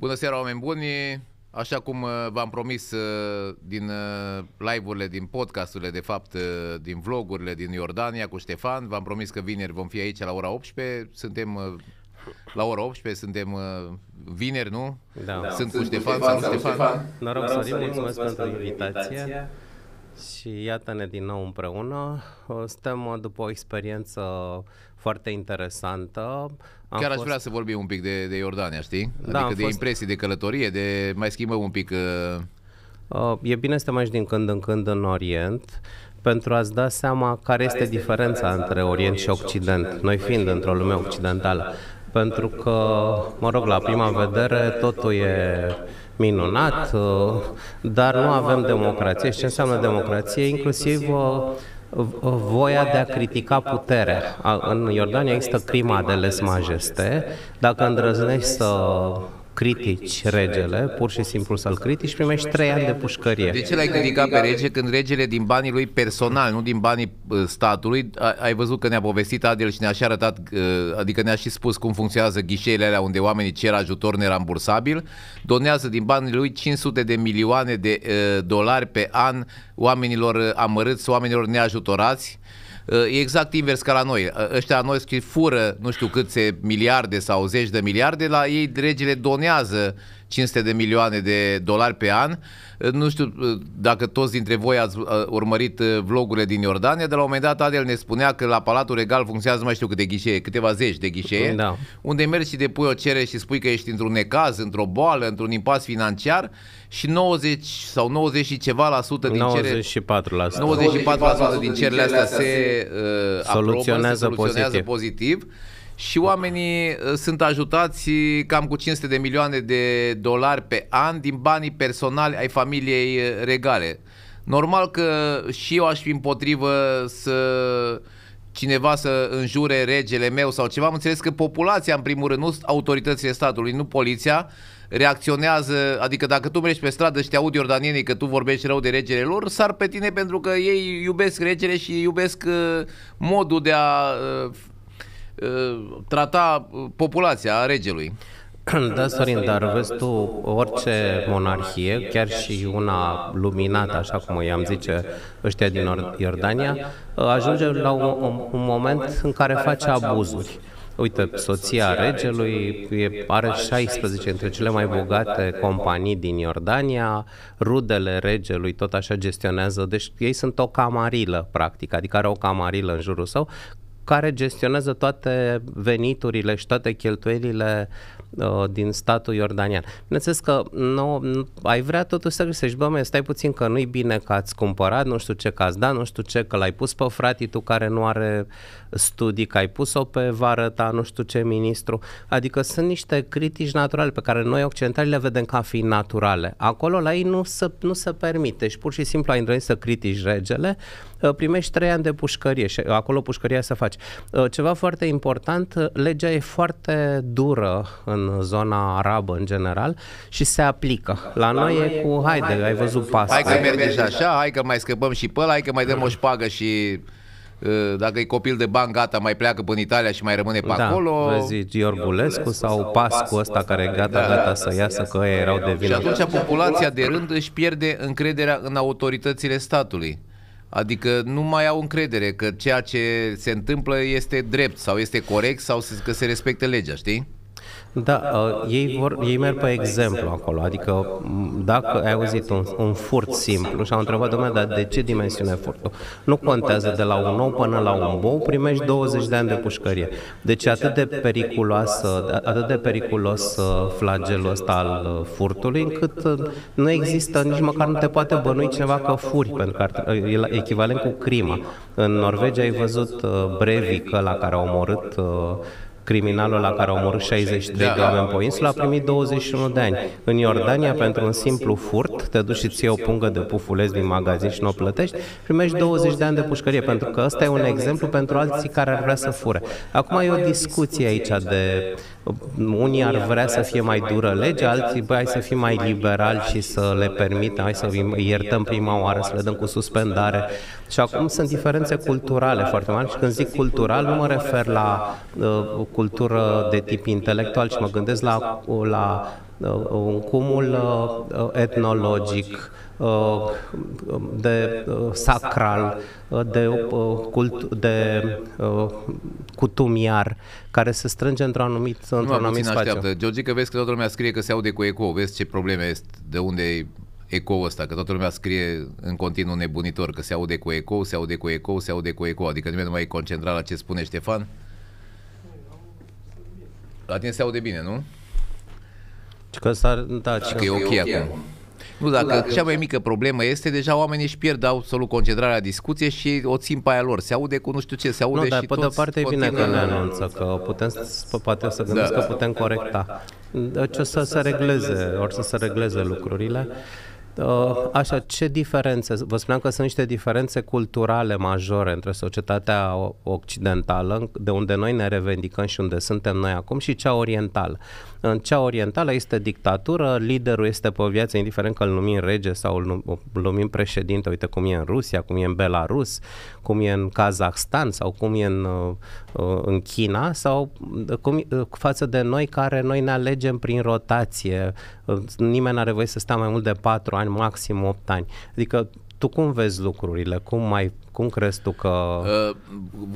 Bună seara, oameni buni! Așa cum uh, v-am promis uh, din uh, live-urile, din podcasturile, de fapt, din vlogurile din Iordania cu Ștefan, v-am promis că vineri vom fi aici la ora 18, suntem la ora 18, suntem vineri, nu? Da. da. Sunt, Sunt cu Ștefan, salut Ștefan! Noroc, să mulțumesc pentru invitație! Și iată-ne din nou împreună. Suntem uh, după o experiență foarte interesantă. Am Chiar fost... aș vrea să vorbim un pic de, de Iordania, știi? Da, adică da, de fost... impresii de călătorie, de mai schimbăm un pic... Uh... uh e bine să te mai din când în când în Orient pentru a-ți da seama care, care este, este diferența, diferența între Orient și Occident, Occident noi fiind într-o lume occidentală. Pentru că, mă rog, la prima vedere totul e minunat, uh, dar nu avem democrație. Și ce înseamnă democrație? Inclusiv uh, uh, voia de a critica puterea. În Iordania există crima de les majeste. Dacă îndrăznești să critici regele, pur și simplu să-l critici, primești trei ani de pușcărie. De ce l-ai criticat pe rege când regele din banii lui personal, nu din banii uh, statului, ai văzut că ne-a povestit Adel și ne-a și arătat, uh, adică ne-a și spus cum funcționează ghișeile alea unde oamenii cer ajutor nerambursabil, donează din banii lui 500 de milioane de uh, dolari pe an oamenilor amărâți, oamenilor neajutorați, Uh, e exact invers ca la noi. Uh, ăștia noi fură nu știu câte miliarde sau zeci de miliarde, la ei regele donează 500 de milioane de dolari pe an. Eh, nu știu eh, dacă toți dintre voi ați eh, urmărit vlogurile din Iordania, de la un moment dat Adel ne spunea că la Palatul Regal funcționează mai știu câte ghișee, câteva zeci de ghișee, da. unde mergi și depui o cerere și spui că ești într-un necaz, într-o boală, într-un impas financiar și 90 sau 90 și ceva la sută din cere... 94%. 94% din cererile astea se, se soluționează, aprobă, se soluționează pozitiv. pozitiv și oamenii uh, sunt ajutați cam cu 500 de milioane de dolari pe an din banii personali ai familiei uh, regale. Normal că și eu aș fi împotrivă să cineva să înjure regele meu sau ceva. Am înțeles că populația, în primul rând, nu autoritățile statului, nu poliția, reacționează, adică dacă tu mergi pe stradă și te aud iordanienii că tu vorbești rău de regele lor, sar pe tine pentru că ei iubesc regele și iubesc uh, modul de a Uh, trata uh, populația a regelui. Da, Sorin, dar vezi tu, orice monarhie, chiar și una luminată, așa cum îi am zice ăștia din Iordania, uh, ajunge la un, un moment în care face abuzuri. Uite, soția regelui are 16 dintre cele mai bogate companii din Iordania, rudele regelui tot așa gestionează, deci ei sunt o camarilă, practic, adică are o camarilă în jurul său, care gestionează toate veniturile și toate cheltuielile uh, din statul iordanian. Bineînțeles că nu, ai vrea totuși să găsești, bă, mă, stai puțin că nu-i bine că ați cumpărat, nu știu ce că ați dat, nu știu ce, că l-ai pus pe fratii tu care nu are studii, că ai pus-o pe vară ta, nu știu ce ministru. Adică sunt niște critici naturale pe care noi occidentali le vedem ca fiind naturale. Acolo la ei nu se, nu se permite și deci, pur și simplu ai îndrăit să critici regele, uh, primești trei ani de pușcărie și uh, acolo pușcăria să faci. Uh, ceva foarte important, legea e foarte dură în zona arabă în general și se aplică. La, la noi, noi e cu haide, haide ai văzut pasul. Hai că merge așa, hai că mai scăpăm și pe ăla, hai că mai dăm o șpagă și Uh, dacă e copil de bani, gata, mai pleacă până Italia și mai rămâne pe da, acolo. Da, zici Iorgulescu sau Pascu ăsta care gata, da, gata să iasă, că ei erau de vină. Și atunci populația de rând își pierde încrederea în autoritățile statului. Adică nu mai au încredere că ceea ce se întâmplă este drept sau este corect sau că se respectă legea, știi? Da, uh, ei, vor, ei merg pe exemplu acolo, adică dacă ai auzit un, un furt simplu și au întrebat domnule, dar de ce dimensiune furtul? Nu contează, de la un ou până la un bou primești 20 de ani de pușcărie. Deci atât de periculoasă, atât de periculos uh, flagelul ăsta al uh, furtului, încât nu există, nici măcar nu te poate bănui ceva că furi, pentru că e echivalent cu crimă. În Norvegia ai văzut brevi la care au omorât Criminalul la care au murit 63 da. de oameni pe insulă a primit 21 de ani. În Iordania, pentru un simplu furt, te duci și ție o pungă de pufulez din magazin și nu o plătești, primești 20 de ani de pușcărie, pentru că ăsta e un exemplu pentru alții care ar vrea să fure. Acum e o discuție aici de unii ar vrea să fie mai dură lege, alții băi, hai să fim mai liberal și să le permitem, hai să iertăm prima oară, să le dăm cu suspendare. Și acum sunt diferențe culturale foarte mari și când zic cultural nu mă refer la uh, uh cultură de tip intelectual, ci mă gândesc la, la uh, un cumul uh, uh etnologic, Uh, de uh, sacral, uh, de cult, de cutumiar, care se strânge într-un anumit, într anumit spațiu. Așteaptă. că vezi că toată lumea scrie că se aude cu eco, vezi ce probleme este, de unde e eco ăsta, că toată lumea scrie în continuu nebunitor, că se aude cu eco, se aude cu eco, se aude cu eco, adică nimeni nu mai e concentrat la ce spune Ștefan. La tine se aude bine, nu? Că s Da, că e ok acum. Nu, dacă, dacă cea mai mică problemă este, deja oamenii își pierd absolut concentrarea discuției și o țin pe aia lor. Se aude cu nu știu ce, se aude nu, și dar pe de parte e bine că ne anunță, că putem, poate să gândesc da. că putem corecta. Deci o să se regleze, ori să se regleze lucrurile. Uh, așa, ce diferențe? Vă spuneam că sunt niște diferențe culturale majore între societatea occidentală, de unde noi ne revendicăm și unde suntem noi acum, și cea orientală. În cea orientală este dictatură, liderul este pe viață, indiferent că îl numim rege sau îl numim președinte, uite cum e în Rusia, cum e în Belarus, cum e în Kazahstan sau cum e în, uh, uh, în China sau uh, cum, față de noi care noi ne alegem prin rotație, nimeni nu are voie să stea mai mult de 4 ani, maxim 8 ani. Adică tu cum vezi lucrurile? Cum mai cum crezi tu că...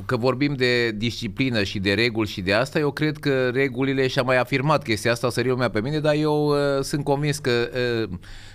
Că vorbim de disciplină și de reguli și de asta, eu cred că regulile și-a mai afirmat chestia asta, să mea pe mine, dar eu uh, sunt convins că uh,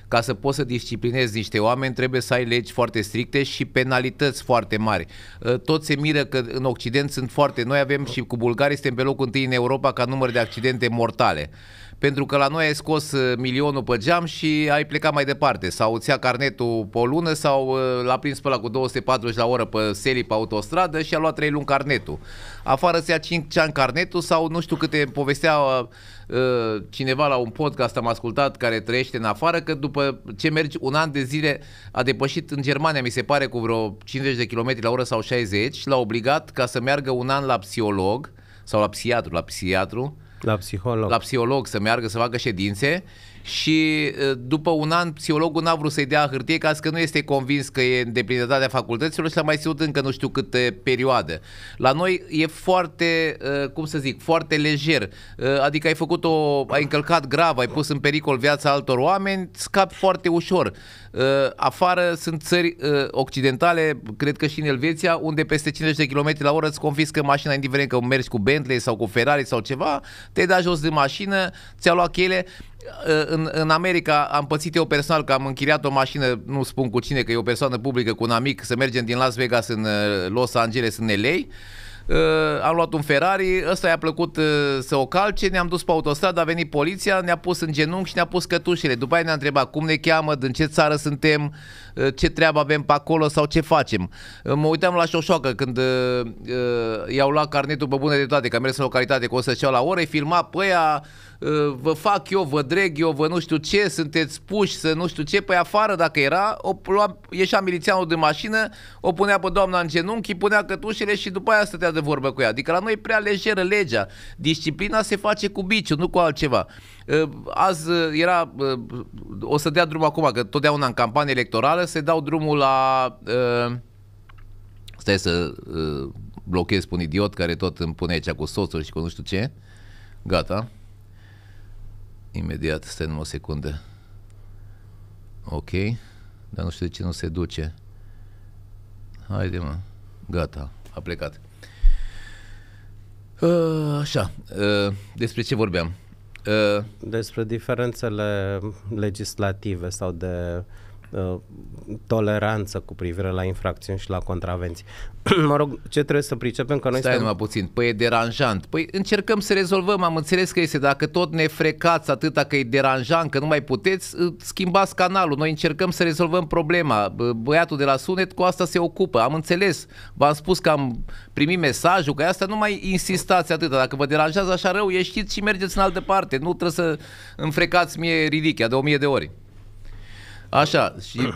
ca să poți să disciplinezi niște oameni trebuie să ai legi foarte stricte și penalități foarte mari. Uh, Tot se miră că în Occident sunt foarte... Noi avem și cu bulgarii suntem pe locul întâi în Europa ca număr de accidente mortale pentru că la noi ai scos uh, milionul pe geam și ai plecat mai departe sau ți-a carnetul pe o lună sau uh, l-a prins pe la cu 240 la oră pe seli pe autostradă și a luat 3 luni carnetul. Afară se ia 5 ani carnetul sau nu știu câte povestea uh, uh, cineva la un podcast am ascultat care trăiește în afară că după ce mergi un an de zile a depășit în Germania mi se pare cu vreo 50 de km la oră sau 60 l-a obligat ca să meargă un an la psiholog sau la psiatru, la psiatru, la psiholog. La psiholog, să meargă să facă ședințe și după un an psihologul n-a vrut să-i dea hârtie ca că nu este convins că e îndeplinitatea facultăților și l-a mai ținut încă nu știu câte perioade. La noi e foarte, cum să zic, foarte lejer. Adică ai făcut o, ai încălcat grav, ai pus în pericol viața altor oameni, scapi foarte ușor. Afară sunt țări occidentale, cred că și în Elveția, unde peste 50 de km la oră îți confiscă mașina, indiferent că mergi cu Bentley sau cu Ferrari sau ceva, te dai jos de mașină, ți-a luat cheile în, în America am pățit eu personal că am închiriat o mașină, nu spun cu cine, că e o persoană publică, cu un amic, să mergem din Las Vegas în uh, Los Angeles, în LA. Uh, am luat un Ferrari, ăsta i-a plăcut uh, să o calce, ne-am dus pe autostradă, a venit poliția, ne-a pus în genunchi și ne-a pus cătușele. După aia ne-a întrebat cum ne cheamă, din ce țară suntem, uh, ce treabă avem pe acolo sau ce facem. Uh, mă uitam la șoșoacă când uh, uh, i-au luat carnetul pe bune de toate, că am mers în localitate cu să la ore, filma pe aia, Ă, vă fac eu, vă dreg eu, vă nu știu ce, sunteți puși să nu știu ce, păi afară dacă era, o lua, ieșea milițianul de mașină, o punea pe doamna în genunchi, punea cătușele și după aia stătea de vorbă cu ea. Adică la noi e prea lejeră legea. Disciplina se face cu biciu, nu cu altceva. Ă, azi ă, era, o să dea drumul acum, că totdeauna în campanie electorală se dau drumul la... Stai să blochez un idiot care tot îmi pune aici cu soțul și cu nu știu ce. Gata. Imediat, stai numai o secundă. Ok, dar nu știu de ce nu se duce. Haide mă, gata, a plecat. Uh, așa, uh, despre ce vorbeam? Uh, despre diferențele legislative sau de uh, Uh, toleranță cu privire la infracțiuni și la contravenții. mă rog, ce trebuie să pricepem că noi Stai stăm... numai puțin, păi e deranjant. Păi încercăm să rezolvăm, am înțeles că este, dacă tot ne frecați atâta că e deranjant, că nu mai puteți, schimbați canalul. Noi încercăm să rezolvăm problema. Băiatul de la sunet cu asta se ocupă, am înțeles. V-am spus că am primit mesajul, că asta nu mai insistați atâta. Dacă vă deranjează așa rău, ieșiți și mergeți în altă parte. Nu trebuie să înfrecați mie ridichea de o mie de ori. Așa, și...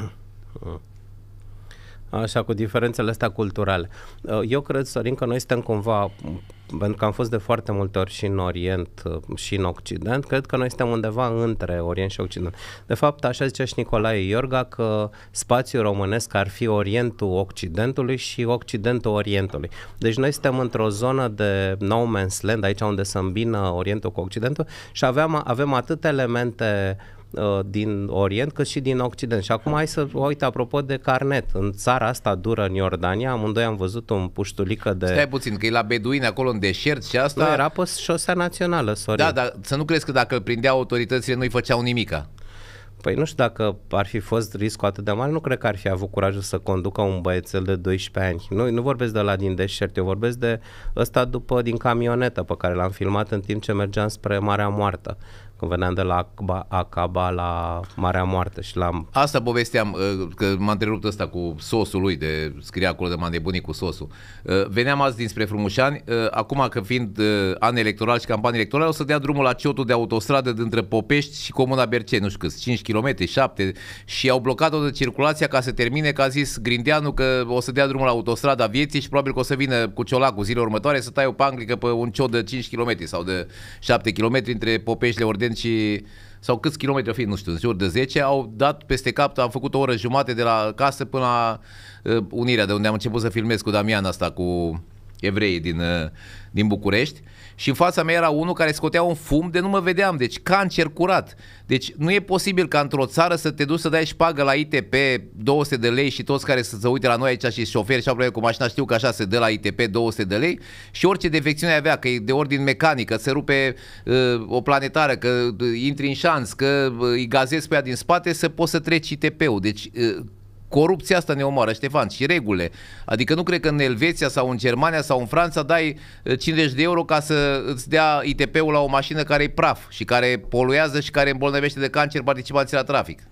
Așa, cu diferențele astea culturale. Uh, eu cred, Sorin, că noi suntem cumva, pentru că am fost de foarte multe ori și în Orient uh, și în Occident, cred că noi suntem undeva între Orient și Occident. De fapt, așa zicea și Nicolae Iorga că spațiul românesc ar fi Orientul Occidentului și Occidentul Orientului. Deci noi suntem într-o zonă de no man's land, aici unde se îmbină Orientul cu Occidentul și aveam, avem atât elemente uh, Uh, din Orient cât și din Occident. Și acum hai să uit apropo de carnet. În țara asta dură, în Iordania, amândoi am văzut un puștulică de... Stai puțin, că e la Beduin acolo în deșert și asta... Nu, era pe șosea națională, sorry. Da, dar să nu crezi că dacă îl prindeau autoritățile nu-i făceau nimica. Păi nu știu dacă ar fi fost riscul atât de mare, nu cred că ar fi avut curajul să conducă un băiețel de 12 ani. Nu, nu vorbesc de la din deșert, eu vorbesc de ăsta după din camionetă pe care l-am filmat în timp ce mergeam spre Marea Moartă când veneam de la Acaba la Marea Moartă și la... Asta povesteam, uh, că m-a întrerupt ăsta cu sosul lui, de scria acolo de m-a cu sosul. Uh, veneam azi dinspre Frumușani, uh, acum că fiind an electoral și campanie electorală, o să dea drumul la ciotul de autostradă dintre Popești și Comuna bercei nu știu câți, 5 km, 7, și au blocat-o de circulația ca să termine, că a zis Grindeanu că o să dea drumul la autostrada vieții și probabil că o să vină cu ciolacul zilele următoare să tai o panglică pe un ciot de 5 km sau de 7 km între Popești, Leorden prieteni și sau câți kilometri au fi, nu știu, în jur de 10, au dat peste cap, am făcut o oră jumate de la casă până la uh, Unirea, de unde am început să filmez cu Damian asta, cu evrei din, uh, din București și în fața mea era unul care scotea un fum de nu mă vedeam, deci cancer curat. Deci nu e posibil ca într-o țară să te duci să dai șpagă la ITP 200 de lei și toți care să se uite la noi aici și șoferi și au probleme cu mașina știu că așa se dă la ITP 200 de lei și orice defecțiune avea, că e de ordin mecanic, că se rupe uh, o planetară, că uh, intri în șans, că uh, îi gazezi pe ea din spate, să poți să treci ITP-ul. Deci uh, corupția asta ne omoară, Ștefan, și regulile. Adică nu cred că în Elveția sau în Germania sau în Franța dai 50 uh, de euro ca să îți dea ITP-ul la o mașină care e praf și care poluează și care îmbolnăvește de cancer participanții la trafic.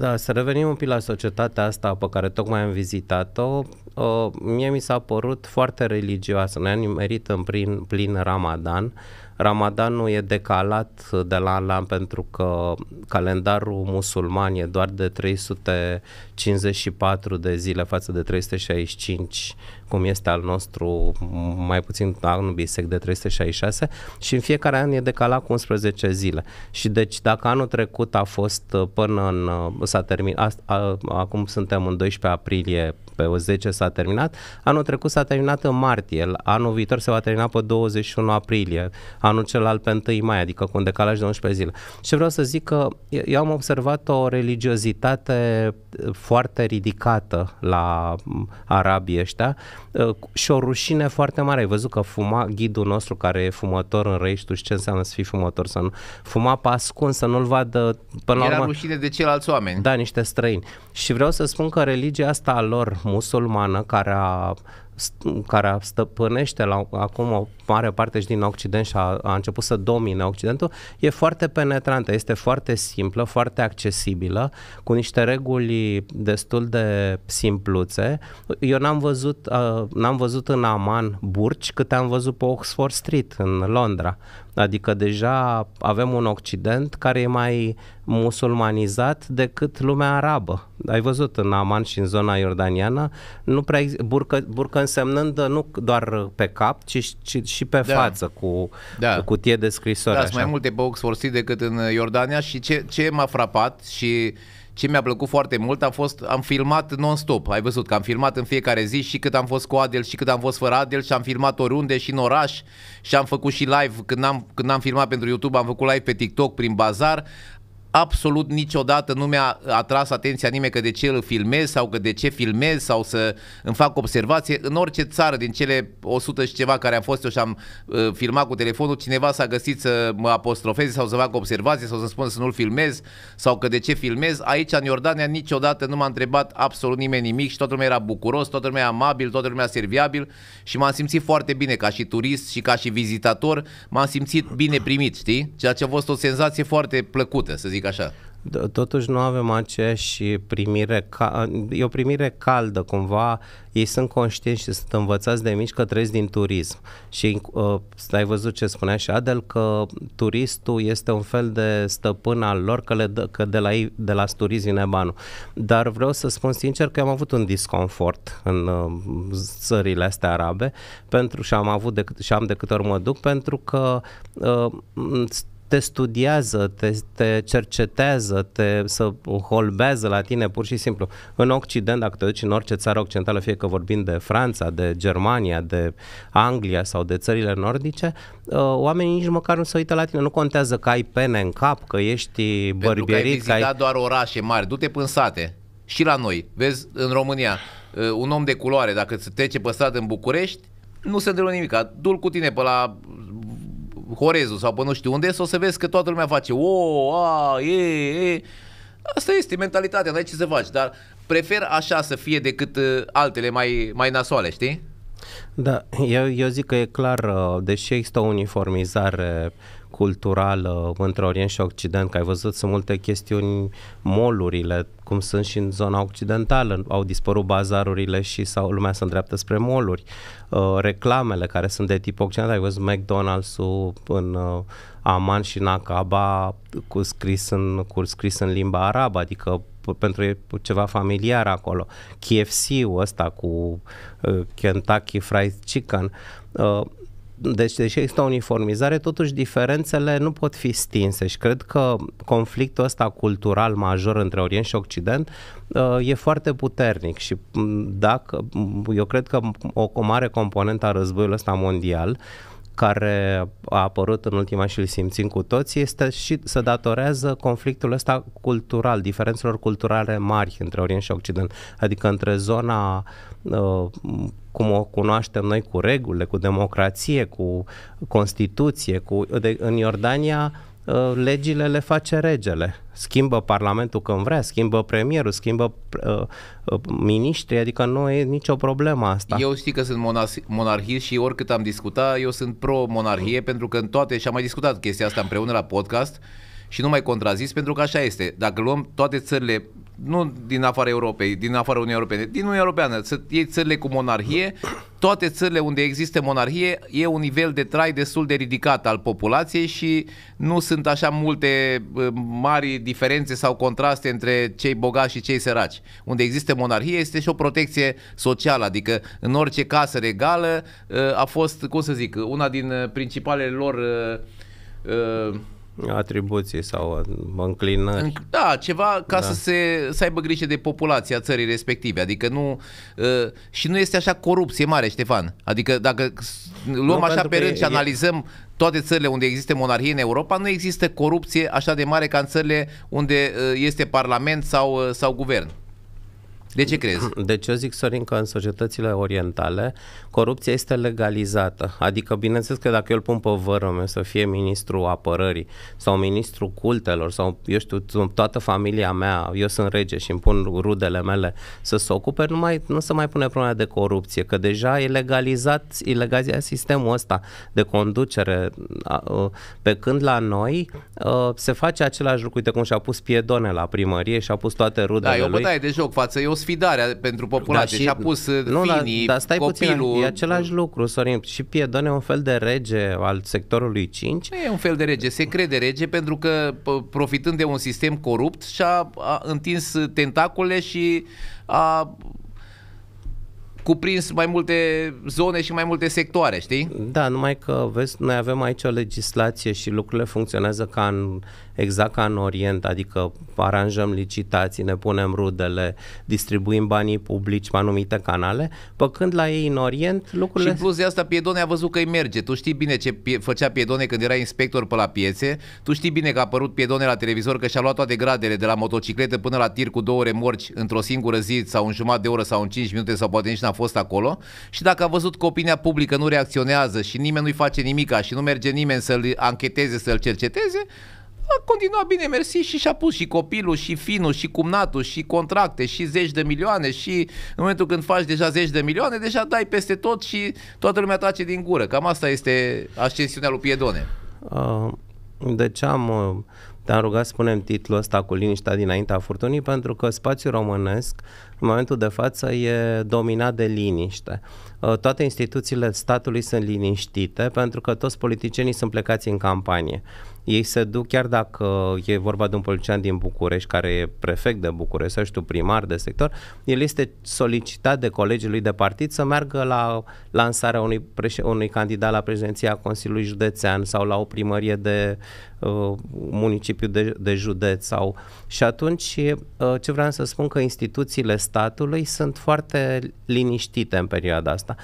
Da, să revenim un pic la societatea asta pe care tocmai am vizitat-o. Uh, mie mi s-a părut foarte religioasă. Noi am merit în plin, plin Ramadan Ramadanul e decalat de la an la an pentru că calendarul musulman e doar de 354 de zile față de 365 cum este al nostru, mai puțin anul bisec de 366 și în fiecare an e decalat cu 11 zile. Și deci dacă anul trecut a fost uh, până în, uh, s-a terminat, acum suntem în 12 aprilie pe o 10 s-a terminat, anul trecut s-a terminat în martie, anul viitor se va termina pe 21 aprilie, anul celălalt pe 1 mai, adică cu un decalaj de 11 zile. Și vreau să zic că eu am observat o religiozitate uh, foarte ridicată la mm, arabii ăștia Uh, și o rușine foarte mare. Ai văzut că fuma ghidul nostru care e fumător în răi, știu ce înseamnă să fii fumător, să nu fuma pe ascuns, să nu-l vadă până la Era urmă, rușine de ceilalți oameni. Da, niște străini. Și vreau să spun că religia asta a lor musulmană, care a care stăpânește la, acum o mare parte și din Occident și a, a început să domine Occidentul, e foarte penetrantă, este foarte simplă, foarte accesibilă, cu niște reguli destul de simpluțe. Eu n-am văzut, uh, n-am văzut în Aman burci câte am văzut pe Oxford Street în Londra. Adică deja avem un Occident care e mai musulmanizat decât lumea arabă. Ai văzut în Aman și în zona iordaniană, nu prea burcă, burcă însemnând nu doar pe cap, ci, ci și pe da. față, cu, da. cu cutie de scrisori. Da, sunt mai multe pe Oxford decât în Iordania și ce, ce m-a frapat și uh, ce mi-a plăcut foarte mult a fost, am filmat non-stop, ai văzut că am filmat în fiecare zi și cât am fost cu Adel și cât am fost fără Adel și am filmat oriunde și în oraș și am făcut și live, când am, când am filmat pentru YouTube am făcut live pe TikTok prin bazar, absolut niciodată nu mi-a atras atenția nimeni că de ce îl filmez sau că de ce filmez sau să îmi fac observație. În orice țară din cele 100 și ceva care am fost eu și am uh, filmat cu telefonul, cineva s-a găsit să mă apostrofeze sau să fac observație sau să spun să nu-l filmez sau că de ce filmez. Aici în Iordania niciodată nu m-a întrebat absolut nimeni nimic și toată lumea era bucuros, toată lumea amabil, toată lumea serviabil și m-am simțit foarte bine ca și turist și ca și vizitator, m-am simțit bine primit, știi? Ceea ce a fost o senzație foarte plăcută, să zic zic așa. Totuși nu avem aceeași primire, e o primire caldă cumva, ei sunt conștienți și sunt învățați de mici că trăiesc din turism și uh, ai văzut ce spunea și Adel că turistul este un fel de stăpân al lor, că, le dă, că de la ei, de la turism vine banul. Dar vreau să spun sincer că am avut un disconfort în uh, țările astea arabe pentru și am avut de, și am de câte ori mă duc pentru că uh, te studiază, te, te cercetează, te să holbează la tine pur și simplu. În Occident, dacă te duci în orice țară occidentală, fie că vorbim de Franța, de Germania, de Anglia sau de țările nordice, uh, oamenii nici măcar nu se uită la tine. Nu contează că ai pene în cap, că ești bărbierit. Pentru că ai că ai... doar orașe mari, du-te până sate. Și la noi, vezi, în România, uh, un om de culoare, dacă se trece pe stradă în București, nu se întâmplă nimic. Du-l cu tine pe la Horezul sau pe nu știu unde, sau să vezi că toată lumea face o, a, e, e. Asta este mentalitatea, nu ai ce să faci, dar prefer așa să fie decât uh, altele mai, mai nasoale, știi? Da, eu, eu zic că e clar, uh, deși există o uniformizare uh, culturală între Orient și Occident, că ai văzut sunt multe chestiuni, molurile, cum sunt și în zona occidentală, au dispărut bazarurile și sau lumea se îndreaptă spre moluri. Uh, reclamele care sunt de tip occidental, ai văzut McDonald's-ul în uh, Aman și în cu scris în, cu scris în limba arabă, adică pentru ceva familiar acolo. KFC-ul ăsta cu uh, Kentucky Fried Chicken, uh, deci, deși există o uniformizare, totuși diferențele nu pot fi stinse și cred că conflictul ăsta cultural major între Orient și Occident uh, e foarte puternic și dacă eu cred că o, o mare componentă a războiului ăsta mondial uh, care a apărut în ultima și îl simțim cu toții este și se datorează conflictul ăsta cultural, diferențelor culturale mari între Orient și Occident, adică între zona uh, cum o cunoaștem noi cu regulile, cu democrație, cu Constituție, cu, de, în Iordania Uh, legile le face regele. Schimbă parlamentul când vrea, schimbă premierul, schimbă uh, uh miniștri, adică nu e nicio problemă asta. Eu știi că sunt monarhist și oricât am discutat, eu sunt pro-monarhie pentru că în toate, și am mai discutat chestia asta împreună la podcast și nu mai contrazis pentru că așa este. Dacă luăm toate țările nu din afara Europei, din afara Uniunii Europene, din Uniunea Europeană, să iei țările cu monarhie, toate țările unde există monarhie, e un nivel de trai destul de ridicat al populației și nu sunt așa multe mari diferențe sau contraste între cei bogați și cei săraci. Unde există monarhie este și o protecție socială, adică în orice casă regală ă, a fost, cum să zic, una din ă, principalele lor uh, uh, atribuții sau înclinări. Da, ceva ca da. Să, se, să aibă grijă de populația țării respective. Adică nu... Ă, și nu este așa corupție mare, Ștefan. Adică dacă luăm nu, așa pe rând și analizăm toate țările unde există monarhie în Europa, nu există corupție așa de mare ca în țările unde ă, este parlament sau, ă, sau guvern. De ce crezi? Deci eu zic, Sorin, că în societățile orientale corupția este legalizată. Adică, bineînțeles că dacă eu îl pun pe vără meu să fie ministru apărării sau ministru cultelor sau, eu știu, toată familia mea, eu sunt rege și îmi pun rudele mele să se ocupe, nu, mai, nu se mai pune problema de corupție, că deja e legalizat, e legalizat sistemul ăsta de conducere. Pe când la noi se face același lucru, uite cum și-a pus piedone la primărie și-a pus toate rudele da, e o bătaie de joc față, eu sfidarea pentru populație da, și, și a pus uh, nu, finii, da, da, stai copilul. Puțin, e același lucru, Sorin. Și Piedon e un fel de rege al sectorului 5. e un fel de rege, se crede rege pentru că profitând de un sistem corupt și-a a întins tentacule și a cuprins mai multe zone și mai multe sectoare, știi? Da, numai că vezi, noi avem aici o legislație și lucrurile funcționează ca în exact ca în Orient, adică aranjăm licitații, ne punem rudele, distribuim banii publici pe anumite canale, păcând la ei în Orient lucrurile... Și plus de asta Piedone a văzut că îi merge. Tu știi bine ce pie- făcea Piedone când era inspector pe la piețe, tu știi bine că a apărut Piedone la televizor că și-a luat toate gradele de la motocicletă până la tir cu două remorci într-o singură zi sau în jumătate de oră sau în 5 minute sau poate nici n-a fost acolo și dacă a văzut că opinia publică nu reacționează și nimeni nu-i face nimica și nu merge nimeni să-l ancheteze, să-l cerceteze, a continuat bine, mersi și și-a pus și copilul, și finul, și cumnatul, și contracte, și zeci de milioane și în momentul când faci deja zeci de milioane, deja dai peste tot și toată lumea tace din gură. Cam asta este ascensiunea lui Piedone. Uh, deci am, uh, te-am rugat să punem titlul ăsta cu liniștea dinaintea furtunii pentru că spațiul românesc în momentul de față e dominat de liniște. Uh, toate instituțiile statului sunt liniștite pentru că toți politicienii sunt plecați în campanie ei se duc, chiar dacă e vorba de un polițian din București, care e prefect de București, sau știu, primar de sector, el este solicitat de colegii lui de partid să meargă la lansarea unui, preș- unui candidat la președinția Consiliului Județean sau la o primărie de uh, municipiu de, de județ. Sau... Și atunci, uh, ce vreau să spun, că instituțiile statului sunt foarte liniștite în perioada asta.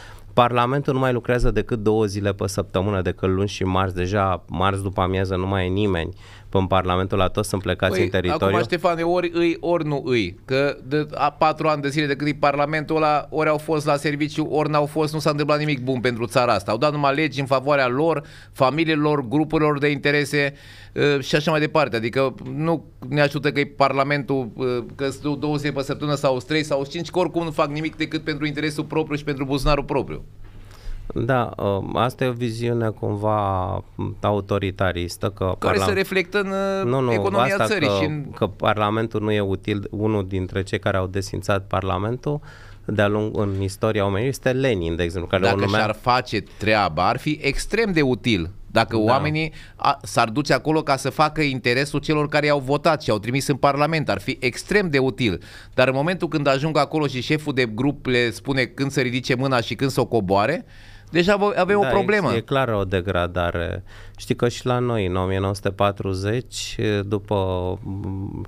Parlamentul nu mai lucrează decât două zile pe săptămână, decât luni și marți, deja marți după amiază nu mai e nimeni în Parlamentul la toți sunt plecați păi, în teritoriu. Acum, Ștefan, ori îi, ori nu îi. Că de a patru ani de zile de când e Parlamentul ăla, ori au fost la serviciu, ori n-au fost, nu s-a întâmplat nimic bun pentru țara asta. Au dat numai legi în favoarea lor, familiilor, grupurilor de interese și așa mai departe. Adică nu ne ajută că e Parlamentul, că sunt două zile pe săptămână sau trei sau cinci, că oricum nu fac nimic decât pentru interesul propriu și pentru buzunarul propriu. Da, um, asta e o viziune cumva autoritaristă. Că Care parla... se reflectă în uh, nu, nu, economia asta țării. Că, și în... că Parlamentul nu e util, unul dintre cei care au desințat Parlamentul, de-a lung în istoria omenirii este Lenin, de exemplu. Care Dacă numea... și-ar face treaba, ar fi extrem de util. Dacă da. oamenii a, s-ar duce acolo ca să facă interesul celor care i-au votat și au trimis în Parlament, ar fi extrem de util. Dar în momentul când ajung acolo și șeful de grup le spune când să ridice mâna și când să o coboare, uh, Deja deci avem da, o problemă. E clar o degradare. Știi că și la noi, în 1940, după mm,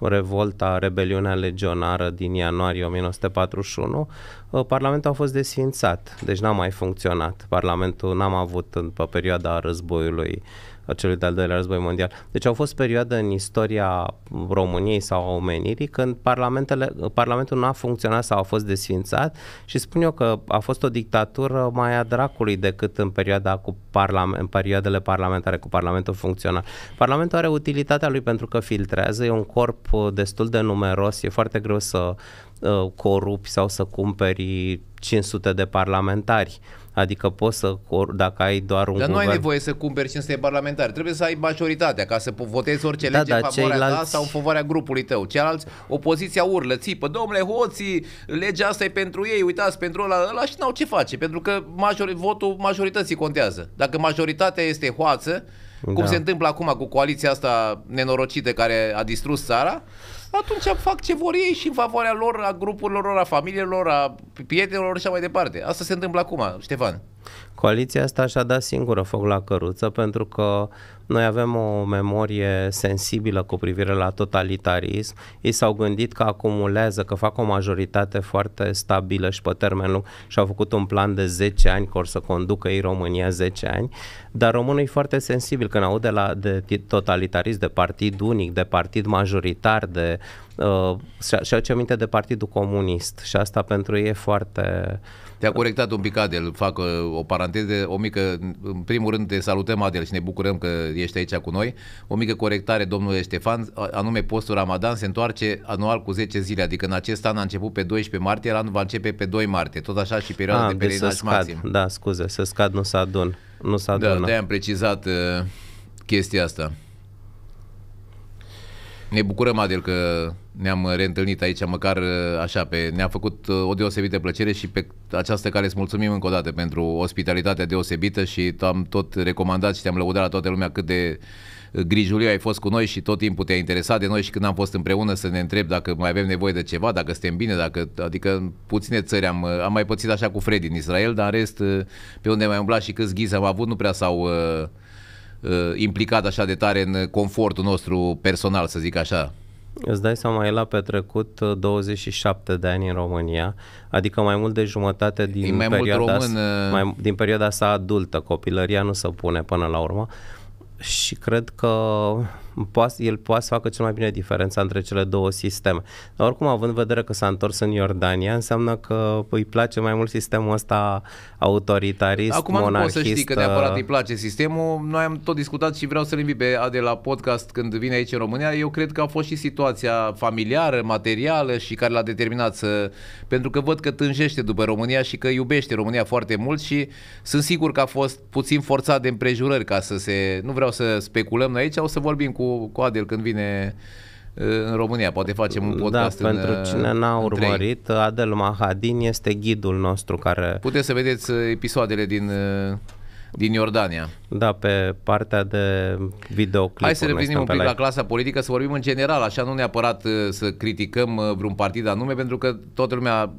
revolta, rebeliunea legionară din ianuarie 1941, uh, Parlamentul a fost desfințat, deci n-a mai funcționat. Parlamentul n-am avut în, pe perioada războiului uh, a celui de-al doilea război mondial. Deci au fost perioade în istoria României sau a omenirii când parlamentele, parlamentul nu a funcționat sau a fost desfințat și spun eu că a fost o dictatură mai a dracului decât în, perioada cu parlament, în perioadele parlamentare cu parlamentul funcțional. Parlamentul are utilitatea lui pentru că filtrează, e un corp destul de numeros, e foarte greu să uh, corupi sau să cumperi 500 de parlamentari. Adică poți să, dacă ai doar un Dar guvern... ai nevoie să cumperi cinste parlamentari, trebuie să ai majoritatea ca să votezi orice da, lege da, favoarea ceilalți... ta sau în favoarea grupului tău. Ceilalți, opoziția urlă, țipă, domnule hoții, legea asta e pentru ei, uitați, pentru ăla, ăla și n-au ce face, pentru că major, votul majorității contează. Dacă majoritatea este hoață, cum da. se întâmplă acum cu coaliția asta nenorocită care a distrus țara, atunci fac ce vor ei și în favoarea lor, a grupurilor lor, a familiilor, a prietenilor și așa mai departe. Asta se întâmplă acum, Ștefan. Coaliția asta și-a dat singură foc la căruță pentru că noi avem o memorie sensibilă cu privire la totalitarism. Ei s-au gândit că acumulează, că fac o majoritate foarte stabilă și pe termen lung și au făcut un plan de 10 ani, că or să conducă ei România 10 ani, dar românul e foarte sensibil când aude la, de totalitarism, de partid unic, de partid majoritar, de, uh, și-au ce aminte de Partidul Comunist și asta pentru ei e foarte te-a corectat un pic, Adel, fac uh, o paranteză, o mică, în primul rând te salutăm, Adel, și ne bucurăm că ești aici cu noi. O mică corectare, domnule Ștefan, anume postul Ramadan se întoarce anual cu 10 zile, adică în acest an a început pe 12 martie, anul va începe pe 2 martie, tot așa și perioada a, ah, de deci pelerinaj maxim. Da, scuze, să scad, nu s-a adun. Nu să adun. Da, de am precizat uh, chestia asta. Ne bucurăm, Adel, că ne-am reîntâlnit aici, măcar uh, așa, pe, ne-a făcut uh, o deosebită plăcere și pe această care îți mulțumim încă o dată pentru ospitalitatea deosebită și am tot recomandat și te-am lăudat la toată lumea cât de uh, grijuliu ai fost cu noi și tot timpul te-ai interesat de noi și când am fost împreună să ne întreb dacă mai avem nevoie de ceva, dacă suntem bine, dacă, adică în puține țări am, am mai pățit așa cu Fred din Israel, dar în rest pe unde mai umblat și câți ghizi am avut nu prea s-au implicat așa de tare în confortul nostru personal, să zic așa. Îți dai seama, el a petrecut 27 uh, de ani în România, adică mai mult de jumătate din, mai perioada, român, sa, uh, mai, din perioada sa adultă. Copilăria nu se pune până la urmă și cred că poate, el poate să facă cel mai bine diferența între cele două sisteme. Dar oricum, având în vedere că s-a întors în Iordania, înseamnă că păi, îi place mai mult sistemul ăsta autoritarist, Acum monarhist. Acum nu poți să știi că neapărat uh, îi place sistemul. Noi am tot discutat și vreau să-l invit pe de la podcast când vine aici în România. Eu cred că a fost și situația familiară, materială și care l-a determinat să... Pentru că văd că tânjește după România și că iubește România foarte mult și sunt sigur că a fost puțin forțat de împrejurări ca să se... Nu vreau să speculăm noi aici, o să vorbim cu cu, Adel când vine uh, în România. Poate facem un da, podcast da, în, pentru uh, cine n-a urmărit, Adel Mahadin este ghidul nostru care... Puteți să vedeți uh, episoadele din din Iordania. Da, pe partea de videoclip. Hai să revenim un pic la clasa politică, să vorbim în general, așa nu neapărat să criticăm vreun partid anume, pentru că toată lumea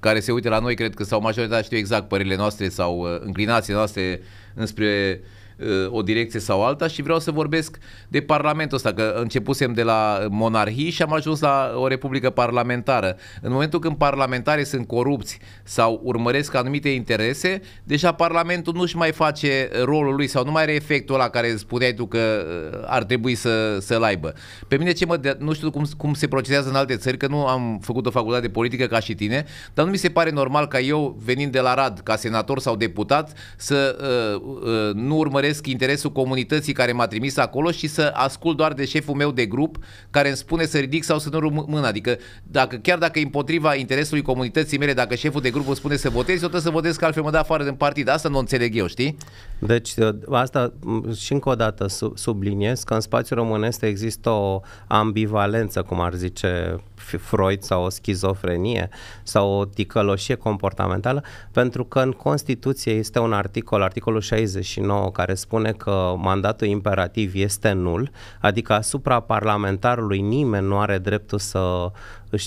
care se uită la noi, cred că sau majoritatea știu exact părerile noastre sau înclinații noastre înspre uh, Uh, o direcție sau alta și vreau să vorbesc de Parlamentul ăsta, că începusem de la monarhii și am ajuns la o republică parlamentară. În momentul când parlamentarii sunt corupți sau urmăresc anumite interese, deja Parlamentul nu-și mai face rolul lui sau nu mai are efectul ăla care spuneai tu că uh, ar trebui să, să-l aibă. Pe mine ce mă, nu știu cum, cum se procedează în alte țări, că nu am făcut o facultate politică ca și tine, dar nu mi se pare normal ca eu, venind de la Rad, ca senator sau deputat, să uh, uh, nu urmăresc urmăresc interesul comunității care m-a trimis acolo și să ascult doar de șeful meu de grup care îmi spune să ridic sau să nu rup mâna. Adică dacă, chiar dacă e împotriva interesului comunității mele, dacă șeful de grup îmi spune să votez, eu trebuie să votez că altfel mă dă afară din partid. Asta nu înțeleg eu, știi? Deci uh, asta și încă o dată subliniez că în spațiul românesc există o ambivalență, cum ar zice Freud sau o schizofrenie sau o ticăloșie comportamentală, pentru că în Constituție este un articol, articolul 69, care spune că mandatul imperativ este nul, adică asupra parlamentarului nimeni nu are dreptul să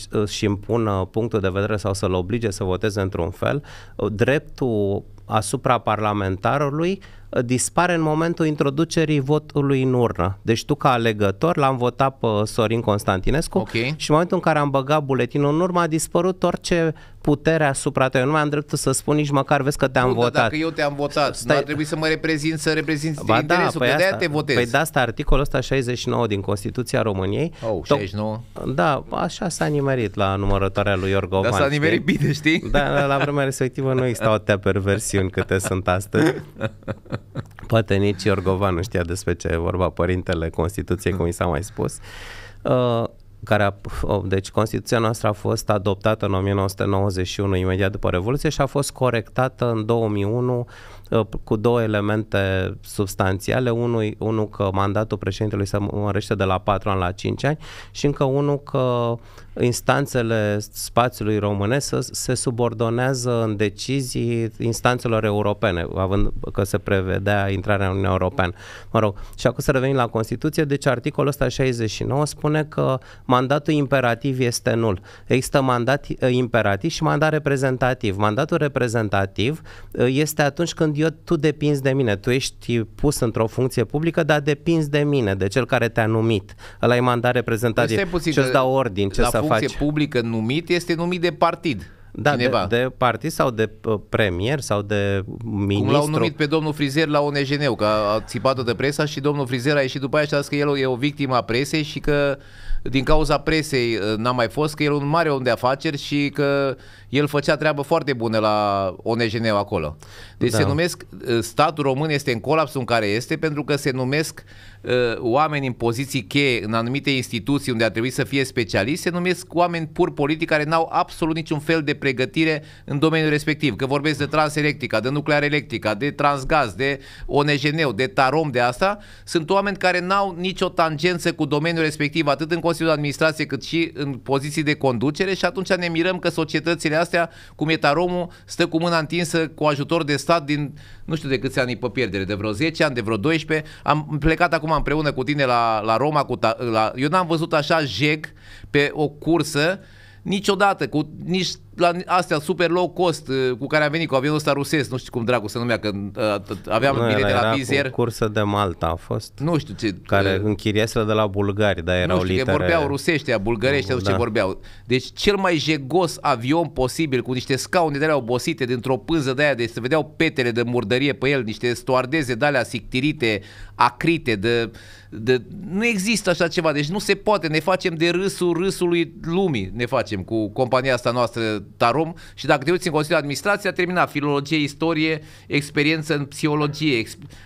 își, impună punctul de vedere sau să-l oblige să voteze într-un fel. Dreptul asupra parlamentarului Uh, dispare în momentul introducerii votului în urnă. Deci tu ca alegător l-am votat pe Sorin Constantinescu okay. și în momentul în care am băgat buletinul în urmă a dispărut orice putere asupra ta. Eu nu mai am dreptul să spun nici măcar, vezi că te-am nu, votat. Dacă eu te-am votat, Stai... nu ar trebui să mă reprezint, să reprezint ba, da, interesul, da, păi că asta, te votez. Păi de asta articolul ăsta 69 din Constituția României. Oh, 69? da, așa s-a nimerit la numărătoarea lui Iorgo Da, s-a nimerit știi? bine, știi? Da, la, da, la vremea respectivă nu existau atâtea perversiuni câte sunt astăzi. Poate nici Iorgovan nu știa despre ce vorba părintele Constituției, cum i s-a mai spus. Uh, care a, oh, deci Constituția noastră a fost adoptată în 1991 imediat după Revoluție și a fost corectată în 2001 uh, cu două elemente substanțiale, unul, unul că mandatul președintelui se mărește de la 4 ani la 5 ani și încă unul că instanțele spațiului românesc se, se subordonează în decizii instanțelor europene, având că se prevedea intrarea în Uniunea Europeană. Mă rog, și acum să revenim la Constituție, deci articolul ăsta 69 spune că mandatul imperativ este nul. Există mandat eh, imperativ și mandat reprezentativ. Mandatul reprezentativ eh, este atunci când eu, tu depinzi de mine, tu ești pus într-o funcție publică, dar depinzi de mine, de cel care te-a numit. Ăla e mandat reprezentativ. Ce-ți dau ordin, ce să funcție face. publică numit este numit de partid. Da, De, de partid sau de uh, premier sau de ministru. Cum l-au numit pe domnul Frizer la ongn că a, țipat-o de presa și domnul Frizer a ieșit după aia și a zis că el e o victimă a presei și că din cauza presei uh, n-a mai fost, că el e un mare om de afaceri și că el făcea treabă foarte bună la ongn acolo. Deci da. se numesc, uh, statul român este în colapsul în care este pentru că se numesc uh, oameni în poziții cheie în anumite instituții unde ar trebui să fie specialiști, se numesc oameni pur politici care n-au absolut niciun fel de pregătire în domeniul respectiv. Că vorbesc de transelectrica, de nuclear electrica, de transgaz, de ongn de tarom, de asta, sunt oameni care n-au nicio tangență cu domeniul respectiv, atât în Consiliul de Administrație cât și în poziții de conducere și atunci ne mirăm că societățile astea, cum e taromul, stă cu mâna întinsă cu ajutor de stat din nu știu de câți ani pe pierdere, de vreo 10 ani, de vreo 12. Am plecat acum împreună cu tine la, la Roma, cu ta, la, eu n-am văzut așa jeg pe o cursă niciodată, cu nici la astea super low cost uh, cu care am venit cu avionul ăsta rusesc, nu știu cum dracu se numea, că uh, aveam nu, de la Vizier. cursă de Malta a fost. Nu știu ce. Care uh, închiriaseră de la bulgari, dar erau nu știu, litere. Că vorbeau rusește, bulgărește, nu știu da. ce vorbeau. Deci cel mai jegos avion posibil, cu niște scaune de alea obosite, dintr-o pânză de aia, deci se vedeau petele de murdărie pe el, niște stoardeze de alea sictirite, acrite, de, de... Nu există așa ceva, deci nu se poate, ne facem de râsul râsului lumii, ne facem cu compania asta noastră Tarom și dacă te uiți în Consiliul Administrație, a terminat filologie, istorie, experiență în psihologie.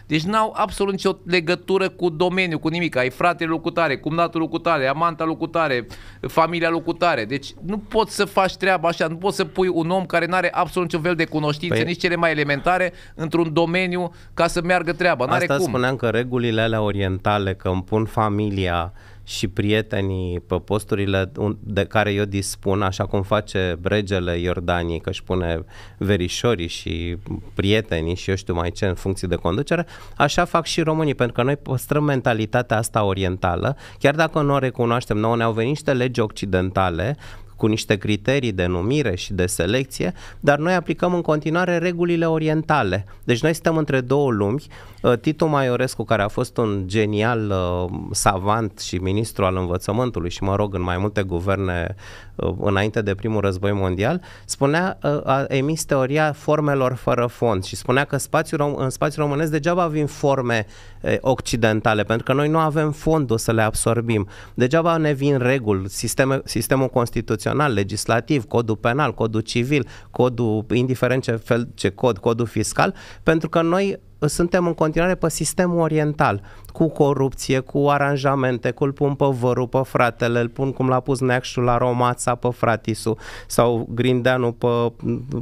Deci n-au absolut nicio legătură cu domeniul, cu nimic. Ai fratele locutare, cumnatul locutare, amanta locutare, familia locutare. Deci nu poți să faci treaba așa, nu poți să pui un om care nu are absolut niciun fel de cunoștință, păi... nici cele mai elementare, într-un domeniu ca să meargă treaba. N-are Asta cum. spuneam că regulile alea orientale, că îmi pun familia, și prietenii pe posturile de care eu dispun, așa cum face regele Iordaniei, că își pune verișorii și prietenii și eu știu mai ce în funcție de conducere, așa fac și românii, pentru că noi păstrăm mentalitatea asta orientală, chiar dacă nu o recunoaștem, nouă ne-au venit niște legi occidentale cu niște criterii de numire și de selecție, dar noi aplicăm în continuare regulile orientale. Deci noi suntem între două lumi. Uh, Titu Maiorescu, care a fost un genial uh, savant și ministru al învățământului și, mă rog, în mai multe guverne Uh, înainte de primul război mondial, spunea, uh, a emis teoria formelor fără fond și spunea că spațiul în spațiul românesc degeaba vin forme eh, occidentale, pentru că noi nu avem fondul să le absorbim. Degeaba ne vin reguli, sisteme, sistemul constituțional, legislativ, codul penal, codul civil, codul, indiferent ce fel, ce cod, codul fiscal, pentru că noi suntem în continuare pe sistemul oriental, cu corupție, cu aranjamente, cu îl pun pe vărul, pe fratele, îl pun cum l-a pus Neacșul la Romața pe fratisul sau Grindeanu pe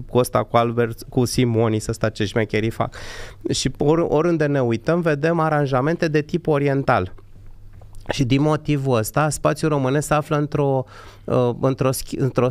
Costa cu Albert, cu Simoni, să sta ce șmecherii fac. Și ori, oriunde ne uităm, vedem aranjamente de tip oriental. Și din motivul ăsta, spațiul românesc se află într-o Uh, într-o, într-o,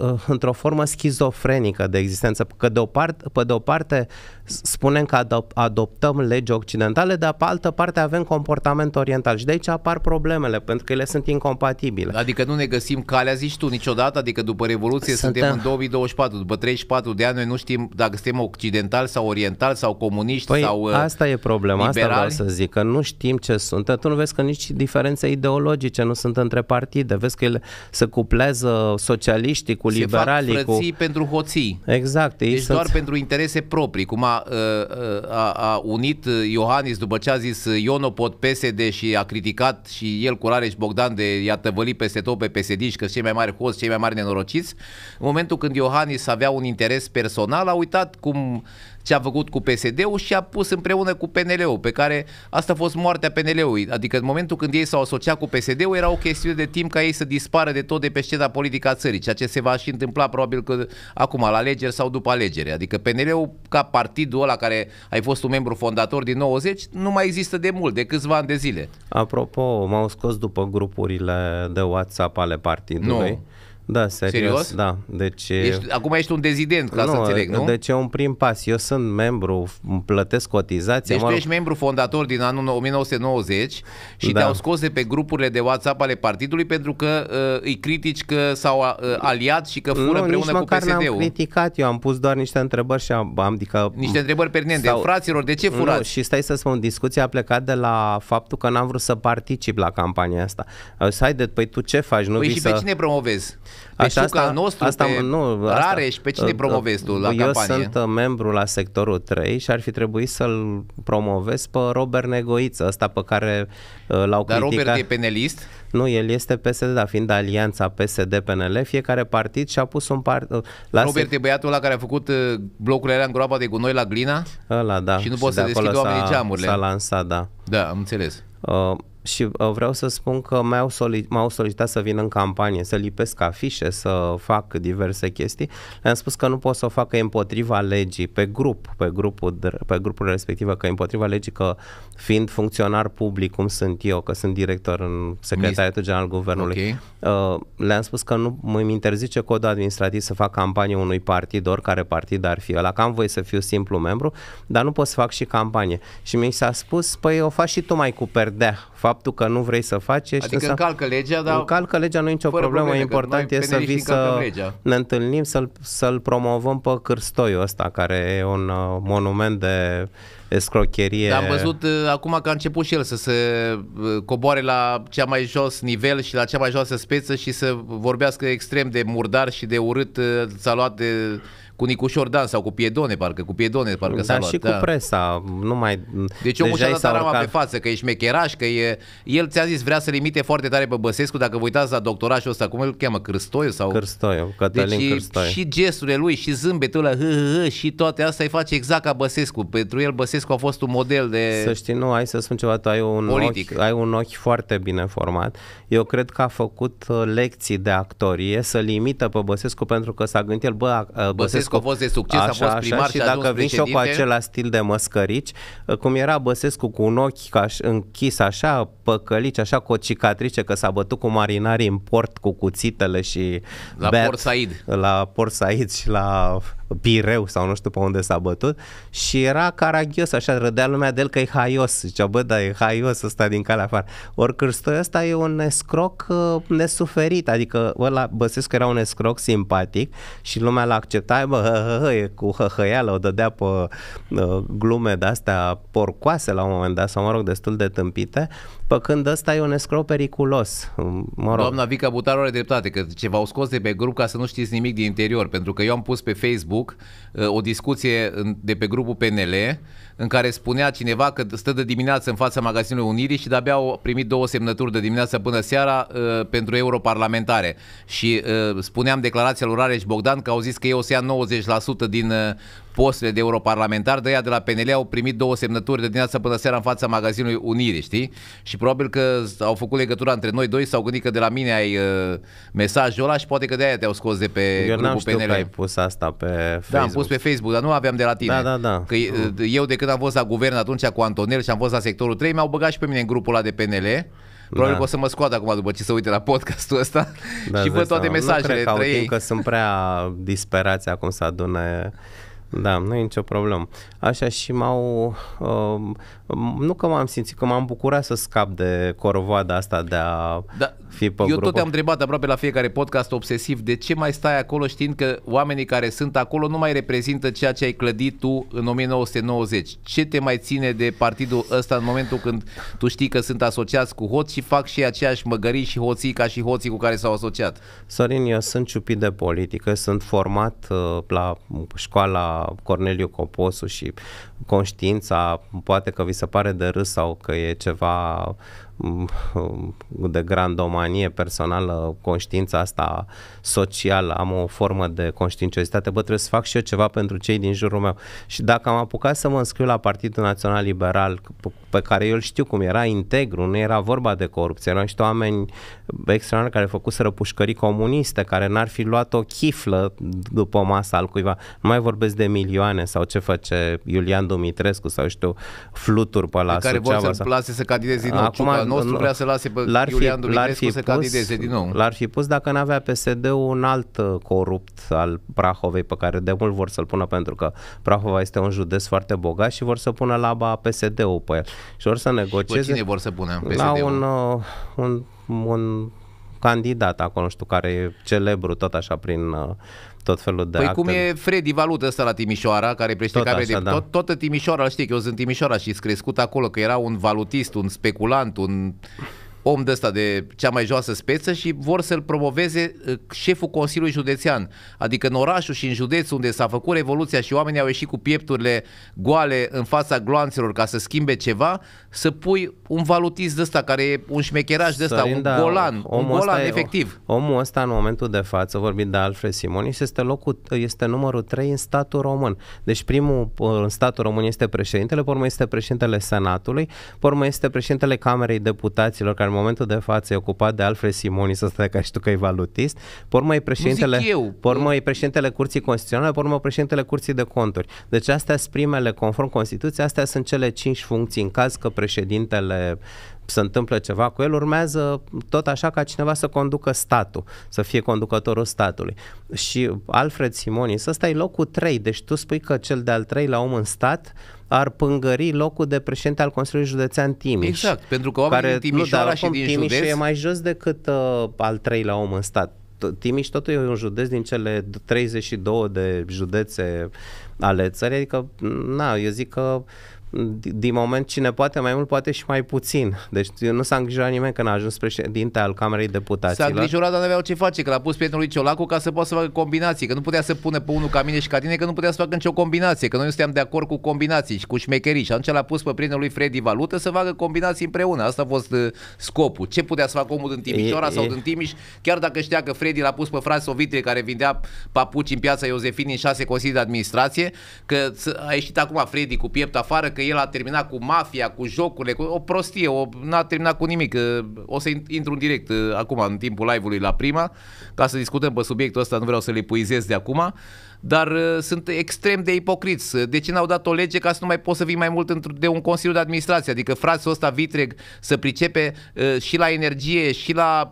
uh, într-o formă schizofrenică de existență. Că de o parte, pe de o parte spunem că adop, adoptăm legi occidentale, dar pe altă parte avem comportament oriental și de aici apar problemele, pentru că ele sunt incompatibile. Adică nu ne găsim calea, zici tu, niciodată, adică după Revoluție suntem, suntem în 2024, după 34 de ani noi nu știm dacă suntem occidental sau oriental sau comuniști păi, sau uh, asta e problema, liberali. asta vreau să zic, că nu știm ce sunt. Tu nu vezi că nici diferențe ideologice nu sunt între partide, vezi că ele se cuplează socialiștii cu liberalii. Se fac cu... pentru hoții. Exact. Deci doar să-ți... doar pentru interese proprii, cum a, ă, ă, a, a unit Iohannis după ce a zis Ionopot PSD și a criticat și el cu Rareș Bogdan de i-a tăvălit peste tot pe psd că cei mai mari hoți, cei mai mari nenorociți. În momentul când Iohannis avea un interes personal, a uitat cum ce a făcut cu PSD-ul și a pus împreună cu PNL-ul, pe care asta a fost moartea PNL-ului. Adică în momentul când ei s-au asociat cu PSD-ul era o chestiune de timp ca ei să dispară de tot de pe scena politică a țării, ceea ce se va și întâmpla probabil că acum la alegeri sau după alegeri. Adică PNL-ul ca partidul ăla care ai fost un membru fondator din 90 nu mai există de mult, de câțiva ani de zile. Apropo, m-au scos după grupurile de WhatsApp ale partidului. Nu. Da, serios. serios? Da. Deci, ești, acum ești un dezident, ca nu, să înțeleg, nu? Deci e un prim pas. Eu sunt membru, îmi plătesc cotizația. Deci mă... tu ești membru fondator din anul 1990 și da. te-au scos de pe grupurile de WhatsApp ale partidului pentru că uh, îi critici că s-au uh, aliat și că fură nu, împreună cu PSD-ul. Nu, am criticat. Eu am pus doar niște întrebări și am... Adică, niște întrebări pernente. Sau... Fraților, de ce furați? Nu, și stai să spun, discuția a plecat de la faptul că n-am vrut să particip la campania asta. Haideți, păi tu ce faci? Nu păi și să... pe cine promovezi? Deci asta, nostru, asta, pe nu, asta, și pe cine uh, promovezi tu la uh, eu campanie? Eu sunt uh, membru la sectorul 3 și ar fi trebuit să-l promovez pe Robert Negoiță, ăsta pe care l-au Dar criticat. Robert e penelist? Nu, el este PSD, dar fiind alianța PSD-PNL, fiecare partid și-a pus un part... Robert se... e băiatul ăla care a făcut blocurile alea în groapa de gunoi la Glina? Ăla, da. Și nu poți să deschid oamenii geamurile. S-a lansat, da. Da, am înțeles. Uh, și uh, vreau să spun că m-au, solic- m-au solicitat să vin în campanie, să lipesc afișe, să fac diverse chestii. Le-am spus că nu pot să o fac, că e împotriva legii, pe grup, pe, grupul, pe grupul respectiv, că e împotriva legii, că fiind funcționar public, cum sunt eu, că sunt director în Secretariatul General al Guvernului, okay. Uh, le-am spus că nu îmi interzice codul administrativ să fac campanie unui partid, oricare partid ar fi ăla, că am voie să fiu simplu membru, dar nu pot să fac și campanie. Și mi s-a spus, păi o faci și tu mai cu perdea Faptul că nu vrei să faci este adică să... încalcă legea, dar... Încalcă legea, nu e nicio problemă. Probleme, Important e să vii să legea. ne întâlnim, să-l, să-l promovăm pe Cârstoiu ăsta, care e un uh, monument de escrocherie. Am văzut uh, acum că a început și el să se uh, coboare la cea mai jos nivel și la cea mai joasă speță și să vorbească extrem de murdar și de urât. Uh, ți-a luat de cu Nicușor Dan sau cu Piedone, parcă cu Piedone, parcă s-a luat. și cu da. presa, nu mai... Deci omul și-a dat arama pe față, că e șmecheraș, că e... El ți-a zis, vrea să limite foarte tare pe Băsescu, dacă vă uitați la doctorașul ăsta, cum îl cheamă, Cârstoiu sau... Cârstoiu, Cătălin deci, Cârstoiu. și gesturile lui, și zâmbetul ăla, hă, hă, și toate astea îi face exact ca Băsescu. Pentru el Băsescu a fost un model de... Să știi, nu, hai să spun ceva, tu ai un, politic. ochi, ai un ochi foarte bine format. Eu cred că a făcut uh, lecții de actorie, să limită pe Băsescu pentru că s-a gândit el, bă, uh, Băsescu, Băsescu Băsescu a fost de succes, așa, a fost primar așa, și, și dacă vin și eu cu același stil de măscărici, cum era Băsescu cu un ochi ca închis așa, păcălici, așa cu o cicatrice că s-a bătut cu marinarii în port cu cuțitele și la Port Said. La Port Said și la Pireu sau nu știu pe unde s-a bătut și era caragios, așa, râdea lumea de el că e haios, zicea, bă, dar e haios ăsta din calea afară. Ori Cârstoi ăsta e un escroc uh, nesuferit, adică ăla, Băsescu era un escroc simpatic și lumea l-a acceptat, bă, hă, hă, hă, e cu hăhăială, o dădea pe uh, glume de-astea porcoase la un moment dat, sau mă rog, destul de tâmpite, pe când ăsta e un escrow periculos. Mă rog. Doamna Vica Butaru are dreptate, că ce v-au scos de pe grup ca să nu știți nimic din interior, pentru că eu am pus pe Facebook uh, o discuție de pe grupul PNL, în care spunea cineva că stă de dimineață în fața magazinului Unirii și de-abia au primit două semnături de dimineață până seara uh, pentru europarlamentare. Și uh, spuneam declarația lui Rareș Bogdan că au zis că eu o să ia 90% din uh, postele de europarlamentar, de aia de la PNL au primit două semnături de dimineața până seara în fața magazinului Unire, știi? Și probabil că au făcut legătura între noi doi, s-au gândit că de la mine ai uh, mesajul ăla și poate că de aia te-au scos de pe eu grupul PNL. Că ai pus asta pe Facebook. Da, am pus pe Facebook, dar nu aveam de la tine. Da, da, da. Că mm. eu de când am fost la guvern atunci cu Antonel și am fost la sectorul 3, mi-au băgat și pe mine în grupul ăla de PNL. Probabil da. că o să mă scoată acum după ce se uite la podcastul ăsta da, și văd toate mesajele nu cred că, ei. că sunt prea disperați acum să adune da, nu e nicio problemă. Așa și m-au... Uh, nu că m-am simțit, că m-am bucurat să scap de corvoada asta de a da, fi pe Eu grupă. tot te-am întrebat aproape la fiecare podcast obsesiv de ce mai stai acolo știind că oamenii care sunt acolo nu mai reprezintă ceea ce ai clădit tu în 1990. Ce te mai ține de partidul ăsta în momentul când tu știi că sunt asociați cu hoți și fac și aceeași măgării și hoții ca și hoții cu care s-au asociat? Sorin, eu sunt ciupit de politică, sunt format uh, la școala Corneliu Coposu și conștiința, poate că vi se pare de râs sau că e ceva Mm, de grandomanie personală, conștiința asta socială, am o formă de conștiinciozitate, bă, trebuie să fac și eu ceva pentru cei din jurul meu. Și dacă am apucat să mă înscriu la Partidul Național Liberal, pe care eu îl știu cum era integru, nu era vorba de corupție, erau niște oameni extraordinari care făcuseră pușcării comuniste, care n-ar fi luat o chiflă după masa al cuiva. Nu mai vorbesc de milioane sau ce face Iulian Dumitrescu sau știu, fluturi pe la pe care Suceava, vor să-l plase să candideze din Acum, nostru vrea să lase pe l-ar fi, Iulian Duminescu l-ar să pus, candideze din nou. L-ar fi pus dacă n-avea PSD-ul un alt uh, corupt al Prahovei pe care de mult vor să-l pună pentru că Prahova este un județ foarte bogat și vor să pună laba PSD-ul pe el. Și vor să negocieze. Și cine vor să pună psd La un, uh, un, un candidat acolo, nu știu, care e celebru tot așa prin uh, tot felul de Păi acte. cum e Freddy Valută ăsta la Timișoara, care prește tot, de... da. tot, tot Timișoara, știi că eu sunt Timișoara și crescut acolo, că era un valutist, un speculant, un om de ăsta de cea mai joasă speță și vor să-l promoveze uh, șeful Consiliului Județean. Adică în orașul și în județ unde s-a făcut revoluția și oamenii au ieșit cu piepturile goale în fața gloanțelor ca să schimbe ceva, să pui un valutist de ăsta care e un șmecheraj de ăsta, un da, golan, un golan e, efectiv. Omul ăsta în momentul de față, vorbit de Alfred Simonis, este, locul, este numărul 3 în statul român. Deci primul uh, în statul român este președintele, pe urmă este președintele Senatului, pe urmă este președintele Camerei Deputaților, care în momentul de față e ocupat de Alfred Simonis, ăsta ca și tu că e valutist, pe urmă e președintele, eu. Pe urmă e președintele Curții Constituționale, pe urmă președintele Curții de Conturi. Deci astea sunt primele, conform Constituției, astea sunt cele 5 funcții în caz că președintele se întâmplă ceva cu el, urmează tot așa ca cineva să conducă statul, să fie conducătorul statului. Și Alfred Simonis, ăsta e locul 3, deci tu spui că cel de-al treilea om în stat ar pângări locul de președinte al Consiliului Județean Timiș. Exact, pentru că oamenii care, din Timișoara nu, dar, și din Timiș județ... e mai jos decât uh, al treilea om în stat. Timiș totul e un județ din cele 32 de județe ale țării, adică, na, eu zic că din moment cine poate mai mult, poate și mai puțin. Deci nu s-a îngrijorat nimeni când a ajuns președinte al Camerei Deputaților. S-a îngrijorat, dar nu aveau ce face, că l-a pus prietenul lui Ciolacu ca să poată să facă combinații, că nu putea să pune pe unul ca mine și ca tine, că nu putea să facă nicio combinație, că noi nu suntem de acord cu combinații și cu șmecherii. Și atunci l-a pus pe prietenul lui Freddy Valută să facă combinații împreună. Asta a fost uh, scopul. Ce putea să facă omul din Timișoara e, sau e... din Timiș, chiar dacă știa că Freddy l-a pus pe frați Sovitrie care vindea papuci în piața Iosefin în șase consilii de administrație, că a ieșit acum Freddy cu piept afară, că că el a terminat cu mafia, cu jocurile, cu o prostie, o, n-a terminat cu nimic. Ă, o să intru în direct ă, acum, în timpul live-ului la prima, ca să discutăm pe subiectul ăsta, nu vreau să le puizez de acum, dar ă, sunt extrem de ipocriți. De ce n-au dat o lege ca să nu mai poți să vii mai mult de un Consiliu de Administrație? Adică frațul ăsta vitreg să pricepe și la energie, și la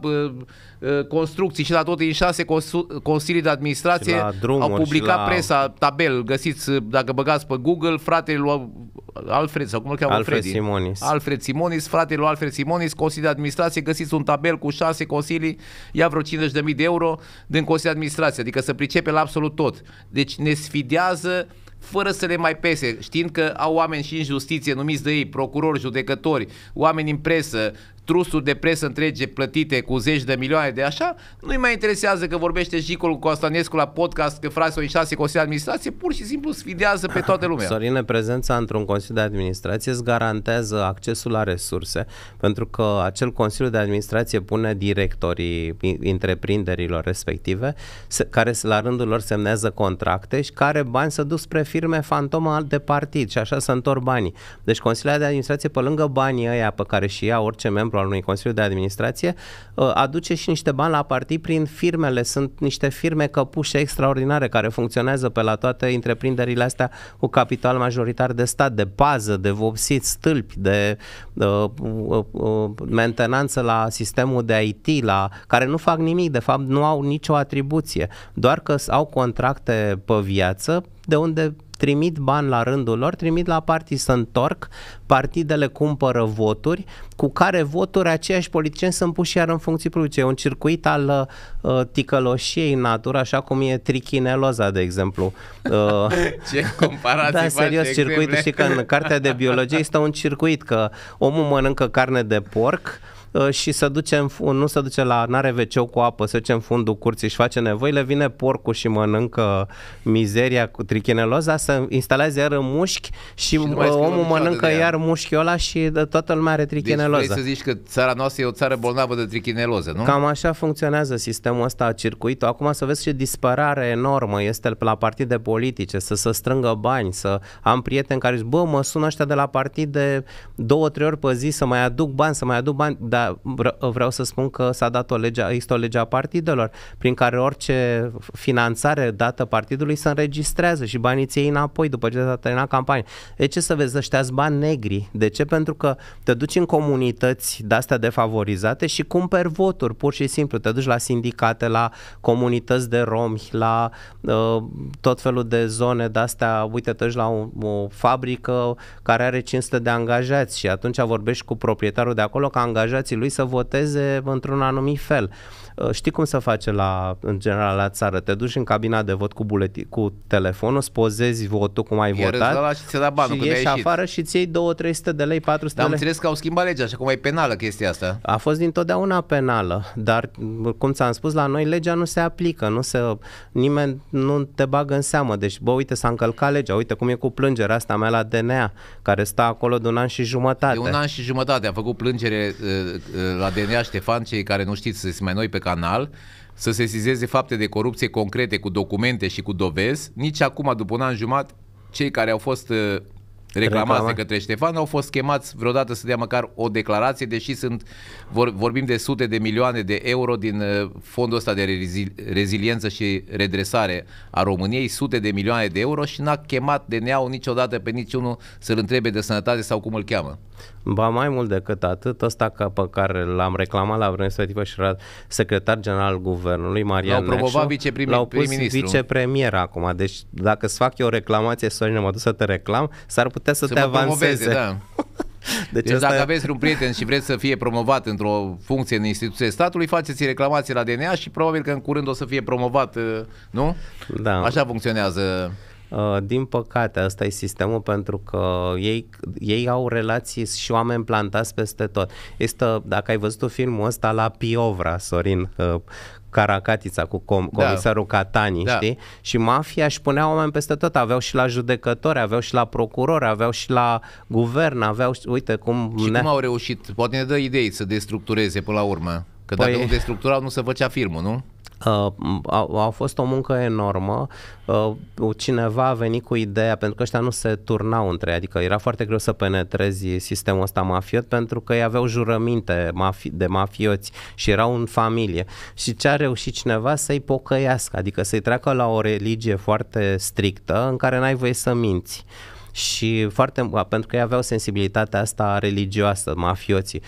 Uh, construcții și la tot din șase consilii de administrație drumuri, au publicat la... presa, tabel, găsiți, uh, dacă băgați pe Google, fratele lui Alfred, sau cum îl cheamă Alfred Freddy? Simonis. Alfred Simonis, fratele lui Alfred Simonis, consilii de administrație, găsiți un tabel cu șase consilii, ia vreo 50.000 de euro din consilii de administrație, adică să pricepe la absolut tot. Deci ne sfidează fără să le mai pese, știind că au oameni și în justiție numiți de ei, procurori, judecători, oameni în presă, trusuri de presă întrege plătite cu zeci de milioane de așa, nu-i mai interesează că vorbește Jicol Costanescu la podcast că o e șase consilii de administrație, pur și simplu sfidează pe toată lumea. Sorine, prezența într-un consiliu de administrație îți garantează accesul la resurse, pentru că acel consiliu de administrație pune directorii întreprinderilor respective, care la rândul lor semnează contracte și care bani să duc spre firme fantomă de partid și așa să întorc banii. Deci Consiliul de Administrație, pe lângă banii ăia pe care și ia orice membru membru al unui Consiliu de Administrație, uh, aduce și niște bani la partid prin firmele. Sunt niște firme căpușe extraordinare care funcționează pe la toate întreprinderile astea cu capital majoritar de stat, de pază, de vopsit, stâlpi, de de, uh, de uh, mentenanță la sistemul de IT, la care nu fac nimic, de fapt nu au nicio atribuție, doar că au contracte pe viață de unde trimit bani la rândul lor, trimit la partii să întorc, partidele cumpără voturi, cu care voturi aceiași politicieni sunt puși iar în funcții publice. E un circuit al uh, ticăloșiei în natură, așa cum e trichineloza, de exemplu. Uh, Ce comparație Da, serios, circuitul, știi că în cartea de biologie este un circuit, că omul mănâncă carne de porc, Uh, și se duce în, nu se duce la, n-are wc cu apă, se duce în fundul curții și face nevoile, vine porcul și mănâncă mizeria cu trichineloza, să instalează iar mușchi și, și uh, omul mănâncă iar mușchiul ăla și toată lumea are trichineloză. Deci vrei să zici că țara noastră e o țară bolnavă de trichineloză, nu? Cam așa funcționează sistemul ăsta a circuitului. Acum să vezi ce disparare enormă este la partide politice, să se strângă bani, să am prieteni care zic, bă, mă sună ăștia de la partide două, trei ori pe zi să mai aduc bani, să mai aduc bani, dar dar vreau să spun că s-a dat o lege, există o lege a partidelor prin care orice finanțare dată partidului se înregistrează și banii ției înapoi după ce s-a terminat campania. De ce să vezi ăștia bani negri? De ce? Pentru că te duci în comunități de-astea defavorizate și cumperi voturi, pur și simplu. Te duci la sindicate, la comunități de romi, la uh, tot felul de zone de-astea, uite, te duci la o, o fabrică care are 500 de angajați și atunci vorbești cu proprietarul de acolo că angajați lui să voteze într-un anumit fel. Uh, știi cum se face la, în general la țară, te duci în cabina de vot cu, buleti, cu telefonul, îți pozezi votul cum ai Iar votat și, ți-a dat banul, și ieși afară și ți iei 2-300 de lei, 400 Dar am înțeles că au schimbat legea și acum e penală chestia asta. A fost dintotdeauna penală, dar cum ți-am spus, la noi legea nu se aplică, nu se, nimeni nu te bagă în seamă. Deci, bă, uite, s-a încălcat legea, uite cum e cu plângerea asta mea la DNA, care stă acolo de un an și jumătate. De un an și jumătate, a făcut plângere uh, uh, la DNA Ștefan, cei care nu știți, sunt mai noi pe canal, să se sizeze fapte de corupție concrete cu documente și cu dovezi. Nici acum, după un an jumat, cei care au fost uh, reclamați Reclama. de către Ștefan au fost chemați vreodată să dea măcar o declarație, deși sunt, vor, vorbim de sute de milioane de euro din uh, fondul ăsta de rezil, reziliență și redresare a României, sute de milioane de euro și n-a chemat de neau niciodată pe niciunul să-l întrebe de sănătate sau cum îl cheamă. Ba mai mult decât atât, ăsta că, pe care l-am reclamat la vremea respectivă și era secretar general al guvernului, Maria L-au promovat viceprim- l-au pus vicepremier acum. Deci dacă îți fac eu reclamație, Sorin, mă duc să te reclam, s-ar putea să, să te avanseze. da. Deci, deci dacă e... aveți un prieten și vreți să fie promovat într-o funcție în instituție statului, faceți reclamații la DNA și probabil că în curând o să fie promovat, uh, nu? Da. Așa funcționează Uh, din păcate, asta e sistemul pentru că ei, ei au relații și oameni plantați peste tot. Este, dacă ai văzut filmul ăsta la Piovra, Sorin, uh, Caracatița cu com- da. comisarul da. Catani, da. știi? Și mafia își punea oameni peste tot, aveau și la judecători, aveau și la procurori, aveau și la guvern, aveau, uite cum... Și ne... cum au reușit, poate ne dă idei să destructureze până la urmă. Că păi... dacă nu destructurau, nu se făcea firmă, nu? Uh, a, a fost o muncă enormă. Uh, cineva a venit cu ideea, pentru că ăștia nu se turnau între adică era foarte greu să penetrezi sistemul ăsta mafiot pentru că ei aveau jurăminte mafi- de mafioți și erau în familie. Și ce a reușit cineva să-i pocăiască, adică să-i treacă la o religie foarte strictă în care n-ai voie să minți. Uh, și foarte, pentru că ei aveau sensibilitatea asta religioasă, mafioții.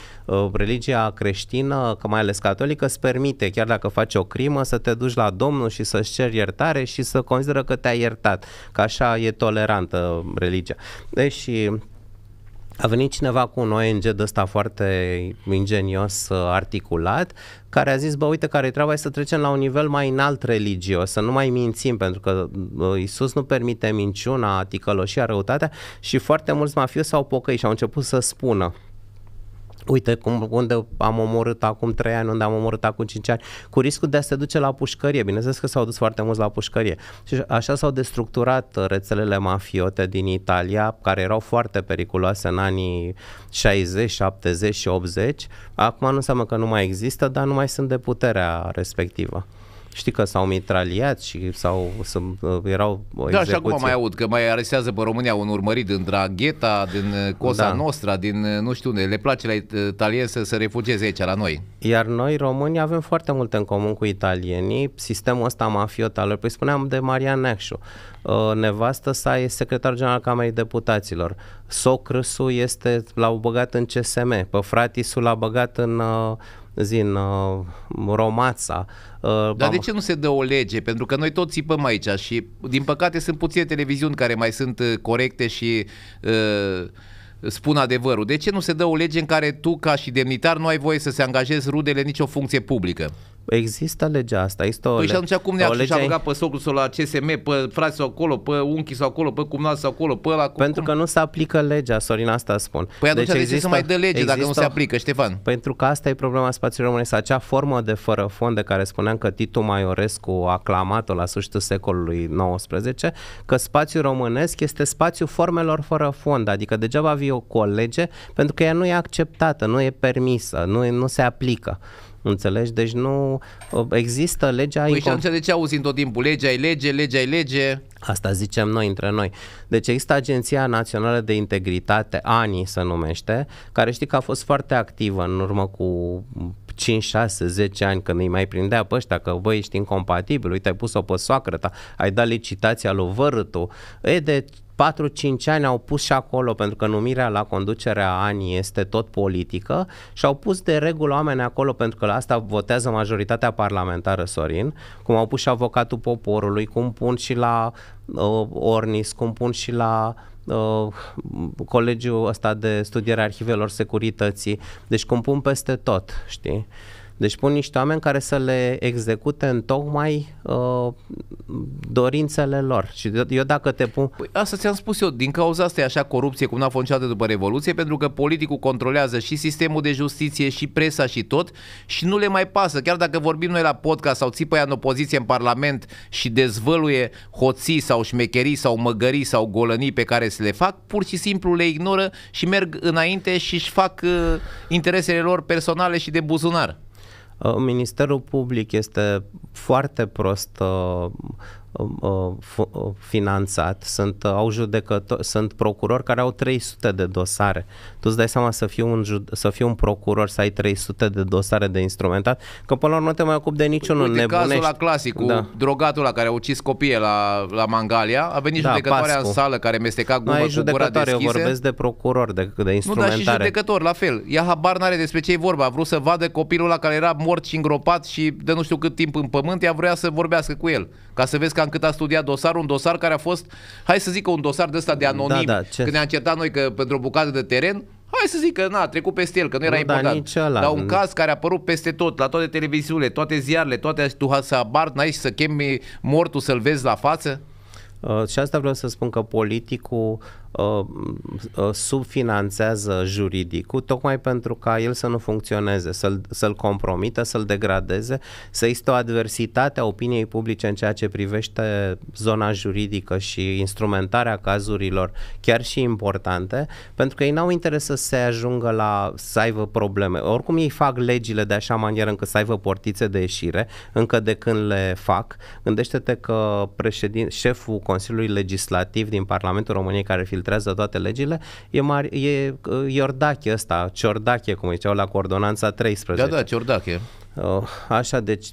Religia creștină, că mai ales catolică, îți permite, chiar dacă faci o crimă, să te duci la Domnul și să-ți ceri iertare și să consideră că te-a iertat, că așa e tolerantă religia. Deci a venit cineva cu un ONG de ăsta foarte ingenios, uh, articulat, care a zis, bă, uite care e treaba, să trecem la un nivel mai înalt religios, să nu mai mințim, pentru că uh, Isus nu permite minciuna, ticăloșia, răutatea și foarte mulți mafioși s-au pocăit și au început să spună uite cum, unde am omorât acum 3 ani, unde am omorât acum 5 ani, cu riscul de a se duce la pușcărie. Bineînțeles că s-au dus foarte mulți la pușcărie. Și așa s-au destructurat rețelele mafiote din Italia, care erau foarte periculoase în anii 60, 70 și 80. Acum nu înseamnă că nu mai există, dar nu mai sunt de puterea respectivă. Știi că s-au mitraliat și s-au, s- uh, erau o Da, și acum mai aud că mai arestează pe România un urmărit din Dragheta, din uh, Cosa da. Nostra, din uh, nu știu unde. Le place la italieni să se refugieze aici, la noi. Iar noi, români, avem foarte multe în comun cu italienii. Sistemul ăsta mafiot al lor, păi spuneam de Marian Neacșu. Nevastă sa e secretar general Camerei Deputaților. Socrâsul este, l-au băgat în CSM. Pe fratisul l-a băgat în zin, uh, romața. Uh, Dar am... de ce nu se dă o lege? Pentru că noi toți țipăm aici și din păcate sunt puține televiziuni care mai sunt uh, corecte și uh, spun adevărul. De ce nu se dă o lege în care tu, ca și demnitar, nu ai voie să se angajezi rudele nicio funcție publică? Există legea asta. Există o păi Păi și atunci cum ne-a legea... băgat pe socul sau la CSM, pe frate sau acolo, pe unchi sau acolo, pe cumnat sau acolo, pe la cum, Pentru cum? că nu se aplică legea, Sorin, asta spun. Păi atunci deci există, să mai dă lege există, dacă nu se aplică, Ștefan? Pentru că asta e problema spațiului românesc, acea formă de fără fond de care spuneam că Titu Maiorescu a aclamat o la sfârșitul secolului XIX, că spațiul românesc este spațiul formelor fără fond, adică degeaba vii o colege pentru că ea nu e acceptată, nu e permisă, nu, e, nu se aplică. Înțelegi? Deci nu uh, există legea... Păi incom- și de ce auzim tot timpul? Legea e lege, legea e lege? Asta zicem noi între noi. Deci există Agenția Națională de Integritate, ANI se numește, care știi că a fost foarte activă în urmă cu 5, 6, 10 ani când îi mai prindea pe ăștia că băi ești incompatibil, uite ai pus-o pe ta, ai dat licitația lui Vărâtu, e de 4-5 ani au pus și acolo, pentru că numirea la conducerea anii este tot politică, și au pus de regulă oameni acolo, pentru că la asta votează majoritatea parlamentară, Sorin, cum au pus și avocatul poporului, cum pun și la uh, Ornis, cum pun și la uh, Uh, colegiul ăsta de studiere arhivelor securității, deci compun peste tot, știi? Deci pun niște oameni care să le execute în tocmai uh, dorințele lor. Și eu dacă te pun... Păi asta ți-am spus eu, din cauza asta e așa corupție cum n-a fost niciodată după Revoluție, pentru că politicul controlează și sistemul de justiție, și presa, și tot, și nu le mai pasă. Chiar dacă vorbim noi la podcast sau țipă în opoziție în Parlament și dezvăluie hoții sau șmecherii sau măgării sau golănii pe care se le fac, pur și simplu le ignoră și merg înainte și își fac uh, interesele lor personale și de buzunar. Ministerul Public este foarte prost uh, Uh, uh, uh, finanțat, sunt, au judecători, sunt procurori care au 300 de dosare. Tu îți dai seama să fii, un, să fii un procuror, să ai 300 de dosare de instrumentat, că până la urmă nu te mai ocupi de niciunul Uite, nebunești. cazul la clasic cu da. drogatul la care a ucis copiii la, la Mangalia, a venit da, judecătoarea Pascu. în sală care mesteca gumă nu, cu gura deschise. Eu vorbesc de procuror de de instrumentare. Nu, dar și judecător, la fel. Ea habar n-are despre ce e vorba. A vrut să vadă copilul la care era mort și îngropat și de nu știu cât timp în pământ, ea vrea să vorbească cu el. Ca să vezi cam cât a studiat dosarul, un dosar care a fost, hai să zic că un dosar de ăsta de da, anonim. Da, da, ce? Când ne-a certat noi că pentru o bucată de teren, hai să zic că n a trecut peste el, că nu era nu, important. Da, ăla, Dar un caz care a apărut peste tot, la toate televiziunile, toate ziarele, toate, tu să abar, n-ai să chemi mortul să-l vezi la față? Uh, și asta vreau să spun că politicul uh, Uh, uh, subfinanțează juridicul tocmai pentru ca el să nu funcționeze, să-l, să-l compromită, să-l degradeze, să există o adversitate a opiniei publice în ceea ce privește zona juridică și instrumentarea cazurilor, chiar și importante, pentru că ei n-au interes să se ajungă la să aibă probleme. Oricum ei fac legile de așa manieră încât să aibă portițe de ieșire, încă de când le fac. Gândește-te că președin, șeful Consiliului Legislativ din Parlamentul României, care fi filtrează toate legile, e, mari, e Iordache ăsta, Ciordache, cum ziceau la coordonanța 13. Da, da, Ciordache. Oh, așa, deci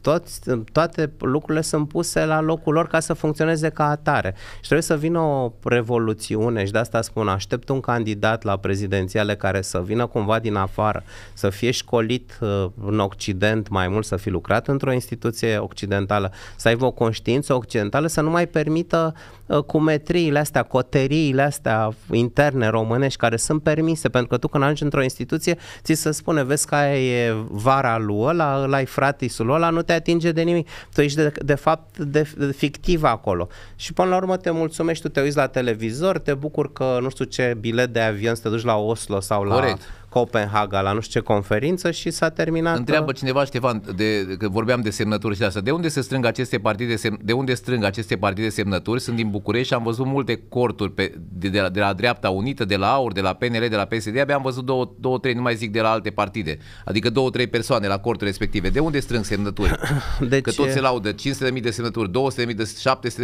toți, toate lucrurile sunt puse la locul lor ca să funcționeze ca atare. Și trebuie să vină o revoluțiune și de asta spun, aștept un candidat la prezidențiale care să vină cumva din afară, să fie școlit uh, în Occident mai mult, să fi lucrat într-o instituție occidentală, să aibă o conștiință occidentală, să nu mai permită Ă, cu metriile astea, coteriile astea interne românești care sunt permise, pentru că tu când ajungi într-o instituție, ți se spune, vezi că aia e vara lui ăla, ăla e fratisul ăla, nu te atinge de nimic. Tu ești de, de fapt de, de fictiv acolo. Și până la urmă te mulțumești, tu te uiți la televizor, te bucur că nu știu ce bilet de avion să te duci la Oslo sau la Corect. Copenhaga, la nu știu ce conferință și s-a terminat. Întreabă uh, cineva, Ștefan, de, că vorbeam de semnături și de asta, de unde se strâng aceste partide, de unde strâng aceste partide semnături? Sunt din București și am văzut multe corturi pe, de, de, la, de la Dreapta Unită, de la AUR, de la PNL, de la PSD, abia am văzut două, două, trei, nu mai zic de la alte partide, adică două, trei persoane la corturi respective. De unde strâng semnături? Deci, că tot se laudă 500.000 de semnături, 200.000 de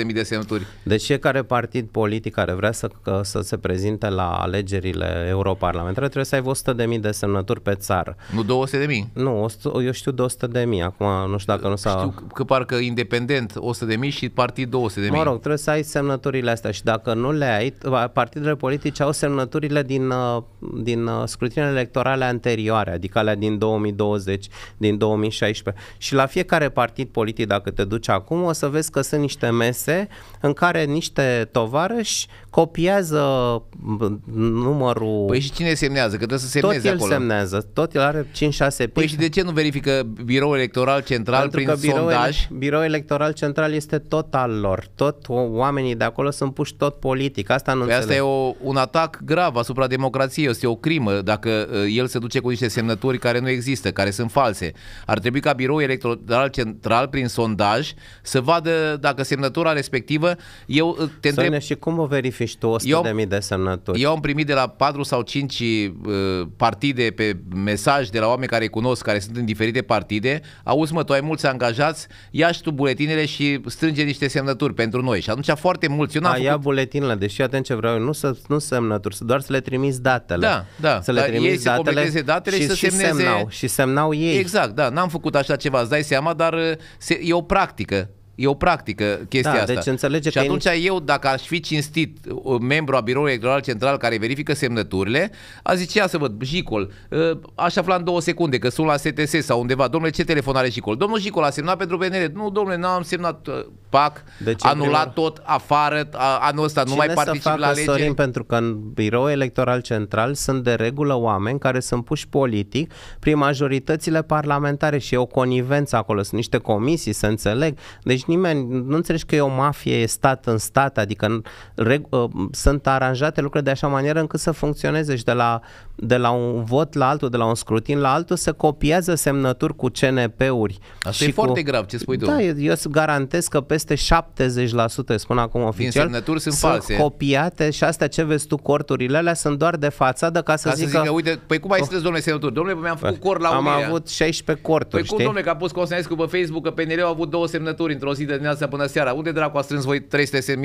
700.000 de semnături. Deci fiecare partid politic care vrea să, să se prezinte la alegerile europarlamentare trebuie să aibă 100 de de semnături pe țară. Nu 200 de mii? Nu, 100, eu știu de de mii. Acum nu știu dacă nu s-a... Știu că parcă independent 100 de mii și partid 200 de mii. Mă rog, trebuie să ai semnăturile astea și dacă nu le ai, partidele politice au semnăturile din, uh, din uh, scrutinele electorale anterioare, adică alea din 2020, din 2016. Și la fiecare partid politic, dacă te duci acum, o să vezi că sunt niște mese în care niște tovarăși copiază numărul... Păi și cine semnează? Că trebuie să semneze tot el acolo. semnează, tot el are 5-6 pic. Păi și de ce nu verifică biroul electoral central Pentru prin că birou, sondaj? Biroul electoral central este tot al lor, tot oamenii de acolo sunt puși tot politic, asta nu păi asta e o, un atac grav asupra democrației, este o crimă dacă uh, el se duce cu niște semnături care nu există, care sunt false. Ar trebui ca biroul electoral central prin sondaj să vadă dacă semnătura respectivă, eu uh, te întreb... Sonia, și cum o verific? și tu 100.000 eu, de, mii de semnături. Eu am primit de la 4 sau 5 uh, partide pe mesaj de la oameni care îi cunosc, care sunt în diferite partide, auzi mă, tu ai mulți angajați, ia și tu buletinele și strânge niște semnături pentru noi. Și atunci foarte mulți, eu n-am A, făcut... ia buletinele, deși atent ce vreau eu, nu, să, nu semnături, doar să le trimiți datele. Da, da. Să le trimiți datele, se datele și, și, să și semneze... semnau. Și semnau ei. Exact, da. N-am făcut așa ceva, îți dai seama, dar uh, se, e o practică o practică chestia da, asta. Deci înțelege și că atunci ai eu, dacă aș fi cinstit uh, membru a Biroului Electoral Central care verifică semnăturile, a zice, ia să văd, Jicol, uh, aș afla în două secunde că sunt la STS sau undeva, domnule, ce telefon are Jicol? Domnul Jicol a semnat pentru PNL. Nu, domnule, n-am semnat uh, PAC, deci, anulat primul... tot, afară, anul ăsta Cine nu mai particip la lege. Sorin, pentru că în Biroul Electoral Central sunt de regulă oameni care sunt puși politic prin majoritățile parlamentare și e o conivență acolo, sunt niște comisii, să înțeleg. Deci nimeni, nu înțelegi că e o mafie, e stat în stat, adică reg, ă, sunt aranjate lucrurile de așa manieră încât să funcționeze și de la, de la un vot la altul, de la un scrutin la altul, se copiază semnături cu CNP-uri. Asta și e cu... foarte grav ce spui tu. Da, eu, eu garantez că peste 70%, spun acum oficial, Din semnături sunt, sunt false. copiate și astea ce vezi tu, corturile alea sunt doar de fațadă ca să, ca zică... să zică... uite, păi cum ai oh. strâns, domnule, semnături? Domnule, mi-am făcut cor la Am avut 16 corturi, Păi cum, domnule, că a pus Constanescu pe Facebook că PNL-ul a avut două semnături într-o zi zi de dimineața până seara. Unde dracu a strâns voi 300.000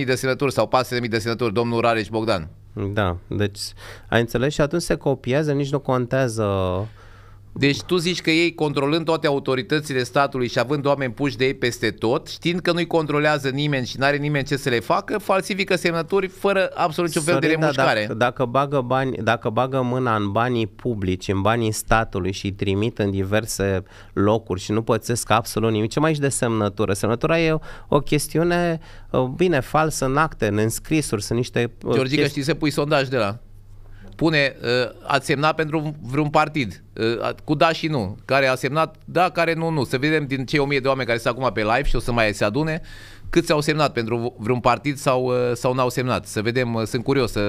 de semnături sau 400.000 de semnături, domnul Rareș Bogdan? Da, deci ai înțeles și atunci se copiază, nici nu contează deci tu zici că ei, controlând toate autoritățile statului și având oameni puși de ei peste tot, știind că nu-i controlează nimeni și n-are nimeni ce să le facă, falsifică semnături fără absolut niciun fel de da, remușcare. Dacă, dacă, bagă bani, dacă bagă mâna în banii publici, în banii statului și îi trimit în diverse locuri și nu pățesc absolut nimic, ce mai ești de semnătură? Semnătura e o, o chestiune uh, bine falsă în acte, în înscrisuri, sunt niște... Uh, Georgica, chesti... știi să pui sondaj de la pune, uh, ați semnat pentru vreun partid, uh, cu da și nu, care a semnat da, care nu, nu. Să vedem din cei 1000 de oameni care sunt acum pe live și o să mai se adune, câți au semnat pentru vreun partid sau, uh, sau n-au semnat. Să vedem, sunt curios să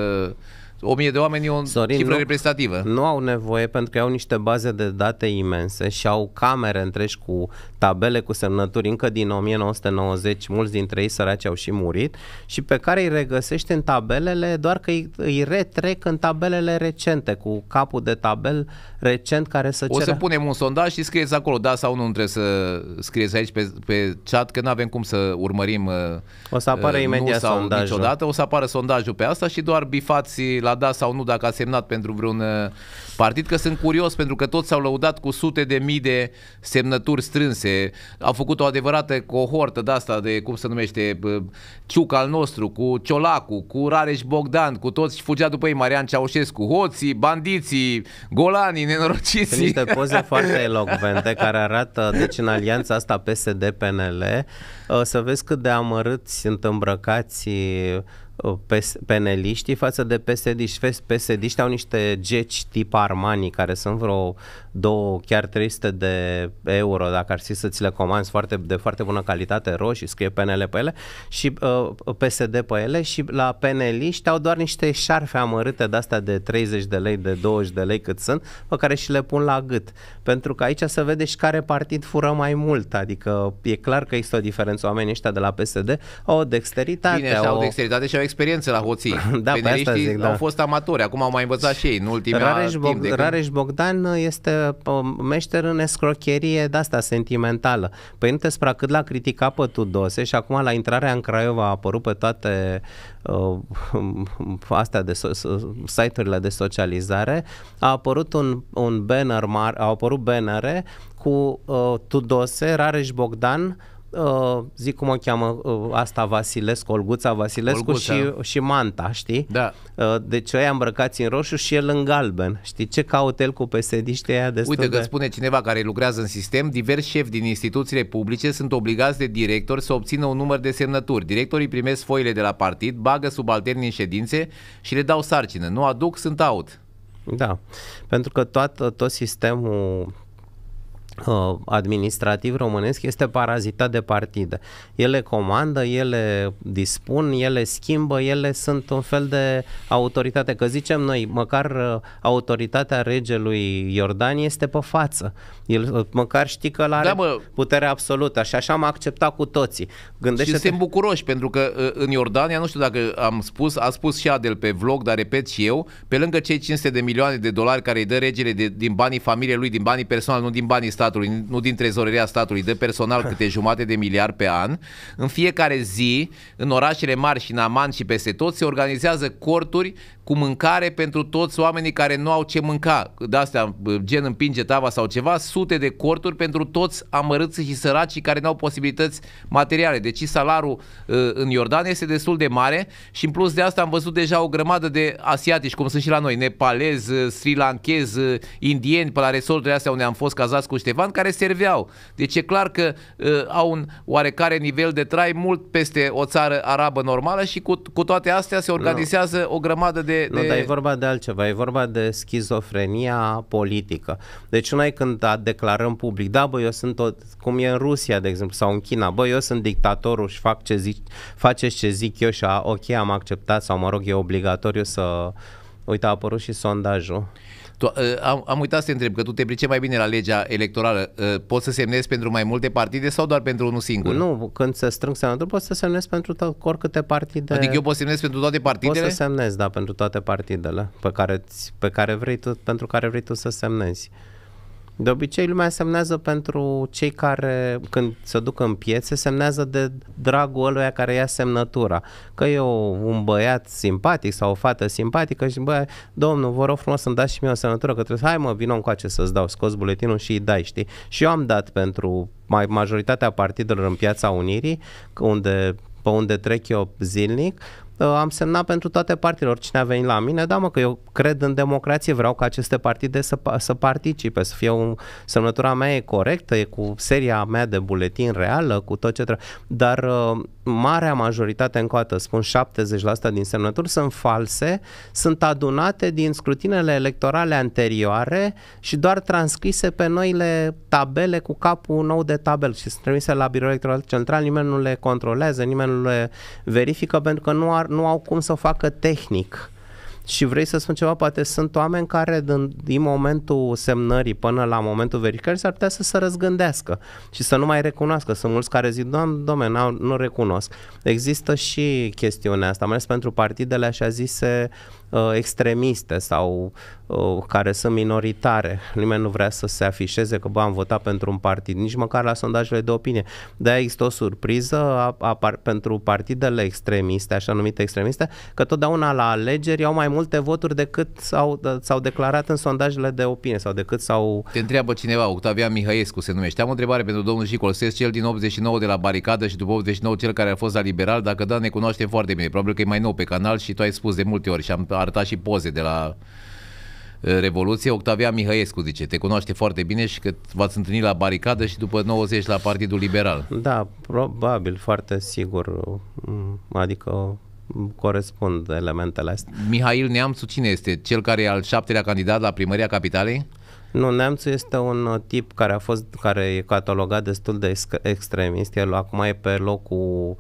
o mie de oameni e o Sorin, cifră nu, reprezentativă. Nu au nevoie pentru că au niște baze de date imense și au camere întregi cu tabele cu semnături încă din 1990, mulți dintre ei săraci au și murit și pe care îi regăsești în tabelele, doar că îi, îi retrec în tabelele recente, cu capul de tabel recent care să O cere... să punem un sondaj și scrieți acolo, da sau nu, nu trebuie să scrieți aici pe, pe chat, că nu avem cum să urmărim o să apară uh, imediat sau sondajul. niciodată, o să apară sondajul pe asta și doar bifați l-a dat sau nu, dacă a semnat pentru vreun uh, partid, că sunt curios pentru că toți s-au lăudat cu sute de mii de semnături strânse. Au făcut o adevărată cohortă de asta, de cum se numește, Ciuc al nostru, cu Ciolacu, cu Rareș Bogdan, cu toți și fugea după ei Marian Ceaușescu, hoții, bandiții, golanii, nenorociții. Sunt niște poze foarte elocvente care arată, deci în alianța asta PSD-PNL, uh, să vezi cât de amărâți sunt îmbrăcați peneliștii față de psd psd au niște geci tip Armani care sunt vreo două, chiar 300 de euro dacă ar fi să ți le comanzi foarte, de foarte bună calitate roșii, scrie PNL pe ele și uh, PSD pe ele și la peneliști au doar niște șarfe amărâte de astea de 30 de lei, de 20 de lei cât sunt, pe care și le pun la gât. Pentru că aici se vede și care partid fură mai mult, adică e clar că există o diferență. Oamenii ăștia de la PSD au o dexteritate. Bine, au, au dexteritate și au experiență la hoții. da, pe asta zic, da. au fost amatori, acum au mai învățat și ei în ultimii Rareș, Bog- timp de Rareș când... Bogdan este meșter în escrocherie de asta sentimentală. Păi spra cât l-a criticat pe Tudose și acum la intrarea în Craiova a apărut pe toate uh, astea de so- site-urile de socializare, a apărut un, un banner mare, au apărut bannere cu uh, Tudose, Rareș Bogdan, uh, zic cum o cheamă uh, asta Vasilescu, Olguța Vasilescu Olguța. Și, și Manta, știi? Da. Uh, deci ăia îmbrăcați în roșu și el în galben. Știi ce caută el cu psd aia destul Uite că de... spune cineva care lucrează în sistem, diversi șefi din instituțiile publice sunt obligați de director să obțină un număr de semnături. Directorii primesc foile de la partid, bagă subalterni în ședințe și le dau sarcină. Nu aduc, sunt out. Da, pentru că tot, tot sistemul Uh, administrativ românesc este parazitat de partide. Ele comandă, ele dispun, ele schimbă, ele sunt un fel de autoritate. Că zicem noi, măcar uh, autoritatea regelui Iordan este pe față. El uh, măcar știi că la are da, bă. putere absolută și așa am acceptat cu toții. Gândește și suntem bucuroși pentru că în Iordania, nu știu dacă am spus, a spus și Adel pe vlog, dar repet și eu, pe lângă cei 500 de milioane de dolari care îi dă regele de, din banii familiei lui, din banii personal, nu din banii statului, statului, nu din trezoreria statului, de personal câte jumate de miliard pe an. În fiecare zi, în orașele mari și în Aman și peste tot, se organizează corturi cu mâncare pentru toți oamenii care nu au ce mânca. De astea, gen împinge tava sau ceva, sute de corturi pentru toți amărâți și săracii care nu au posibilități materiale. Deci salarul uh, în Iordania este destul de mare și în plus de asta am văzut deja o grămadă de asiatici, cum sunt și la noi, nepalezi, sri lankezi, uh, indieni, pe la resorturile astea unde am fost cazați cu Ștefan Taiwan care serveau. Deci e clar că uh, au un oarecare nivel de trai mult peste o țară arabă normală și cu, cu toate astea se organizează nu. o grămadă de, de... Nu, dar e vorba de altceva, e vorba de schizofrenia politică. Deci noi când declarăm public, da, bă, eu sunt tot, cum e în Rusia, de exemplu, sau în China, bă, eu sunt dictatorul și fac ce zic, faceți ce zic eu și a, ok, am acceptat sau mă rog, e obligatoriu să... Uite, a apărut și sondajul. Tu, uh, am, am uitat să te întreb, că tu te pricepi mai bine la legea electorală. Uh, poți să semnezi pentru mai multe partide sau doar pentru unul singur? Nu, când se strâng semnături poți să semnezi pentru tot, oricâte partide. Adică eu pot să semnez pentru toate partidele? Poți să semnezi, da, pentru toate partidele pe care, pe care vrei tu, pentru care vrei tu să semnezi. De obicei, lumea semnează pentru cei care, când se duc în piețe, semnează de dragul ăluia care ia semnătura. Că e o, un băiat simpatic sau o fată simpatică și, bă, domnul, vă rog frumos să-mi dați și mie o semnătură, că trebuie să, hai mă, vină încoace să-ți dau, scoți buletinul și îi dai, știi? Și eu am dat pentru mai majoritatea partidelor în Piața Unirii, unde pe unde trec eu zilnic, Uh, am semnat pentru toate partidelor cine a venit la mine, da mă că eu cred în democrație, vreau ca aceste partide să, să participe, să fie un, semnătura mea e corectă, e cu seria mea de buletin reală, cu tot ce trebuie, dar uh, marea majoritate, încă o dată spun 70% din semnături, sunt false, sunt adunate din scrutinele electorale anterioare și doar transcrise pe noile tabele cu capul nou de tabel și sunt trimise la biroul electoral central, nimeni nu le controlează, nimeni nu le verifică pentru că nu, ar, nu au cum să o facă tehnic și vrei să spun ceva, poate sunt oameni care din, din momentul semnării până la momentul verificării s-ar putea să se răzgândească și să nu mai recunoască. Sunt mulți care zic, doamne, nu, nu recunosc. Există și chestiunea asta, mai ales pentru partidele așa zise uh, extremiste sau uh, care sunt minoritare. Nimeni nu vrea să se afișeze că bă, am votat pentru un partid, nici măcar la sondajele de opinie. De-aia există o surpriză a, a, par, pentru partidele extremiste, așa numite extremiste, că totdeauna la alegeri au mai multe voturi decât s-au, s-au declarat în sondajele de opinie sau decât s-au... Te întreabă cineva, Octavian Mihaescu se numește. Am o întrebare pentru domnul Jicolsesc, cel din 89 de la baricadă și după 89 cel care a fost la liberal. Dacă da, ne cunoaște foarte bine. Probabil că e mai nou pe canal și tu ai spus de multe ori și am a arătat și poze de la Revoluție, Octavian Mihăiescu zice, te cunoaște foarte bine și că v-ați întâlnit la baricadă și după 90 la Partidul Liberal. Da, probabil, foarte sigur, mm, adică corespund elementele astea. Mihail Neamțu cine este? Cel care e al șaptelea candidat la primăria capitalei? Nu, Neamțu este un tip care a fost, care e catalogat destul de extremist. El acum e pe locul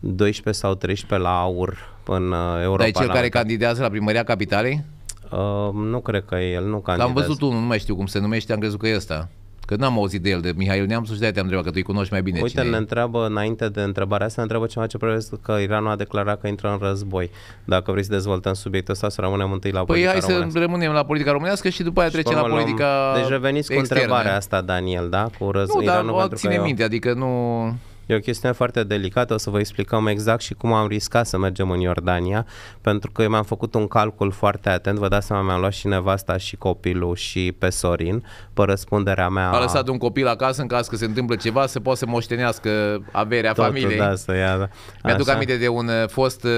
12 sau 13 la aur în uh, Europa. Dar e cel care candidează la primăria capitalei? Uh, nu cred că el nu candidează. L-am văzut unul, nu mai știu cum se numește, am crezut că e ăsta. Că n-am auzit de el, de Mihail Neamțu și de te-am întrebat, că tu îi cunoști mai bine Uite, cine ne e. întreabă, înainte de întrebarea asta, ne întreabă ceva ce privesc că Iranul a declarat că intră în război. Dacă vrei să dezvoltăm subiectul ăsta, să rămânem întâi la păi politica hai românească. să rămânem la politica românească și după aia trecem la politica Deci reveniți externă. cu întrebarea asta, Daniel, da? Cu răz... nu, Iranul, o ține că minte, eu... minte, adică nu... E o chestiune foarte delicată, o să vă explicăm exact și cum am riscat să mergem în Iordania, pentru că eu mi-am făcut un calcul foarte atent, vă dați seama, mi-am luat și nevasta și copilul și pe Sorin, pe răspunderea mea. A lăsat un copil acasă în caz că se întâmplă ceva, se poate să moștenească averea Totul, familiei. Da, să ia, da. Mi-aduc Așa. aminte de un uh, fost uh,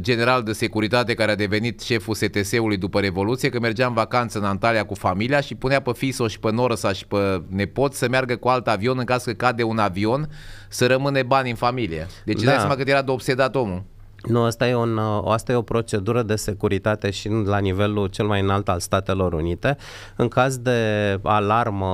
general de securitate care a devenit șeful STS-ului după Revoluție, că mergeam vacanță în Antalya cu familia și punea pe fiso și pe noră sa și pe nepot să meargă cu alt avion în caz că cade un avion să rămâne bani în familie. Deci da. dai seama cât era de obsedat omul. Nu, asta e, un, asta e o procedură de securitate și la nivelul cel mai înalt al Statelor Unite. În caz de alarmă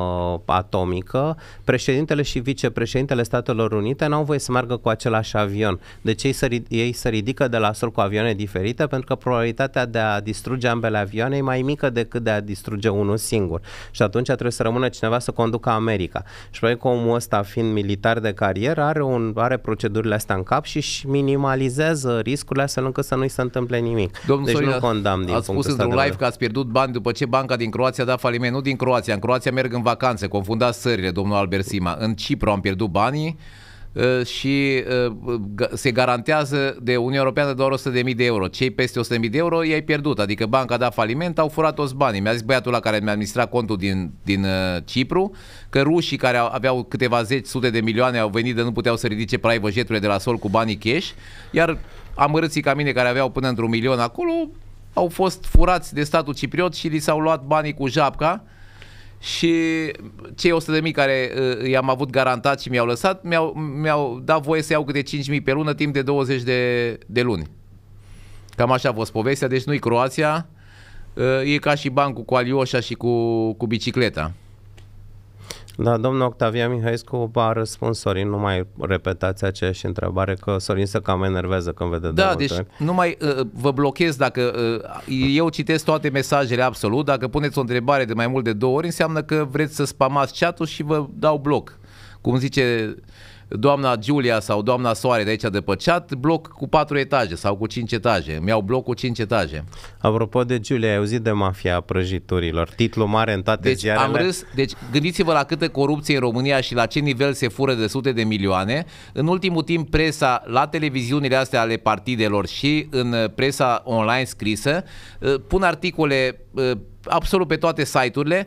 atomică, președintele și vicepreședintele Statelor Unite n-au voie să meargă cu același avion. Deci ei se, ei se ridică de la sol cu avioane diferite pentru că probabilitatea de a distruge ambele avioane e mai mică decât de a distruge unul singur. Și atunci trebuie să rămână cineva să conducă America. Și probabil că omul ăsta, fiind militar de carieră, are, un, are procedurile astea în cap și își minimalizează riscurile astfel încât să nu-i se întâmple nimic. Domnul deci Sorin, nu condamn din ați spus într-un live că ați pierdut bani după ce banca din Croația a dat faliment. Nu din Croația, în Croația merg în vacanțe, confundați țările, domnul Albert Sima. În Cipru am pierdut banii uh, și uh, se garantează de Uniunea Europeană doar 100.000 de euro. Cei peste 100.000 de euro i-ai pierdut, adică banca a dat faliment, au furat toți banii. Mi-a zis băiatul la care mi-a administrat contul din, din uh, Cipru că rușii care aveau câteva zeci, sute de milioane au venit de nu puteau să ridice private jet de la sol cu banii cash, iar amărâții ca mine care aveau până într-un milion acolo au fost furați de statul cipriot și li s-au luat banii cu japca și cei 100 de mii care uh, i-am avut garantat și mi-au lăsat, mi-au, mi-au dat voie să iau câte 5 mii pe lună timp de 20 de, de luni. Cam așa a fost povestea, deci nu-i Croația, uh, e ca și bancul cu alioșa și cu, cu bicicleta. Da, domnul Octavian Mihaescu a răspuns Sorin, nu mai repetați aceeași întrebare, că Sorin se cam enervează când vede Da, de deci nu mai uh, vă blochez dacă uh, eu citesc toate mesajele absolut, dacă puneți o întrebare de mai mult de două ori, înseamnă că vreți să spamați chat și vă dau bloc. Cum zice doamna Giulia sau doamna Soare de aici de pe chat, bloc cu patru etaje sau cu cinci etaje. Mi-au bloc cu cinci etaje. Apropo de Giulia, ai auzit de mafia prăjiturilor. Titlu mare în toate deci, ziarele. Am râs, deci gândiți-vă la câte corupție în România și la ce nivel se fură de sute de milioane. În ultimul timp presa, la televiziunile astea ale partidelor și în uh, presa online scrisă, uh, pun articole uh, absolut pe toate site-urile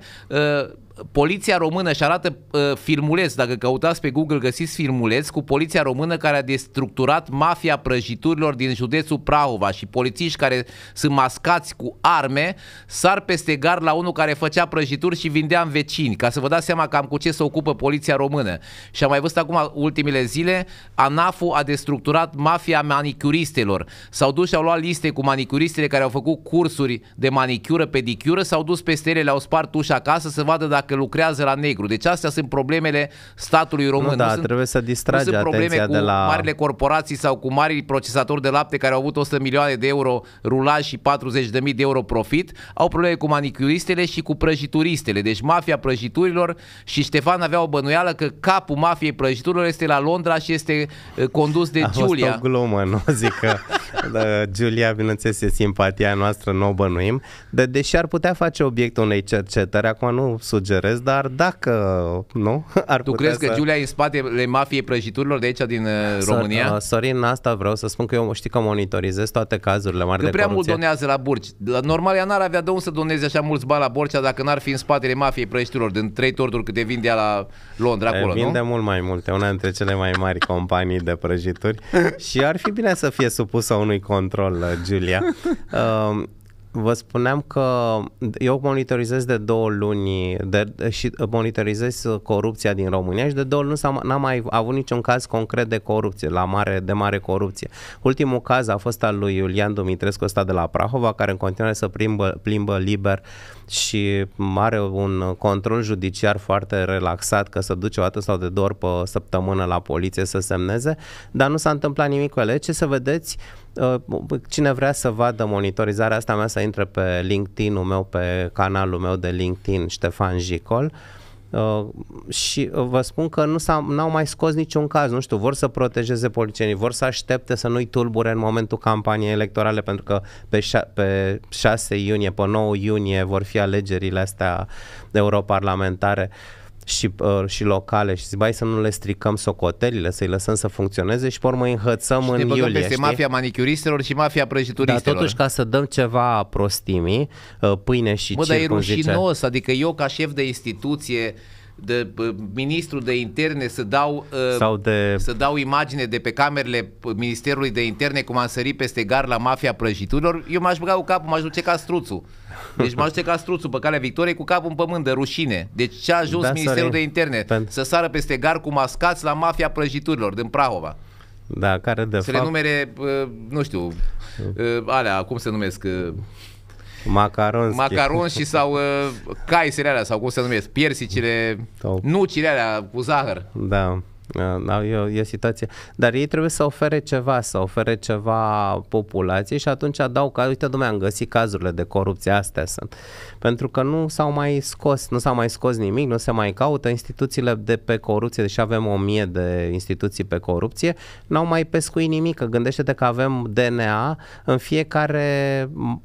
poliția română și arată uh, filmuleț, dacă căutați pe Google găsiți filmuleț cu poliția română care a destructurat mafia prăjiturilor din județul Prahova și polițiști care sunt mascați cu arme sar peste gar la unul care făcea prăjituri și vindea în vecini, ca să vă dați seama cam cu ce se ocupă poliția română. Și am mai văzut acum ultimele zile, ANAF-ul a destructurat mafia manicuristelor. S-au dus și au luat liste cu manicuristele care au făcut cursuri de manicură, pedicură, s-au dus peste ele, le-au spart ușa acasă să vadă dacă dacă lucrează la negru. Deci astea sunt problemele statului român. Nu, da, nu sunt, trebuie să distrage nu sunt probleme cu de la... marile corporații sau cu marii procesatori de lapte care au avut 100 milioane de euro rulaj și 40.000 de euro profit. Au probleme cu manicuristele și cu prăjituristele. Deci mafia prăjiturilor și Ștefan avea o bănuială că capul mafiei prăjiturilor este la Londra și este uh, condus de A Giulia. Fost o glumă, nu zic că da, Giulia, bineînțeles, e simpatia noastră, nu o bănuim, de, deși ar putea face obiectul unei cercetări, acum nu sugerăm sugerez, dar dacă nu, ar Tu crezi să... că Giulia e în spatele mafiei prăjiturilor de aici din uh, Sor, România? Uh, Sorin, asta vreau să spun că eu știi că monitorizez toate cazurile mari că de prea corupție. mult donează la burci. Normal, ea n-ar avea de unde să doneze așa mulți bani la Borcea dacă n-ar fi în spatele mafiei prăjiturilor, din trei torturi câte de la Londra acolo, vin de mult mai multe, una dintre cele mai mari companii de prăjituri și ar fi bine să fie supusă unui control, uh, Giulia. Uh, Vă spuneam că eu monitorizez de două luni de, și monitorizez corupția din România și de două luni n-am mai avut niciun caz concret de corupție, la mare, de mare corupție. Ultimul caz a fost al lui Iulian Dumitrescu ăsta de la Prahova, care în continuare să plimbă, plimbă liber și are un control judiciar foarte relaxat că se duce o dată sau de două ori pe săptămână la poliție să semneze, dar nu s-a întâmplat nimic cu ele. Deci, ce să vedeți, Uh, cine vrea să vadă monitorizarea asta mea, să intre pe LinkedIn-ul meu, pe canalul meu de LinkedIn, Ștefan Jicol. Uh, și uh, vă spun că nu s-a, n-au mai scos niciun caz, nu știu, vor să protejeze polițienii, vor să aștepte să nu-i tulbure în momentul campaniei electorale, pentru că pe, șa- pe 6 iunie, pe 9 iunie vor fi alegerile astea europarlamentare. Uh, și, uh, și locale și zic, bai să nu le stricăm socotelile, să-i lăsăm să funcționeze și pe urmă îi înhățăm și în iulie. Peste știi? mafia manicuristelor și mafia prăjituristelor. Dar totuși ca să dăm ceva prostimii, uh, pâine și Bă, dar e rușinos, adică eu ca șef de instituție de ministru ministrul de interne să dau, ă, Sau de... să dau imagine de pe camerele Ministerului de Interne cum am sărit peste gar la mafia prăjiturilor, eu m-aș băga cu capul, m-aș duce ca struțul. Deci m-aș duce ca struțul pe calea victoriei cu capul în pământ de rușine. Deci ce a ajuns da, Ministerul sorry. de Interne? Pen... Să sară peste gar cu mascați la mafia prăjiturilor din Prahova. Da, care de să fapt... le numere, nu știu, ă, alea, cum se numesc... Ă, Macaron. Macaron și sau uh, caisele alea, sau cum se numesc, piersicile, Top. nucile alea cu zahăr. Da. Uh, e, e situație. Dar ei trebuie să ofere ceva, să ofere ceva populației și atunci dau că, uite, domnule, am găsit cazurile de corupție, astea sunt. Pentru că nu s-au mai scos, nu s au mai scos nimic, nu se mai caută. Instituțiile de pe corupție, deși avem o mie de instituții pe corupție, n-au mai pescuit nimic. Gândește-te că avem DNA în fiecare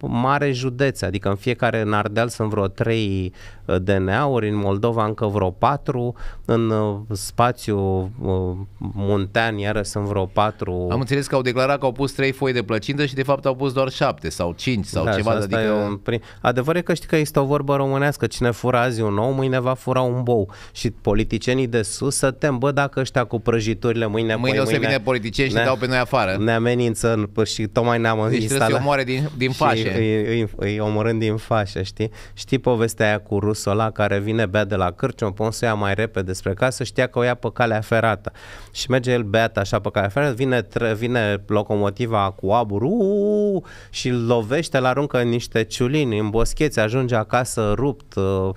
mare județ, adică în fiecare, în Ardeal sunt vreo trei Uh, DNA-uri, în Moldova încă vreo patru, în uh, spațiu uh, muntean iară sunt vreo patru. Am înțeles că au declarat că au pus trei foi de plăcintă și de fapt au pus doar 7 sau cinci sau da, ceva. adică... prim... Adevăr e că știi că este o vorbă românească, cine fură azi un nou, mâine va fura un bou și politicienii de sus să tem, bă, dacă ăștia cu prăjiturile mâine... Mâine păi, o să mâine, vină politicieni și ne, dau pe noi afară. Ne amenință păi și tocmai ne-am deci instalat. Deci trebuie să-i omoare din, din fașe. Îi, îi, îi, îi omorând din fașe, știi? Știi povestea aia cu Rus rusul ăla care vine, bea de la pun să ia mai repede spre casă, știa că o ia pe calea ferată. Și merge el beat așa pe calea ferată, vine, tre- vine locomotiva cu abur și lovește, la aruncă niște ciulini, în boscheți, ajunge acasă rupt, uh,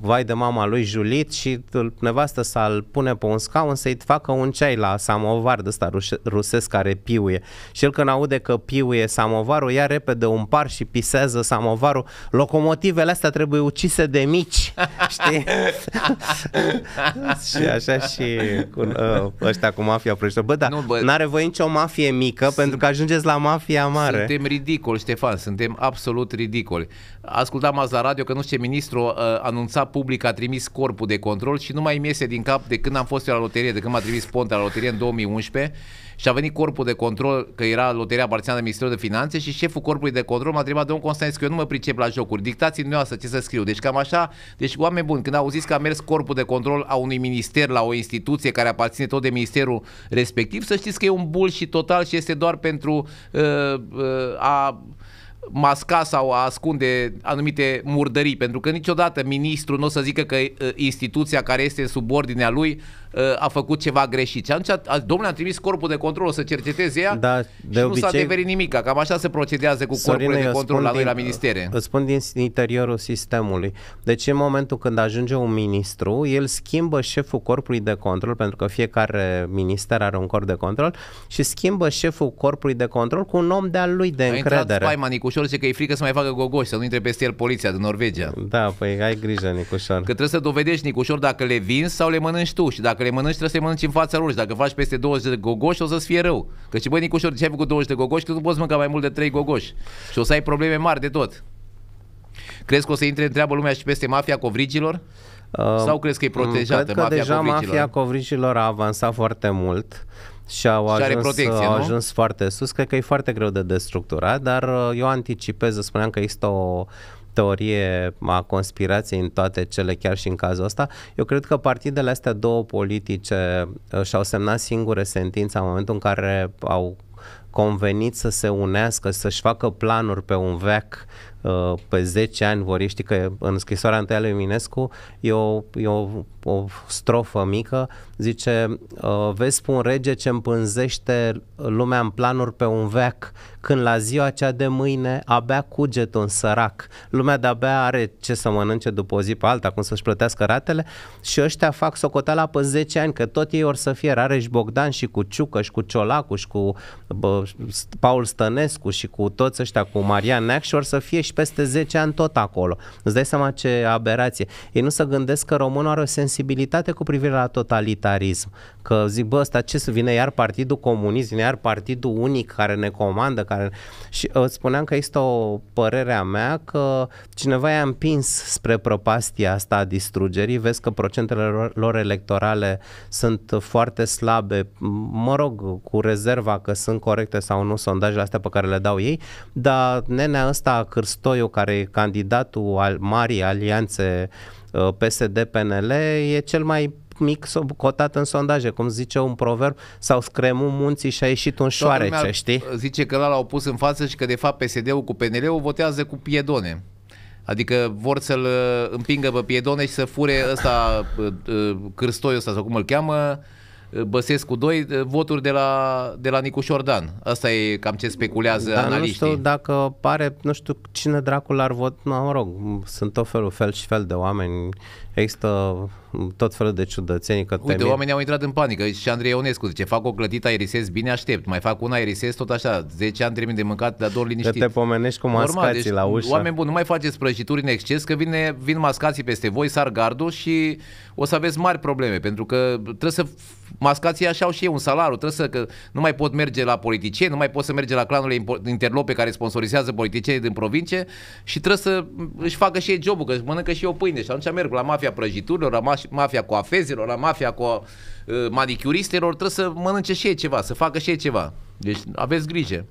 vai de mama lui julit și nevastă să-l pune pe un scaun să-i facă un ceai la samovar de ăsta rusesc care piuie. Și el când aude că piuie samovarul, ia repede un par și pisează samovarul. Locomotivele astea trebuie ucise de de mici, știi? și așa și cu uh, ăștia cu mafia prăjitor. Bă, dar nu, bă, n-are voie nicio mafie mică sunt, pentru că ajungeți la mafia mare. Suntem ridicoli, Ștefan, suntem absolut ridicoli. Ascultam azi la radio că nu știu ce ministru uh, anunța public a trimis corpul de control și nu mai mi iese din cap de când am fost eu la loterie, de când m-a trimis Ponta la loterie în 2011 și a venit corpul de control, că era loteria aparținea de Ministerul de Finanțe și șeful corpului de control m-a întrebat, domnul Constanț că eu nu mă pricep la jocuri, dictați-mi dumneavoastră ce să scriu. Deci cam așa, deci oameni buni, când au zis că a mers corpul de control a unui minister la o instituție care aparține tot de ministerul respectiv, să știți că e un bul și total și este doar pentru uh, uh, a masca sau a ascunde anumite murdării, pentru că niciodată ministrul nu o să zică că instituția care este în subordinea lui a făcut ceva greșit. Și atunci, domnule, a trimis corpul de control să cerceteze ea da, de și obicei, nu s-a adeverit nimic. Cam așa se procedează cu Sorine, corpurile de control la noi din, la ministere. Îți spun din interiorul sistemului. Deci în momentul când ajunge un ministru, el schimbă șeful corpului de control, pentru că fiecare minister are un corp de control, și schimbă șeful corpului de control cu un om de-al lui de a încredere. A Nicușor, zice că e frică să mai facă gogoși, să nu intre peste el poliția din Norvegia. Da, păi ai grijă, Nicușor. Că trebuie să dovedești, Nicușor, dacă le vinzi sau le mănânci tu și dacă dacă le mănânci, trebuie să le mănânci în fața lor. Și dacă faci peste 20 de gogoși, o să-ți fie rău. Că și băi, Nicușor, ce ai făcut 20 de gogoși? Că nu poți mânca mai mult de 3 gogoși. Și o să ai probleme mari de tot. Crezi că o să intre în treabă lumea și peste mafia covrigilor? Uh, Sau crezi că e mm, protejată cred că mafia deja covrigilor? mafia covrigilor a avansat foarte mult și au și ajuns, protecție, au ajuns foarte sus. Cred că e foarte greu de destructurat, dar uh, eu anticipez, spuneam că există o teorie a conspirației în toate cele, chiar și în cazul ăsta. Eu cred că partidele astea două politice uh, și-au semnat singure sentința în momentul în care au convenit să se unească, să-și facă planuri pe un veac uh, pe 10 ani, vor ști că în scrisoarea întâi lui Minescu e, o, e o, o strofă mică Zice, uh, vezi un rege ce împânzește lumea în planuri pe un veac, când la ziua cea de mâine abia cuget un sărac. Lumea de-abia are ce să mănânce după o zi pe alta, cum să-și plătească ratele și ăștia fac socoteala pe 10 ani, că tot ei or să fie Rareș Bogdan și cu Ciucă și cu Ciolacu și cu bă, Paul Stănescu și cu toți ăștia, cu Marian Neac și or să fie și peste 10 ani tot acolo. Îți dai seama ce aberație. Ei nu se gândesc că românul are o sensibilitate cu privire la totalitate sectarism. Că zic, bă, ăsta ce să vine iar Partidul Comunist, vine iar Partidul Unic care ne comandă, care... Și uh, spuneam că este o părere a mea că cineva i-a împins spre propastia asta a distrugerii. Vezi că procentele lor, lor electorale sunt foarte slabe, mă rog, cu rezerva că sunt corecte sau nu sondajele astea pe care le dau ei, dar nenea ăsta Cârstoiu, care e candidatul al Marii Alianțe uh, PSD-PNL, e cel mai mic sub, cotat în sondaje, cum zice un proverb, sau au munții și a ieșit un șoarece, știi? Zice că l-au pus în față și că de fapt PSD-ul cu PNL-ul votează cu piedone. Adică vor să-l uh, împingă pe piedone și să fure ăsta, uh, uh, cârstoiul ăsta sau cum îl cheamă, cu doi voturi de la, de la Nicu Șordan. Asta e cam ce speculează Dar analiștii. nu știu dacă pare, nu știu cine dracul ar vot, mă rog, sunt tot felul, fel și fel de oameni Există tot felul de ciudățenii că Uite, oamenii au intrat în panică și Andrei Ionescu zice, fac o clătită aerisesc, bine aștept, mai fac una aerisesc, tot așa, 10 ani trebuie de mâncat, dar doar liniștit. Că te pomenești cu mascații deci, la ușă. Oameni buni, nu mai faceți prăjituri în exces, că vine, vin mascații peste voi, sar gardul și o să aveți mari probleme, pentru că trebuie să mascații așa au și ei un salariu, trebuie să, că nu mai pot merge la politicieni, nu mai pot să merge la clanurile interlope care sponsorizează politicienii din provincie și trebuie să își facă și ei jobul, că își mănâncă și eu pâine și atunci merg la mafie mafia prăjiturilor, mafia coafezilor, mafia cu co uh, manicuristelor, trebuie să mănânce și ei ceva, să facă și ei ceva. Deci aveți grijă.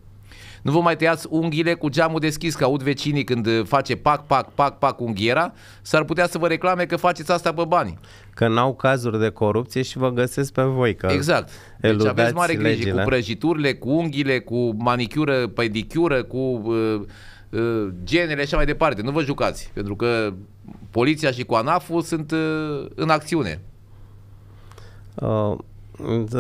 Nu vă mai tăiați unghiile cu geamul deschis, că aud vecinii când uh, face pac, pac, pac, pac unghiera, s-ar putea să vă reclame că faceți asta pe bani. Că n-au cazuri de corupție și vă găsesc pe voi. Că exact. Deci aveți mare grijă legile. cu prăjiturile, cu unghiile, cu manicură, pedicură, cu uh, Uh, genere și mai departe. Nu vă jucați, pentru că poliția și ANAF-ul sunt uh, în acțiune. Uh,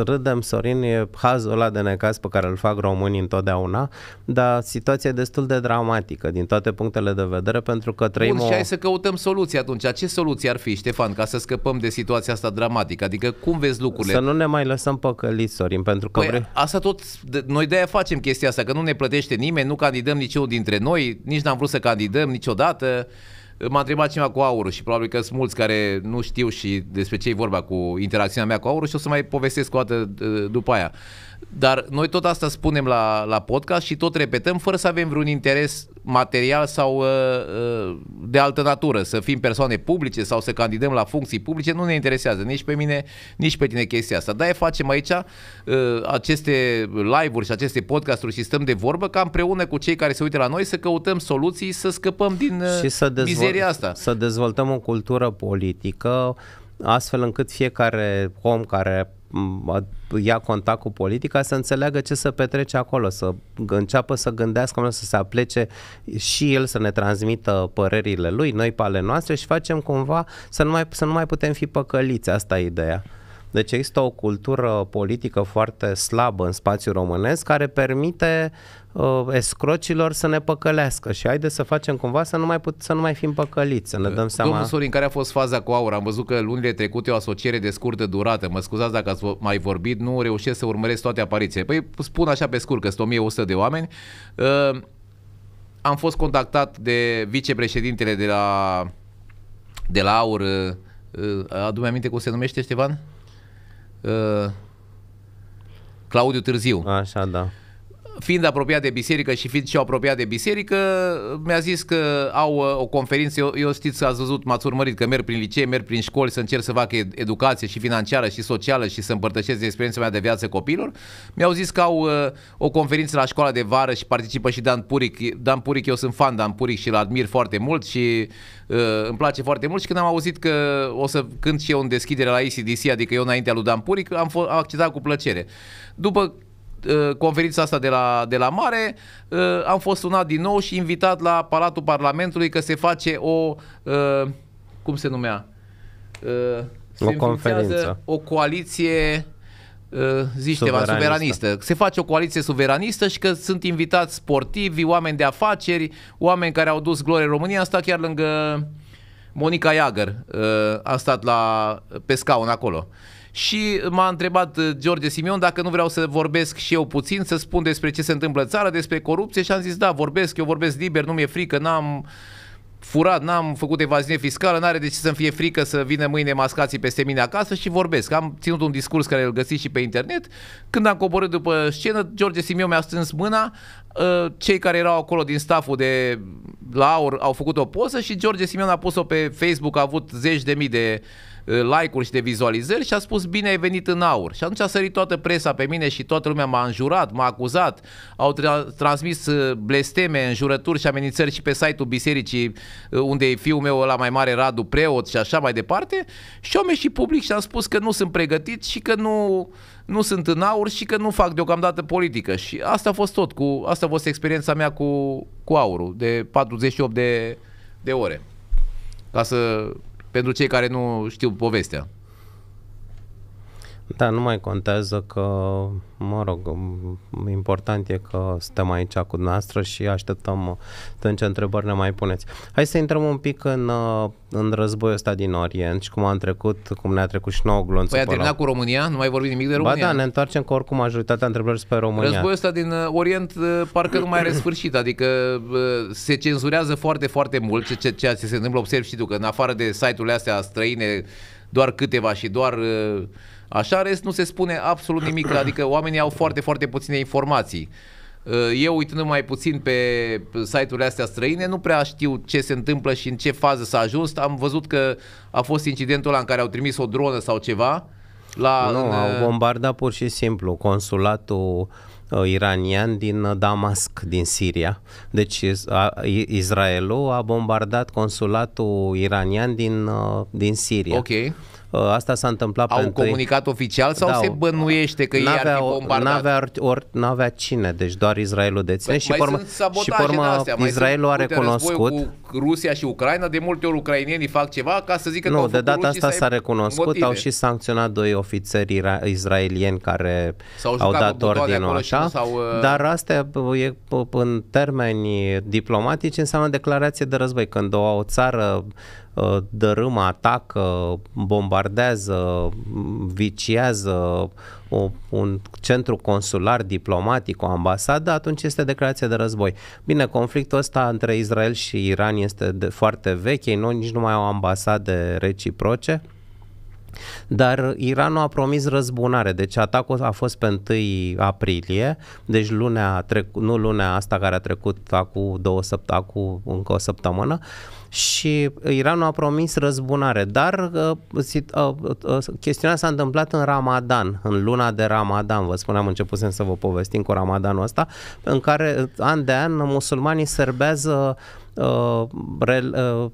râdem, Sorin, e hazul ăla de necaz pe care îl fac românii întotdeauna, dar situația e destul de dramatică din toate punctele de vedere, pentru că trăim Bun, o... și hai să căutăm soluții atunci. Ce soluții ar fi, Ștefan, ca să scăpăm de situația asta dramatică? Adică cum vezi lucrurile? Să nu ne mai lăsăm păcăliți, Sorin, pentru că... Păi, vre... Asta tot, noi de-aia facem chestia asta, că nu ne plătește nimeni, nu candidăm niciunul dintre noi, nici n-am vrut să candidăm niciodată m-a întrebat cineva cu aurul și probabil că sunt mulți care nu știu și despre ce e vorba cu interacțiunea mea cu aurul și o să mai povestesc o dată după aia. Uh, dar noi tot asta spunem la, la podcast și tot repetăm fără să avem vreun interes material sau uh, uh, de altă natură, să fim persoane publice sau să candidăm la funcții publice, nu ne interesează nici pe mine, nici pe tine chestia asta. De-aia facem aici uh, aceste live-uri și aceste podcasturi și stăm de vorbă ca împreună cu cei care se uită la noi să căutăm soluții, să scăpăm din uh, și să dezvol- mizeria asta. Să dezvoltăm o cultură politică astfel încât fiecare om care ia contact cu politica, să înțeleagă ce să petrece acolo, să înceapă să gândească, să se aplece și el să ne transmită părerile lui, noi pe ale noastre și facem cumva să nu mai, să nu mai putem fi păcăliți, asta e ideea. Deci există o cultură politică foarte slabă în spațiul românesc care permite uh, uh, escrocilor să ne păcălească și haide să facem cumva să nu mai, put, să nu mai fim păcăliți, să ne uh, dăm seama. Domnul Sorin, care a fost faza cu aur? Am văzut că lunile trecute o asociere de scurtă durată. Mă scuzați dacă ați mai vorbit, nu reușesc să urmăresc toate aparițiile. Păi spun așa pe scurt că sunt 1100 de oameni. Uh, am fost contactat de vicepreședintele de la, de la aur, uh, uh adu-mi aminte cum se numește Ștefan? Uh, Claudiu Târziu. Așa, da fiind apropiat de biserică și fiind și apropiat de biserică, mi-a zis că au uh, o conferință, eu, eu știți, ați văzut, m-ați urmărit că merg prin licee, merg prin școli să încerc să fac educație și financiară și socială și să împărtășesc experiența mea de viață copilor. Mi-au zis că au uh, o conferință la școala de vară și participă și Dan Puric. Dan Puric, eu sunt fan Dan Puric și îl admir foarte mult și uh, îmi place foarte mult și când am auzit că o să cânt și eu în deschidere la ACDC, adică eu înaintea lui Dan Puric, am, am acceptat cu plăcere. După Uh, conferința asta de la, de la mare, uh, am fost sunat din nou și invitat la Palatul Parlamentului că se face o, uh, cum se numea? Se o conferință. O coaliție zici ceva, suveranistă. Se face o coaliție suveranistă și că sunt invitați sportivi, oameni de afaceri, oameni care au dus glorie în România. Asta chiar lângă Monica Iagăr a stat la, pe scaun acolo. Uh, și m-a întrebat uh, George Simion dacă nu vreau să vorbesc și eu puțin, să spun despre ce se întâmplă în țară, despre corupție și am zis da, vorbesc, eu vorbesc liber, nu mi-e frică, n-am furat, n-am făcut evaziune fiscală, n-are de ce să-mi fie frică să vină mâine mascații peste mine acasă și vorbesc. Am ținut un discurs care îl găsiți și pe internet. Când am coborât după scenă, George Simion mi-a strâns mâna, uh, cei care erau acolo din staful de la AUR au făcut o poză și George Simion a pus-o pe Facebook, a avut zeci de mii de uh, Uh, like-uri și de vizualizări și a spus bine ai venit în aur. Și atunci a sărit toată presa pe mine și toată lumea m-a înjurat, m-a acuzat, au tra- transmis uh, blesteme, înjurături și amenințări și pe site-ul bisericii uh, unde e fiul meu la mai mare Radu preot și așa mai departe. Și am ieșit public și am spus că nu sunt pregătit și că nu nu sunt în aur și că nu fac deocamdată politică. Și asta a fost tot, cu, asta a fost experiența mea cu, cu aurul de 48 de, de ore. Ca să pentru cei care nu știu povestea. Da, nu mai contează că, mă rog, important e că stăm aici cu noastră și așteptăm în ce întrebări ne mai puneți. Hai să intrăm un pic în, în războiul ăsta din Orient și cum a trecut, cum ne-a trecut și nouă glonțul. Păi a terminat cu România? Nu mai vorbim nimic de România? Ba da, ne întoarcem cu oricum majoritatea întrebărilor pe România. Războiul ăsta din uh, Orient uh, parcă nu mai are sfârșit, adică uh, se cenzurează foarte, foarte mult ceea ce, ce se întâmplă, observ și tu, că în afară de site-urile astea străine, doar câteva și doar uh, Așa, rest nu se spune absolut nimic, adică oamenii au foarte, foarte puține informații. Uh, eu, uitându-mă mai puțin pe site-urile astea străine, nu prea știu ce se întâmplă și în ce fază s-a ajuns. Am văzut că a fost incidentul ăla în care au trimis o dronă sau ceva. La, nu, în, au uh, bombardat pur și simplu consulatul uh, iranian din Damasc, din Siria. Deci a, Israelul a bombardat consulatul iranian din, din Siria. Ok. Uh, asta s-a întâmplat Au pentru... comunicat oficial sau da, se bănuiește că n-avea, ei ar fi bombardat? N-avea, or, n-avea cine, deci doar Israelul deține păi, și, formă, și formă astea, Israelul a recunoscut cu Rusia și Ucraina, de multe ori ucrainienii fac ceva ca să zică nu, că Nu, de data asta s-a recunoscut, motive. au și sancționat doi ofițeri israelieni care au dat ordinul așa, sau, uh, dar asta uh, e în termeni diplomatici înseamnă declarație de război, când o, o țară Uh, dărâmă, atacă, bombardează, viciază o, un centru consular, diplomatic, o ambasadă, atunci este declarație de război. Bine, conflictul ăsta între Israel și Iran este de, foarte vechi, ei nu, nici nu mai au ambasade reciproce, dar Iranul a promis răzbunare, deci atacul a fost pe 1 aprilie, deci lunea, trecu- nu lunea asta care a trecut acum două săptămâni, încă o săptămână, uh, și Iranul a promis răzbunare, dar uh, uh, uh, chestiunea s-a întâmplat în Ramadan, în luna de Ramadan, vă spuneam, începusem să vă povestim cu Ramadanul ăsta, în care an de an musulmanii sărbează uh, re, uh,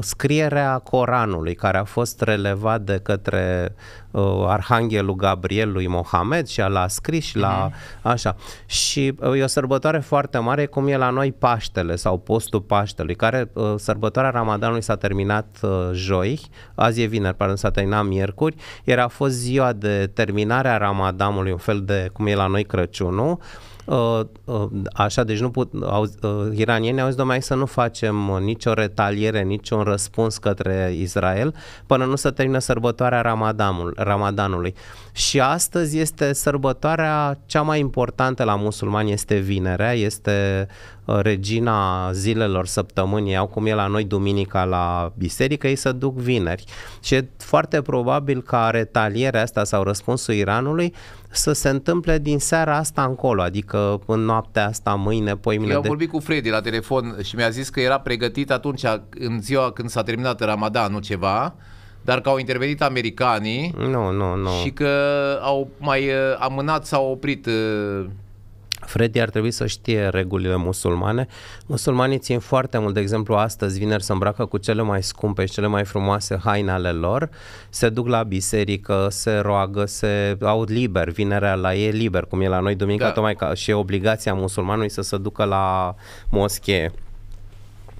scrierea Coranului, care a fost relevat de către uh, Arhanghelul Gabriel lui Mohamed și l-a scris și la mm-hmm. așa. Și uh, e o sărbătoare foarte mare, cum e la noi Paștele sau postul Paștelui, care uh, sărbătoarea Ramadanului s-a terminat uh, joi, azi e vineri, pardon, s-a terminat miercuri, era fost ziua de terminare a Ramadanului, un fel de cum e la noi Crăciunul, Uh, uh, așa, deci nu put, au, uh, iranienii au zis domnule, să nu facem uh, nicio retaliere, niciun răspuns către Israel până nu se termină sărbătoarea Ramadanul, Ramadanului. Și astăzi este sărbătoarea cea mai importantă la musulmani, este vinerea, este uh, regina zilelor săptămânii, au cum e la noi duminica la biserică, ei să duc vineri. Și e foarte probabil ca retalierea asta sau răspunsul Iranului să se întâmple din seara asta încolo, adică în noaptea asta, mâine, poi mâine. Eu am de... vorbit cu Freddy la telefon și mi-a zis că era pregătit atunci, în ziua când s-a terminat Ramadan, nu ceva, dar că au intervenit americanii nu, nu, nu. și că au mai uh, amânat sau oprit uh, Freddy ar trebui să știe regulile musulmane. Musulmanii țin foarte mult, de exemplu, astăzi, vineri, să îmbracă cu cele mai scumpe și cele mai frumoase haine ale lor, se duc la biserică, se roagă, se au liber, vinerea la ei liber, cum e la noi duminica, da. tocmai ca și e obligația musulmanului să se ducă la moschee.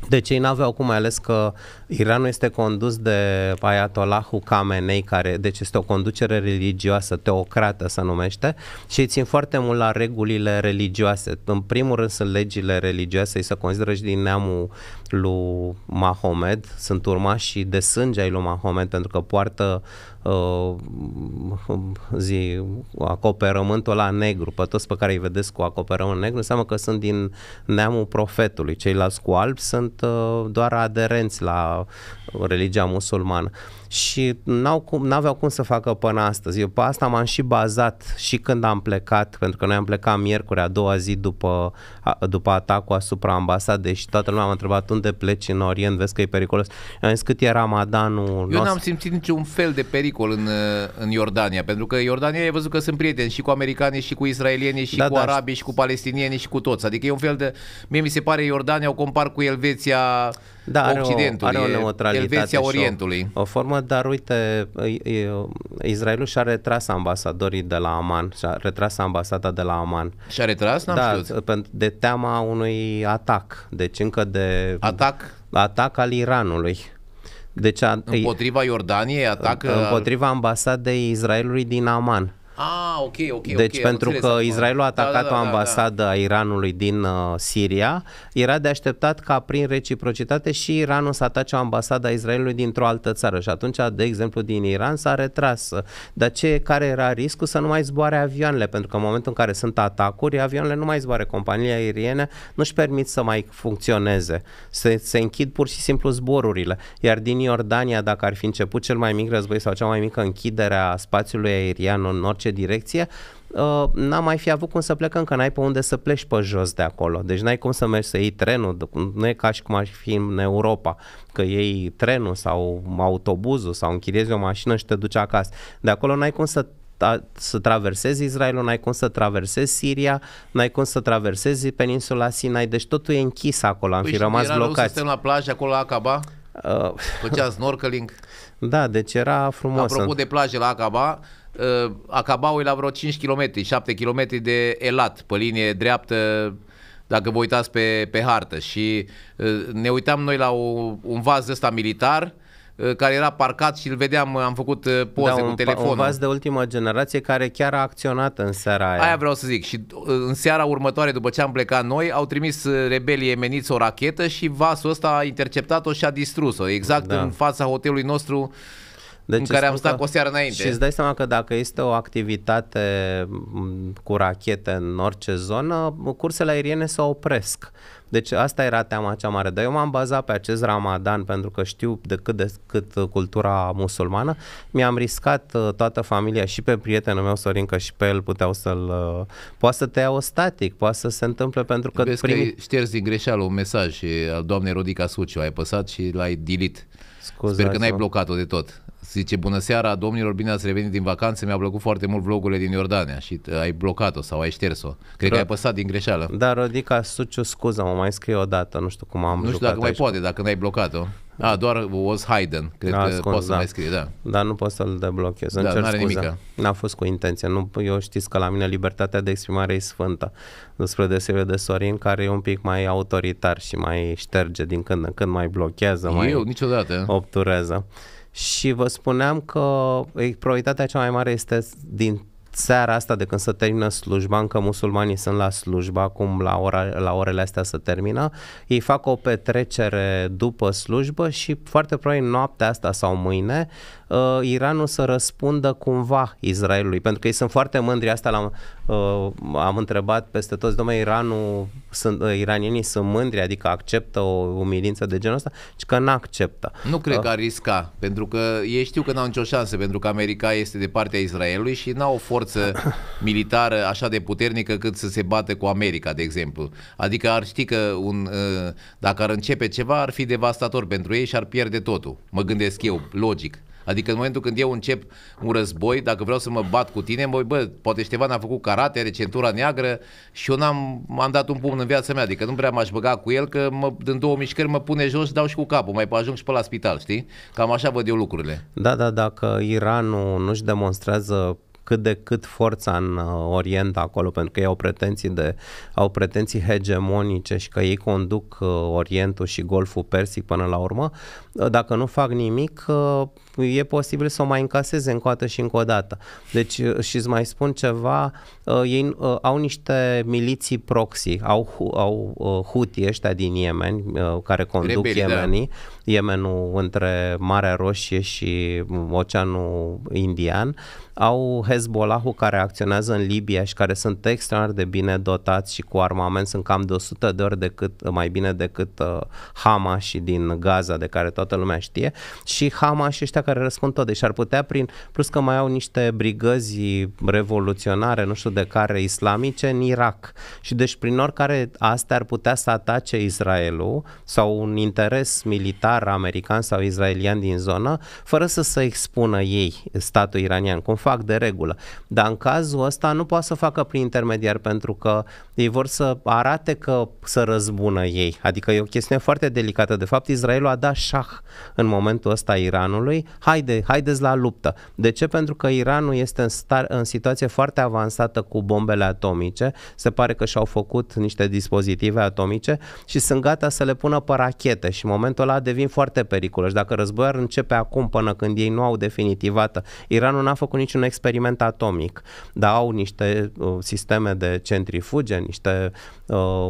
Deci ei n-aveau cum, mai ales că Iranul este condus de Ayatollahul Khamenei, care deci este o conducere religioasă, teocrată se numește, și ei țin foarte mult la regulile religioase. În primul rând sunt legile religioase, ei se consideră și din neamul lui Mahomed, sunt urmași și de sânge ai lui Mahomed, pentru că poartă Uh, zi, acoperământul la negru, pe toți pe care îi vedeți cu acoperământ negru, înseamnă că sunt din neamul profetului. Ceilalți cu alb sunt uh, doar aderenți la religia musulmană și n-au cum, n-aveau cum să facă până astăzi. Eu pe asta m-am și bazat și când am plecat, pentru că noi am plecat miercuri, a doua zi după, a, după atacul asupra ambasadei și toată lumea m-a întrebat unde pleci în Orient, vezi că e periculos. Am zis cât e Ramadanul Eu nostru. n-am simțit niciun fel de pericol în, în Iordania, pentru că Iordania e văzut că sunt prieteni și cu americani și cu israelieni și da, cu da, arabi și cu palestinieni și cu toți. Adică e un fel de... Mie mi se pare Iordania, o compar cu Elveția, da, are Occidentului, o, are o neutralitate Elveția Orientului. O, o formă, dar uite, Israelul și-a retras ambasadorii de la Aman, și-a retras ambasada de la Aman. Și-a retras? N-am da, știut. de teama unui atac, deci încă de... Atac? Atac al Iranului. Deci a, împotriva Iordaniei atacă... Împotriva ambasadei Israelului din Aman. Ah, ok, ok. Deci, okay, pentru că acum. Israelul a da, da, atacat da, da, da, o ambasadă da, da. a Iranului din uh, Siria, era de așteptat ca prin reciprocitate și Iranul să atace o ambasadă a Israelului dintr-o altă țară. Și atunci, de exemplu, din Iran s-a retras. Dar ce, care era riscul? Să nu mai zboare avioanele, pentru că în momentul în care sunt atacuri, avioanele nu mai zboare. Companiile aeriene nu-și permit să mai funcționeze. Se, se închid pur și simplu zborurile. Iar din Iordania, dacă ar fi început cel mai mic război sau cea mai mică închidere a spațiului aerian în orice orice direcție, uh, n-am mai fi avut cum să plecăm, că n-ai pe unde să pleci pe jos de acolo. Deci n-ai cum să mergi să iei trenul, nu e ca și cum aș fi în Europa, că iei trenul sau autobuzul sau închiriezi o mașină și te duci acasă. De acolo n-ai cum să să traversezi Israelul, n-ai cum să traversezi Siria, n-ai cum să traversezi peninsula Sinai, deci totul e închis acolo, am păi fi rămas blocați. Păi la plajă acolo la Acaba? Uh, Făcea snorkeling? Da, deci era frumos. Apropo de plajă la Acaba, Uh, Acabau e la vreo 5 km, 7 km de Elat, pe linie dreaptă, dacă vă uitați pe, pe hartă. Și uh, ne uitam noi la o, un vas ăsta militar, uh, care era parcat și îl vedeam, am făcut poze da, un, cu telefonul. un vas de ultima generație care chiar a acționat în seara aia. Aia vreau să zic și în seara următoare, după ce am plecat noi, au trimis rebelii emeniți o rachetă și vasul ăsta a interceptat-o și a distrus-o, exact da. în fața hotelului nostru deci în care am stat că, o seară înainte. Și îți dai seama că dacă este o activitate cu rachete în orice zonă, cursele aeriene se opresc. Deci asta era teama cea mare. Dar eu m-am bazat pe acest ramadan pentru că știu de cât de cât cultura musulmană. Mi-am riscat uh, toată familia și pe prietenul meu Sorin, că și pe el puteau să-l... Uh, poate să te ia o static, poate să se întâmple pentru că... Vezi prim... că șterzi din greșeală un mesaj al doamnei Rodica Suciu, ai păsat și l-ai delete. Sper că n-ai blocat-o de tot. Zice, bună seara, domnilor, bine ați revenit din vacanță, mi-a plăcut foarte mult vlogurile din Iordania și uh, ai blocat-o sau ai șters-o. Cred Rod- că ai apăsat din greșeală. Da, Rodica Suciu, scuza, mă mai scrie o dată, nu știu cum am Nu știu dacă aici. mai poate, dacă n-ai blocat-o. A, doar was Hayden, cred da, că poți da. să mai scrie, da. Dar nu pot să-l deblochez, da, încerc scuza. Nimica. N-a fost cu intenție, nu, eu știți că la mine libertatea de exprimare e sfântă, despre deosebire de Sorin, care e un pic mai autoritar și mai șterge din când în când, mai blochează, eu, mai niciodată. obturează. Și vă spuneam că prioritatea cea mai mare este din seara asta de când se termină slujba, încă musulmanii sunt la slujba, acum la, ora, la orele astea se termină, ei fac o petrecere după slujbă și foarte probabil noaptea asta sau mâine uh, Iranul să răspundă cumva Israelului, pentru că ei sunt foarte mândri, asta l-am uh, am întrebat peste toți, domnule, Iranul, sunt, uh, iranienii sunt mândri, adică acceptă o umilință de genul ăsta, ci deci că nu acceptă. Nu cred uh. că ar risca, pentru că ei știu că n-au nicio șansă, pentru că America este de partea Israelului și n-au o forță militară așa de puternică cât să se bată cu America, de exemplu. Adică ar ști că un, uh, dacă ar începe ceva, ar fi devastator pentru ei și ar pierde totul. Mă gândesc eu, logic. Adică în momentul când eu încep un război, dacă vreau să mă bat cu tine, mă, bă, poate Ștefan a făcut karate, are centura neagră și eu n-am am dat un pumn în viața mea, adică nu prea m-aș băga cu el, că mă, din două mișcări mă pune jos și dau și cu capul, mai ajung și pe la spital, știi? Cam așa văd eu lucrurile. Da, da, dacă Iranul nu-și demonstrează cât de cât forța în uh, Orient acolo, pentru că ei au pretenții, de, au pretenții hegemonice și că ei conduc uh, Orientul și Golful Persic până la urmă. Uh, dacă nu fac nimic, e posibil să o mai încaseze încă o dată și încă o dată. Deci, uh, și îți mai spun ceva, uh, ei uh, au niște miliții proxy, au, au uh, huti ăștia din Yemen, uh, care conduc Rebeli, da. Yemenii, da. Yemenul între Marea Roșie și mm, Oceanul Indian, au Hezbollah-ul care acționează în Libia și care sunt extraordinar de bine dotați și cu armament, sunt cam de 100 de ori decât, mai bine decât uh, Hamas și din Gaza, de care toată lumea știe, și Hamas și ăștia care răspund tot, deci ar putea prin, plus că mai au niște brigăzi revoluționare, nu știu de care, islamice în Irak. Și deci prin oricare astea ar putea să atace Israelul sau un interes militar american sau israelian din zonă, fără să se expună ei, statul iranian, cum fac de regulă. Dar în cazul ăsta nu poate să facă prin intermediar pentru că ei vor să arate că să răzbună ei. Adică e o chestiune foarte delicată. De fapt, Israelul a dat șah în momentul ăsta Iranului, haide, haideți la luptă. De ce? Pentru că Iranul este în, star, în situație foarte avansată cu bombele atomice, se pare că și-au făcut niște dispozitive atomice și sunt gata să le pună pe rachete și în momentul ăla devin foarte periculoși. Dacă războiul ar începe acum până când ei nu au definitivată, Iranul n-a făcut niciun experiment atomic, dar au niște uh, sisteme de centrifuge, niște uh,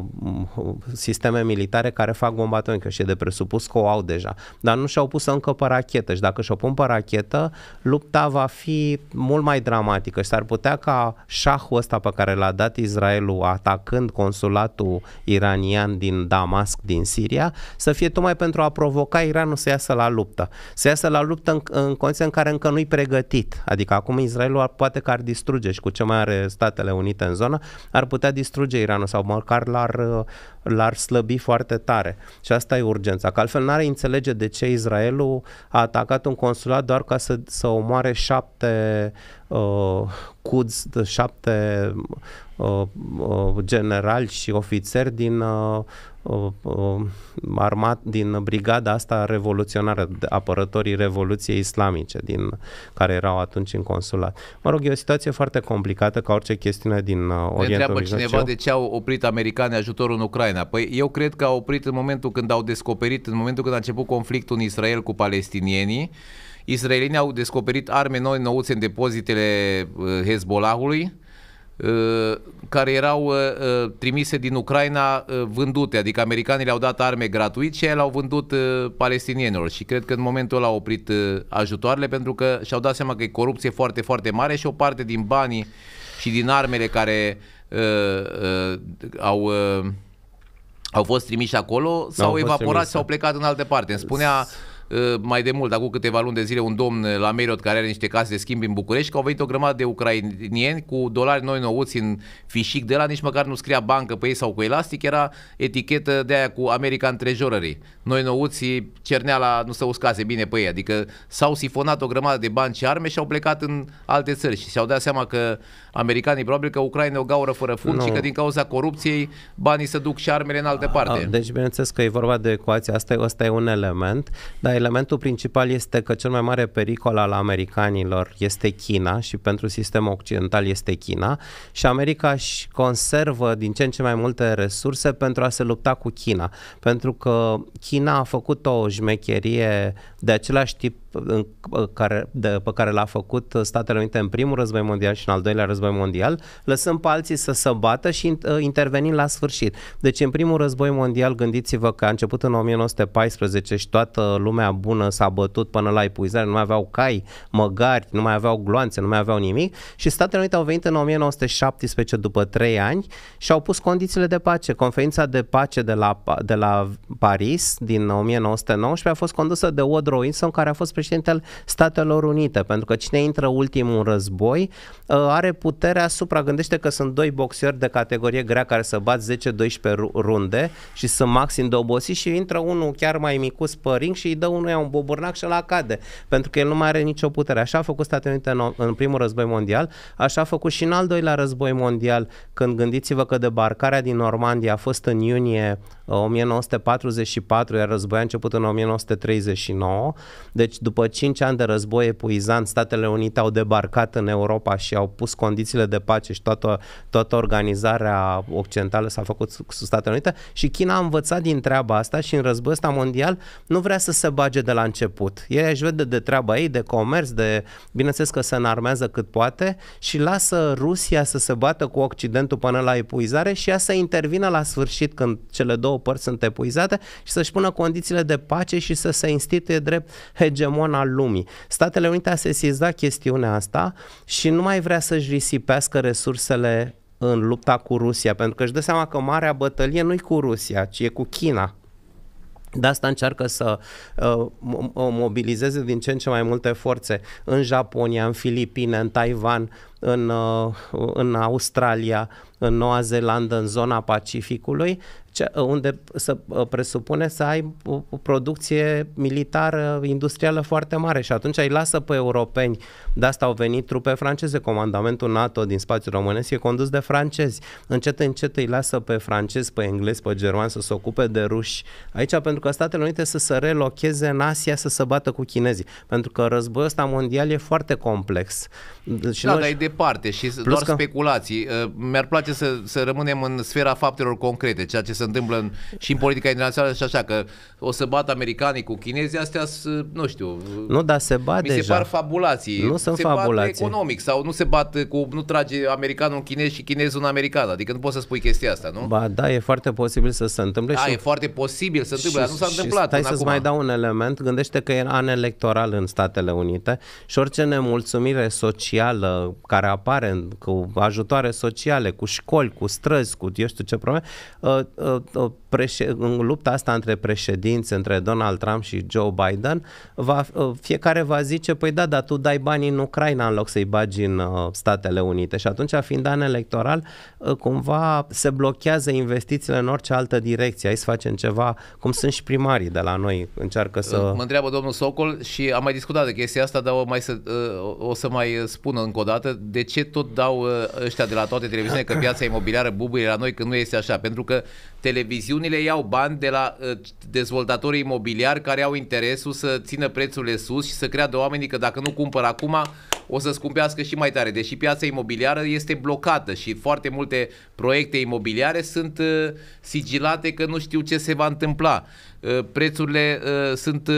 sisteme militare care fac bombă atomică și e de presupus că o au deja, dar nu și-au pus încă pe rachete și dacă și o pun pe rachetă, lupta va fi mult mai dramatică și s-ar putea ca șahul ăsta pe care l-a dat Israelul atacând consulatul iranian din Damasc, din Siria, să fie tocmai pentru a provoca Iranul să iasă la luptă. Să iasă la luptă în, în condiții în care încă nu-i pregătit. Adică acum Israelul ar, poate că ar distruge și cu ce mai are Statele Unite în zonă, ar putea distruge Iranul sau măcar l-ar, l-ar slăbi foarte tare. Și asta e urgența. Că altfel n-are înțelege de ce Israelul a atacat un consulat doar ca să, să omoare șapte Uh, cuți de șapte uh, uh, generali și ofițeri din armat din brigada asta revoluționară, apărătorii Revoluției Islamice, din care erau atunci în consulat. Mă rog, e o situație foarte complicată ca orice chestiune din Orientul Mijlociu. Întreabă cineva de ce au oprit americanii ajutorul în Ucraina. Păi eu cred că au oprit în momentul când au descoperit, în momentul când a început conflictul în Israel cu palestinienii, Israelienii au descoperit arme noi nouțe în depozitele uh, Hezbollahului, uh, care erau uh, trimise din Ucraina vândute, adică americanii le-au dat arme gratuit și ei le-au vândut palestinienilor și cred că în momentul ăla au oprit ajutoarele pentru că și-au dat seama că e corupție foarte, foarte mare și o parte din banii și din armele care au au fost trimiși acolo, s-au evaporat, s-au plecat în alte parte. Îmi spunea Eh, mai de mult, acum câteva luni de zile, un domn eh, la Meriot care are niște case de schimb în București, că au venit o grămadă de ucrainieni cu dolari noi nouți în fișic de la, nici măcar nu scria bancă pe ei sau cu elastic, era etichetă de aia cu American Treasury. Noi nouți cernea la nu se uscase bine pe ei, adică s-au sifonat o grămadă de bani și arme și au plecat în alte țări și s au dat seama că americanii probabil că Ucraina o gaură fără fund și că din cauza corupției banii se duc și armele în alte parte. A, deci bineînțeles că e vorba de ecuația, asta e, asta e un element, dar elementul principal este că cel mai mare pericol al americanilor este China și pentru sistemul occidental este China și America își conservă din ce în ce mai multe resurse pentru a se lupta cu China, pentru că China a făcut o jmecherie de același tip în, care, de, pe care l-a făcut Statele Unite în primul război mondial și în al doilea război mondial, lăsăm pe alții să se bată și uh, intervenim la sfârșit. Deci în primul război mondial, gândiți-vă că a început în 1914 și toată lumea bună s-a bătut până la epuizare, nu mai aveau cai, măgari, nu mai aveau gloanțe, nu mai aveau nimic și Statele Unite au venit în 1917 după 3 ani și au pus condițiile de pace. Conferința de pace de la, de la Paris din 1919 a fost condusă de Woodrow Wilson, care a fost președinte președinte al Statelor Unite, pentru că cine intră ultimul în război uh, are puterea asupra, gândește că sunt doi boxeri de categorie grea care să bat 10-12 runde și sunt maxim de obosit și intră unul chiar mai micus pe ring și îi dă unuia un boburnac și la cade, pentru că el nu mai are nicio putere. Așa a făcut Statele Unite în, în primul război mondial, așa a făcut și în al doilea război mondial, când gândiți-vă că debarcarea din Normandia a fost în iunie 1944, uh, iar războiul a început în 1939. Deci după 5 ani de război epuizant, Statele Unite au debarcat în Europa și au pus condițiile de pace și toată, toată organizarea occidentală s-a făcut sub Statele Unite și China a învățat din treaba asta și în războiul ăsta mondial nu vrea să se bage de la început. Ei își vede de treaba ei, de comerț, de bineînțeles că se înarmează cât poate și lasă Rusia să se bată cu Occidentul până la epuizare și ea să intervină la sfârșit când cele două două părți sunt epuizate și să-și pună condițiile de pace și să se instituie drept hegemon al lumii. Statele Unite a sesizat chestiunea asta și nu mai vrea să-și risipească resursele în lupta cu Rusia, pentru că își dă seama că marea bătălie nu e cu Rusia, ci e cu China. De asta încearcă să uh, mobilizeze din ce în ce mai multe forțe în Japonia, în Filipine, în Taiwan, în, uh, în Australia, în Noua Zeelandă, în zona Pacificului, uh, unde se uh, presupune să ai o producție militară, industrială foarte mare și atunci îi lasă pe europeni. De asta au venit trupe franceze, comandamentul NATO din spațiul românesc e condus de francezi. Încet, încet îi lasă pe francezi, pe englezi, pe germani să se ocupe de ruși. Aici pentru că Statele Unite să se relocheze în Asia să se bată cu chinezii. Pentru că războiul ăsta mondial e foarte complex. Și da, noi... dar e de departe și Plus doar că... speculații. Uh, mi-ar place să, să rămânem în sfera faptelor concrete, ceea ce se întâmplă în, și în politica internațională și așa, că o să bat americanii cu chinezii, astea nu știu. Uh, nu, dar se bat mi deja. se par fabulații. Nu sunt se fabulații. Bat economic sau nu se bat cu, nu trage americanul un chinez și chinezul un american, adică nu poți să spui chestia asta, nu? Ba da, e foarte posibil să se întâmple. Da, și... e foarte posibil să se întâmple, dar nu s-a întâmplat stai să-ți acum. mai dau un element, gândește că e an electoral în Statele Unite și orice nemulțumire socială care apare în, cu ajutoare sociale, cu școli, cu străzi, cu eu știu ce probleme, uh, uh, uh, președ, în lupta asta între președinți, între Donald Trump și Joe Biden, va, uh, fiecare va zice, păi da, dar tu dai bani în Ucraina în loc să-i bagi în uh, Statele Unite. Și atunci, fiind an electoral, uh, cumva se blochează investițiile în orice altă direcție. Hai să facem ceva, cum sunt și primarii de la noi, încearcă să... Mă întreabă domnul Socol și am mai discutat de chestia asta, dar o, mai să, o să mai spun încă o dată de ce tot dau ăștia de la toate televiziunile că piața imobiliară bubuie la noi când nu este așa. Pentru că televiziunile iau bani de la ă, dezvoltatorii imobiliari care au interesul să țină prețurile sus și să creadă oamenii că dacă nu cumpără acum o să scumpească și mai tare. Deși piața imobiliară este blocată și foarte multe proiecte imobiliare sunt ă, sigilate că nu știu ce se va întâmpla. Uh, prețurile uh, sunt uh,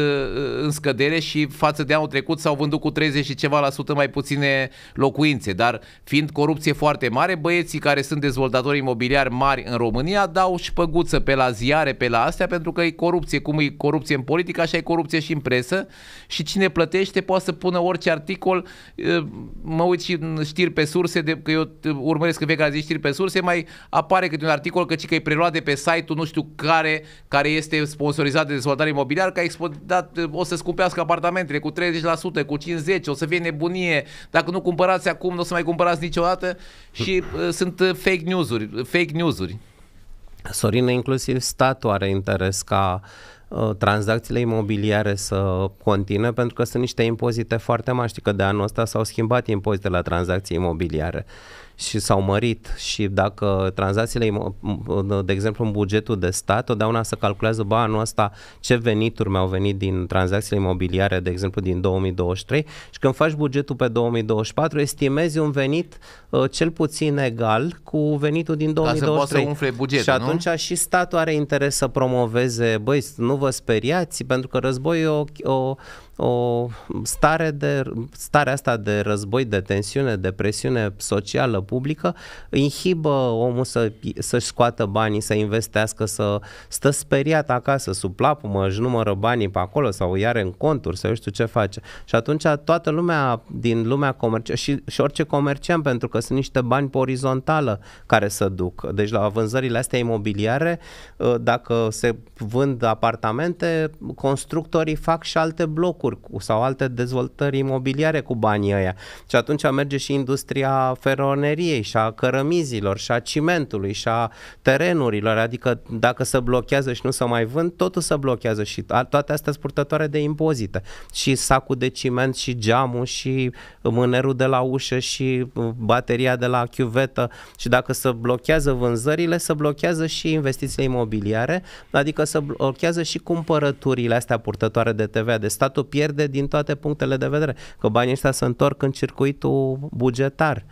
în scădere și față de anul trecut s-au vândut cu 30 și ceva la sută mai puține locuințe, dar fiind corupție foarte mare, băieții care sunt dezvoltatori imobiliari mari în România dau și păguță pe la ziare, pe la astea, pentru că e corupție, cum e corupție în politică, așa e corupție și în presă și cine plătește poate să pună orice articol, mă uit și în știri pe surse, de, că eu urmăresc în fiecare zi știri pe surse, mai apare câte un articol că, că e preluat de pe site-ul nu știu care, care este sponsor sponsorizat de dezvoltare imobiliară, că a explodat, o să scumpească apartamentele cu 30%, cu 50%, o să fie nebunie, dacă nu cumpărați acum, nu o să mai cumpărați niciodată și hmm. uh, sunt uh, fake news-uri, fake news-uri. Sorine, inclusiv statul are interes ca uh, tranzacțiile imobiliare să continue pentru că sunt niște impozite foarte mari. Știi că de anul ăsta s-au schimbat impozitele la tranzacții imobiliare și s-au mărit și dacă tranzacțiile, de exemplu în bugetul de stat, totdeauna se calculează, ba, anul ăsta ce venituri mi-au venit din tranzacțiile imobiliare, de exemplu din 2023 și când faci bugetul pe 2024, estimezi un venit uh, cel puțin egal cu venitul din 2023. Ca să umfle bugetul, Și atunci nu? și statul are interes să promoveze, băi, nu vă speriați, pentru că războiul e o, o o stare de, starea asta de război, de tensiune, de presiune socială, publică, inhibă omul să, să scoată banii, să investească, să stă speriat acasă, sub plapumă, își numără banii pe acolo sau are în conturi sau eu știu ce face. Și atunci toată lumea din lumea comercială și, și orice comerciant, pentru că sunt niște bani pe orizontală care să duc. Deci la vânzările astea imobiliare, ă, dacă se vând apartamente, constructorii fac și alte blocuri blocuri sau alte dezvoltări imobiliare cu banii ăia. Și atunci merge și industria feroneriei și a cărămizilor și a cimentului și a terenurilor, adică dacă se blochează și nu se mai vând, totul se blochează și toate astea sunt purtătoare de impozite. Și sacul de ciment și geamul și mânerul de la ușă și bateria de la chiuvetă și dacă se blochează vânzările, se blochează și investițiile imobiliare, adică se blochează și cumpărăturile astea purtătoare de TVA. De statul pierde din toate punctele de vedere, că banii ăștia se întorc în circuitul bugetar.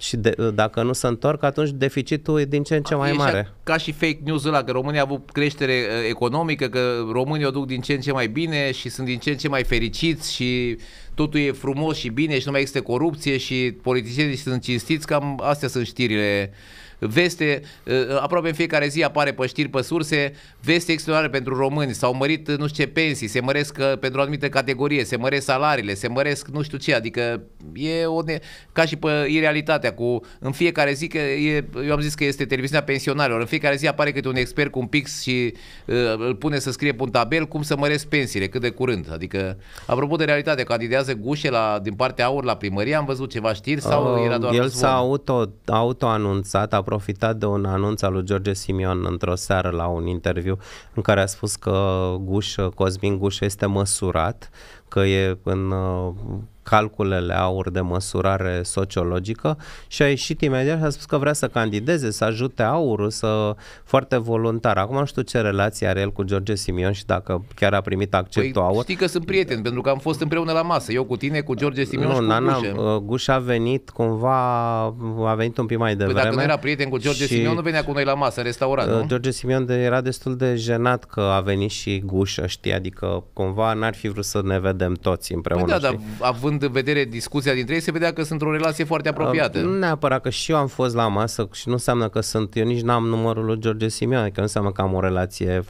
Și de, dacă nu se întorc, atunci deficitul e din ce în ce mai mare. ca și fake news ăla, că România a avut creștere uh, economică, că românii o duc din ce în ce mai bine și sunt din ce în ce mai fericiți și totul e frumos și bine și nu mai există corupție și politicienii sunt cinstiți, cam astea sunt știrile uh, veste, uh, uh, aproape în fiecare zi apare pe știri, pe surse, veste extraordinare pentru români, s-au mărit uh, nu știu ce pensii, se măresc pentru o anumită categorie, se măresc salariile, se măresc nu știu ce, adică e o ne... ca și pe irealitatea cu în fiecare zi, că e, eu am zis că este televiziunea pensionarilor, în fiecare zi apare câte un expert cu un pix și uh, îl pune să scrie pe un tabel cum să măresc pensiile cât de curând, adică apropo de realitate, candidează Gușe la, din partea aur la primărie, am văzut ceva știri sau uh, era doar El s-a auto, auto-anunțat, profitat de un anunț al lui George Simion într-o seară la un interviu în care a spus că Guș, Cosmin Guș este măsurat, că e în uh, calculele aur de măsurare sociologică și a ieșit imediat și a spus că vrea să candideze, să ajute aurul, să foarte voluntar. Acum nu știu ce relație are el cu George Simion și dacă chiar a primit acceptul păi, aur. Știi că sunt prieteni, pentru că am fost împreună la masă, eu cu tine, cu George Simion nu, și cu Nana, Guș uh, a venit cumva, a venit un pic mai devreme. Păi dacă nu era prieten cu George și, Simion, nu venea cu noi la masă, restaurant, uh, nu? George Simion de, era destul de jenat că a venit și Gușă, știi, adică cumva n-ar fi vrut să ne vedem toți împreună. Păi da, dar având având în vedere discuția dintre ei, se vedea că sunt într o relație foarte apropiată. Nu neapărat că și eu am fost la masă și nu înseamnă că sunt, eu nici n-am numărul lui George Simion, că adică nu înseamnă că am o relație,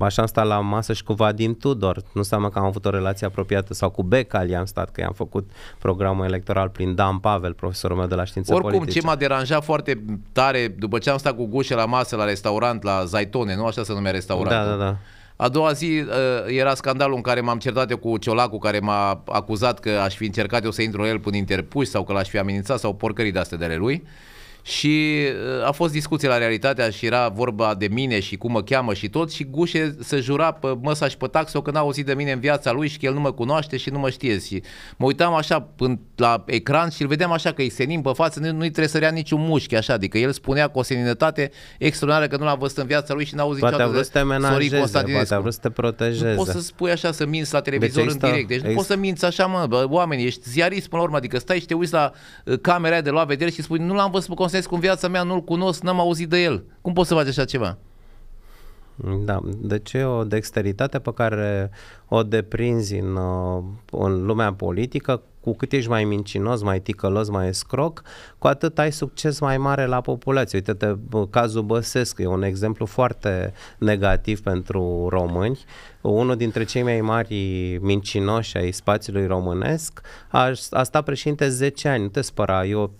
așa am stat la masă și cu Vadim Tudor, nu înseamnă că am avut o relație apropiată sau cu Becali am stat, că i-am făcut programul electoral prin Dan Pavel, profesorul meu de la științe Oricum, politice. ce m-a deranjat foarte tare, după ce am stat cu Gușe la masă, la restaurant, la Zaitone, nu așa se numea restaurantul, da, da, da a doua zi uh, era scandalul în care m-am certat eu cu Ciolacu, care m-a acuzat că aș fi încercat eu să intru el până interpuși sau că l-aș fi amenințat sau porcării de astea de ale lui și uh, a fost discuție la realitatea și era vorba de mine și cum mă cheamă și tot și Gușe se jura pe măsa și pe taxo că n-a auzit de mine în viața lui și că el nu mă cunoaște și nu mă știe și mă uitam așa la ecran și îl vedeam așa că îi senim pe față, nu, nu să rea niciun mușchi așa, adică el spunea cu o seninătate extraordinară că nu l-a văzut în viața lui și n-a auzit poate niciodată de Sorin Constantinescu. Poate a vrut să te protejeze. Nu poți să spui așa, să minți la deci televizor deci în direct, deci extra... nu poți să minți așa, mă, oamenii, ești ziarist până la urmă, adică stai și te uiți la uh, camera de la vedere și spui, nu l-am văzut pe Băsescu în viața mea, nu-l cunosc, n-am auzit de el. Cum poți să faci așa ceva? Da, deci e o dexteritate pe care o deprinzi în, uh, în lumea politică, cu cât ești mai mincinos, mai ticălos, mai escroc, cu atât ai succes mai mare la populație. Uite-te, cazul Băsescu e un exemplu foarte negativ pentru români unul dintre cei mai mari mincinoși ai spațiului românesc, a, a stat președinte 10 ani, nu te spăra, eu,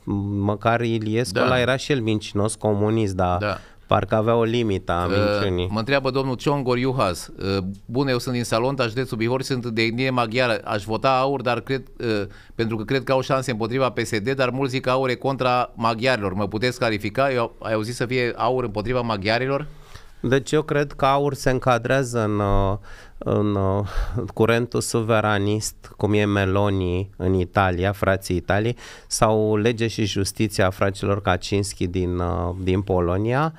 măcar Iliescu da. era și el mincinos comunist, dar da. Parcă avea o limită a uh, minciunii. Uh, mă întreabă domnul Ciongor Iuhas. Uh, bun, eu sunt din dar județul Bihor, sunt de etnie maghiară. Aș vota aur, dar cred, uh, pentru că cred că au șanse împotriva PSD, dar mulți zic aur e contra maghiarilor. Mă puteți clarifica? Eu, ai auzit să fie aur împotriva maghiarilor? Uh, deci eu cred că aur se încadrează în, uh, în uh, curentul suveranist, cum e Meloni în Italia, frații Italiei, sau Lege și Justiția fraților Kaczynski din, uh, din Polonia.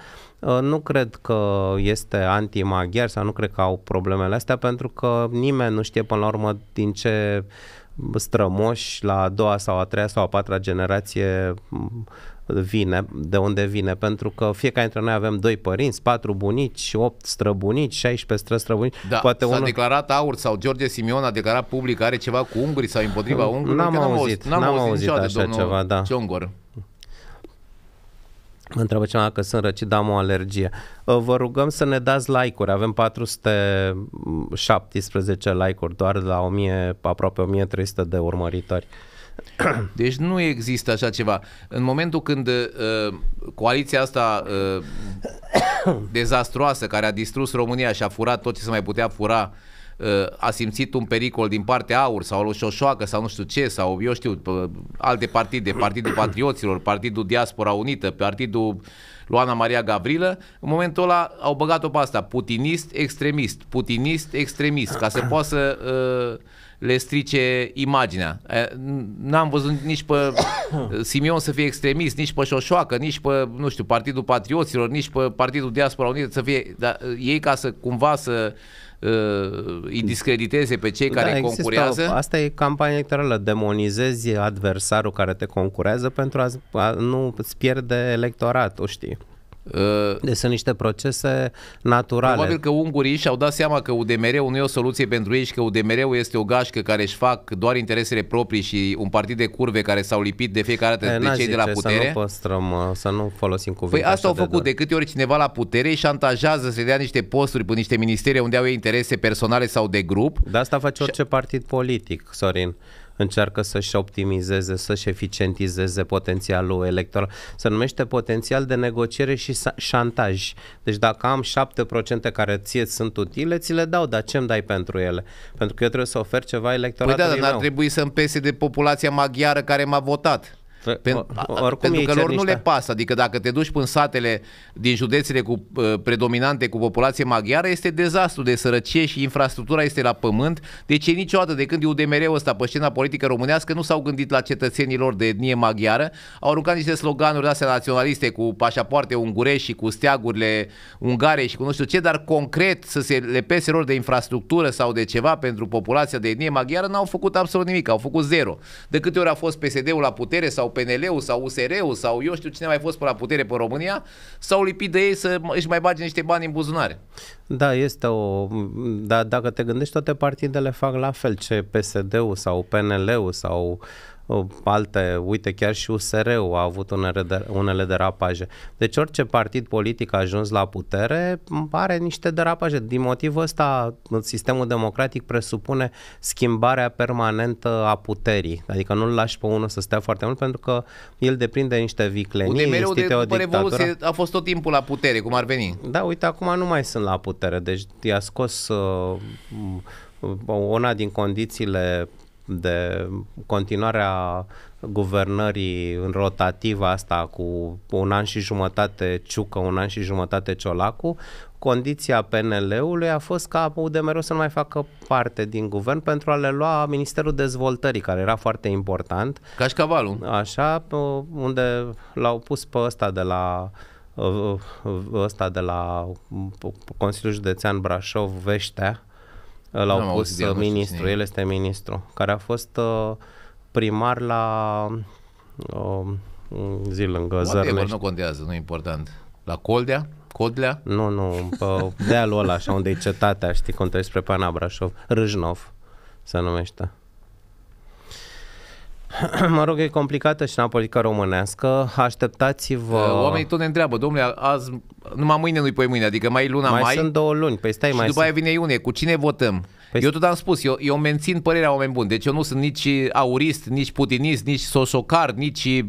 Nu cred că este anti-maghiar sau nu cred că au problemele astea pentru că nimeni nu știe până la urmă din ce strămoși la a doua sau a treia sau a patra generație vine, de unde vine, pentru că fiecare dintre noi avem doi părinți, patru bunici, opt străbunici, 16 străstrăbunici. Da, Poate s-a unul... declarat Aur sau George Simion a declarat public are ceva cu ungurii sau împotriva ungurilor. N-am, n-am auzit, n-am, n-am auzit, auzit așa ceva, da. Ciongor. Mă întreabă ceva dacă sunt răcit, am o alergie. Ă, vă rugăm să ne dați like-uri. Avem 417 like-uri doar la 1000, aproape 1300 de urmăritori. Deci nu există așa ceva. În momentul când uh, coaliția asta uh, dezastruoasă care a distrus România și a furat tot ce se mai putea fura uh, a simțit un pericol din partea AUR sau Șoșoacă sau nu știu ce sau eu știu alte partide, Partidul Patrioților, Partidul Diaspora Unită, Partidul Luana Maria Gavrilă, în momentul ăla au băgat-o pe asta, putinist, extremist, putinist, extremist, ca să poată să uh, le strice imaginea. N-am văzut nici pe Simion să fie extremist, nici pe Șoșoacă, nici pe, nu știu, Partidul Patrioților, nici pe Partidul Diaspora Unită să fie, dar ei ca să cumva să îi discrediteze pe cei da, care există, concurează. Asta e campania electorală, demonizezi adversarul care te concurează pentru a, a nu ți pierde electoratul, știi? Uh, deci sunt niște procese naturale. Probabil că ungurii și-au dat seama că UDMR-ul nu e o soluție pentru ei și că UDMR-ul este o gașcă care își fac doar interesele proprii și un partid de curve care s-au lipit de fiecare dată de cei de la putere. Să nu păstrăm, uh, să nu folosim cuvinte Păi asta au făcut de, de câte ori cineva la putere și șantajează să dea niște posturi pe niște ministere unde au ei interese personale sau de grup. De asta face orice și... partid politic, Sorin încearcă să-și optimizeze, să-și eficientizeze potențialul electoral. Se numește potențial de negociere și șantaj. Deci dacă am 7% care ție sunt utile, ți le dau, dar ce îmi dai pentru ele? Pentru că eu trebuie să ofer ceva electoral. păi da, dar n-ar trebui să împese de populația maghiară care m-a votat. Pen, oricum pentru că lor nu le pasă. Adică dacă te duci până satele din județele cu, uh, predominante cu populație maghiară, este dezastru de sărăcie și infrastructura este la pământ. Deci ei niciodată, de când UDMR-ul ăsta pe scena politică românească, nu s-au gândit la cetățenii lor de etnie maghiară. Au aruncat niște sloganuri astea naționaliste cu pașapoarte ungurești și cu steagurile ungare și cu nu știu ce, dar concret să se le pese lor de infrastructură sau de ceva pentru populația de etnie maghiară, n-au făcut absolut nimic, au făcut zero. De câte ori a fost PSD-ul la putere sau PNL-ul sau USR-ul sau eu știu cine mai fost pe la putere pe România, s-au lipit de ei să își mai bage niște bani în buzunare. Da, este o... Dar dacă te gândești, toate partidele fac la fel ce PSD-ul sau PNL-ul sau alte, uite chiar și USR-ul a avut unele derapaje. Deci orice partid politic a ajuns la putere are niște derapaje. Din motivul ăsta sistemul democratic presupune schimbarea permanentă a puterii. Adică nu-l lași pe unul să stea foarte mult pentru că el deprinde niște viclenii, mereu de, o după Revoluție a fost tot timpul la putere, cum ar veni. Da, uite, acum nu mai sunt la putere, deci i-a scos uh, una din condițiile de continuarea guvernării în rotativă asta cu un an și jumătate Ciucă, un an și jumătate Ciolacu, condiția PNL-ului a fost ca udmr să nu mai facă parte din guvern pentru a le lua Ministerul Dezvoltării, care era foarte important. Ca și cavalul. Așa, unde l-au pus pe ăsta de la ă, ă, ă, ăsta de la Consiliul Județean Brașov, Veștea, L-au n pus ministru, el este ministru, care a fost uh, primar la um, zi lângă Poate Zărnești. nu contează, nu e important. La Coldea? Codlea? Nu, nu, pe dealul ăla așa unde e cetatea, știi, când spre Pana Brașov, Râșnov se numește. mă rog, e complicată și în politică românească. Așteptați-vă... Uh, oamenii tot ne întreabă, domnule, azi, numai mâine nu-i păi mâine, adică mai luna mai... Mai sunt două luni, păi stai și mai... după sunt... aia vine iunie, cu cine votăm? Păi eu tot am spus, eu, eu mențin părerea oameni buni, deci eu nu sunt nici aurist, nici putinist, nici sosocar, nici...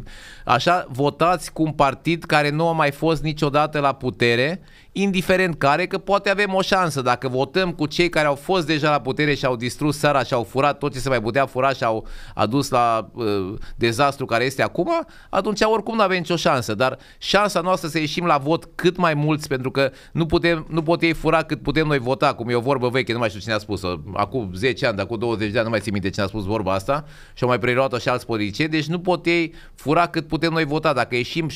Așa, votați cu un partid care nu a mai fost niciodată la putere, indiferent care, că poate avem o șansă dacă votăm cu cei care au fost deja la putere și au distrus țara și au furat tot ce se mai putea fura și au adus la uh, dezastru care este acum, atunci oricum nu avem nicio șansă, dar șansa noastră să ieșim la vot cât mai mulți, pentru că nu, putem, nu pot ei fura cât putem noi vota, cum e o vorbă veche, nu mai știu cine a spus-o, acum 10 ani, acum 20 de ani, nu mai țin minte cine a spus vorba asta și au mai preluat-o și alți politicieni, deci nu pot ei fura cât putem noi vota. Dacă ieșim 70%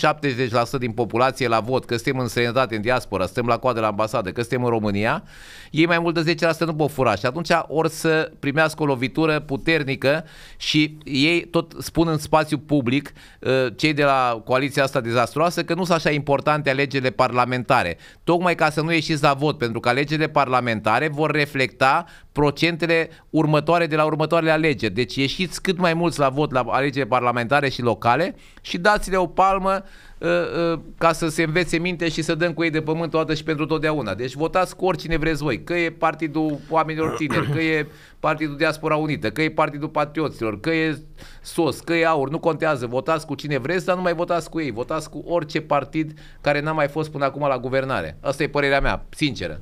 din populație la vot, că suntem în sănătate, în diaspora, Stăm la coadă la ambasadă, că suntem în România, ei mai mult de 10% nu pot fura și atunci ori să primească o lovitură puternică și ei tot spun în spațiu public, ă, cei de la coaliția asta dezastroasă, că nu sunt așa importante alegerile parlamentare. Tocmai ca să nu ieșiți la vot, pentru că alegerile parlamentare vor reflecta procentele următoare de la următoarele alegeri. Deci ieșiți cât mai mulți la vot la alegerile parlamentare și locale și dați-le o palmă uh, uh, ca să se învețe minte și să dăm cu ei de pământ toată și pentru totdeauna. Deci votați cu oricine vreți voi, că e Partidul Oamenilor Tineri, că e Partidul Diaspora Unită, că e Partidul Patrioților, că e SOS, că e AUR, nu contează, votați cu cine vreți, dar nu mai votați cu ei, votați cu orice partid care n-a mai fost până acum la guvernare. Asta e părerea mea, sinceră.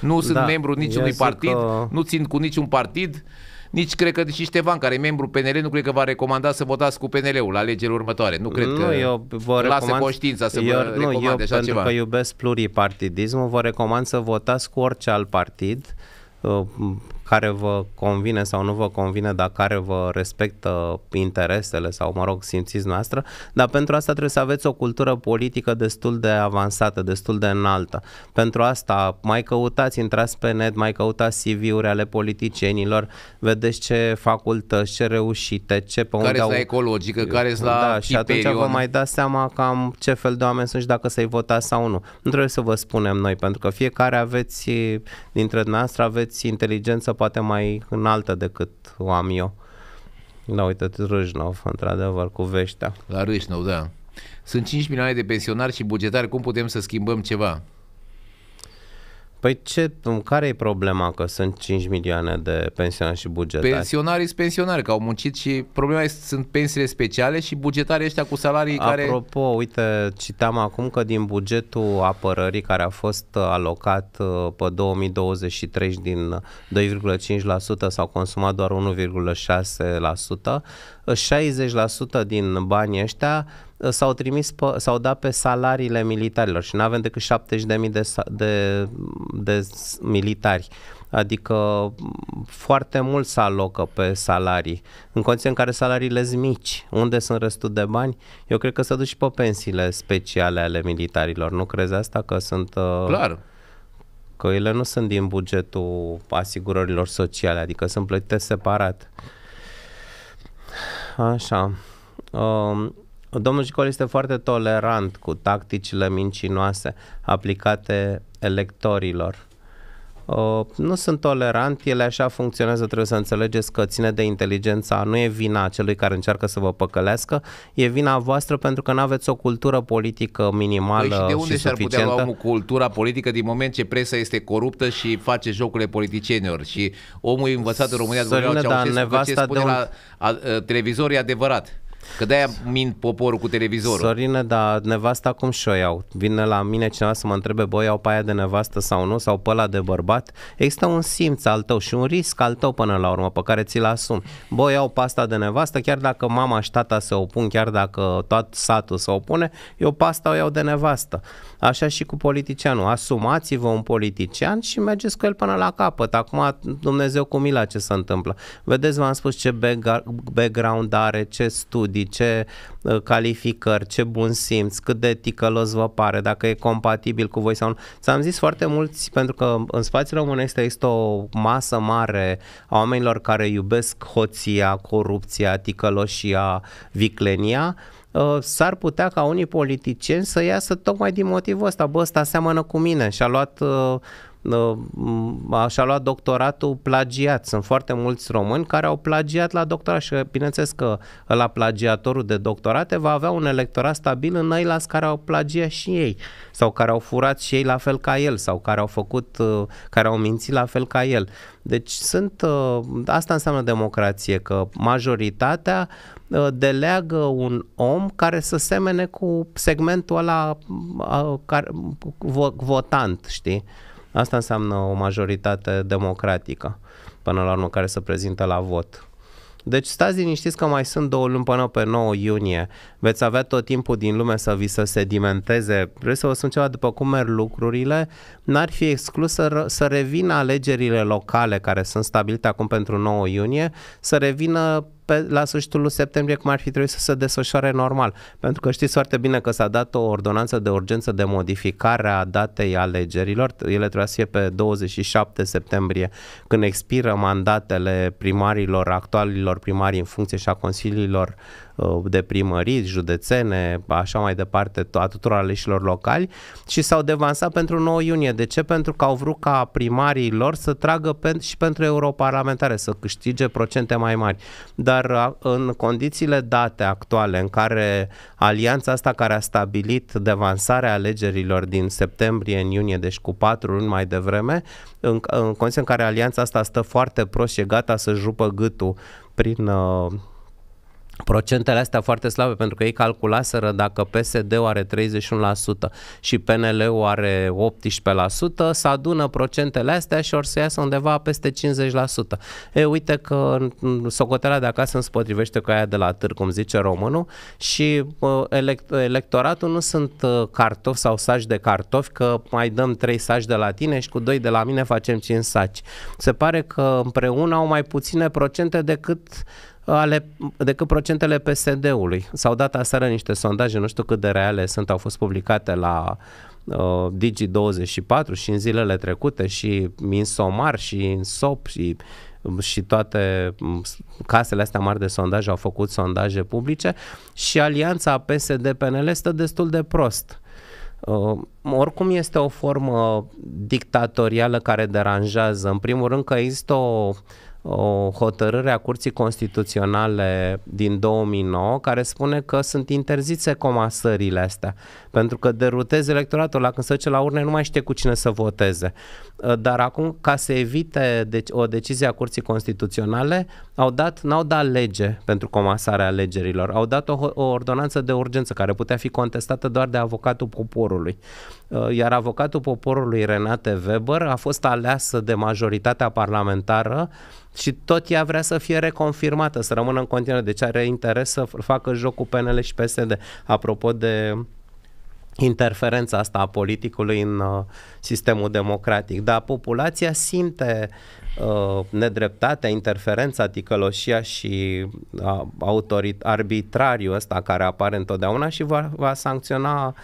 Nu sunt da, membru niciunui partid, că... nu țin cu niciun partid. Nici cred că și Ștefan, care e membru PNL, nu cred că va recomanda să votați cu PNL-ul la alegerile următoare. Nu cred nu, că eu vă lasă recomand, conștiința să eu, vă nu, eu, așa pentru ceva. că iubesc pluripartidismul, vă recomand să votați cu orice alt partid uh, care vă convine sau nu vă convine, dar care vă respectă interesele sau, mă rog, simțiți noastră, dar pentru asta trebuie să aveți o cultură politică destul de avansată, destul de înaltă. Pentru asta mai căutați, intrați pe net, mai căutați CV-uri ale politicienilor, vedeți ce facultăți, ce reușite, ce pe care unde au... ecologică, care sunt da, la și atunci vă mai dați seama cam ce fel de oameni sunt și dacă să-i votați sau nu. Nu trebuie să vă spunem noi, pentru că fiecare aveți, dintre noastre aveți inteligență poate mai înaltă decât o am eu. Da, uite, Râșnov, într-adevăr, cu veștea. La Râșnov, da. Sunt 5 milioane de pensionari și bugetari, cum putem să schimbăm ceva? Păi ce, care e problema că sunt 5 milioane de pensionari și bugetari? Pensionarii sunt pensionari, că au muncit și problema este sunt pensiile speciale și bugetarii ăștia cu salarii Apropo, care... Apropo, uite, citam acum că din bugetul apărării care a fost alocat uh, pe 2023 din 2,5% s-au consumat doar 1,6%, 60% din banii ăștia Uh, s-au trimis, pe, s-au dat pe salariile militarilor și nu avem decât 70.000 de, de, de militari. Adică mm, foarte mult se alocă pe salarii, în condiții în care salariile sunt mici. Unde sunt restul de bani? Eu cred că se duce și pe pensiile speciale ale militarilor. Nu crezi asta că sunt... Uh, Clar. Că ele nu sunt din bugetul asigurărilor sociale, adică sunt plătite separat. Așa. Um, Domnul Jicol este foarte tolerant cu tacticile mincinoase aplicate electorilor. Uh, nu sunt tolerant, ele așa funcționează, trebuie să înțelegeți că ține de inteligența, nu e vina celui care încearcă să vă păcălească, e vina voastră pentru că nu aveți o cultură politică minimală păi și de unde și s-ar putea lua cultura politică din moment ce presa este coruptă și face jocurile politicienilor și omul învățat în România Sărine, de Sărine, dar ce spune de un... la a, a, televizor e adevărat. Că de-aia mint poporul cu televizorul. Sorine, da, nevasta cum și-o iau? Vine la mine cineva să mă întrebe, băi, iau pe aia de nevastă sau nu, sau pe ăla de bărbat? Există un simț al tău și un risc al tău până la urmă, pe care ți-l asumi. Băi, iau pasta de nevastă, chiar dacă mama și tata se opun, chiar dacă tot satul se opune, eu pasta o iau de nevastă. Așa și cu politicianul. Asumați-vă un politician și mergeți cu el până la capăt. Acum Dumnezeu cu mila ce se întâmplă. Vedeți, v-am spus ce background are, ce studii, ce uh, calificări, ce bun simț, cât de ticălos vă pare, dacă e compatibil cu voi sau nu. Ți-am zis foarte mulți, pentru că în spațiul românesc există o masă mare a oamenilor care iubesc hoția, corupția, ticăloșia, viclenia, Uh, s-ar putea ca unii politicieni să iasă tocmai din motivul ăsta. Bă, ăsta seamănă cu mine și a luat uh, și-a luat doctoratul plagiat. Sunt foarte mulți români care au plagiat la doctorat și bineînțeles că la plagiatorul de doctorate va avea un electorat stabil în las care au plagiat și ei sau care au furat și ei la fel ca el sau care au făcut, uh, care au mințit la fel ca el. Deci sunt, uh, asta înseamnă democrație, că majoritatea uh, deleagă un om care să semene cu segmentul ăla votant, știi? Asta înseamnă o majoritate democratică, până la urmă, care se prezintă la vot. Deci stați liniștiți că mai sunt două luni până pe 9 iunie. Veți avea tot timpul din lume să vi se sedimenteze. Vreau să vă spun ceva, după cum merg lucrurile, n-ar fi exclus să, să revină alegerile locale care sunt stabilite acum pentru 9 iunie, să revină pe, la sfârșitul lui septembrie cum ar fi trebuit să se desfășoare normal. Pentru că știți foarte bine că s-a dat o ordonanță de urgență de modificare a datei alegerilor. Ele trebuia să fie pe 27 septembrie, când expiră mandatele primarilor, actualilor primari în funcție și a consiliilor Uh, de primării, județene, așa mai departe, a tuturor aleșilor locali și s-au devansat pentru 9 iunie. De ce? Pentru că au vrut ca primarii lor să tragă și pentru europarlamentare, să câștige procente mai mari. Dar în condițiile date actuale în care alianța asta care a stabilit devansarea alegerilor din septembrie în iunie, deci cu patru luni mai devreme, în, în condiții în care alianța asta stă foarte prost și e gata să-și rupă gâtul prin uh, procentele astea foarte slabe, pentru că ei calculaseră dacă PSD-ul are 31% și PNL-ul are 18%, să adună procentele astea și or să iasă undeva peste 50%. E, uite că socotela de acasă îmi potrivește cu aia de la târg, cum zice românul, și elect- electoratul nu sunt uh, cartofi sau saci de cartofi, că mai dăm 3 saci de la tine și cu 2 de la mine facem 5 saci. Se pare că împreună au mai puține procente decât ale, decât procentele PSD-ului. S-au dat aseară niște sondaje, nu știu cât de reale sunt, au fost publicate la uh, Digi24 și în zilele trecute și în Somar și în SOP și um, și toate um, casele astea mari de sondaje au făcut sondaje publice și alianța PSD-PNL stă destul de prost. Uh, oricum este o formă dictatorială care deranjează. În primul rând că există o uh, o hotărâre a Curții Constituționale din 2009 care spune că sunt interzise comasările astea pentru că derutezi electoratul la când se duce la urne nu mai știe cu cine să voteze. Uh, dar acum, ca să evite deci, o decizie a Curții Constituționale, au dat, n-au dat lege pentru comasarea alegerilor, au dat o, o ordonanță de urgență care putea fi contestată doar de avocatul poporului. Uh, iar avocatul poporului Renate Weber a fost aleasă de majoritatea parlamentară și tot ea vrea să fie reconfirmată, să rămână în continuare. Deci are interes să facă jocul PNL și PSD. Apropo de interferența asta a politicului în uh, sistemul democratic, dar populația simte uh, nedreptatea, interferența, ticăloșia și uh, autorit- arbitrariul ăsta care apare întotdeauna și va, va sancționa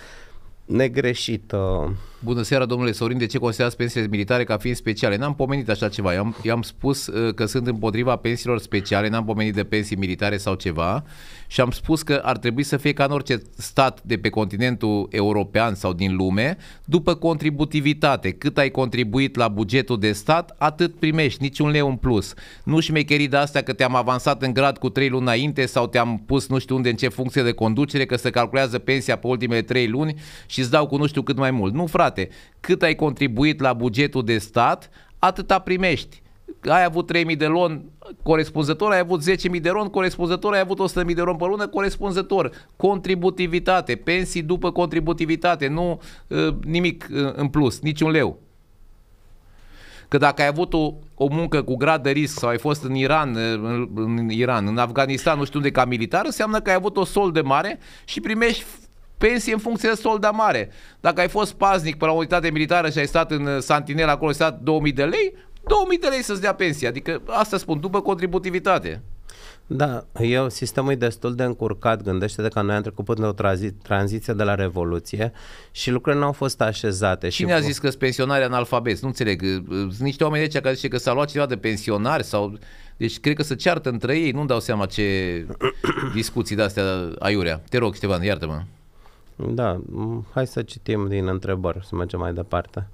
negreșit uh, Bună seara, domnule Sorin, de ce considerați pensiile militare ca fiind speciale? N-am pomenit așa ceva, i-am, i-am spus uh, că sunt împotriva pensiilor speciale, n-am pomenit de pensii militare sau ceva și am spus că ar trebui să fie ca în orice stat de pe continentul european sau din lume, după contributivitate. Cât ai contribuit la bugetul de stat, atât primești, niciun leu în plus. Nu șmecherii de astea că te-am avansat în grad cu 3 luni înainte sau te-am pus nu știu unde în ce funcție de conducere, că se calculează pensia pe ultimele 3 luni și îți dau cu nu știu cât mai mult. Nu, frate, state. Cât ai contribuit la bugetul de stat, atâta primești. Ai avut 3.000 de lon corespunzător, ai avut 10.000 de ron corespunzător, ai avut 100.000 de ron pe lună corespunzător. Contributivitate, pensii după contributivitate, nu ă, nimic ă, în plus, niciun leu. Că dacă ai avut o, o muncă cu grad de risc sau ai fost în Iran, ă, în, în Iran, în Afganistan, nu știu unde, ca militar, înseamnă că ai avut o sol de mare și primești pensie în funcție de solda mare. Dacă ai fost paznic pe la unitate militară și ai stat în uh, santinel acolo, ai stat 2000 de lei, 2000 de lei să-ți dea pensia. Adică asta spun, după contributivitate. Da, eu sistemul e destul de încurcat. Gândește-te că noi am trecut până o tranzi- tranziție de la Revoluție și lucrurile nu au fost așezate. Cine și... a zis că sunt pensionari analfabeti? Nu înțeleg. Uh, uh, sunt niște oameni de aceia care zice că s-a luat ceva de pensionari sau... Deci cred că se ceartă între ei. Nu-mi dau seama ce discuții de-astea aiurea. Te rog, Ștefan, iartă-mă. Da, hai să citim din întrebări, să mergem mai departe.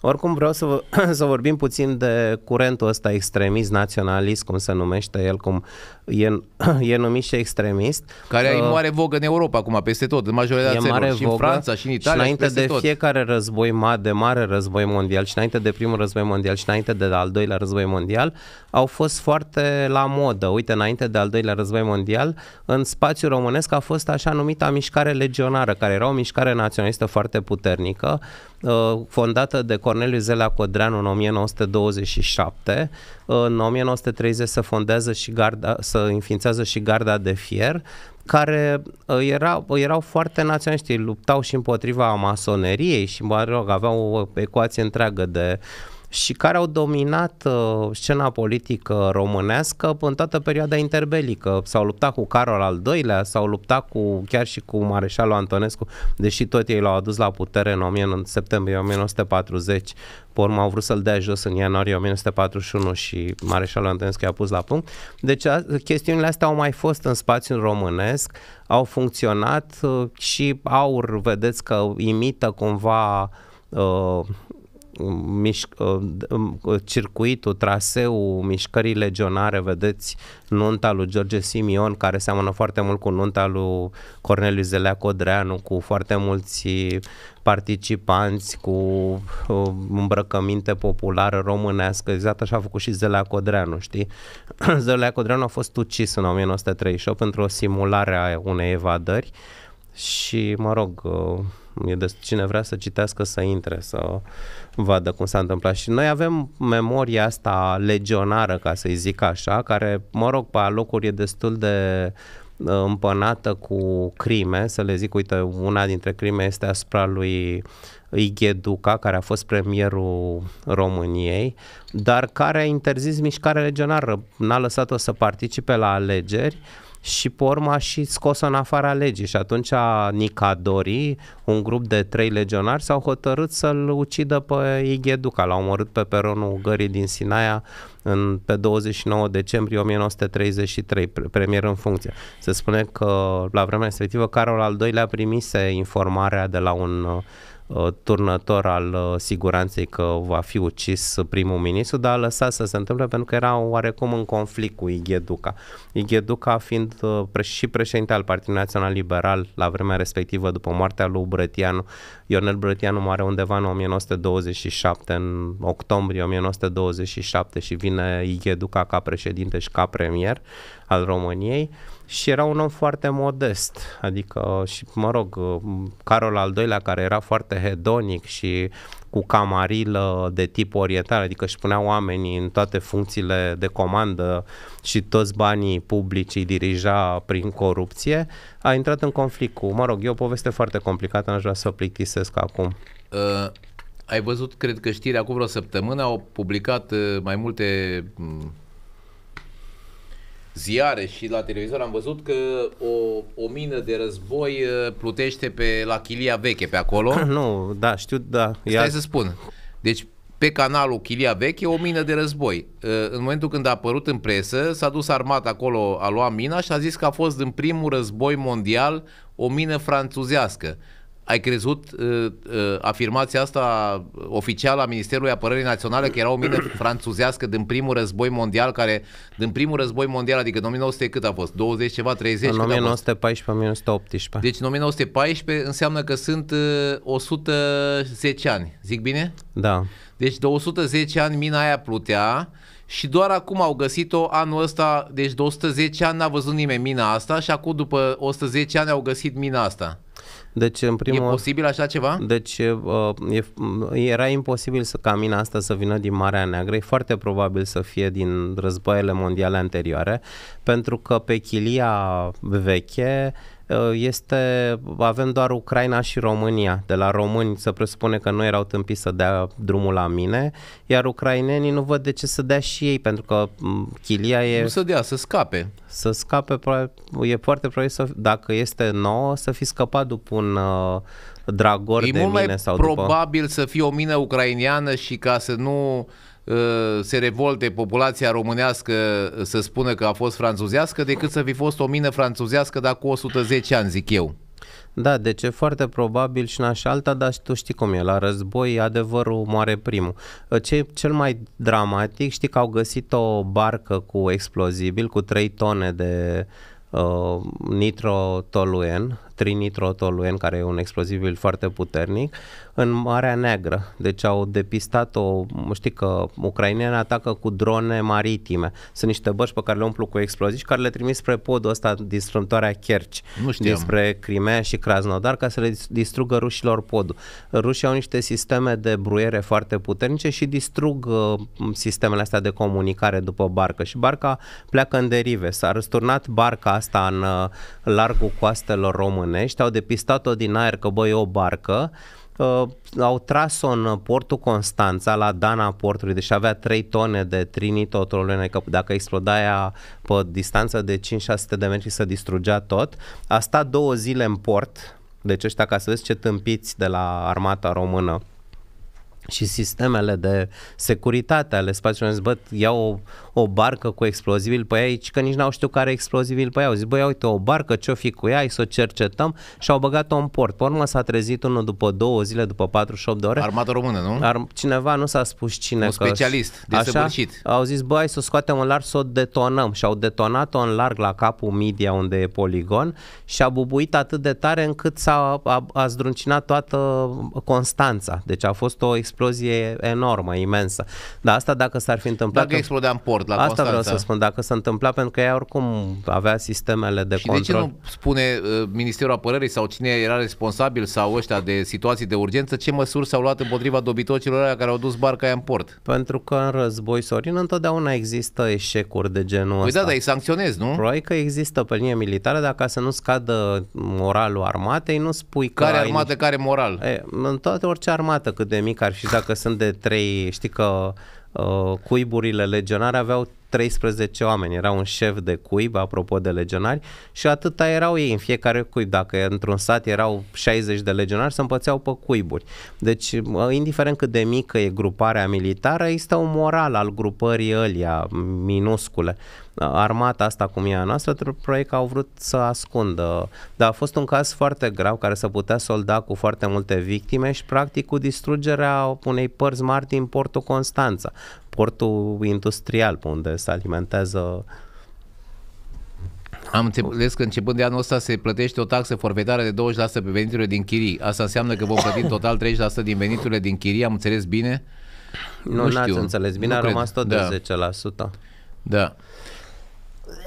Oricum vreau să, vă, să vorbim puțin de curentul ăsta extremist naționalist, cum se numește el, cum e, e numit și extremist. Care uh, e mare vogă în Europa acum, peste tot, în majoritatea țărilor, mare și vogă, în Franța, și în Italia, și înainte și de tot. fiecare război mare, de mare război mondial, și înainte de primul război mondial, și înainte de al doilea război mondial, au fost foarte la modă. Uite, înainte de al doilea război mondial, în spațiul românesc a fost așa numita mișcare legionară, care era o mișcare naționalistă foarte puternică, uh, fondată de Corneliu Zelea Codreanu în 1927, în 1930 să fondează și garda, să înființează și garda de fier, care uh, era, erau foarte naționaliști, luptau și împotriva masoneriei și, mă rog, aveau o ecuație întreagă de uh, și care au dominat uh, scena politică românească în toată perioada interbelică. S-au luptat cu Carol al II-lea, s-au luptat cu, chiar și cu Mareșalul Antonescu, deși tot ei l-au adus la putere în, 1000, în septembrie 1940, pe urmă au vrut să-l dea jos în ianuarie 1941 și Mareșalul Antonescu i-a pus la punct. Deci a, chestiunile astea au mai fost în spațiul românesc, au funcționat uh, și aur, vedeți că imită cumva uh, miș, uh, um, circuitul, traseul, mișcării legionare, vedeți nunta lui George Simion, care seamănă foarte mult cu nunta lui Corneliu Zelea Codreanu, cu foarte mulți participanți, cu uh, îmbrăcăminte populară românească, exact așa a făcut și Zelea Codreanu, știi? Zelea Codreanu a fost ucis în 1938 pentru o simulare a unei evadări și, mă rog, uh, e de, cine vrea să citească să intre, să vadă cum s-a întâmplat. Și noi avem memoria asta legionară, ca să-i zic așa, care, mă rog, pe alocuri e destul de uh, împănată cu crime, să le zic, uite, una dintre crime este asupra lui Ighe Duca, care a fost premierul României, dar care a interzis mișcarea legionară, n-a lăsat-o să participe la alegeri, uh, și pe urmă a și scos în afara legii și atunci Nicadori, un grup de trei legionari, s-au hotărât să-l ucidă pe Igheduca, l-au omorât pe peronul gării din Sinaia în, pe 29 decembrie 1933, premier în funcție. Se spune că la vremea respectivă Carol al II-lea primise informarea de la un Uh, turnător al uh, siguranței că va fi ucis primul ministru, dar a lăsat să se întâmple pentru că era oarecum în conflict cu Igheduca. Duca. Duca fiind uh, și președinte al Partidului Național Liberal la vremea respectivă după moartea lui Brătianu, Ionel Brătianu moare undeva în 1927, în octombrie 1927 și vine Igheduca Duca ca președinte și ca premier al României. Uh, și era un om foarte modest, adică și mă rog, Carol al doilea care era foarte hedonic și cu camarilă de tip oriental, adică își punea oamenii în toate funcțiile de comandă și toți banii publici îi dirija prin corupție, a intrat în conflict cu, mă rog, e o poveste foarte complicată, n-aș vrea să o plictisesc acum. Uh, ai văzut, cred că știrea acum vreo săptămână, au publicat uh, mai multe ziare și la televizor am văzut că o, o mină de război uh, plutește pe la Chilia Veche, pe acolo. Ah, nu, da, știu, da. Stai să spun. Deci pe canalul Chilia Veche o mină de război. Uh, în momentul când a apărut în presă, s-a dus armata acolo, a luat mina și a zis că a fost în primul război mondial o mină franțuzească. Ai crezut uh, uh, afirmația asta oficială a Ministerului Apărării Naționale că era o mină franțuzească din primul război mondial care din primul război mondial, adică în 1900 cât a fost? 20 ceva, 30? În 1914-1918. Deci în 1914 înseamnă că sunt uh, 110 ani, zic bine? Da. Deci de 110 ani mina aia plutea și doar acum au găsit-o anul ăsta, deci de 110 ani n-a văzut nimeni mina asta și acum după 110 ani au găsit mina asta. Deci, în primul E posibil așa ceva? Deci, uh, e, era imposibil să camina asta să vină din Marea Neagră. E foarte probabil să fie din războaiele mondiale anterioare, pentru că pe chilia veche Uh, este, avem doar Ucraina și România. De la români se presupune că nu erau tâmpiți să dea drumul la mine, iar ucrainenii nu văd de ce să dea și ei, pentru că mm, chilia e... Nu să dea, să scape. Să scape, e foarte probabil să, dacă este nouă, să fi scăpat după un uh, dragor e de mine. E mult mai sau probabil după... să fie o mină ucrainiană și ca să nu Uh, se revolte populația românească uh, să spună că a fost franțuzească decât să fi fost o mină franțuzească dar cu 110 ani, zic eu. Da, deci e foarte probabil și în așa alta, dar tu știi cum e, la război adevărul moare primul. Uh, ce cel mai dramatic, știi că au găsit o barcă cu explozibil, cu 3 tone de uh, nitrotoluen, trinitrotoluen, care e un explozibil foarte puternic, în Marea Neagră. Deci au depistat o, știi că ucraineni atacă cu drone maritime. Sunt niște bărci pe care le umplu cu explozii și care le trimis spre podul ăsta din strântoarea Kerci, nu știam. dinspre Crimea și Krasnodar, ca să le distrugă rușilor podul. Rușii au niște sisteme de bruiere foarte puternice și distrug uh, sistemele astea de comunicare după barcă și barca pleacă în derive. S-a răsturnat barca asta în uh, largul coastelor române românești, au depistat-o din aer că băi o barcă, uh, au tras-o în portul Constanța, la Dana portului, deși avea 3 tone de în că dacă exploda ea pe distanță de 5-600 de metri să distrugea tot. A stat două zile în port, deci ăștia, ca să vezi ce tâmpiți de la armata română, și sistemele de securitate ale spațiului, zis, bă, iau o, o barcă cu explozibil pe ei, că nici n-au știut care explozibil pe ei. Au zis, băi, uite, o barcă, ce-o fi cu ea, să o cercetăm și au băgat-o în port. Pe urmă s-a trezit unul după două zile, după 48 de ore. Armată română, nu? Ar, cineva nu s-a spus cine. Un specialist, de așa, Au zis, băi, să o scoatem în larg, să o detonăm. Și au detonat-o în larg la capul Media, unde e poligon, și a bubuit atât de tare încât s-a a, a zdruncinat toată Constanța. Deci a fost o explozie enormă, imensă. Dar asta dacă s-ar fi întâmplat... Dacă în... explodea în port, acord la Asta Constanța. vreau să spun, dacă s-a întâmplat, pentru că ea oricum avea sistemele de și control. de ce nu spune uh, Ministerul Apărării sau cine era responsabil sau ăștia de situații de urgență, ce măsuri s-au luat împotriva dobitocilor aia care au dus barca aia în port? Pentru că în război, Sorin, întotdeauna există eșecuri de genul păi da, ăsta. da, dar îi sancționezi, nu? Probabil că există pe linie militară, dacă să nu scadă moralul armatei, nu spui că... Care armată, ai... care moral? E, în toate orice armată, cât de mic ar fi, dacă sunt de trei, știi că Uh, cuiburile legionare aveau 13 oameni, era un șef de cuib, apropo de legionari, și atâta erau ei în fiecare cuib. Dacă într-un sat erau 60 de legionari, se împățeau pe cuiburi. Deci, indiferent cât de mică e gruparea militară, există un moral al grupării ălia minuscule armata asta cum e a noastră, proiect au vrut să ascundă. Dar a fost un caz foarte grav care se putea solda cu foarte multe victime și practic cu distrugerea unei părți mari din portul Constanța, portul industrial pe unde se alimentează am înțeles că începând de anul ăsta se plătește o taxă forfetară de 20% pe veniturile din chirii. Asta înseamnă că vom plăti total 30% din veniturile din chirii, am înțeles bine? Nu, nu știu. ați înțeles bine, nu a cred. rămas tot da. de 10%. Da.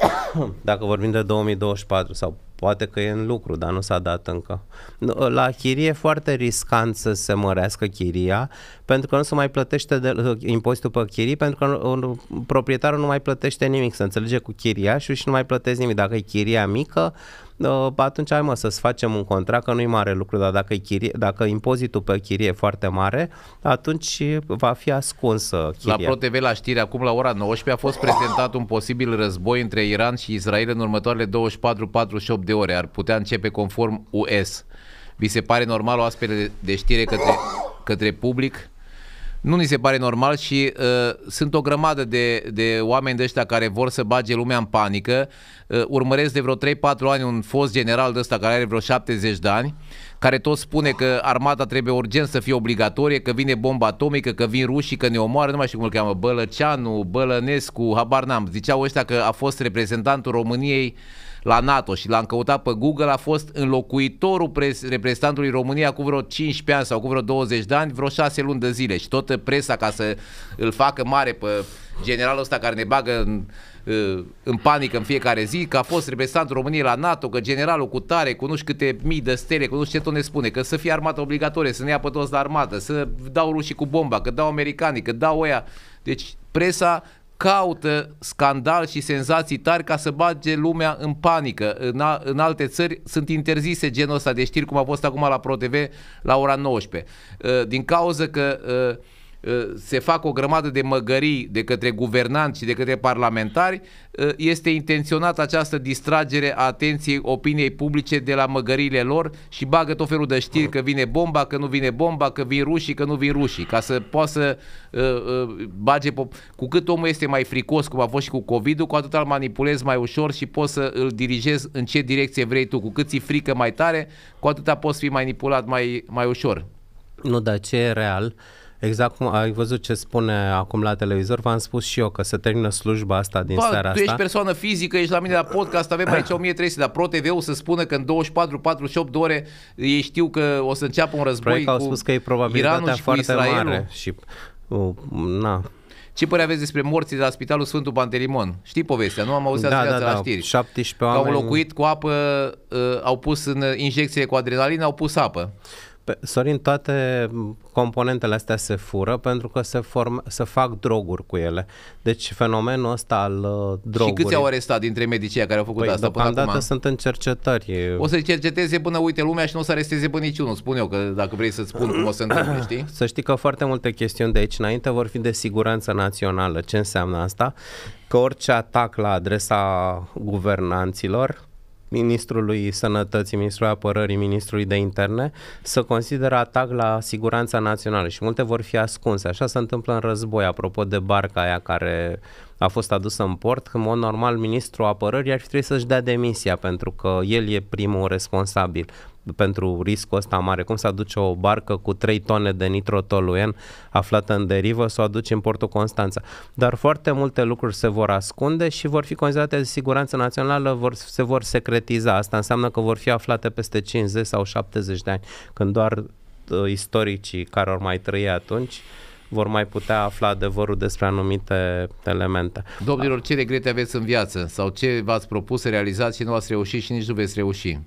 dacă vorbim de 2024 sau poate că e în lucru, dar nu s-a dat încă. La chirie e foarte riscant să se mărească chiria pentru că nu se mai plătește de, impozitul pe chirii pentru că un, proprietarul nu mai plătește nimic, se înțelege cu chiriașul și nu mai plătește nimic. Dacă e chiria mică, Ă, atunci hai mă să-ți facem un contract, că nu-i mare lucru, dar dacă, chirie, dacă impozitul pe chirie e foarte mare, atunci va fi ascunsă chiria. La ProTV la știri acum la ora 19 a fost prezentat un posibil război între Iran și Israel în următoarele 24-48 de ore. Ar putea începe conform US. Vi se pare normal o astfel de știre către, către public? nu ni se pare normal și uh, sunt o grămadă de, de oameni de ăștia care vor să bage lumea în panică. Uh, urmăresc de vreo 3-4 ani un fost general de ăsta care are vreo 70 de ani, care tot spune că armata trebuie urgent să fie obligatorie, că vine bomba atomică, că vin rușii, că ne omoară, nu mai știu cum îl cheamă, Bălăceanu, Bălănescu, habar n-am. Ziceau ăștia că a fost reprezentantul României uh, la NATO și l-am căutat pe Google, a fost înlocuitorul reprezentantului România cu vreo 15 ani sau cu vreo 20 de ani, vreo 6 luni de zile și toată presa ca să îl facă mare pe generalul ăsta care ne bagă în, uh, în panică în fiecare zi, că a fost reprezentantul României la NATO, că generalul cu tare, cu nu știu câte mii de stele, cu nu știu ce tot ne spune, că să fie armată obligatorie, să ne ia pe toți la armată, să dau rușii cu bomba, că dau americanii, că dau oia. Deci presa caută scandal și senzații tari ca să bage lumea în panică. În, a, în alte țări sunt interzise genul ăsta de știri, cum a fost acum la ProTV la ora 19. Uh, din cauza că uh, Ă, se fac o grămadă de măgării de către guvernanți și de către parlamentari, ă, este intenționată această distragere a atenției opiniei publice de la măgările lor și bagă tot felul de știri că vine bomba, că nu vine bomba, că vin rușii, că nu vin rușii, ca să poată să ă, bage... Pop- cu cât omul este mai fricos, cum a fost și cu COVID-ul, cu atât îl manipulezi mai ușor și poți să îl dirigezi în ce direcție vrei tu. Cu cât ți frică mai tare, cu atâta poți fi manipulat mai, mai ușor. Nu, dar ce e real... Uh, Exact cum ai văzut ce spune acum la televizor, v-am spus și eu că se termină slujba asta din ba, seara tu asta. ești persoană fizică, ești la mine la podcast, avem aici 1300, dar ProTV-ul să spună că în 24-48 de ore ei știu că o să înceapă un război Proiect cu au spus că e probabilitatea și foarte Israelul. mare și uh, na, ce părere aveți despre morții de la Spitalul Sfântul Pantelimon? Știi povestea, nu? Am auzit da, da, da, la da, știri. 17 oameni... Că au locuit cu apă, uh, au pus în injecție cu adrenalină, au pus apă. Sorin, toate componentele astea se fură pentru că se, form, se fac droguri cu ele. Deci fenomenul ăsta al uh, drogurilor. Și câți au arestat dintre medicii care au făcut păi, asta până acum? Deocamdată sunt în cercetări. O să cerceteze până uite lumea și nu o să aresteze pe niciunul. Spun eu că dacă vrei să-ți spun cum o să întâmple, știi? Să știi că foarte multe chestiuni de aici înainte vor fi de siguranță națională. Ce înseamnă asta? Că orice atac la adresa guvernanților ministrului sănătății, ministrul apărării, ministrului de interne, să consideră atac la siguranța națională și multe vor fi ascunse. Așa se întâmplă în război, apropo de barca aia care a fost adusă în port, în mod normal ministrul apărării ar fi trebuit să-și dea demisia pentru că el e primul responsabil pentru riscul ăsta mare? Cum să aduce o barcă cu 3 tone de nitrotoluen aflată în derivă, să o aduci în portul Constanța? Dar foarte multe lucruri se vor ascunde și vor fi considerate de siguranță națională, vor, se vor secretiza. Asta înseamnă că vor fi aflate peste 50 sau 70 de ani, când doar uh, istoricii care ori mai trăi atunci vor mai putea afla adevărul despre anumite elemente. Domnilor, ce regrete aveți în viață sau ce v-ați propus să realizați și nu ați reușit și nici nu veți reuși?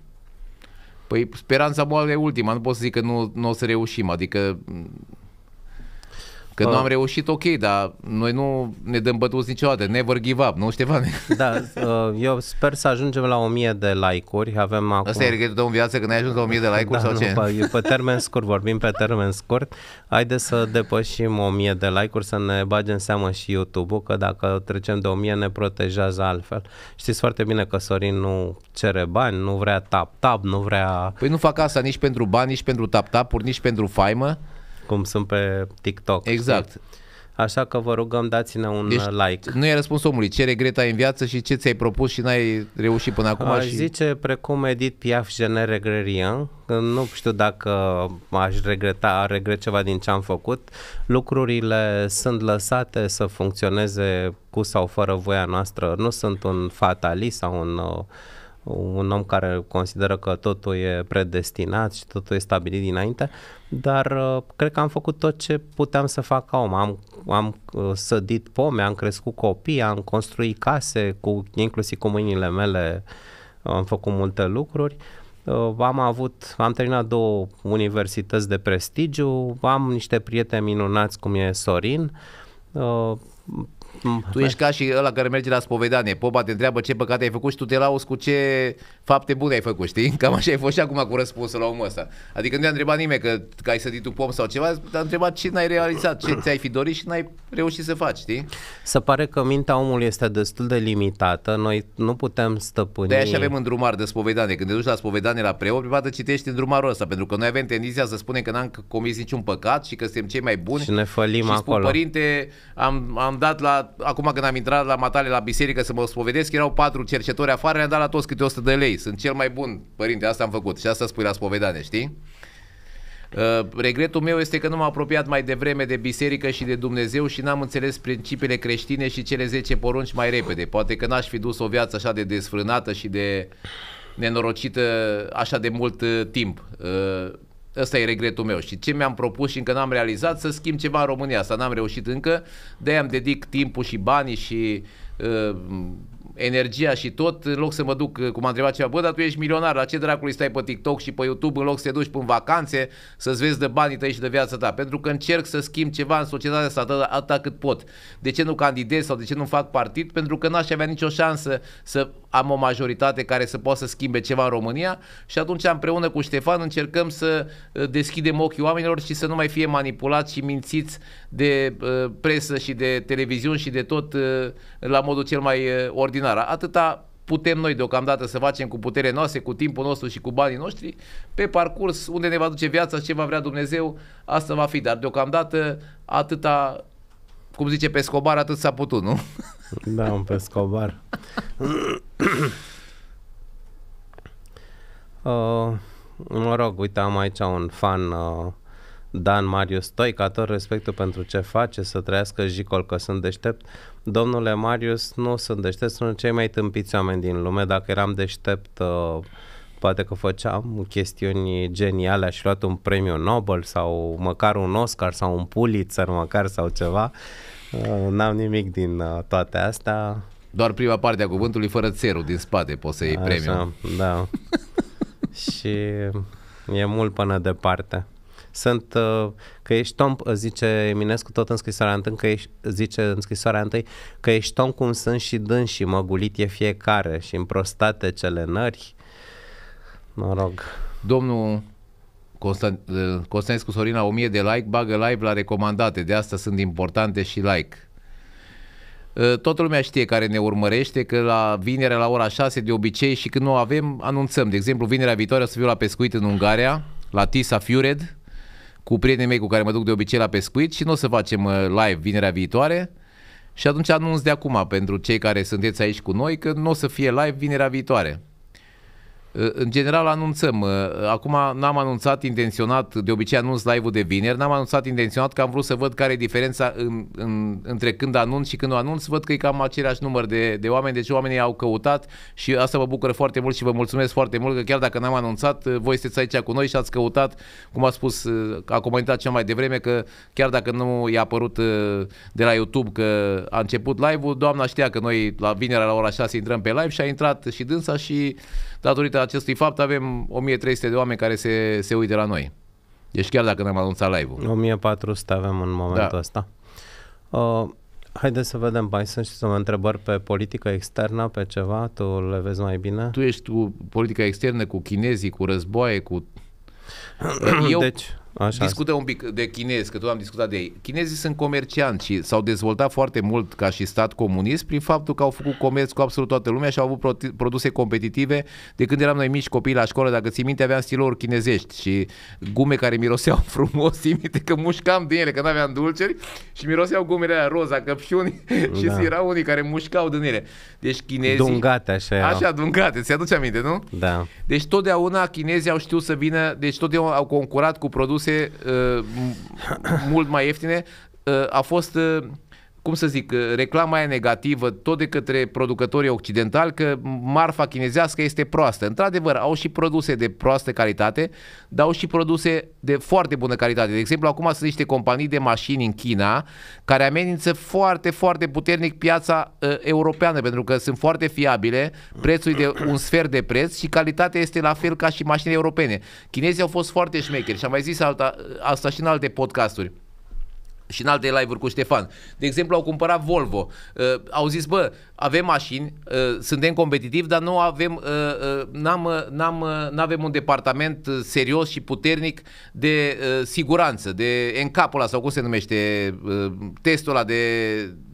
Păi speranța e ultima, nu pot să zic că nu, nu o să reușim, adică Că nu am reușit, ok, dar noi nu ne dăm bătuți niciodată. Never give up, nu Ștefane? Da, uh, eu sper să ajungem la 1000 de like-uri. Avem acum... Asta e regretul tău în viață când ai ajuns la 1000 de like-uri da, sau nu, ce? Pe, pe termen scurt, vorbim pe termen scurt. Haideți să depășim 1000 de like-uri, să ne bagem seama și YouTube-ul, că dacă trecem de 1000 ne protejează altfel. Știți foarte bine că Sorin nu cere bani, nu vrea tap-tap, nu vrea... Păi nu fac asta nici pentru bani, nici pentru tap-tap-uri, nici pentru faimă cum sunt pe TikTok. Exact. Știi? Așa că vă rugăm, dați-ne un deci, like. Nu i-a răspuns omului ce regret ai în viață și ce ți-ai propus și n-ai reușit până acum. Aș și... zice precum Edith Piaf, je ne regrerie. Nu știu dacă aș regreta, regret ceva din ce am făcut. Lucrurile sunt lăsate să funcționeze cu sau fără voia noastră. Nu sunt un fatalist sau un... Uh, un om care consideră că totul e predestinat și totul e stabilit dinainte, dar uh, cred că am făcut tot ce puteam să fac ca om. Am, am uh, sădit pome, am crescut copii, am construit case, cu, inclusiv cu mâinile mele am făcut multe lucruri. Uh, am avut, am terminat două universități de prestigiu, am niște prieteni minunați cum e Sorin, tu ești ca și ăla care merge la spovedanie. Popa te întreabă ce păcate ai făcut și tu te lauzi cu ce fapte bune ai făcut, știi? Cam așa ai fost și acum cu răspunsul la omul ăsta. Adică nu i-a întrebat nimeni că, că ai sădit un pom sau ceva, te-a întrebat ce n-ai realizat, ce ți-ai fi dorit și n-ai reușit să faci, știi? Se pare că mintea omului este destul de limitată, noi nu putem stăpâni. De așa avem îndrumar de spovedanie. Când te duci la spovedanie la preot, prima dată citești îndrumarul ăsta, pentru că noi avem tendința să spunem că n-am comis niciun păcat și că suntem cei mai buni. Și ne fălim și spun, acolo. Părinte, am, am dat la acum când am intrat la matale la biserică să mă spovedesc, erau patru cercetori afară, le-am dat la toți câte 100 de lei. Sunt cel mai bun, părinte, asta am făcut. Și asta spui la spovedane, știi? Uh, regretul meu este că nu m-am apropiat mai devreme de biserică și de Dumnezeu și n-am înțeles principiile creștine și cele 10 porunci mai repede. Poate că n-aș fi dus o viață așa de desfrânată și de nenorocită așa de mult uh, timp. Uh, Ăsta e regretul meu și ce mi-am propus și încă n-am realizat să schimb ceva în România asta, n-am reușit încă, de am dedic timpul și banii și uh, energia și tot, în loc să mă duc, uh, cum a întrebat ceva, bă, dar tu ești milionar, la ce dracului stai pe TikTok și pe YouTube, în loc să te duci în vacanțe, să-ți vezi de banii tăi și de viața ta, pentru că încerc să schimb ceva în societatea asta atâta, atâta cât pot. De ce nu candidez sau de ce nu fac partid? Pentru că n-aș avea nicio șansă să am o majoritate care să poată să schimbe ceva în România și atunci împreună cu Ștefan încercăm să uh, deschidem ochii oamenilor și să nu mai fie manipulați și mințiți de uh, presă și de televiziuni și de tot uh, la modul cel mai ordinar. Atâta putem noi deocamdată să facem cu putere noastră, cu timpul nostru și cu banii noștri, pe parcurs, unde ne va duce viața, ce va vrea Dumnezeu, asta va fi. Dar deocamdată atâta, cum zice scobar, atât s-a putut, nu? Da, un pescobar. uh, mă rog, uite, am aici un fan uh, Dan Marius Stoica, tot respectul pentru ce face, să trăiască jicol că sunt deștept. Domnule Marius, nu sunt deștept, sunt cei mai tâmpiți oameni din lume. Dacă eram deștept, uh, poate că făceam chestiuni geniale, aș luat un premiu Nobel sau măcar un Oscar sau un Pulitzer măcar sau ceva. Uh, Uh, n-am nimic din uh, toate astea. Doar prima parte a cuvântului fără țerul din spate poți să iei Așa, premiul. da. și e mult până departe. Sunt, uh, că ești Tom, zice Eminescu tot în scrisoarea întâi, că ești, zice în scrisoarea întâi, că ești Tom cum sunt și și măgulit e fiecare și împrostate cele nări. Mă rog. Domnul Constant, eh, Constantinescu Sorina, 1000 de like, bagă live la recomandate, de asta sunt importante și like. Eh, toată lumea știe care ne urmărește că la vinerea la ora 6 de obicei și când nu avem, anunțăm. De exemplu, vinerea viitoare o să fiu la pescuit în Ungaria, la Tisa Fiured, cu prietenii mei cu care mă duc de obicei la pescuit și nu o să facem eh, live vinerea viitoare. Și atunci anunț de acum pentru cei care sunteți aici cu noi că nu o să fie live vinerea viitoare. În general anunțăm. Uh, acum n-am anunțat intenționat, de obicei anunț live-ul de vineri, n-am anunțat intenționat că am vrut să văd care e diferența în, în, între când anunț și când nu anunț. Văd că e cam același număr de, de oameni, deci oamenii au căutat și asta mă bucură foarte mult și vă mulțumesc foarte mult că chiar dacă n-am anunțat, uh, voi sunteți aici cu noi și ați căutat, cum a spus, uh, a comentat cel mai devreme, că chiar dacă nu i-a apărut de la YouTube că a început live-ul, doamna știa că noi la vinerea la ora 6 intrăm pe live și a intrat și dânsa și Datorită acestui fapt avem 1300 de oameni care se, se uită la noi. Deci chiar dacă ne-am anunțat live-ul. 1400 avem în momentul da. ăsta. Uh, Haideți să vedem, mai sunt și să mă întrebări pe politică externă, pe ceva, tu le vezi mai bine? Tu ești cu politica externă, cu chinezii, cu războaie, cu... Eu, deci, Așa. Discută un pic de chinezi, că tot am discutat de ei. Chinezii sunt comercianți și s-au dezvoltat foarte mult ca și stat comunist prin faptul că au făcut comerț cu absolut toată lumea și au avut produse competitive. De când eram noi mici copii la școală, dacă ți minte, aveam stilouri chinezești și gume care miroseau frumos, ți minte că mușcam din ele, că nu aveam dulceri și miroseau gumele alea roza, căpșuni da. și erau unii care mușcau din ele. Deci chinezii... Dungate așa erau. Așa, dungate, ți aduce aminte, nu? Da. Deci totdeauna chinezii au știut să vină, deci totdeauna au concurat cu produse produse uh, mult mai ieftine, uh, a fost uh, cum să zic, reclama e negativă tot de către producătorii occidentali că marfa chinezească este proastă. Într-adevăr, au și produse de proastă calitate, dar au și produse de foarte bună calitate. De exemplu, acum sunt niște companii de mașini în China care amenință foarte, foarte puternic piața uh, europeană pentru că sunt foarte fiabile, prețul de un sfert de preț și calitatea este la fel ca și mașinile europene. Chinezii au fost foarte șmecheri și am mai zis alta, ă, asta și în alte podcasturi și în alte live-uri cu Ștefan. De exemplu, au cumpărat Volvo. Uh, au zis, bă, avem mașini, uh, suntem competitivi, dar nu avem, uh, uh n-am, uh, n-am, uh, n-avem un departament serios și puternic de uh, siguranță, de encapul sau cum se numește, uh, testul ăla de...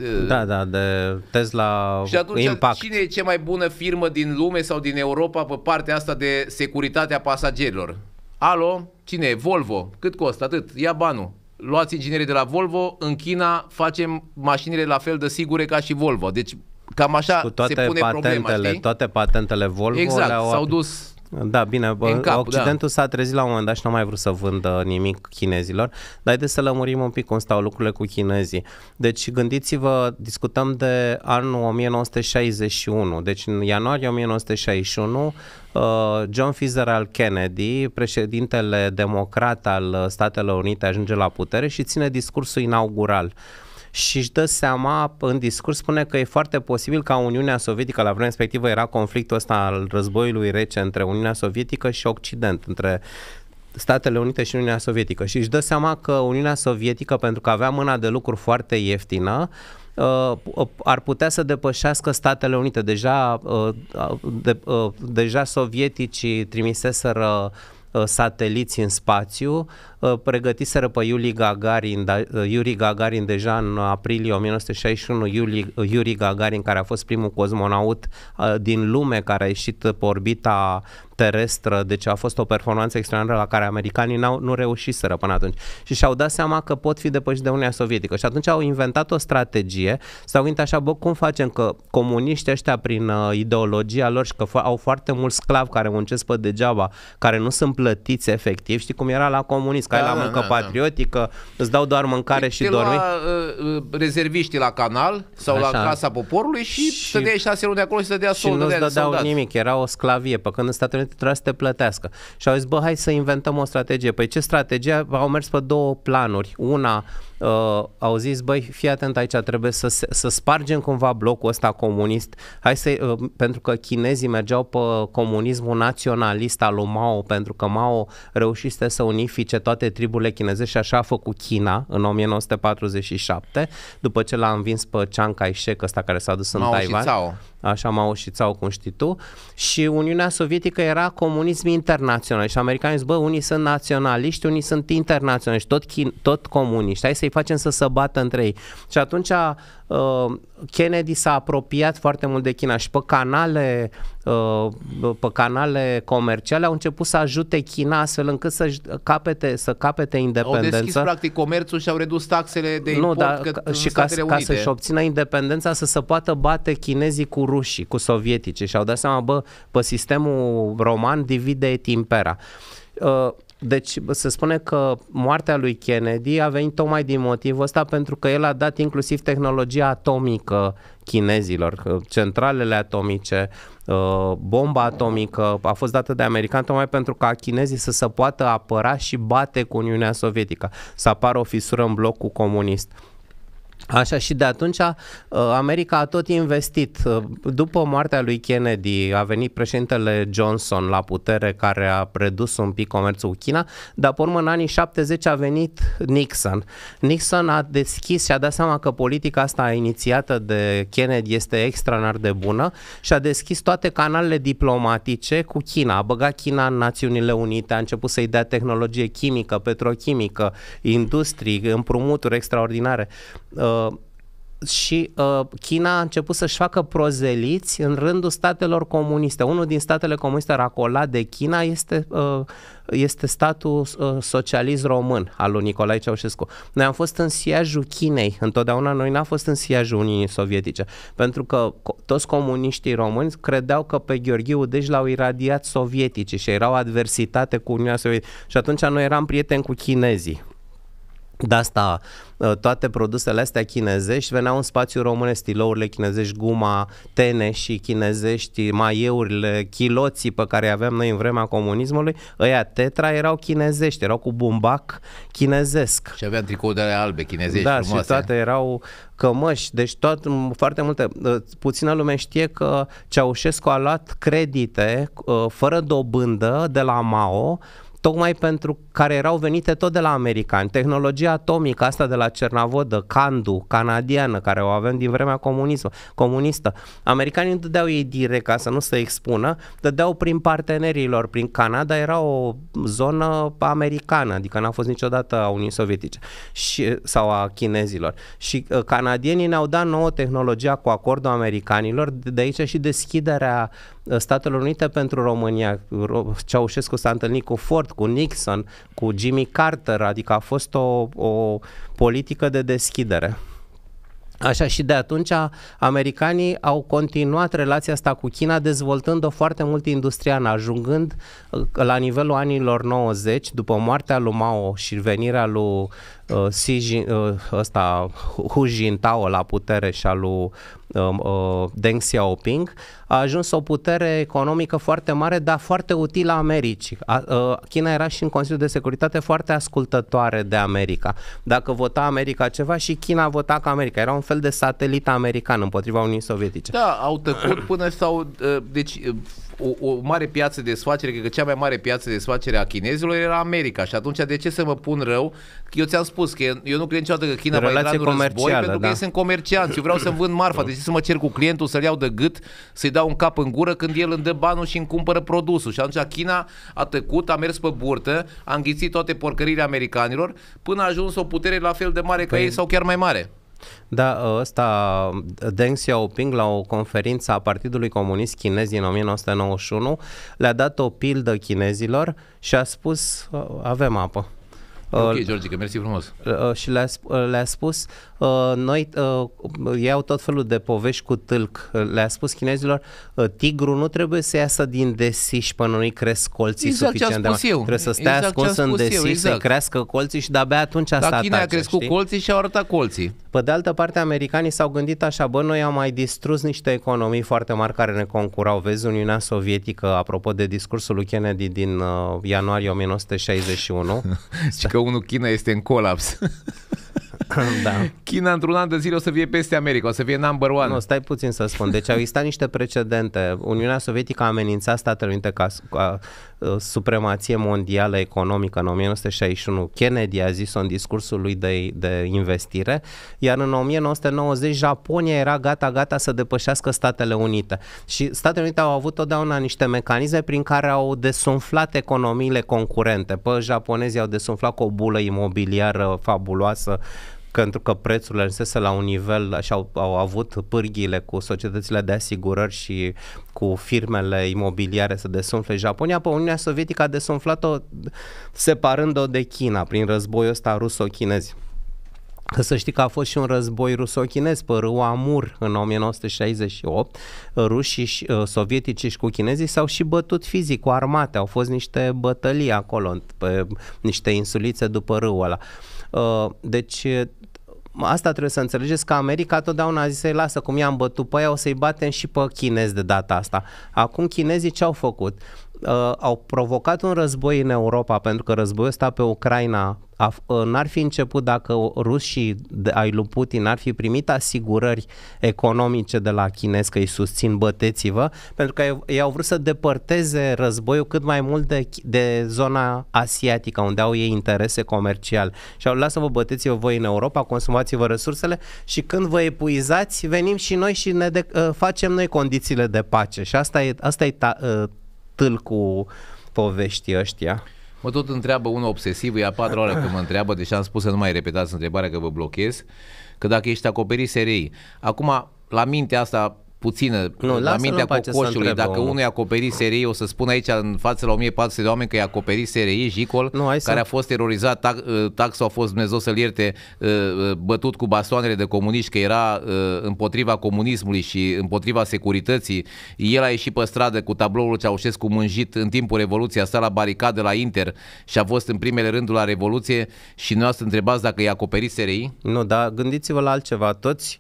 Uh, da, da, de test la și atunci, impact. cine e cea mai bună firmă din lume sau din Europa pe partea asta de securitatea pasagerilor? Alo, cine e? Volvo. Cât costă? Atât. Ia banul luați inginerii de la Volvo, în China facem mașinile la fel de sigure ca și Volvo. Deci cam așa cu toate se pune patentele, problema, știi? Toate patentele Volvo exact, le-au... s-au dus da, bine, bă, cap, da. Occidentul da. s-a trezit la un moment dat și nu a mai vrut să vândă nimic chinezilor, dar haideți să lămurim un pic cum stau lucrurile cu chinezii. Deci gândiți-vă, discutăm de anul 1961, deci în ianuarie 1961 uh, John Fitzgerald Kennedy, președintele democrat al Statelor Unite, ajunge la putere și ține discursul inaugural și își dă seama, în discurs spune că e foarte posibil ca Uniunea Sovietică, la vremea respectivă era conflictul ăsta al războiului rece între Uniunea Sovietică și Occident, între Statele Unite și Uniunea Sovietică și își dă seama că Uniunea Sovietică, pentru că avea mâna de lucru foarte ieftină, uh, uh, ar putea să depășească Statele Unite. Deja, uh, de, deja sovieticii trimiseseră sateliți în spațiu, Uh, pregătiseră pe Yuri Gagarin, da, Yuri uh, Gagarin deja în aprilie 1961, Yuri, Gagarin care a fost primul cosmonaut uh, din lume care a ieșit pe orbita terestră, deci a fost o performanță extraordinară la care americanii n-au, nu reușiseră până atunci și și-au dat seama că pot fi depășiți de Uniunea Sovietică și atunci au inventat o strategie, s-au gândit așa, bă, cum facem că comuniștii ăștia prin uh, ideologia lor și că fo- au foarte mulți sclavi care muncesc pe degeaba, care nu sunt plătiți efectiv, știi cum era la comunism, că da, ai la da, muncă da, da. patriotică, da. îți dau doar mâncare deci și dormi. te uh, uh, rezerviștii la canal sau Așa. la Casa Poporului și, și stăteai șase luni de acolo și stătea Și nu-ți dădeau nimic, era o sclavie, pe când în Statele Unite trebuia să te plătească. Și au zis, bă, hai să inventăm o strategie. Păi ce strategie? Au mers pe două planuri. Una, uh, au zis, băi, fii atent aici, trebuie să, să spargem cumva blocul ăsta comunist, hai să, uh, pentru că chinezii mergeau pe comunismul naționalist al lui Mao, pentru că Mao reușise să unifice toate triburile chinezești și așa a făcut China în 1947, după ce l-a învins pe Chiang Kai-shek, ăsta care s-a dus în Mao Taiwan. Și așa m Mao și Tsao, cum știi tu. Și Uniunea Sovietică era comunism internațional și americanii zic, bă, unii sunt naționaliști, unii sunt internaționaliști, tot, chin- tot comuniști, hai să să-i facem să se bată între ei. Și atunci uh, Kennedy s-a apropiat foarte mult de China și pe canale, uh, pe canale comerciale au început să ajute China astfel încât să capete, să capete independență. Au deschis practic comerțul și au redus taxele de import nu, dar, că, și ca, ca să-și obțină independența să se poată bate chinezii cu rușii, cu sovietici și au dat seama, bă, pe sistemul roman divide timpera. impera. Uh, deci se spune că moartea lui Kennedy a venit tocmai din motivul ăsta pentru că el a dat inclusiv tehnologia atomică chinezilor, centralele atomice, uh, bomba atomică a fost dată de americani tocmai pentru ca chinezii să se poată apăra și bate cu Uniunea Sovietică, să apară o fisură în blocul comunist. Așa și de atunci uh, America a tot investit. Uh, după moartea lui Kennedy a venit președintele Johnson la putere care a redus un pic comerțul cu China, dar pe urmă în anii 70 a venit Nixon. Nixon a deschis și a dat seama că politica asta inițiată de Kennedy este extraordinar de bună și a deschis toate canalele diplomatice cu China. A băgat China în Națiunile Unite, a început să-i dea tehnologie chimică, petrochimică, industrii, împrumuturi extraordinare uh, Uh, și uh, China a început să-și facă prozeliți în rândul statelor comuniste. Unul din statele comuniste racolat de China este, uh, este statul uh, socialist român al lui Nicolae Ceaușescu. Noi am fost în siajul Chinei, întotdeauna noi n-am fost în siajul Uniunii Sovietice, pentru că toți comuniștii români credeau că pe Gheorghiu Udeș l-au iradiat sovietici și erau adversitate cu Uniunea Sovietică. Și atunci noi eram prieteni cu chinezii de asta uh, toate produsele astea chinezești veneau în spațiu românesc, stilourile chinezești, guma, tene și chinezești, maieurile, chiloții pe care aveam noi în vremea comunismului, ăia tetra erau chinezești, erau cu bumbac chinezesc. Și aveam tricou de albe chinezești Da, frumoase. și toate erau cămăși, deci tot, foarte multe, uh, puțină lume știe că Ceaușescu a luat credite uh, fără dobândă de la Mao tocmai pentru care erau venite tot de la americani. Tehnologia atomică asta de la Cernavodă, Candu, canadiană, care o avem din vremea comunismă, comunistă, americanii nu dădeau ei direct ca să nu se expună, dădeau prin partenerilor, prin Canada, era o zonă americană, adică n-a fost niciodată a Uniunii Sovietice și, sau a chinezilor. Și uh, canadienii ne-au dat nouă tehnologia cu acordul americanilor, de aici și deschiderea uh, Statelor Unite pentru România. Ceaușescu s-a întâlnit cu Ford, cu Nixon, cu Jimmy Carter, adică a fost o, o politică de deschidere. Așa și de atunci americanii au continuat relația asta cu China dezvoltând-o foarte mult industrial, ajungând uh, la nivelul anilor 90, după moartea lui Mao și venirea lui uh, Xi Jin, uh, ăsta, Hu Jintao la putere și al lui uh, uh, Deng Xiaoping, a ajuns o putere economică foarte mare, dar foarte utilă Americii. uh, China era și în Consiliul de Securitate foarte ascultătoare de America. Dacă vota America ceva și China vota ca America. Era un fel de satelit american împotriva Uniunii Sovietice. Da, au tăcut până sau... Uh, deci uh, o, o mare piață de desfacere, cred că cea mai mare piață de desfacere a chinezilor era America și atunci de ce să mă pun rău? Eu ți-am spus că eu nu cred niciodată că China va intra în război pentru că da. ei sunt comercianți. Eu vreau să-mi vând marfa, de ce să mă cer cu clientul, să-l iau de gât, să-i dau un cap în gură când el îmi dă banul și îmi cumpără produsul. Și atunci China a tăcut, a mers pe burtă, a înghițit toate porcările americanilor până a ajuns o putere la fel de mare păi... ca ei sau chiar mai mare. Da, ăsta, Deng Xiaoping, la o conferință a Partidului Comunist Chinez din 1991, le-a dat o pildă chinezilor și a spus, avem apă. Ok, George, că mersi frumos. Și le-a, le spus, Uh, noi uh, iau tot felul de povești cu tâlc. Uh, le-a spus chinezilor, tigru nu trebuie să iasă din desiș până nu-i cresc colții exact suficient de eu. Trebuie să stea exact ascuns în desiș, exact. să crească colții și de-abia atunci asta Dar China atace, a crescut știi? colții și a arătat colții. Pe de altă parte, americanii s-au gândit așa, bă, noi am mai distrus niște economii foarte mari care ne concurau. Vezi, Uniunea Sovietică, apropo de discursul lui Kennedy din uh, ianuarie 1961. Și că unul China este în colaps. da. China într-un an de zile o să fie peste America, o să fie number one. Nu, stai puțin să spun. Deci au existat niște precedente. Uniunea Sovietică a amenințat Statele Unite ca, ca uh, supremație mondială economică în 1961. Kennedy a zis-o în discursul lui de, de investire, iar în 1990 Japonia era gata-gata să depășească Statele Unite. Și Statele Unite au avut totdeauna niște mecanisme prin care au desumflat economiile concurente. Păi japonezii au desumflat cu o bulă imobiliară fabuloasă pentru că prețurile ajunsese la un nivel și au, au avut pârghiile cu societățile de asigurări și cu firmele imobiliare să desumfle Japonia, pe Uniunea Sovietică a desumflat-o separând-o de China prin războiul ăsta ruso-chinez. Că să știi că a fost și un război ruso-chinez pe râul Amur în 1968. Rușii uh, sovietici și cu chinezii s-au și bătut fizic cu armate. Au fost niște bătălii acolo, pe niște insulițe după râul ăla. Uh, deci asta trebuie să înțelegeți că America totdeauna a zis să-i lasă cum i-am bătut pe aia, o să-i batem și pe chinezi de data asta. Acum chinezii ce au făcut? uh, au provocat un război în Europa, pentru că războiul ăsta pe Ucraina a, uh, n-ar fi început dacă rușii de, ai lui Putin ar fi primit asigurări economice de la Chinez că îi susțin băteți-vă, pentru că ei, ei au vrut să depărteze războiul cât mai mult de, de zona asiatică, unde au ei interese comerciale. Și au lasă-vă băteți-vă voi în Europa, consumați-vă resursele și când vă epuizați, venim și noi și ne de, uh, facem noi condițiile de pace. Și asta e, asta e ta, uh, stâl cu poveștii ăștia. Mă tot întreabă unul obsesiv, e a patra oară când mă întreabă, deși am spus să nu mai repetați întrebarea că vă blochez, că dacă ești acoperit SRI. Acum, la mintea asta puțină nu, la mintea cocoșului. Dacă unul e acoperit SRI, o să spun aici în față la 1400 de oameni că e acoperit SRI, Jicol, nu, care să... a fost terorizat, tax, uh, taxul a fost, Dumnezeu să-l ierte, uh, uh, bătut cu bastoanele de comuniști, că era împotriva comunismului și împotriva securității. El a ieșit pe stradă cu tabloul Ceaușescu mânjit în timpul Revoluției, a stat la baricadă la Inter și a fost în primele rânduri la Revoluție și noi să întrebați dacă e acoperit SRI? Nu, dar gândiți-vă la altceva. Toți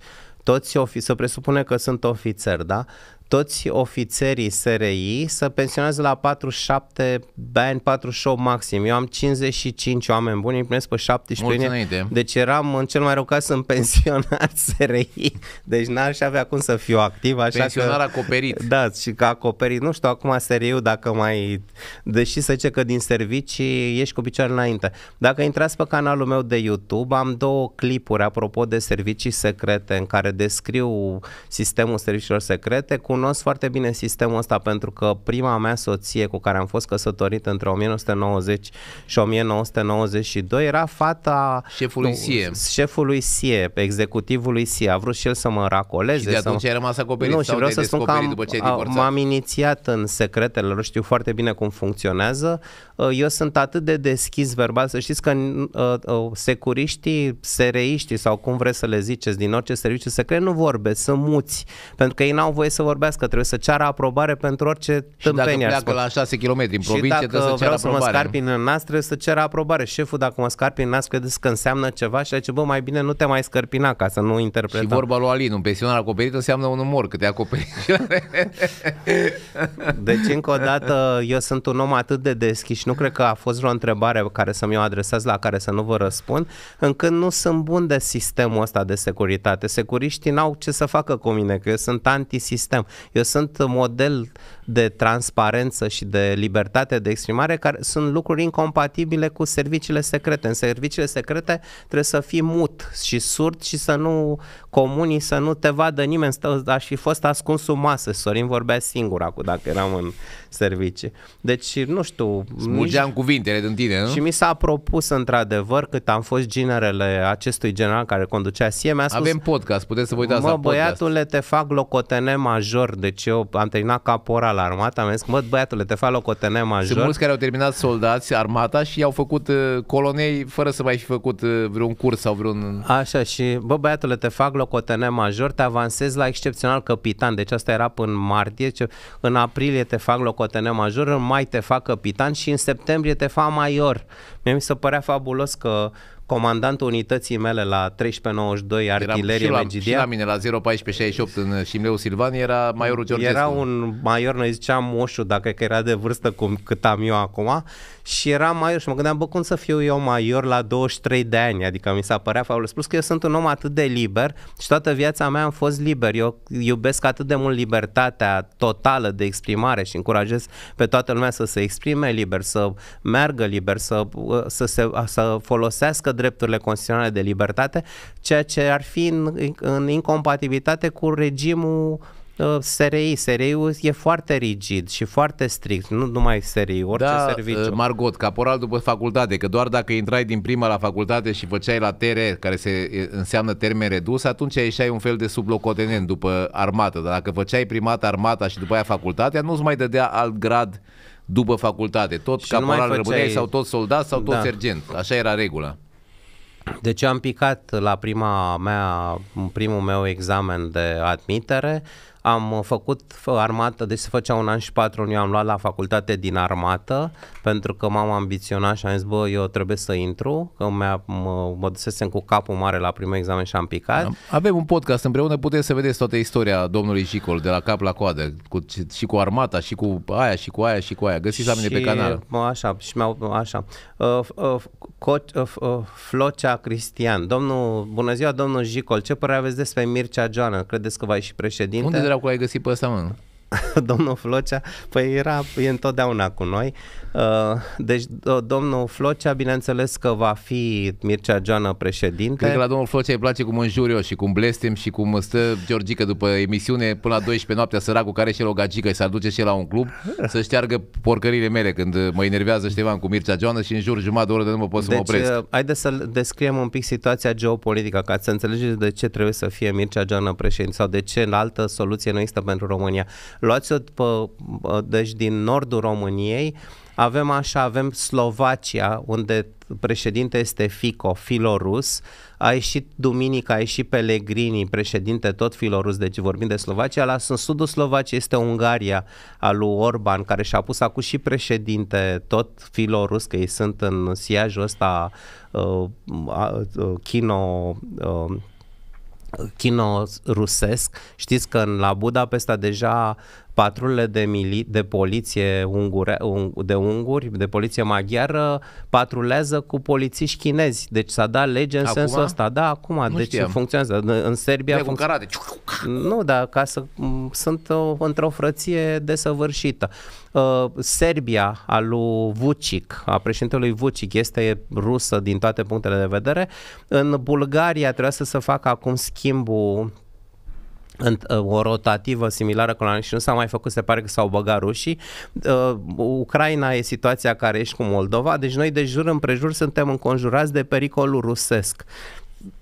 toți ofi- să presupune că sunt ofițeri, da? toți ofițerii SRI să pensionează la 47 de ani, 48 maxim. Eu am 55 oameni buni, îi primesc pe 17 Mulțumite. Deci eram în cel mai rău caz sunt pensionar SRI. Deci n-aș avea cum să fiu activ. Așa Pensionar că, acoperit. Da, și că acoperit. Nu știu acum sri dacă mai... Deși să zice că din servicii ești cu picioare înainte. Dacă intrați pe canalul meu de YouTube, am două clipuri apropo de servicii secrete în care descriu sistemul serviciilor secrete cu cunosc foarte bine sistemul ăsta pentru că prima mea soție cu care am fost căsătorit între 1990 și 1992 era fata șefului nu, SIE, șefului SIE executivului SIE. A vrut și el să mă racoleze. Și de atunci să... ai rămas acoperit nu, și vreau să spun că am, după ce ai m-am inițiat în secretele lor, știu foarte bine cum funcționează. Ă, eu sunt atât de deschis verbal, să știți că ă, ă, securiștii, sereiștii sau cum vreți să le ziceți din orice serviciu secret nu vorbesc, sunt muți, pentru că ei n-au voie să vorbească vorbească, trebuie să ceară aprobare pentru orice tâmpenie. Și dacă la 6 km din provincie, și dacă trebuie să ceară vreau aprobare. să mă scarpi în nas, trebuie să ceară aprobare. Șeful, dacă mă scarpi în nas, credeți că înseamnă ceva și zice, bă, mai bine nu te mai scarpina ca să nu interpretăm. Și vorba lui Alin, un pensionar acoperit înseamnă un umor, că te acoperi. deci, încă o dată, eu sunt un om atât de deschis și nu cred că a fost vreo întrebare care să mi-o adresez la care să nu vă răspund, încât nu sunt bun de sistemul ăsta de securitate. Securiștii n-au ce să facă cu mine, că eu sunt antisistem. Eu sunt model de transparență și de libertate de exprimare care sunt lucruri incompatibile cu serviciile secrete. În serviciile secrete trebuie să fii mut și surd și să nu comunii, să nu te vadă nimeni. Aș fi fost ascuns sub masă. Sorin vorbea singur acum dacă eram în servicii. Deci, nu știu... Smulgeam nici... cuvintele din tine, nu? Și mi s-a propus într-adevăr cât am fost ginerele acestui general care conducea SIE, mi-a spus... Avem podcast, puteți să vă uitați la podcast. băiatule, te fac locotene major, deci eu am terminat caporal la armată, am zis, mă, băiatule, te fac locotenent major. Sunt mulți care au terminat soldați, armata și au făcut uh, colonei fără să mai fi făcut uh, vreun curs sau vreun... Așa și, bă, băiatule, te fac locotenent major, te avansezi la excepțional capitan, deci asta era până în martie, ce, în aprilie te fac locotenent major, în mai te fac capitan și în septembrie te fac major. Mie mi se părea fabulos că comandantul unității mele la 1392 artilerie Eram și la, Megidia. Și la mine la 01468 în uh, Șimleu Silvan era maiorul Georgescu. Era un maior, noi ziceam moșu, dacă că era de vârstă cum, cât am eu acum și eram maior și mă gândeam, bă, cum să fiu eu maior la 23 de ani? Adică mi s-a părea faul. Spus că eu sunt un om atât de liber și toată viața mea am fost liber. Eu iubesc atât de mult libertatea totală de exprimare și încurajez pe toată lumea să se exprime liber, să meargă liber, să, să, se, să folosească drepturile constituționale de libertate, ceea ce ar fi în, în incompatibilitate cu regimul uh, Uh, SRI. sri e foarte rigid și foarte strict, nu numai SRI, orice da, serviciu. Uh, Margot, caporal după facultate, că doar dacă intrai din prima la facultate și făceai la TR, care se înseamnă termen redus, atunci ieșai un fel de sublocotenent după armată, dar dacă făceai primat armata și după aia facultatea, nu-ți mai dădea alt grad după facultate. Tot și caporal făceai... rămâneai sau tot soldat sau tot da. sergent. Așa era regula. Deci am picat la prima mea, primul meu examen de admitere, uh, am uh, făcut armată, deci se făcea un an și patru luni, eu am luat la facultate din armată, pentru că m-am ambiționat și am zis, bă, eu trebuie să intru, că mă, mă dusesem cu capul mare la primul examen și am picat. Avem un podcast împreună, puteți să vedeți toată istoria domnului Jicol, de la cap la coadă, cu, și cu armata, și cu aia, și cu aia, și cu aia. Găsiți la mine pe canal. Așa, și mi-au, așa. uh, uh, uh, uh, Flocea Cristian. Domnul, bună ziua, domnul Jicol, ce părere aveți despre Mircea Joană? Credeți că va ieși președinte? Unde dracu cu ai găsit pe ăsta, mă? domnul Flocea, păi era e întotdeauna cu noi. Uh, deci domnul Flocea, bineînțeles că va fi Mircea Joana președinte. Cred că la domnul Flocea îi place cum înjurio și cum blestem și cum stă Georgica după emisiune până la 12 noaptea săracul care și el o gagică și s-ar duce și la un club să șteargă porcările mele când mă enervează Ștefan cu Mircea Joana și în jur jumătate de oră de nu mă pot să deci, mă opresc. Uh, Haideți să descriem un pic situația geopolitică ca să înțelegeți de ce trebuie să fie Mircea Joana președinte sau de ce în altă soluție nu există pentru România. Luați-o după, deci din nordul României, avem așa, avem Slovacia, unde președinte este Fico, filorus, a ieșit Duminica, a ieșit Pellegrini, președinte tot filorus, deci vorbim de Slovacia, la în sudul Slovaciei este Ungaria al lui Orban, care și-a pus acum și președinte tot filorus, că ei sunt în siajul ăsta uh, uh, uh, chino... Uh, chino rusesc. Știți că în, la Budapesta deja patrulele de, mili- de poliție ungure, un, de unguri, de poliție maghiară, patrulează cu polițiști chinezi. Deci s-a dat lege în acum? sensul ăsta. Da, acum. Nu deci știam. funcționează. În Serbia... Func- funcționează. Nu, dar ca să... Sunt o, într-o frăție desăvârșită uh, Serbia a lui Vucic, a președintelui Vucic, este rusă din toate punctele de vedere. În Bulgaria trebuia să se facă acum schimbul uh, o rotativă similară cu la și nu s-a mai făcut, se pare că s-au băgat rușii. Uh, Ucraina e situația care ești cu Moldova, deci noi de jur împrejur suntem înconjurați de pericolul rusesc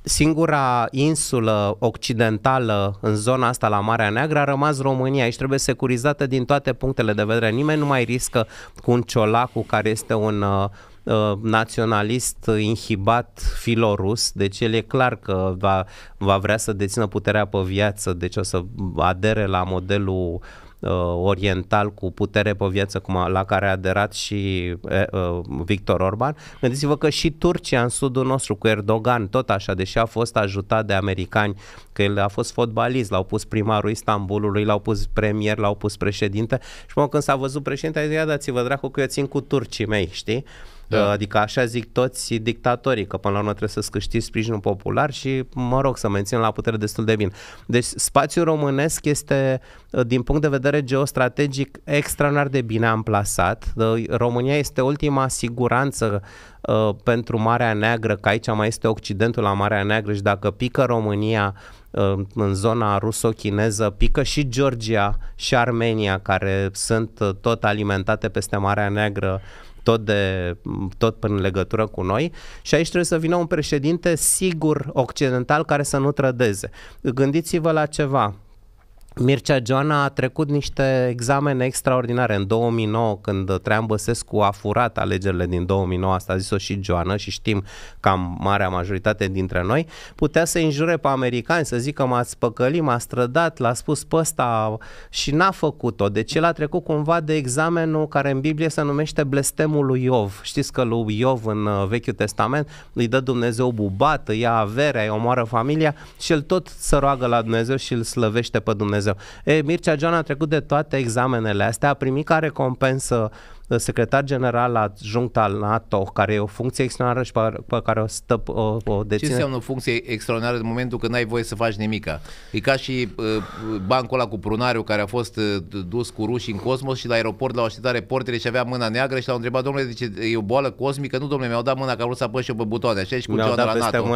singura insulă occidentală în zona asta la Marea Neagră a rămas România. și trebuie securizată din toate punctele de vedere. Nimeni nu mai riscă cu un ciolacu care este un uh, uh, naționalist inhibat filorus, deci el e clar că va, va vrea să dețină puterea pe viață, deci o să adere la modelul uh, uh, oriental cu putere pe viață cum a, la care a aderat și uh, Victor Orban. Gândiți-vă că și Turcia în sudul nostru cu Erdogan, tot așa, deși a fost ajutat de americani, că el a fost fotbalist, l-au pus primarul Istanbulului, l-au pus premier, l-au pus președinte și mă, când s-a văzut președinte, a zis, ia dați-vă dracu că eu țin cu turcii mei, știi? Da. Uh, adică așa zic toți dictatorii, că până la urmă trebuie să-ți câștigi sprijinul popular și, mă rog, să mențin la putere destul de bine. Deci spațiul românesc este, uh, din punct de vedere geostrategic, extraordinar de bine amplasat. România este ultima siguranță uh, pentru Marea Neagră, că aici mai este Occidentul la Marea Neagră și dacă pică România în zona ruso-chineză, pică și Georgia și Armenia, care sunt tot alimentate peste Marea Neagră tot, de, tot în legătură cu noi și aici trebuie să vină un președinte sigur occidental care să nu trădeze. Gândiți-vă la ceva, Mircea Joana a trecut niște examene extraordinare. În 2009, când Traian Băsescu a furat alegerile din 2009, asta a zis-o și Joana și știm cam marea majoritate dintre noi, putea să injure pe americani, să zică m-ați păcălit, m-a strădat, l-a spus pe ăsta și n-a făcut-o. Deci el a trecut cumva de examenul care în Biblie se numește blestemul lui Iov. Știți că lui Iov în uh, Vechiul Testament îi dă Dumnezeu bubată, ia averea, îi omoară familia și el tot să roagă la Dumnezeu și îl slăvește pe Dumnezeu. Dumnezeu. E, Mircea Joana a trecut de toate examenele astea, a primit ca recompensă uh, secretar general adjunct al NATO, care e o funcție extraordinară și pe, pe care o, stă, o, o deține. Ce înseamnă o funcție extraordinară în momentul când n-ai voie să faci nimica? E ca și uh, bancul ăla cu prunariu care a fost uh, dus cu rușii în cosmos și la aeroport l-au așteptat reportere și avea mâna neagră și l-au întrebat, domnule, deci e o boală cosmică? Nu, domnule, mi-au dat mâna că am vrut să apăs și eu pe butoane. Așa e și cu Mi-au John la NATO.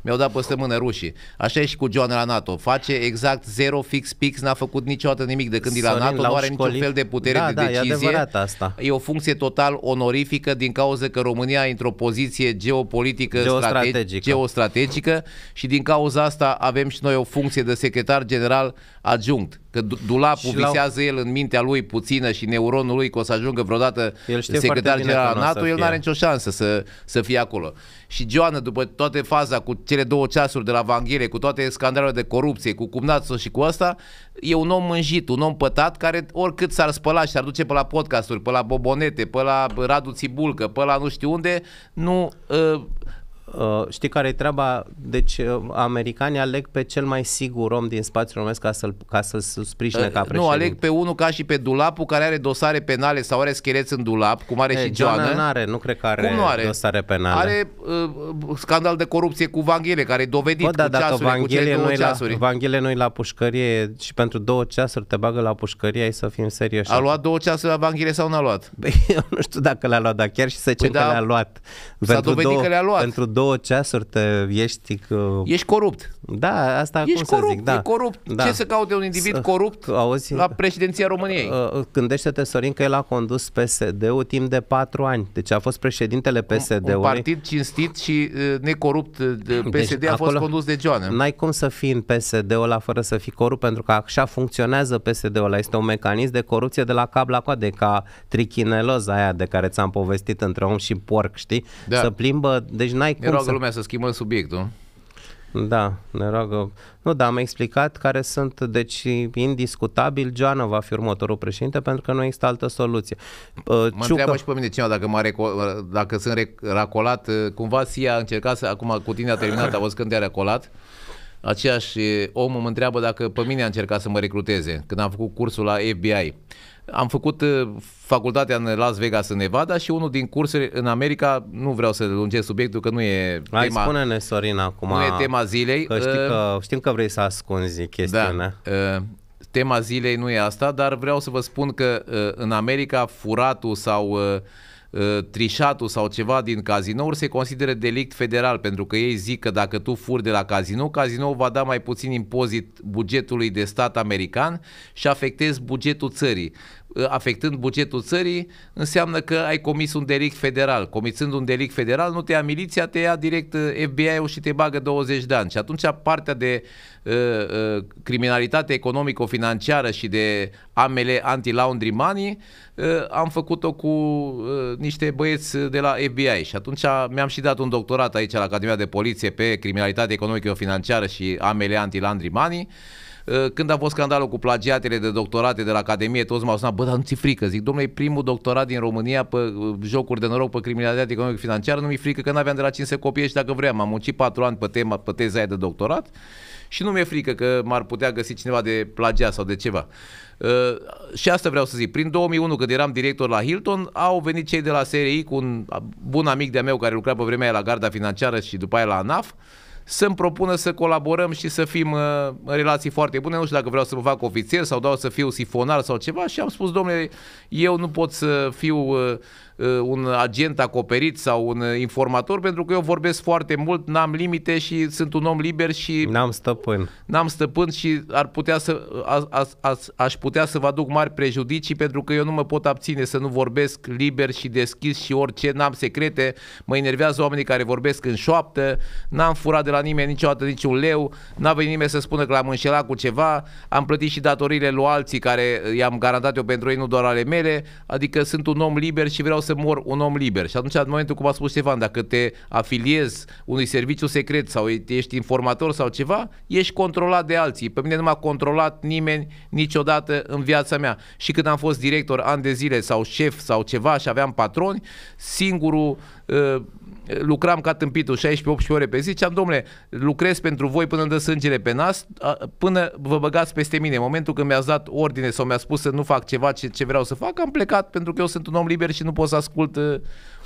Mi-au dat peste mână rușii. Așa e și cu John la NATO. Face exact zero fix pix, n-a făcut niciodată nimic de când Sorin, e la NATO, nu are niciun fel de putere da, de da, E, adevărat asta. e o funcție total onorifică din cauza că România e într-o poziție geopolitică geostrategică. geostrategică și din cauza asta avem și noi o funcție de secretar general adjunct. Că dulapul visează el în mintea lui puțină și neuronul lui că o să ajungă vreodată el știe secretar general la NATO, el nu are nicio șansă să, să fie acolo. Și Joana, după toată faza cu cele două ceasuri de la Vanghire, cu toate scandalurile de corupție, cu cumnațul și cu asta, e un om mânjit, un om pătat care oricât s-ar spăla și ar duce pe la podcasturi, pe la Bobonete, pe la Radu Țibulcă, pe la nu știu unde, nu... Uh, Uh, știi care e treaba? Deci uh, americanii aleg pe cel mai sigur om din spațiul românesc ca să-l, ca să-l sprijine uh, ca președinte. Nu, aleg pe unul ca și pe Dulapul care are dosare penale sau are schereți în dulap, cum are e, și Joana. nu are, nu cred că are, cum nu are dosare penale. Are uh, scandal de corupție cu Vanghele, care e dovedit Bă, da, cu dacă ceasurile, Vanghele cu nu la, Vanghele nu la pușcărie și pentru două ceasuri te bagă la pușcărie, ai să fim serioși. A luat două ceasuri la Vanghele sau n-a luat? Bă, păi, eu nu știu dacă le-a luat, dar chiar și să păi zicem da, că le-a luat. S-a pentru dovedit două, că le-a luat. Pentru două două ceasuri te ești... Că... Uh, ești corupt. Da, asta Ești cum corupt, să zic, da. E corupt. Da. Ce să caute un individ S- corupt auzi, la președinția României? Uh, uh, gândește-te, Sorin, că el a condus PSD-ul timp de patru ani. Deci a fost președintele PSD-ului. Un, un partid cinstit și uh, necorupt. Deci PSD deci, a fost condus de Joană. N-ai cum să fii în PSD-ul ăla fără să fii corupt, pentru că așa funcționează PSD-ul ăla. Este un mecanism de corupție de la cap la coadă, ca trichineloza aia de care ți-am povestit între om și porc, știi? Da. Să plimbă, deci n-ai cum Erau să... lumea să schimbă subiectul. Da, ne roagă. Nu, dar am explicat care sunt, deci indiscutabil, Joana va fi următorul președinte pentru că nu există altă soluție. Mă Ciucă... întreabă și pe mine cineva dacă, m-a reco- dacă sunt rec- racolat, cumva Sia a încercat să, acum cu tine a terminat, a văzut când te-a racolat, aceeași eh, om mă întreabă dacă pe mine a încercat să mă recruteze când am făcut cursul la FBI. Am făcut uh, facultatea în Las Vegas, în Nevada și unul din cursuri în America, nu vreau să lungesc subiectul că nu e Hai, tema... spune-ne, Sorin, acum. Nu e tema zilei. Că știi uh, că, știm că vrei să ascunzi chestiunea. Da, uh, tema zilei nu e asta, dar vreau să vă spun că în America furatul sau trișatul sau ceva din cazinouri se consideră delict federal pentru că ei zic că dacă tu furi de la cazinou, cazinou va da mai puțin impozit bugetului de stat american și afectezi bugetul țării. Uh, afectând bugetul țării, înseamnă că ai comis un delict federal. Comisând un delict federal, nu te ia miliția, te ia direct uh, FBI-ul și te bagă 20 de ani. Și atunci partea de uh, uh, criminalitate economico-financiară și de amele anti-laundry money uh, am făcut-o cu uh, niște băieți de la FBI. Și atunci mi-am și dat un doctorat aici la Academia de Poliție pe criminalitate economico-financiară și amele anti-laundry money Uh, când a fost scandalul cu plagiatele de doctorate de la Academie, toți m-au sunat, bă, dar nu ți frică? Zic, domnule, primul doctorat din România pe uh, jocuri de noroc, pe criminalitate economică financiară, nu mi-e frică că n-aveam de la cine să și dacă vreau. Am muncit patru ani pe, tema, pe teza aia de doctorat și nu mi-e frică că m-ar putea găsi cineva de plagiat sau de ceva. Uh, și asta vreau să zic. Prin 2001, când eram director la Hilton, au venit cei de la SRI cu un uh, bun amic de-a meu care lucra pe vremea aia la garda financiară și după aia la ANAF, uh, să-mi propună să colaborăm și să fim uh, în relații foarte bune. Nu știu dacă vreau să mă fac ofițer sau doar să fiu sifonar sau ceva și am spus, domnule, eu nu pot să fiu uh, Uh, un agent acoperit sau un uh, informator, pentru că eu vorbesc foarte mult, n-am limite și sunt un om liber și... N-am stăpân. N-am stăpân și ar putea să, a, a, a, aș putea să vă aduc mari prejudicii pentru că eu nu mă pot abține să nu vorbesc liber și deschis și orice, n-am secrete, mă enervează oamenii care vorbesc în șoaptă, n-am furat de la nimeni niciodată niciun leu, n-a venit nimeni să spună că l-am înșelat cu ceva, am plătit și datoriile lui alții care uh, i-am garantat eu pentru ei, nu doar ale mele, adică sunt un om liber și vreau să să mor un om liber. Și atunci, în momentul, cum a spus Ștefan, dacă te afiliezi unui serviciu secret sau ești informator sau ceva, ești controlat de alții. Pe mine nu m-a controlat nimeni niciodată în viața mea. Și când am fost director ani de zile sau șef sau ceva și aveam patroni, singurul uh, lucram ca tâmpitul 16-18 ore pe zi, ziceam, domnule, lucrez pentru voi până îmi dă sângele pe nas, până vă băgați peste mine. În momentul când mi-ați dat ordine sau mi-a spus să nu fac ceva ce, ce vreau să fac, am plecat pentru că eu sunt un om liber și nu pot să ascult uh,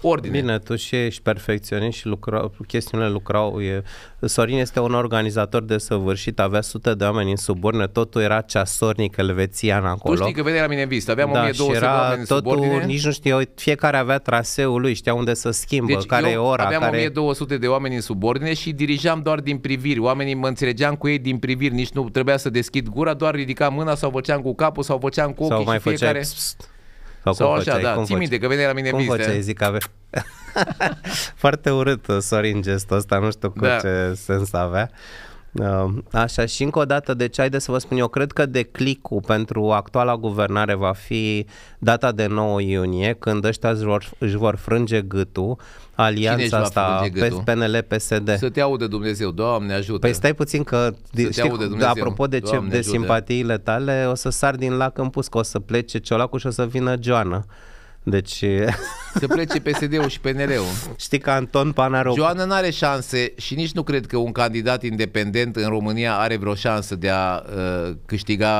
ordine. Bine, tu și ești perfecționist și lucra, chestiunile lucrau. E, Sorin este un organizator de săvârșit, avea sute de oameni în subordine, totul era ceasornic elvețian acolo. Tu știi că vedea la mine în vist, aveam da, 1200 era de oameni în totul, subordine. nici nu știu, fiecare avea traseul lui, știa unde să schimbă, deci care e ora. aveam care... 1200 de oameni în subordine și dirijam doar din priviri. Oamenii mă înțelegeam cu ei din priviri, nici nu trebuia să deschid gura, doar ridicam mâna sau făceam cu capul sau făceam cu ochii sau mai și fiecare... Făceai, pst, pst sau Sau cum așa, da, cum ții minte, că venea la mine Cum vizite. zic, ave... Foarte urât, uh, Sorin, gestul ăsta, nu știu cu da. ce sens avea. Uh, așa, și încă o dată, deci haide să vă spun, eu cred că declicul pentru actuala guvernare va fi data de 9 iunie, când ăștia își vor, își vor frânge gâtul, alianța asta PNL-PSD. Să te audă Dumnezeu, Doamne ajută! Păi stai puțin că, știi, Dumnezeu, apropo de, ce, de simpatiile tale, o să sar din lac în că o să plece ciolacul și o să vină Joana. Deci... Să plece PSD-ul și pnr ul Știi că Anton Panaro... Joana nu are șanse și nici nu cred că un candidat independent în România are vreo șansă de a uh, câștiga...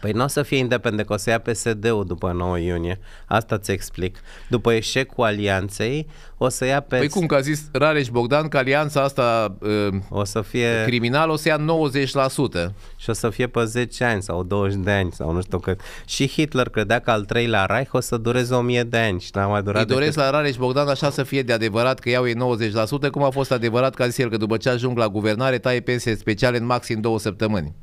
Păi nu o să fie independent, că o să ia PSD-ul după 9 iunie. Asta ți explic. După eșecul alianței, o să ia pe... Păi cum că a zis Rareș Bogdan că alianța asta uh, o să fie... criminal o să ia 90%. Și o să fie pe 10 ani sau 20 de ani sau nu știu cât. Și Hitler credea că al treilea Reich o să dureze 1000 de ani și n-a mai durat Îi decât... la Rareș Bogdan așa să fie de adevărat că iau ei 90%, cum a fost adevărat că a zis el că după ce ajung la guvernare taie pensie speciale în maxim două săptămâni.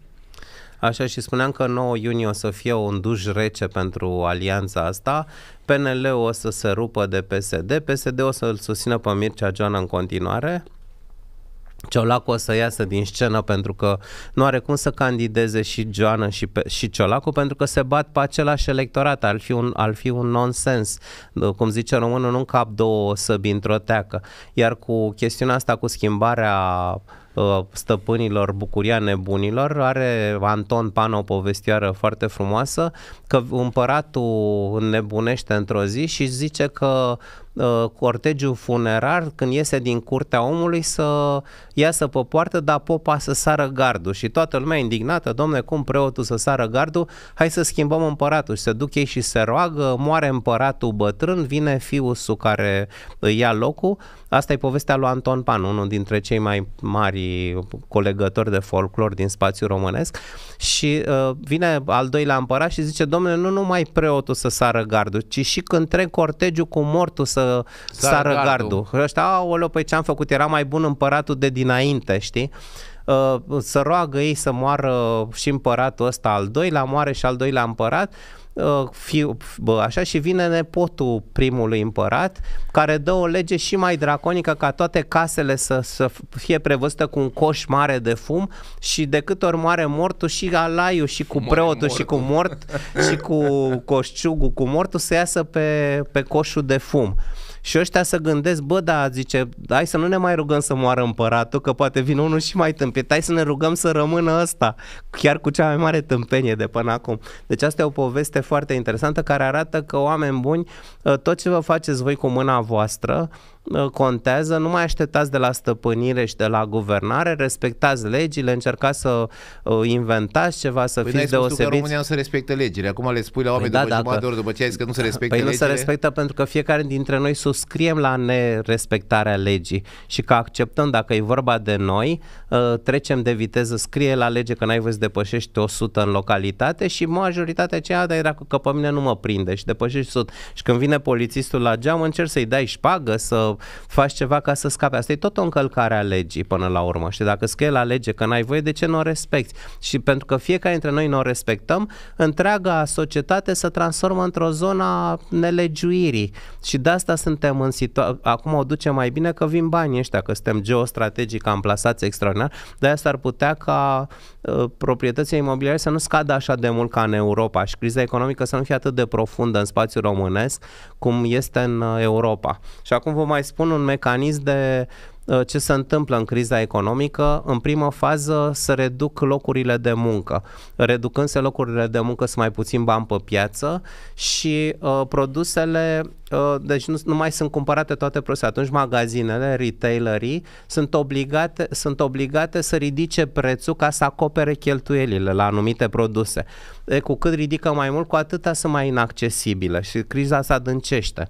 Așa și spuneam că 9 iunie o să fie un duș rece pentru alianța asta. PNL o să se rupă de PSD, PSD o să-l susțină pe Mircea Geana în continuare, Ciolacu o să iasă din scenă pentru că nu are cum să candideze și Joana și, pe, și Ciolacu pentru că se bat pe același electorat. Ar fi un, ar fi un nonsens. Cum zice românul, nu cap două săbi într-o teacă. Iar cu chestiunea asta, cu schimbarea uh, Uh, stăpânilor, bucuria nebunilor. Are Anton Pana o povestioară foarte frumoasă că împăratul nebunește într-o zi și zice că uh, cortegiu funerar, când iese din curtea omului, să iasă pe poartă, dar popa să sară gardul. Și toată lumea indignată, domne, cum preotul să sară gardul? Hai să schimbăm împăratul. Și se duc ei și se roagă, moare împăratul bătrân, vine fiul care îi ia locul. Asta e povestea lui Anton Pan, unul dintre cei mai mari colegători de folclor din spațiul românesc. Și uh, vine al doilea împărat și zice, domne, nu numai preotul să sară gardul, ci și când trec cortegiu cu mortul să sară, sară gardul. gardul. Ăștia, aoleo, păi ce-am făcut, era mai bun împăratul de dinainte, știi? Uh, să roagă ei să moară și împăratul ăsta al doilea, moare și al doilea împărat Uh, fiu, bă, așa și vine nepotul primului împărat care dă o lege și mai draconică ca toate casele să, să fie prevăzută cu un coș mare de fum și de câte ori moare mortul și alaiul și cu preotul și cu mort și cu coșciugul cu mortul să iasă pe, pe coșul de fum. Și ăștia să gândesc, bă, da, zice, hai să nu ne mai rugăm să moară împăratul, că poate vine unul și mai tâmpit, hai să ne rugăm să rămână ăsta, chiar cu cea mai mare tâmpenie de până acum. Deci asta e o poveste foarte interesantă care arată că oameni buni, ă, tot ce vă faceți voi cu mâna voastră, contează, nu mai așteptați de la stăpânire și de la guvernare, respectați legile, încercați să uh, inventați ceva, să păi fiți deosebiți. Păi România nu se respectă legile, acum le spui la păi oameni păi da, după dacă... de după ce ai zis că nu se respectă păi legile. nu se respectă pentru că fiecare dintre noi suscriem la nerespectarea legii și că acceptăm, dacă e vorba de noi, uh, trecem de viteză, scrie la lege că n-ai văzut depășești 100 în localitate și majoritatea aceea, dar era că pe mine nu mă prinde și depășești 100. Și când vine polițistul la geam, încerc să-i dai șpagă, să faci ceva ca să scape. Asta e tot o încălcare a legii până la urmă. Și dacă scrie la lege că n-ai voie, de ce nu o respecti? Și pentru că fiecare dintre noi nu o respectăm, întreaga societate se transformă într-o zonă a nelegiuirii. Și de asta suntem în situație. Acum o duce mai bine că vin banii ăștia, că suntem geostrategic amplasați extraordinar, de asta ar putea ca ă, proprietățile imobiliare să nu scadă așa de mult ca în Europa și criza economică să nu fie atât de profundă în spațiul românesc cum este în uh, Europa. Și acum vă mai spun un mecanism de Uh, ce se întâmplă în criza economică, în primă fază să reduc locurile de muncă. Reducându-se locurile de muncă, sunt mai puțin bani pe piață și uh, produsele, uh, deci nu, nu mai sunt cumpărate toate produsele. Atunci magazinele, retailerii, sunt obligate, sunt obligate să ridice prețul ca să acopere cheltuielile la anumite produse. E, cu cât ridică mai mult, cu atâta sunt mai inaccesibile și criza se adâncește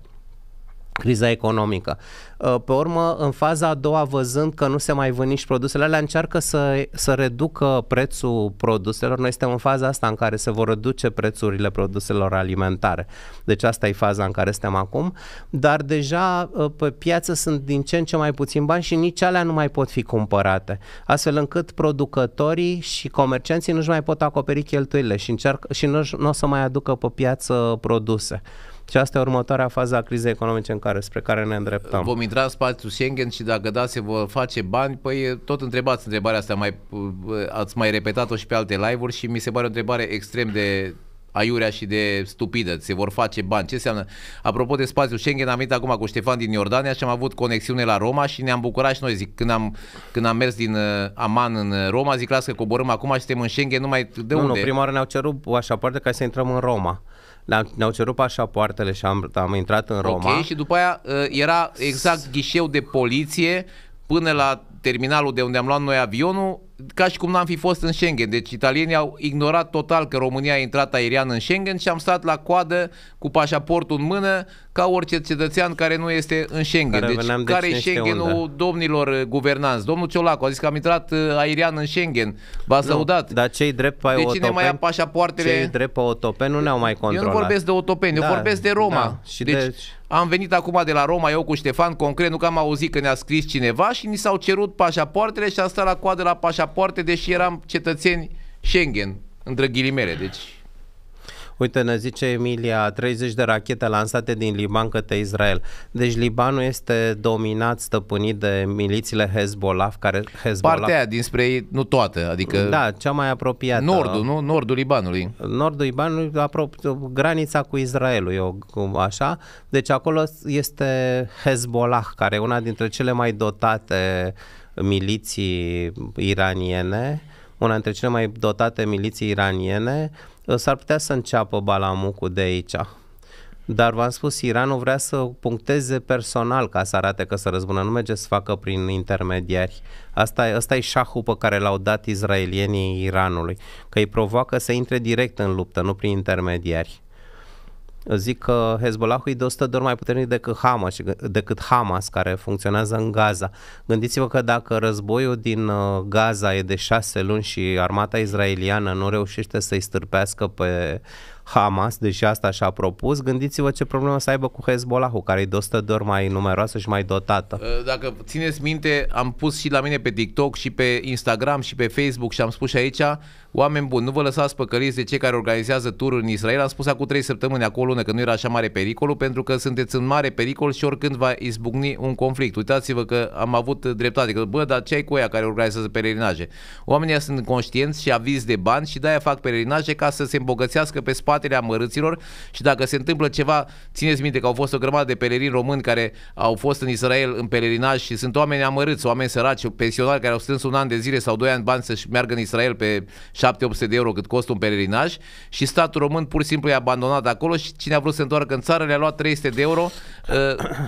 criza economică. Uh, pe urmă, în faza a doua, văzând că nu se mai vând nici produsele alea, încearcă să, să reducă prețul produselor. Noi suntem în faza asta în care se vor reduce prețurile produselor alimentare. Deci asta e faza în care suntem acum. Dar deja uh, pe piață sunt din ce în ce mai puțin bani și nici alea nu mai pot fi cumpărate. Astfel încât producătorii și comercianții nu-și mai pot acoperi cheltuielile și, încearcă, și nu, nu o să mai aducă pe piață produse. Și asta e următoarea fază a crizei economice în care, spre care ne îndreptăm. Vom intra în spațiul Schengen și dacă da, se vor face bani. Păi tot întrebați întrebarea asta, mai, ați mai repetat-o și pe alte live-uri și mi se pare o întrebare extrem de aiurea și de stupidă, se vor face bani. Ce înseamnă? Apropo de spațiul Schengen, am venit acum cu Ștefan din Iordania și am avut conexiune la Roma și ne-am bucurat și noi, zic, când am, când am mers din uh, Aman în uh, Roma, zic, las că coborâm acum și suntem în Schengen, nu mai de nu, unde. Nu, prima oară ne-au cerut așa parte ca să intrăm în Roma ne-au cerut pașapoartele și am, am intrat în Roma. Ok, și după aia uh, era exact ghișeu de poliție până la terminalul de unde am luat noi avionul, ca și cum n-am fi fost în Schengen. Deci italienii au ignorat total că România a intrat aerian în Schengen și am stat la coadă cu pașaportul în mână ca orice cetățean care nu este în Schengen. Care deci de care e Schengenul domnilor uh, guvernanți? Domnul Ciolacu a zis că am intrat uh, aerian în Schengen. v a săudat. Dar cei drept pe de cine mai ia pașapoartele? Cei drept pe autopen nu ne-au mai controlat. Eu nu vorbesc de autopen, da, eu vorbesc de Roma. Da, și deci, deci am venit acum de la Roma, eu cu Ștefan, concret, nu că am auzit că ne-a scris cineva și ni s-au cerut pașapoartele și am stat la coadă la pașapoartele pașapoarte, deși eram cetățeni Schengen, între ghilimele, deci... Uite, ne zice Emilia, 30 de rachete lansate din Liban către Israel. Deci Libanul este dominat, stăpânit de milițiile Hezbollah, care Hezbollah... Partea aia dinspre ei, nu toată, adică... Da, cea mai apropiată. Nordul, nu? Nordul Libanului. Nordul Libanului, aprop- granița cu Israelul, eu, așa. Deci acolo este Hezbollah, care e una dintre cele mai dotate uh, miliții iraniene, una dintre cele mai dotate miliții iraniene, s-ar putea să înceapă balamucul de aici. Dar v-am spus, Iranul vrea să puncteze personal ca să arate că să răzbună. Nu merge să facă prin intermediari. Asta e, asta e șahul pe care l-au dat izraelienii Iranului. Că îi provoacă să intre direct în luptă, nu prin intermediari zic că Hezbollahul e de 100 de ori mai puternic decât Hamas, decât Hamas care funcționează în Gaza. Gândiți-vă că dacă războiul din uh, Gaza e de șase luni și armata izraeliană nu reușește să-i stârpească pe Hamas, deși asta și-a propus, gândiți-vă ce problemă să aibă cu Hezbollahul, care e de 100 de ori mai numeroasă și mai dotată. Uh, dacă țineți minte, am pus și la mine pe TikTok și pe Instagram și pe Facebook și am spus și aici, Oameni buni, nu vă lăsați păcăliți de cei care organizează tururi în Israel. Am spus acum 3 săptămâni acolo că nu era așa mare pericolul, pentru că sunteți în mare pericol și oricând va izbucni un conflict. Uitați-vă că am avut dreptate, că bă, dar ce ai cu ea care organizează pelerinaje? Oamenii sunt conștienți și aviz de bani și de-aia fac pelerinaje ca să se îmbogățească pe spatele amărâților și dacă se întâmplă ceva, țineți minte că au fost o grămadă de pelerini români care au fost în Israel în pelerinaj și sunt oameni amărâți, oameni săraci, pensionari care au strâns un an de zile sau doi ani bani să-și meargă în Israel pe 700 800 de euro cât costă un pelerinaj și statul român pur și simplu e abandonat acolo și cine a vrut să întoarcă în țară le-a luat 300 de euro uh,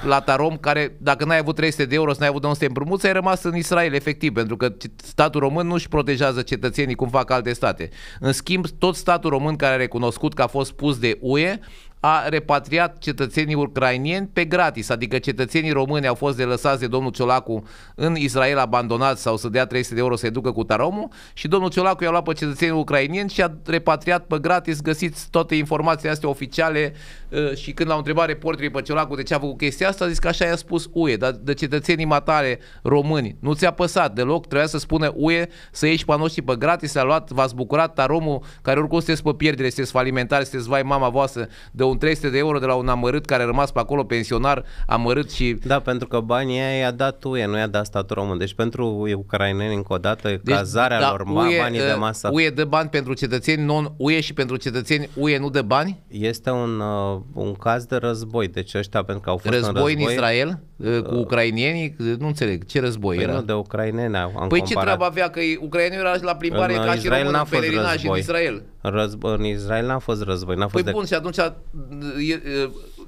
la Tarom, care dacă n-ai avut 300 de euro, să n-ai avut de unde să te împrumuți, ai rămas în Israel, efectiv, pentru că statul român nu își protejează cetățenii cum fac alte state. În schimb, tot statul român care a recunoscut că a fost pus de UE, a repatriat cetățenii ucrainieni pe gratis, adică cetățenii români au fost de lăsați de domnul Ciolacu în Israel abandonați sau să dea 300 de euro să-i ducă cu taromul și domnul Ciolacu i-a luat pe cetățenii ucrainieni și a repatriat pe gratis, găsiți toate informațiile astea oficiale Uh, și când l-au întrebat reporterii pe Ciolacu de ce a făcut chestia asta, a zis că așa i-a spus UE, dar de cetățenii matare români nu ți-a păsat deloc, trebuia să spune UE să ieși pe noștri pe gratis, a luat, v-ați bucurat taromul, care oricum sunteți pe pierdere, sunteți falimentari, sunteți vai mama voastră, de un 300 de euro de la un amărât care a rămas pe acolo pensionar, amărât și... Da, pentru că banii aia i-a dat UE, nu i-a dat statul român, deci pentru ucraineni încă o dată, deci, cazarea da, lor, UE, banii de uh, masă. UE dă bani pentru cetățeni non-UE și pentru cetățeni UE nu dă bani? Este un uh, un caz de război, deci ăștia pentru că au fost război în război... în Israel? Uh, cu ucrainienii? Nu înțeleg, ce război păi era? nu, de ucraineni am Păi comparat. ce treabă avea, că ucrainienii erau la plimbare în uh, ca Israel și românii, n-a fost război. în Israel. Război, în Israel n-a fost război. N-a fost păi de... bun, și atunci uh,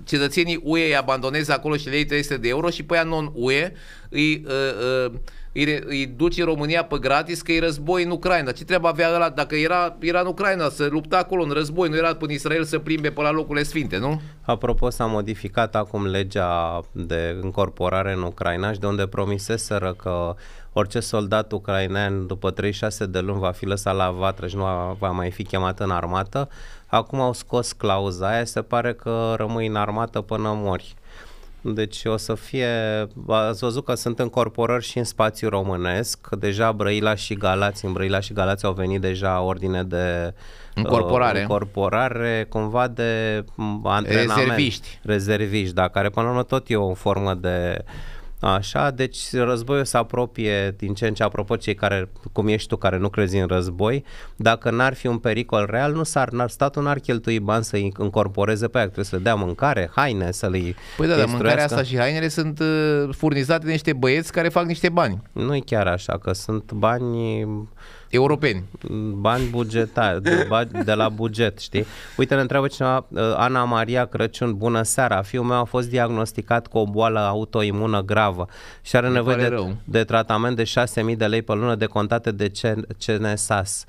cetățenii UE îi abandonezi acolo și le iei 300 de euro și pe aia non-UE îi... Uh, uh, îi, îi duci în România pe gratis că e război în Ucraina. Ce treabă avea ăla dacă era, era în Ucraina să lupta acolo în război, nu era până Israel să plimbe pe la locurile sfinte, nu? Apropo, s-a modificat acum legea de încorporare în Ucraina și de unde promiseseră că orice soldat ucrainean după 36 de luni va fi lăsat la vatră și nu va mai fi chemat în armată. Acum au scos clauza aia, se pare că rămâi în armată până mori. Deci o să fie, ați văzut că sunt încorporări și în spațiu românesc, deja Brăila și Galați, în Brăila și Galați au venit deja ordine de uh, încorporare, uh, încorporare cumva de antrenament. Rezerviști. Rezerviști, da, care până la urmă tot e o formă de Așa, deci războiul se apropie din ce în ce, apropo, cei care, cum ești tu, care nu crezi în război, dacă n-ar fi un pericol real, nu s-ar, n-ar, statul n-ar cheltui bani să-i încorporeze pe aia, trebuie să le dea mâncare, haine, să le Păi da, dar mâncarea asta și hainele sunt uh, furnizate de niște băieți care fac niște bani. Nu e chiar așa, că sunt bani europeni. Bani bugetari, de, de la buget, știi? Uite, ne întreabă cineva, ă, Ana Maria Crăciun, bună seara, fiul meu a fost diagnosticat cu o boală autoimună gravă și are nevoie de, de tratament de 6.000 de lei pe lună de contate de CNSAS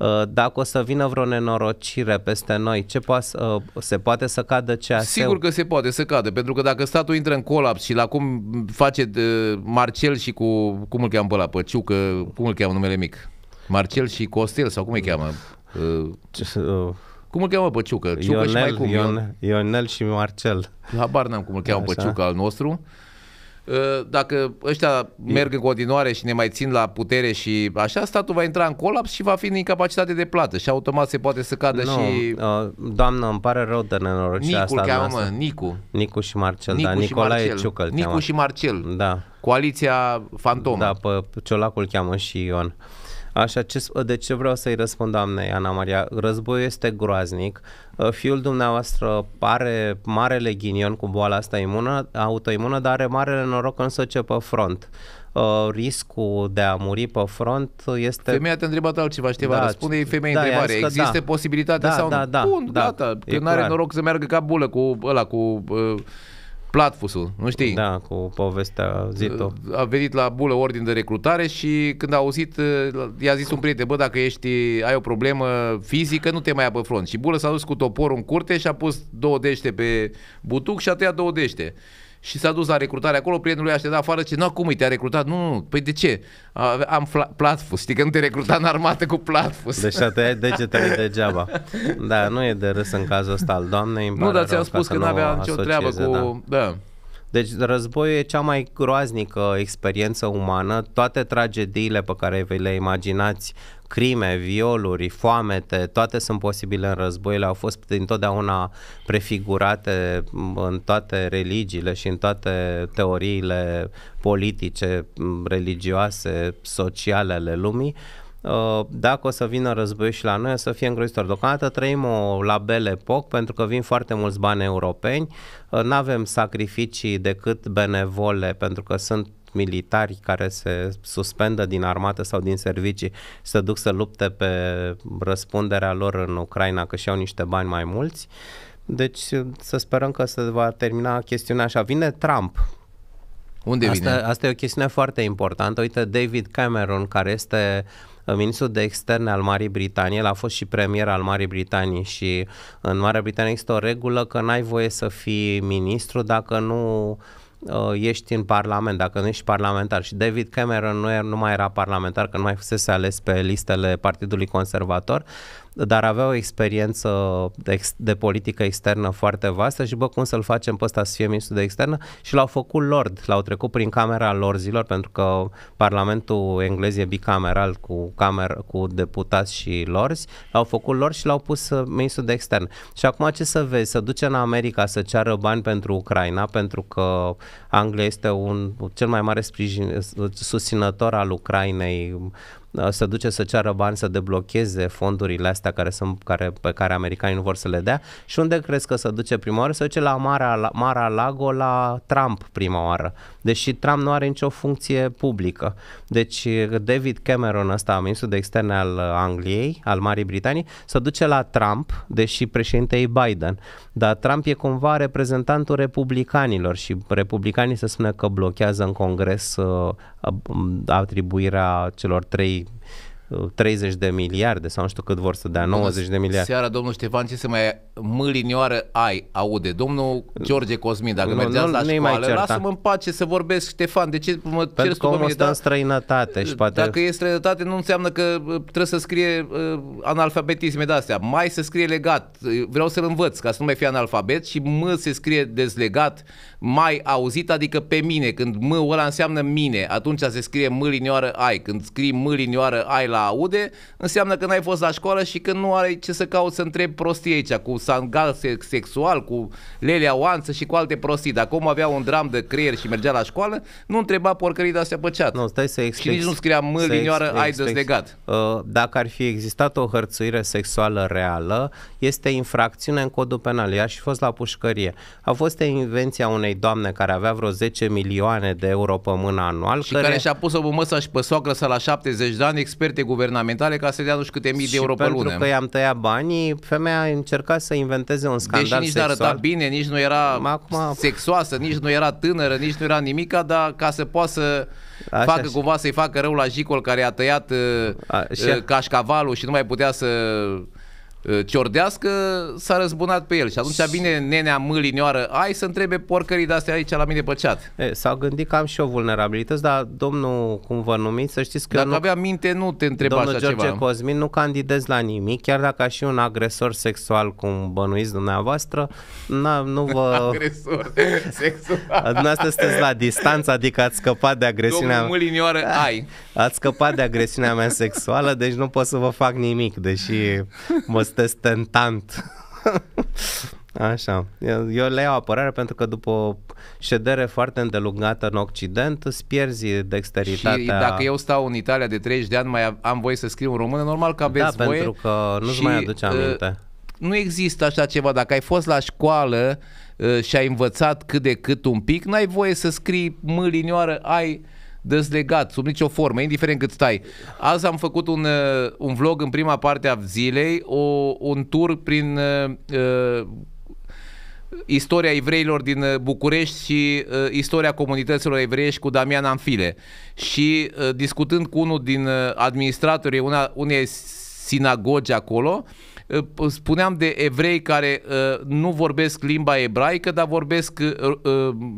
ă, dacă o să vină vreo nenorocire peste noi, ce poas, ă, se poate să cadă ce. Sigur că se poate să cadă, pentru că dacă statul intră în colaps și la cum face Marcel și cu, cum îl cheamă pe la Păciucă, cum îl cheamă numele mic? Marcel și Costel, sau cum îi cheamă? Ce, uh, cum îl cheamă pe Ciucă? Ciucă Ionel, și mai cum? Ion, Ionel și Marcel. Habar n-am cum îl cheamă Așa. pe Ciucă al nostru. Ă, dacă ăștia merg în continuare și ne mai țin la putere și așa, statul va intra în colaps și va fi în incapacitate de plată și automat se poate să cadă nu, și... Ă, doamnă, îmi pare rău de nenorocirea Nicu asta. Cheamă, Nicu. Nicu și Marcel, Nicu da, și Nicolae Marcel. Ciucă Nicu cheamă. și Marcel. Da. Coaliția Fantomă. Da, pe Ciolacul cheamă și Ion. Așa, ce, de ce vreau să-i răspund, doamnei Ana Maria? Războiul este groaznic. Uh, fiul dumneavoastră pare marele ghinion cu boala asta imună, autoimună, dar are marele noroc în ce pe front. Uh, riscul de a muri pe front este... Femeia te întreba întrebat altceva, știi, da, răspunde femeia da, întrebare. Există da. posibilitatea da, sau da, nu? Da, Bun, da, gata, că nu are noroc să meargă ca bulă cu ăla, cu... Uh, Platfusul, nu știi? Da, cu povestea Zito. A venit la bulă ordin de recrutare și când a auzit, i-a zis un prieten, bă, dacă ești, ai o problemă fizică, nu te mai apă front. Și bulă s-a dus cu toporul în curte și a pus două dește pe butuc și a tăiat două dește și s-a dus la recrutare acolo, prietenul lui a așteptat afară, ce nu, cum te a recrutat? Nu, nu, nu, păi de ce? Am platfus, știi că nu te recruta în armată cu platfus. Deci te tăiat degetele degeaba. Da, nu e de râs în cazul ăsta al doamnei. Nu, dar ți-am spus că nu avea nicio treabă da. cu... Da. da. Deci războiul e cea mai groaznică experiență umană. Toate tragediile pe care vei le imaginați crime, violuri, foamete, toate sunt posibile în război. Le au fost întotdeauna prefigurate în toate religiile și în toate teoriile politice, religioase, sociale ale lumii uh, dacă o să vină război și la noi, o să fie îngrozitor. Deocamdată trăim o labelă epoc pentru că vin foarte mulți bani europeni, uh, nu avem sacrificii decât benevole pentru că sunt militari care se suspendă din armată sau din servicii să duc să lupte pe răspunderea lor în Ucraina că și-au niște bani mai mulți. Deci să sperăm că se va termina chestiunea așa. Vine Trump, unde asta, vine? Asta e o chestiune foarte importantă. Uite, David Cameron, care este uh, ministrul de externe al Marii Britanii, el a fost și premier al Marii Britanii și în Marea Britanie există o regulă că n-ai voie să fii ministru dacă nu uh, Uh, ești în Parlament, dacă nu ești parlamentar. Și David Cameron nu, era, nu mai era parlamentar, că nu mai fusese ales pe listele Partidului Conservator, dar avea o experiență de, de politică externă foarte vastă și bă, cum să-l facem pe ăsta să fie ministru de externă și l-au făcut lord, l-au trecut prin camera lor zilor pentru că parlamentul englez e bicameral cu, camer, cu deputați și lorzi, l-au făcut lor și l-au pus uh, ministru de extern. Și acum ce să vezi? Să duce în America să ceară bani pentru Ucraina, pentru că Anglia este un cel mai mare sprijin, uh, susținător al Ucrainei Ă, se duce să ceară bani să deblocheze fondurile astea care sunt, care, pe care americanii nu vor să le dea și unde crezi că se duce prima oară? Se duce la Mara, la, Mara Lago la Trump prima oară deși Trump nu are nicio funcție publică. Deci David Cameron, ăsta, ministrul de externe al Angliei, al Marii Britanii, se duce la Trump, deși președintei Biden. Dar Trump e cumva reprezentantul republicanilor și republicanii se spune că blochează în Congres uh, atribuirea celor trei 30 de miliarde sau nu știu cât vor să dea, 90 de miliarde. Seara, domnul Ștefan, ce se mai mâlinioară ai, aude, domnul George Cosmin, dacă nu, mergeați nu, la școală, lasă-mă în pace să vorbesc, Ștefan, de ce mă Pentru cer că omul stă în străinătate și poate... Dacă e străinătate, nu înseamnă că uh, trebuie să scrie uh, analfabetisme de-astea, mai să scrie legat, uh, vreau să-l învăț ca să nu mai fie analfabet și mă se scrie dezlegat, mai auzit, adică pe mine, când mă ăla înseamnă mine, atunci se scrie mâlinioară ai, când scrii mâlinioară ai la la aude, înseamnă că n-ai fost la școală și că nu ai ce să cauți să întrebi prostii aici, cu sangal sexual, cu lelea Oanță și cu alte prostii. Dacă omul avea un dram de creier și mergea la școală, nu întreba porcării de astea pe chat. Nu, stai să explic. Și nici nu scria mă, linioară, ai dezlegat. Uh, dacă ar fi existat o hărțuire sexuală reală, este infracțiune în codul penal. Ea și fost la pușcărie. A fost invenția unei doamne care avea vreo 10 milioane de euro pe mână anual. Și care, care și-a pus-o pe și pe soacră să la 70 de ani, experte guvernamentale ca să dea nu știu câte mii și de euro pe lună. pentru că i-am tăiat banii, femeia încerca să inventeze un scandal Deși nici nu arăta bine, nici nu era Acum... sexoasă, nici nu era tânără, nici nu era nimica, dar ca să poată să Așa facă așa. cumva să-i facă rău la Jicol care a tăiat Așa. Uh, uh, cașcavalul și nu mai putea să Uh, ciordească, s-a răzbunat pe el și atunci vine nenea mâlinioară, ai să întrebe porcării de-astea aici la mine pe chat. E, s-au gândit că am și o vulnerabilități, dar domnul, cum vă numiți, să știți că Dacă nu... avea minte, nu te întreba domnul așa George ceva. Cosmin nu candidez la nimic, chiar dacă aș fi un agresor sexual, cum bănuiți dumneavoastră, na, nu vă... agresor sexual. Dumneavoastră sunteți la distanță, adică ați scăpat de agresiunea... Domnul mâlinioară, ai. Ați scăpat de agresiunea mea sexuală, deci nu pot să vă fac nimic, deși mă este stentant. Așa. Eu, eu le iau apărare pentru că după o ședere foarte îndelungată în Occident îți pierzi dexteritatea. Și dacă eu stau în Italia de 30 de ani, mai am voie să scriu în română, normal că aveți da, voie. pentru că nu-ți și, mai aduce aminte. Uh, nu există așa ceva. Dacă ai fost la școală uh, și ai învățat cât de cât un pic, n-ai voie să scrii mâlinioară, ai dezlegat, sub nicio formă, indiferent cât stai. Azi am făcut un, uh, un vlog în prima parte a zilei, o, un tur prin uh, uh istoria evreilor din uh, București și uh, istoria comunităților evreiești cu Damian Anfile. Și uh, discutând cu unul din administratorii una, unei sinagogi acolo, uh, spuneam de evrei care nu vorbesc limba ebraică, dar vorbesc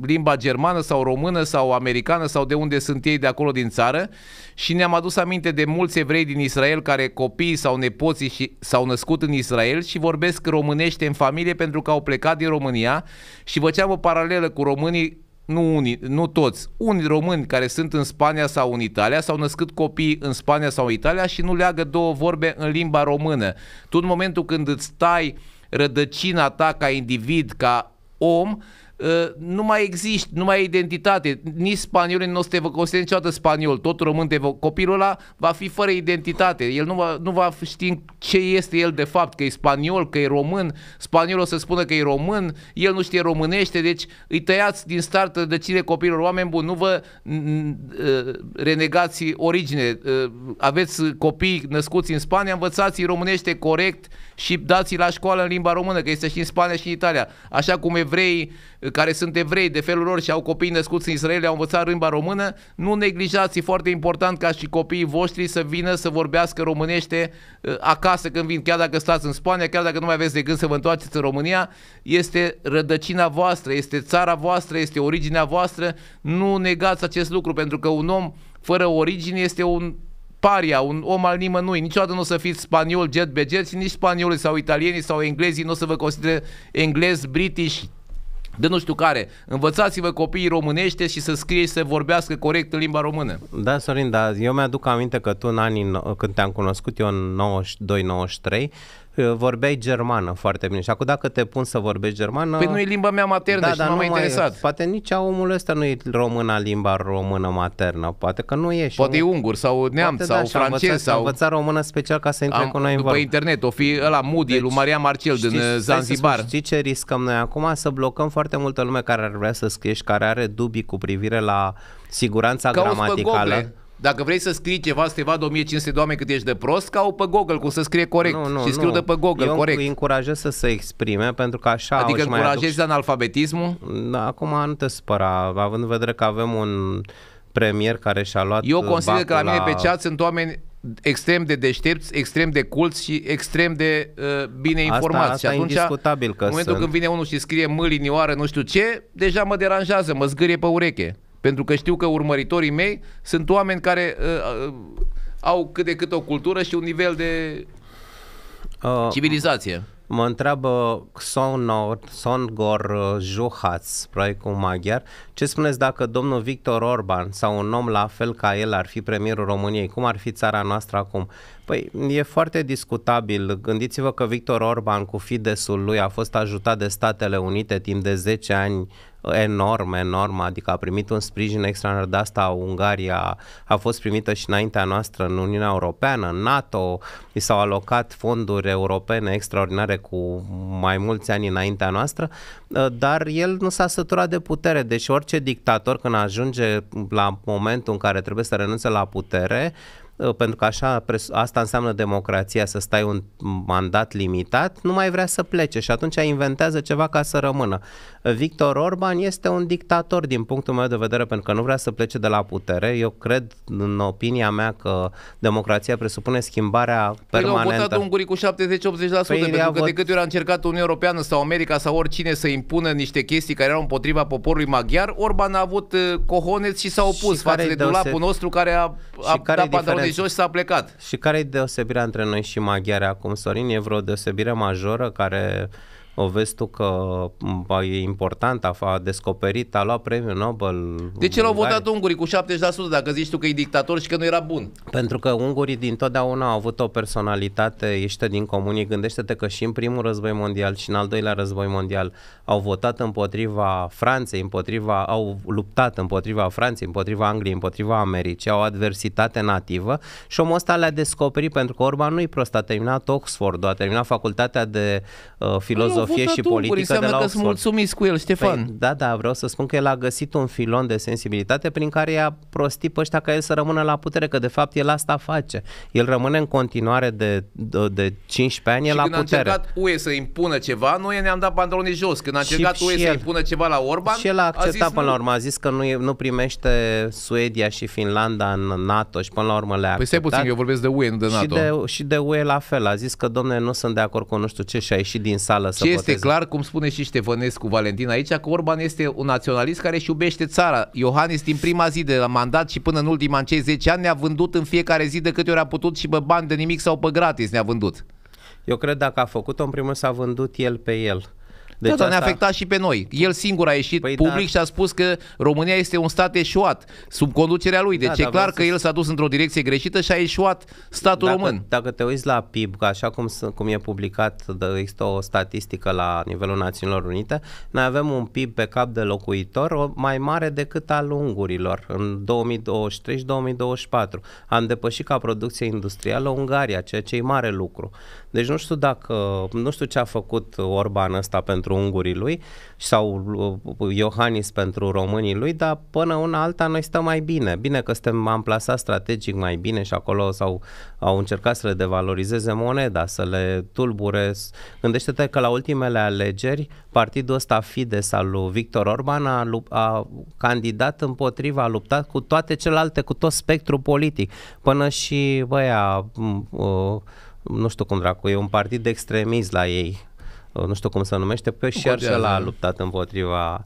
limba germană sau română sau americană sau de unde sunt ei de acolo din țară și ne-am adus aminte de mulți evrei din Israel care copiii sau nepoții și, s-au născut în Israel și vorbesc românește în familie pentru că au plecat din România și făceam o paralelă cu românii nu, unii, nu toți, unii români care sunt în Spania sau în Italia, s-au născut copii în Spania sau Italia și nu leagă două vorbe în limba română. Tu în momentul când îți tai rădăcina ta ca individ, ca om, Ă, nu mai există, nu mai e identitate. Nici spaniolul nu o să te vă niciodată spaniol. Tot român te vă, copilul ăla va fi fără identitate. El nu va, nu va ști ce este el de fapt, că e spaniol, că e român. Spaniolul o să spună că e român, el nu știe românește, deci îi tăiați din start de cine copilul. Oameni buni, nu vă ă, renegați origine. Ă, aveți copii născuți în Spania, învățați-i românește corect și dați-i la școală în limba română, că este și în Spania și în Italia. Așa cum evrei care sunt evrei de felul lor și au copii născuți în Israel, au învățat limba română, nu neglijați, e foarte important ca și copiii voștri să vină să vorbească românește uh, acasă când vin, chiar dacă stați în Spania, chiar dacă nu mai aveți de gând să vă întoarceți în România, este rădăcina voastră, este țara voastră, este originea voastră, nu negați acest lucru, pentru că un om fără origine este un paria, un om al nimănui. Niciodată nu o să fiți spaniol jet jet și nici spaniolii sau italienii sau englezii nu o să vă considere englez, british, de nu știu care. Învățați-vă copiii românește și să scrie și să vorbească corect în limba română. Da, Sorin, dar eu mi-aduc aminte că tu în anii, când te-am cunoscut eu în 92-93, Păi, vorbeai germană foarte bine. Și acum dacă te pun să vorbești germană... Păi nu e limba mea maternă da, și dar nu m-a interesat. Poate nici a omul ăsta nu e româna limba română maternă. Poate că nu e. Și poate un... e ungur sau neamț poate, da, sau da, francez. Învățat, sau învățat română special ca să intre am, cu noi în internet, o fi ăla Moody, deci, lui Maria Marcel știți, din uh, Zanzibar. Spun, știi ce riscăm noi acum? Să blocăm foarte multă lume care ar vrea să scrie și care are dubii cu privire la siguranța Cauți gramaticală. Dacă vrei să scrii ceva, să te vadă 1500 de oameni cât ești de prost, ca o pe Google, cum să scrie corect. Nu, nu, și scriu nu. de pe Google, Eu corect. îi încurajez să se exprime, pentru că așa Adică încurajezi aduc... analfabetismul? Da, acum nu te spăra, având în vedere că avem un premier care și-a luat Eu uh, consider că la mine la... pe chat sunt oameni extrem de deștepți, extrem de culți și extrem de uh, bine informați. Asta, asta și atunci, că în momentul sunt... când vine unul și scrie mâlinioară, nu știu ce, deja mă deranjează, mă zgârie pe ureche. Pentru că știu că urmăritorii mei sunt oameni care uh, uh, au cât de cât o cultură și un nivel de uh, civilizație. Mă întreabă Sonor, Songor uh, Juhaț, proiectul maghiar, ce spuneți dacă domnul Victor Orban sau un om la fel ca el ar fi premierul României? Cum ar fi țara noastră acum? Păi e foarte discutabil. Gândiți-vă că Victor Orban cu Fidesul lui a fost ajutat de Statele Unite timp de 10 ani enorm, enorm, adică a primit un sprijin extraordinar, de asta Ungaria a fost primită și înaintea noastră în Uniunea Europeană, în NATO, i s-au alocat fonduri europene extraordinare cu mai mulți ani înaintea noastră, ă, dar el nu s-a săturat de putere, deci orice dictator când ajunge la momentul în care trebuie să renunțe la putere, Uh, pentru că așa, asta înseamnă democrația, să stai un mandat limitat, nu mai vrea să plece și atunci inventează ceva ca să rămână. Uh, Victor Orban este un dictator din punctul meu de vedere pentru că nu vrea să plece de la putere. Eu cred, în opinia mea, că democrația presupune schimbarea păi permanentă. Păi au votat ungurii cu 70-80% păi pentru că de câte ori a încercat Uniunea Europeană sau America sau oricine să impună niște chestii care erau împotriva poporului maghiar, Orban a avut uh, cohoneți și s-a opus și față de deoseb... dulapul nostru care a, a dat ambițios și s-a plecat. Și care e deosebirea între noi și maghiare acum, Sorin? E vreo deosebire majoră care o vezi tu că bă, e important, a, a descoperit, a luat premiul Nobel. De ce l-au votat ungurii cu 70% dacă zici tu că e dictator și că nu era bun? Pentru că ungurii dintotdeauna au avut o personalitate ește din comunie. Gândește-te că și în primul război mondial și în al doilea război mondial au votat împotriva Franței, împotriva, au luptat împotriva Franței, împotriva Angliei, împotriva Americii, au adversitate nativă și omul ăsta le-a descoperit pentru că Orban nu-i prost, a terminat Oxford, a terminat facultatea de uh, filozofie fie și politică de la Oxford. că sunt mulțumiți cu el, păi, Ștefan. Păi, da, da, vreau să spun că el a găsit un filon de sensibilitate prin care i-a prostit pe ăștia ca el să rămână la putere, că de fapt el asta face. El rămâne în continuare de, de, de 15 ani și la când putere. când a încercat UE să impună ceva, noi ne-am dat pantalonii jos. Când a încercat și, UE și să el, impună ceva la Orban, și el a acceptat a până la urmă, a zis că nu, nu primește Suedia și Finlanda în NATO și până la urmă le-a Păi stai puțin, eu vorbesc de UE, nu de NATO. Și de, și de UE la fel, a zis că domne, nu sunt de acord cu nu știu ce și a ieșit din sală ce să este clar, cum spune și Ștefănescu Valentin aici, că Orban este un naționalist care și iubește țara. Iohannis din prima zi de la mandat și până în ultima în cei 10 ani ne-a vândut în fiecare zi de câte ori a putut și pe bani de nimic sau pe gratis ne-a vândut. Eu cred dacă a făcut-o, în primul s-a vândut el pe el. Deci da, dar ne-a afectat și pe noi. El singur a ieșit păi public da. și a spus că România este un stat eșuat sub conducerea lui. Da, deci da, e da, clar că el s-a dus într-o direcție greșită și a eșuat statul dacă, român. Dacă te uiți la PIB, ca așa cum, cum e publicat, există o statistică la nivelul Națiunilor Unite, noi avem un PIB pe cap de locuitor mai mare decât al ungurilor în 2023 2024. Am depășit ca producție industrială Ungaria, ceea ce e mare lucru. Deci nu știu dacă, nu știu ce a făcut Orban ăsta pentru ungurii lui sau uh, Iohannis pentru românii lui, dar până una alta noi stăm mai bine. Bine că suntem amplasat strategic mai bine și acolo sau au încercat să le devalorizeze moneda, să le tulbure. Gândește-te că la ultimele alegeri, partidul ăsta Fides al lui Victor Orban a, a candidat împotriva, a luptat cu toate celelalte, cu tot spectrul politic. Până și, băia, uh, nu știu cum dracu, e un partid de extremist la ei, uh, nu știu cum se numește, pe și ăla a luptat împotriva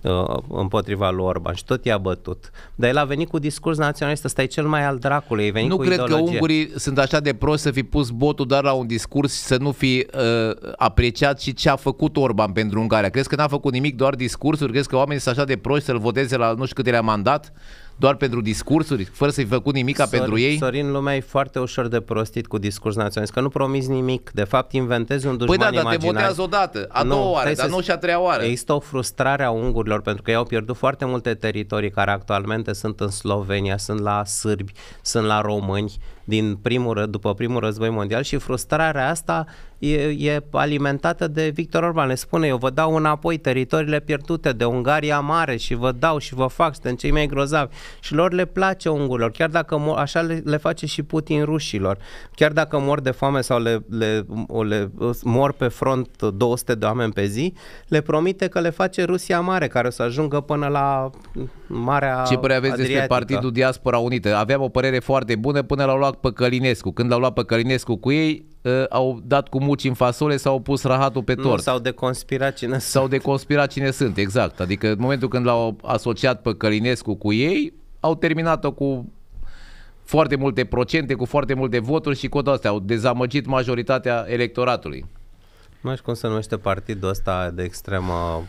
uh, împotriva lui Orban și tot i-a bătut. Dar el a venit cu discurs naționalist, ăsta e cel mai al dracului, venit Nu cu cred ideologie. că ungurii sunt așa de prost să fi pus botul doar la un discurs și să nu fi uh, apreciat și ce a făcut Orban pentru Ungaria. Crezi că n-a făcut nimic, doar discursuri? Crezi că oamenii sunt așa de proști să-l voteze la nu știu câte le-a mandat? doar pentru discursuri, fără să-i făcut nimica Sor, pentru ei? Sorin, lumea e foarte ușor de prostit cu discurs naționalist, că nu promiți nimic. De fapt, inventezi un dușman Păi da, dar imaginar. te votează odată, a nu, doua oară, dar nu și a treia oară. Există o frustrare a ungurilor, pentru că ei au pierdut foarte multe teritorii care actualmente sunt în Slovenia, sunt la sârbi, sunt la români, din primul, după primul război mondial și frustrarea asta e, e alimentată de Victor Orban. Le spune, eu vă dau înapoi teritoriile pierdute de Ungaria mare și vă dau și vă fac, suntem cei mai grozavi. Și lor le place ungurilor, chiar dacă mor, așa le, le face și Putin rușilor. Chiar dacă mor de foame sau le, le, o, le mor pe front 200 de oameni pe zi, le promite că le face Rusia mare, care o să ajungă până la Marea Ce părere aveți Adriatică. despre Partidul Diaspora Unită? Aveam o părere foarte bună până l-au luat pe Călinescu. Când l-au luat pe Călinescu cu ei, Uh, au dat cu muci în fasole sau au pus rahatul pe tort. Nu, sau de conspirat cine sau sunt. de conspirat cine sunt, exact. Adică în momentul când l-au asociat pe Călinescu cu ei, au terminat-o cu foarte multe procente, cu foarte multe voturi și cu toate Au dezamăgit majoritatea electoratului. Nu știu cum se numește partidul ăsta de extremă...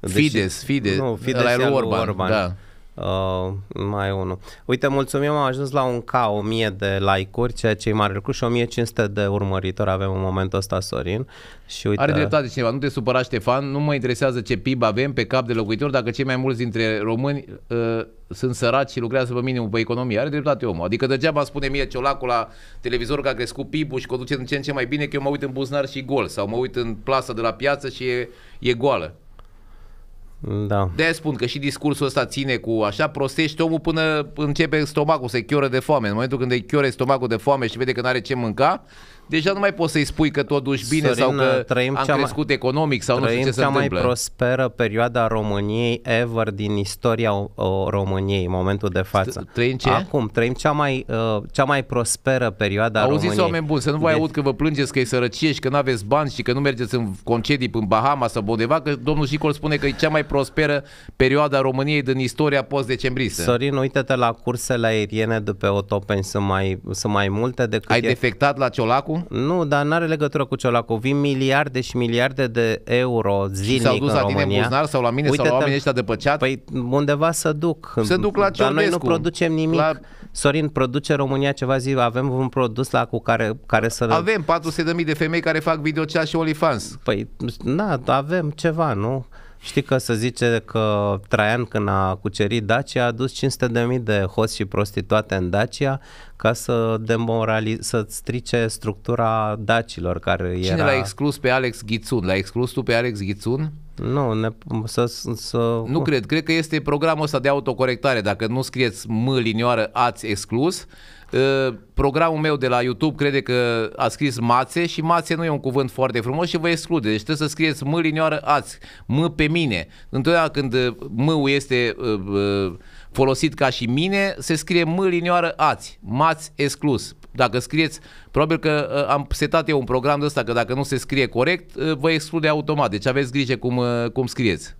Deși, Fides, Fides, nu, Fides Orban, Orban. Da. Uh, mai unul. Uite, mulțumim, am ajuns la un ca 1000 de like-uri, ceea ce e mare lucru și 1500 de urmăritori avem în momentul ăsta, Sorin. Și uite... Are dreptate cineva, nu te supăra Ștefan, nu mă interesează ce PIB avem pe cap de locuitor dacă cei mai mulți dintre români uh, sunt săraci și lucrează pe minimul pe economie. Are dreptate omul. Adică degeaba spune mie Ciolacul la televizor că a crescut PIB-ul și conduce în ce în ce mai bine că eu mă uit în buznar și gol sau mă uit în plasa de la piață și e, e goală. Da. de spun că și discursul ăsta ține cu așa, prostești omul până începe stomacul să-i chioră de foame. În momentul când îi chiore stomacul de foame și vede că nu are ce mânca, deja nu mai poți să-i spui că tot duci bine Sorin, sau că uh, trăim am cea crescut mai, economic sau trăim nu știu ce cea se mai întâmplă. prosperă perioada României ever din istoria României în momentul de față. Trăim ce? Acum, trăim cea mai, uh, cea mai prosperă perioada Auziți României. Auziți oameni buni, să nu vă de... aud că vă plângeți că e sărăcie și că nu aveți bani și că nu mergeți în concedii în Bahama sau undeva, că domnul Jicol spune că e cea mai prosperă perioada României din istoria post-decembristă. Sorin, uite-te la cursele aeriene de pe Otopen, sunt mai, sunt mai multe decât... Ai e... defectat la Ciolacu? nu? Nu, dar nu are legătură cu Ciolacu. Vin miliarde și miliarde de euro zilnic S-au dus în la România. tine în sau la mine Uite-te, sau la oamenii ăștia de păceat? Păi undeva să duc. Să duc la Ciolescu. Dar noi nu producem nimic. La... Sorin, produce România ceva zi, avem un produs la cu care, care să... Avem 400.000 de femei care fac videocea și OnlyFans. Păi, na, avem ceva, nu? Știi că se zice că Traian când a cucerit Dacia a dus 500.000 de hoți și prostituate în Dacia ca să demoralize, să strice structura dacilor care Cine era... Cine l-a exclus pe Alex Ghițun? L-a exclus tu pe Alex Ghițun? Nu, ne, să, să... Nu cred, cred că este programul ăsta de autocorectare. Dacă nu scrieți M linioară, ați exclus Ă, programul meu de la YouTube crede că a scris mațe și mațe nu e un cuvânt foarte frumos și vă exclude. Deci trebuie să scrieți mă linioară ați, mă pe mine. Întotdeauna când ă, mâul este ă, folosit ca și mine, se scrie mă linioară ați, mați exclus. Dacă scrieți, probabil că am setat eu un program de ăsta, că dacă nu se scrie corect, vă exclude automat. Deci aveți grijă cum, cum scrieți.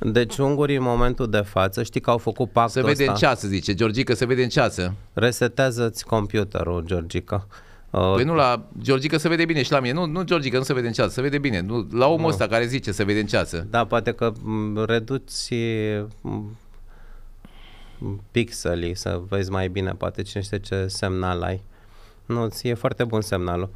Deci ungurii în momentul de față, știi că au făcut pactul Se vede ăsta. în ceasă, zice Georgica, se vede în ceasă. Resetează-ți computerul, Georgica. Păi uh, nu la Georgica se vede bine și la mine. Nu, nu Georgica, nu se vede în ceasă, se vede bine. Nu, la omul nu. ăsta care zice se vede în ceasă. Da, poate că mm, reduți mm, pixelii să vezi mai bine, poate cine știe ce semnal ai. Nu, e foarte bun semnalul.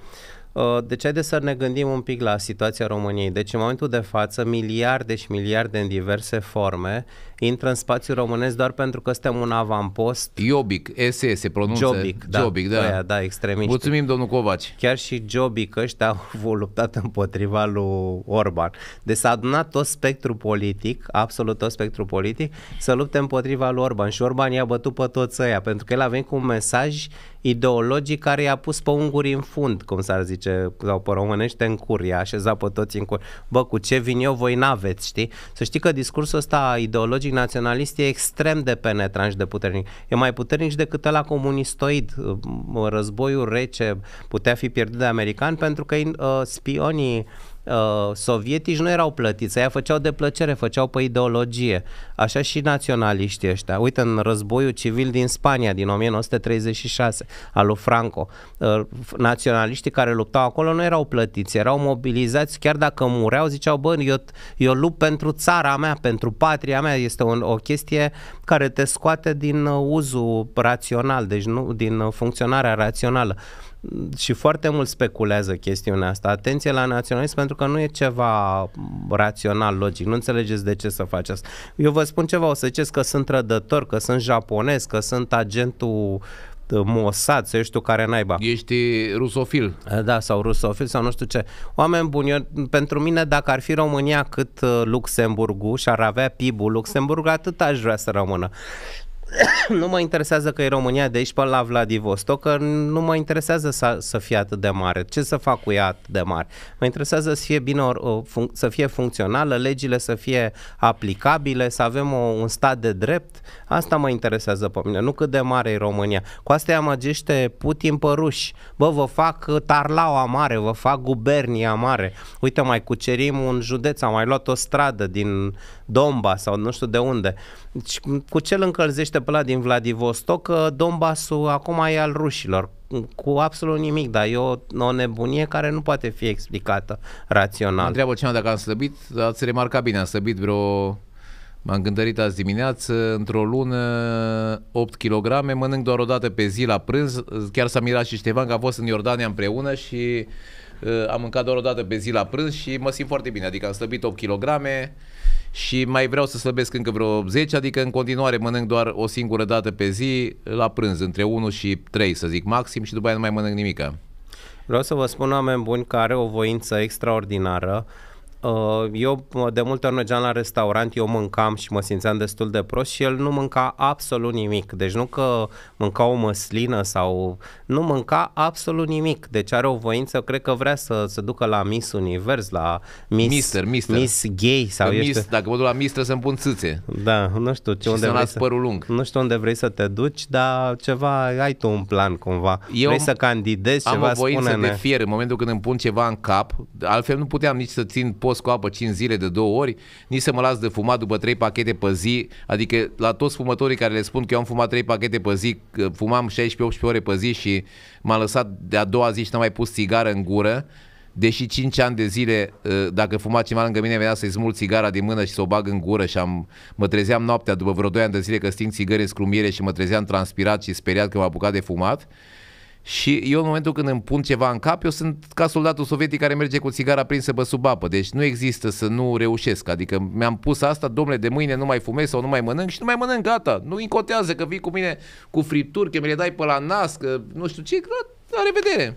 Uh, deci haideți să ne gândim un pic la situația României. Deci în momentul de față miliarde și miliarde în diverse forme intră în spațiul românesc doar pentru că suntem un avampost. Iobic, SE se pronunță. Jobic, da. Jobic, da. Aia, da, extremiști. Mulțumim, domnul Covaci. Chiar și Jobic ăștia au luptat împotriva lui Orban. Deci s-a adunat tot spectrul politic, absolut tot spectrul politic, să lupte împotriva lui Orban. Și Orban i-a bătut pe toți ăia, pentru că el a venit cu un mesaj ideologii care i-a pus pe unguri în fund, cum s-ar zice, sau pe românește în cur, i-a așezat pe toți în cur. Bă, cu ce vin eu, voi n-aveți, știi? Să știi că discursul ăsta ideologic naționalist e extrem de penetrant și de puternic. E mai puternic și decât ăla comunistoid. Războiul rece putea fi pierdut de american pentru că uh, spionii Uh, sovietici nu erau plătiți, aia făceau de plăcere, făceau pe ideologie. Așa și naționaliștii ăștia. Uite, în războiul civil din Spania, din 1936, al lui Franco, uh, naționaliștii care luptau acolo nu erau plătiți, erau mobilizați, chiar dacă mureau, ziceau, bă, eu, eu lupt pentru țara mea, pentru patria mea, este o, o chestie care te scoate din uh, uzul rațional, deci nu din funcționarea rațională și foarte mult speculează chestiunea asta. Atenție la naționalism pentru că nu e ceva rațional, logic. Nu înțelegeți de ce să faci asta. Eu vă spun ceva, o să ziceți că sunt trădător, că sunt japonez, că sunt agentul uh, Mossad, să știu care naiba. Ești rusofil. Eh, da, sau rusofil sau nu știu ce. Oameni buni, eu, pentru mine dacă ar fi România cât uh, Luxemburgul și ar avea PIB-ul Luxemburg, atât aș vrea să rămână. nu mă interesează că e România de aici pe la Vladivostok, că nu mă interesează să, să fie atât de mare. Ce să fac cu ea atât de mare? Mă interesează să fie bine, uh, func- să fie funcțională, legile să fie aplicabile, să avem o, un stat de drept. Asta mă interesează pe mine, nu cât de mare e România. Cu asta amăgește Putin pe ruși. Bă, vă fac tarlaua mare, vă fac gubernia mare. Uite, mai cucerim un județ, am mai luat o stradă din Domba sau nu știu de unde. Deci, cu ce îl încălzește pe la din Vladivostok, Dombasul acum e al rușilor, cu absolut nimic, dar e o, o nebunie care nu poate fi explicată rațional. Mă întreabă cineva dacă am slăbit, ați remarcat bine, am slăbit vreo M-am gândărit azi dimineață, într-o lună, 8 kg, mănânc doar o dată pe zi la prânz. Chiar s-a mirat și Ștefan că a fost în Iordania împreună și uh, am mâncat doar o dată pe zi la prânz și mă simt foarte bine. Adică am slăbit 8 kg, și mai vreau să slăbesc încă vreo 10, adică în continuare mănânc doar o singură dată pe zi la prânz, între 1 și 3 să zic maxim și după aia nu mai mănânc nimica. Vreau să vă spun oameni buni care o voință extraordinară Uh, eu de multe ori mergeam la restaurant, eu mâncam și mă simțeam destul de prost și el nu mânca absolut nimic. Deci nu că mânca o măslină sau... Nu mânca absolut nimic. Deci are o voință, cred că vrea să se ducă la Miss Univers, la Miss... Mister, Mister. Miss Gay sau Miss, miss, Dacă mă duc la Mister să-mi pun țâțe. Da, nu știu ce unde vrei să... părul lung. Nu știu unde vrei să te duci, dar ceva, ai tu un plan cumva. Eu vrei să candidezi am ceva, Am o voință spune-ne. de fier în momentul când îmi pun ceva în cap, altfel nu puteam nici să țin post fost cu apă 5 zile de 2 ori, nici să mă las de fumat după 3 pachete pe zi, adică la toți fumătorii care le spun că eu am fumat 3 pachete pe zi, că fumam 16-18 ore pe zi și m-am lăsat de a doua zi și n-am mai pus țigară în gură, deși 5 ani de zile, uh, dacă fuma cineva lângă mine, venea să-i smul țigara din mână și să o bag în gură și am, mă trezeam noaptea după vreo 2 ani de zile că sting țigări în scrumiere și mă trezeam transpirat și speriat că m a apucat de fumat, și eu în momentul când îmi pun ceva în cap, eu sunt ca soldatul sovietic care merge cu țigara prinsă pe sub apă. Deci nu există să nu reușesc. Adică mi-am pus asta, domnule, de mâine nu mai fumez sau nu mai mănânc și nu mai mănânc, gata. Nu incotează că vii cu mine cu fripturi, că mi le dai pe la nas, că nu știu ce. La revedere!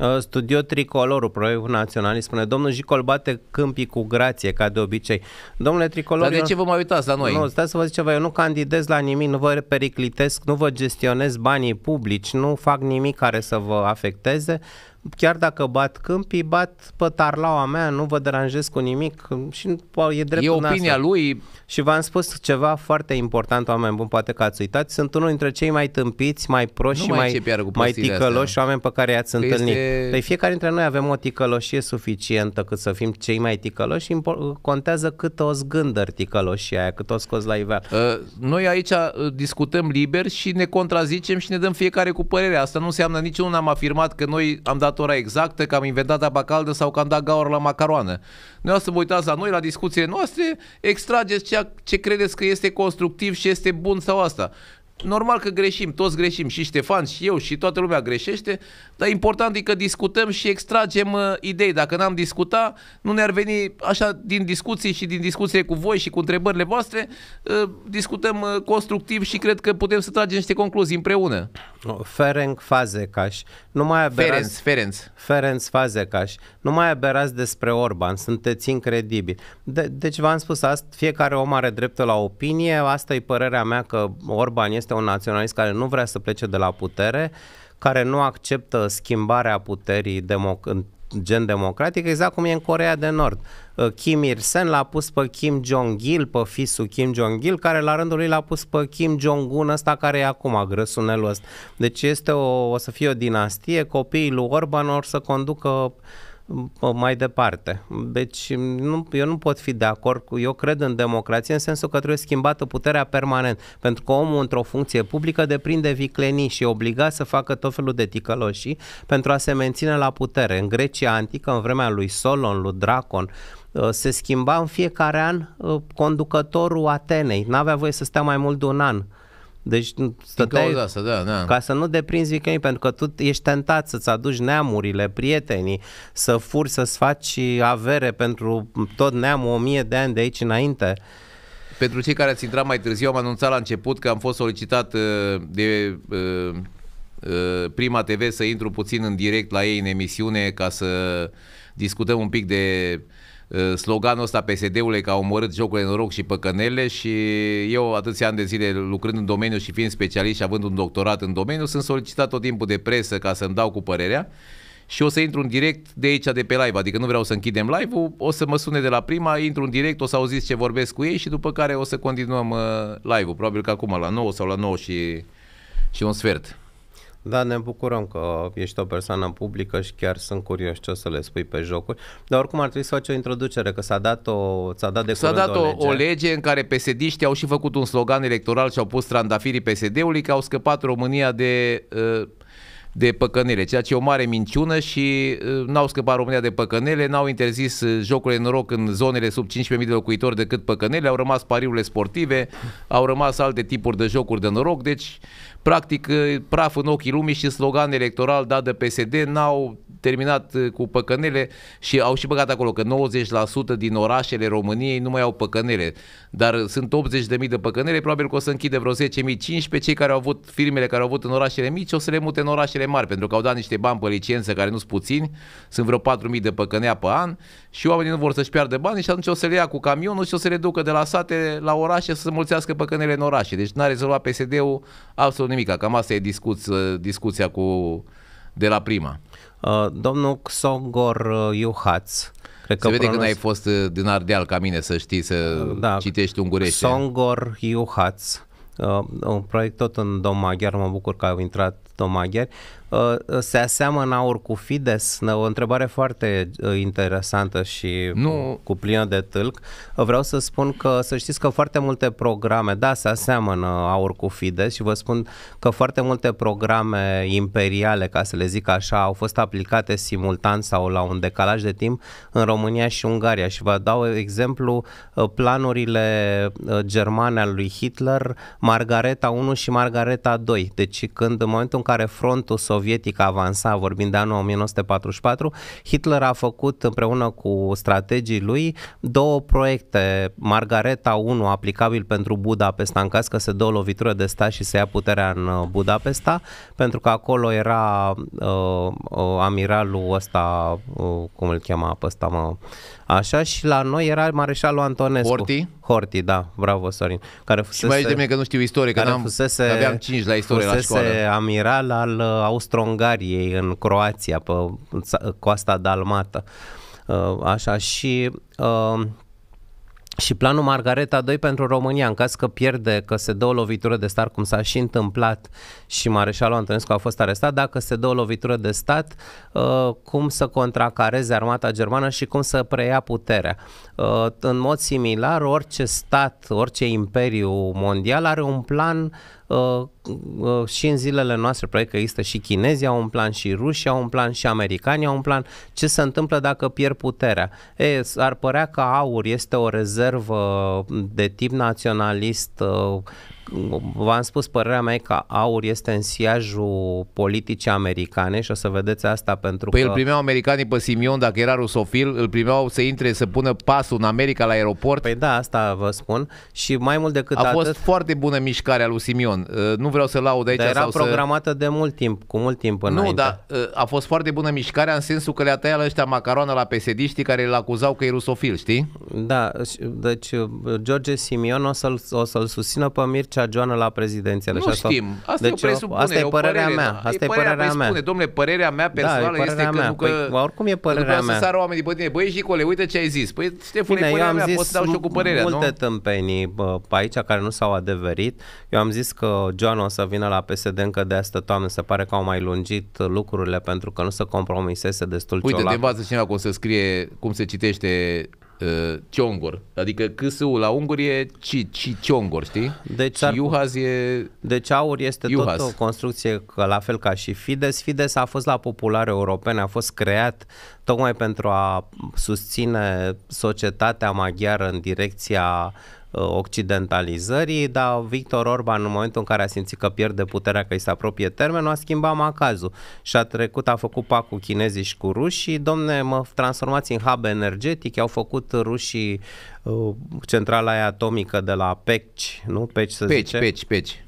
Uh, Studio Tricolorul, Proiectul îi spune Domnul Jicol bate câmpii cu grație, ca de obicei. Domnule Tricolor... Dar de ce vă mai uitați la noi? Nu, stați să vă zic ceva, eu nu candidez la nimic, nu vă periclitesc, nu vă gestionez banii publici, nu fac nimic care să vă afecteze. Chiar dacă bat câmpii, bat pe tarlaua mea, nu vă deranjez cu nimic și e E opinia asta. lui, și v-am spus ceva foarte important, oameni buni, poate că ați uitat, sunt unul dintre cei mai tâmpiți, mai proști și mai, mai ticăloși astea. oameni pe care i-ați întâlnit. Este... Păi fiecare dintre noi avem o ticăloșie suficientă cât să fim cei mai ticăloși, contează cât o zgândă ticăloșia aia, cât o scoți la iveală. Uh, noi aici uh, discutăm liber și ne contrazicem și ne dăm fiecare cu părerea. Asta nu înseamnă niciunul am afirmat că noi am dat ora exactă, că am inventat apa caldă sau că am dat gaură la macaroană. Noi o să vă uitați la noi, la discuțiile noastre, extrageți ce ce credeți că este constructiv și este bun sau asta normal că greșim, toți greșim, și Ștefan, și eu, și toată lumea greșește, dar important e că discutăm și extragem uh, idei. Dacă n-am discutat, nu ne-ar veni așa din discuții și din discuție cu voi și cu întrebările voastre, uh, discutăm uh, constructiv și cred că putem să tragem niște concluzii împreună. Ferenc Fazecaș, nu mai aberați... Ferenc, Ferenc. Ferenc Fazecaș, nu mai aberați despre Orban, sunteți incredibili. De- deci v-am spus asta, fiecare om are dreptul la opinie, asta e părerea mea că Orban este este un naționalist care nu vrea să plece de la putere, care nu acceptă schimbarea puterii democ- gen democratic, exact cum e în Corea de Nord. Uh, Kim Il-sen l-a pus pe Kim Jong-il, pe fisul Kim Jong-il, care la rândul lui l-a pus pe Kim Jong-un, ăsta care e acum grăsunelul ăsta. Deci este o, o să fie o dinastie, copiii lui Orban or să conducă uh, mai departe. Deci nu, eu nu pot fi de acord cu, eu cred în democrație în sensul că trebuie schimbată puterea permanent, pentru că omul într-o funcție publică deprinde viclenii și e obligat să facă tot felul de ticăloșii pentru a se menține la putere. În Grecia antică, în vremea lui Solon, lui Dracon, uh, se schimba în fiecare an uh, conducătorul Atenei. N-avea voie să stea mai mult de un an. Deci stăteai asta, da, da. ca să nu deprinzi vicării, pentru că tu ești tentat să-ți aduci neamurile, prietenii, să furi, să-ți faci avere pentru tot neamul o mie de ani de aici înainte. Pentru cei care ați intrat mai târziu, am anunțat la început că am fost solicitat uh, de uh, uh, Prima TV să intru puțin în direct la ei în emisiune ca să discutăm un pic de Eh, sloganul ăsta PSD-ului că a omorât jocul de noroc și păcănele și eu atâția ani de zile lucrând în domeniu și fiind specialist și având un doctorat în domeniu, sunt solicitat tot timpul de presă ca să-mi dau cu părerea și o să intru în direct de aici, de pe live, adică nu vreau să închidem live-ul, o să mă sune de la prima, intru în direct, o să auziți ce vorbesc cu ei și după care o să continuăm eh, live-ul, probabil că acum la 9 sau la 9 și, și un sfert. Da, ne bucurăm că ești o persoană publică și chiar sunt curios ce o să le spui pe jocuri. Dar oricum ar trebui să faci o introducere, că s-a dat, o, s-a dat de S-a dat o, o, lege. o lege în care psd au și făcut un slogan electoral și au pus trandafirii PSD-ului că au scăpat România de... Uh, de păcănele, ceea ce e o mare minciună și uh, n-au scăpat România de păcănele, n-au interzis uh, jocurile noroc în zonele sub 15.000 de locuitori decât păcănele, au rămas pariurile sportive, au rămas alte tipuri de jocuri de noroc, deci practic praf în ochii lumii și slogan electoral dat de PSD n-au terminat cu păcănele și au și băgat acolo că 90% din orașele României nu mai au păcănele, dar sunt 80.000 de păcănele, probabil că o să închide vreo 10.000, 15 cei care au avut firmele care au avut în orașele mici o să le mute în orașele mari, pentru că au dat niște bani pe licență care nu sunt puțini, sunt vreo 4.000 de păcănea pe an și oamenii nu vor să-și piardă bani și atunci o să le ia cu camionul și o să le ducă de la sate la orașe să se mulțească păcănele în orașe. Deci n-a rezolvat PSD-ul absolut nimic. Cam asta e discuț, discuția cu, de la prima. Uh, domnul Xogor uh, Iuhaț, Cred că se vede pronunț... că n-ai fost uh, din Ardeal ca mine să știi să uh, da, citești ungurește. Songor Iuhaț, un proiect tot în dom maghiar, mă bucur că au intrat maghiari, uh, uh, se aseamănă aur cu Fides? O întrebare foarte uh, interesantă și nu. cu plină de tâlc. Vreau să spun că să știți că foarte multe programe, da, se aseamănă aur cu Fides și vă spun că foarte multe programe imperiale, ca să le zic așa, au fost aplicate simultan sau la un decalaj de timp în România și Ungaria. Și vă dau exemplu planurile germane al lui Hitler, Margareta 1 și Margareta 2. Deci când în momentul în care frontul sovietic avansa, vorbind de anul 1944, Hitler a făcut împreună cu strategii lui două proiecte, Margareta 1 aplicabil pentru Budapesta în caz că se dă o lovitură de stat și se ia puterea în uh, Budapesta, pentru că acolo era uh, uh, amiralul ăsta, uh, cum îl chema pe ăsta, mă, așa, și la noi era mareșalul Antonescu. Horti? Horti, da, bravo Sorin. Care fusese, și mai de mine că nu știu istorie, că am fusese, aveam 5 la istorie la școală. amiral imperial al uh, Austro-Ungariei în Croația, pe uh, coasta dalmată. Uh, așa și și planul Margareta 2 pentru România, în caz că pierde, că se dă o lovitură de stat, cum s-a și întâmplat și Mareșalul Antonescu a fost arestat, dacă se dă o lovitură de stat, cum să contracareze armata germană și cum să preia puterea. În mod similar, orice stat, orice imperiu mondial are un plan uh, uh, și în zilele noastre, probabil că există și chinezii au un plan, și rușii au un plan, și americanii au un plan. Ce se întâmplă dacă pierd puterea? E, ar părea că aur este o rezervă de tip naționalist uh, v-am spus, părerea mea e că aur este în siajul politicii americane și o să vedeți asta pentru păi că... îl primeau americanii pe Simion, dacă era rusofil, îl primeau să intre, să pună pasul în America la aeroport. Păi da, asta vă spun. Și mai mult decât A atât... fost foarte bună mișcarea lui Simion. Uh, nu vreau să laud aici. Dar era sau programată să... de mult timp, cu mult timp înainte. Nu, dar uh, a fost foarte bună mișcarea în sensul că le-a tăiat la ăștia macaroană la psd care îl acuzau că e rusofil, știi? Da, deci uh, George Simion o să-l, o să-l susțină pe Mircea Mircea Joana la prezidențiale. Nu știm. Asta deci, e o deci, Asta e părerea mea. Asta e părerea, părerea mea. Spune, domnule, părerea mea personală da, e este mea. că nu că... Păi, oricum e părerea mea. să sară oamenii pe păi, tine. Băi, Jicole, uite ce ai zis. Păi, Ștefane, Bine, eu am mea, zis să dau și eu cu părerea, multe nu? tâmpenii pe aici care nu s-au adeverit. Eu am zis că Joana o să vină la PSD încă de asta toamnă. Se pare că au mai lungit lucrurile pentru că nu se compromisese destul Uite, te învață cineva cum se scrie, cum se citește Uh, Ciongor. Adică câsul la unguri e ci, ci Ciongor, știi? Deci, ar... e... Deci aur este Iuhaz. tot o construcție la fel ca și Fides. Fides a fost la populare europene, a fost creat tocmai pentru a susține societatea maghiară în direcția uh, Uh, occidentalizării, dar Victor Orban în momentul în care a simțit că pierde puterea, că îi se apropie termenul, a schimbat macazul și a trecut, a făcut pac cu chinezii și cu rușii, domne, mă transformați în hub energetic, au făcut rușii uh, centrala aia atomică de la PEC, nu? PEC, să Peci, zice. Peci, Peci.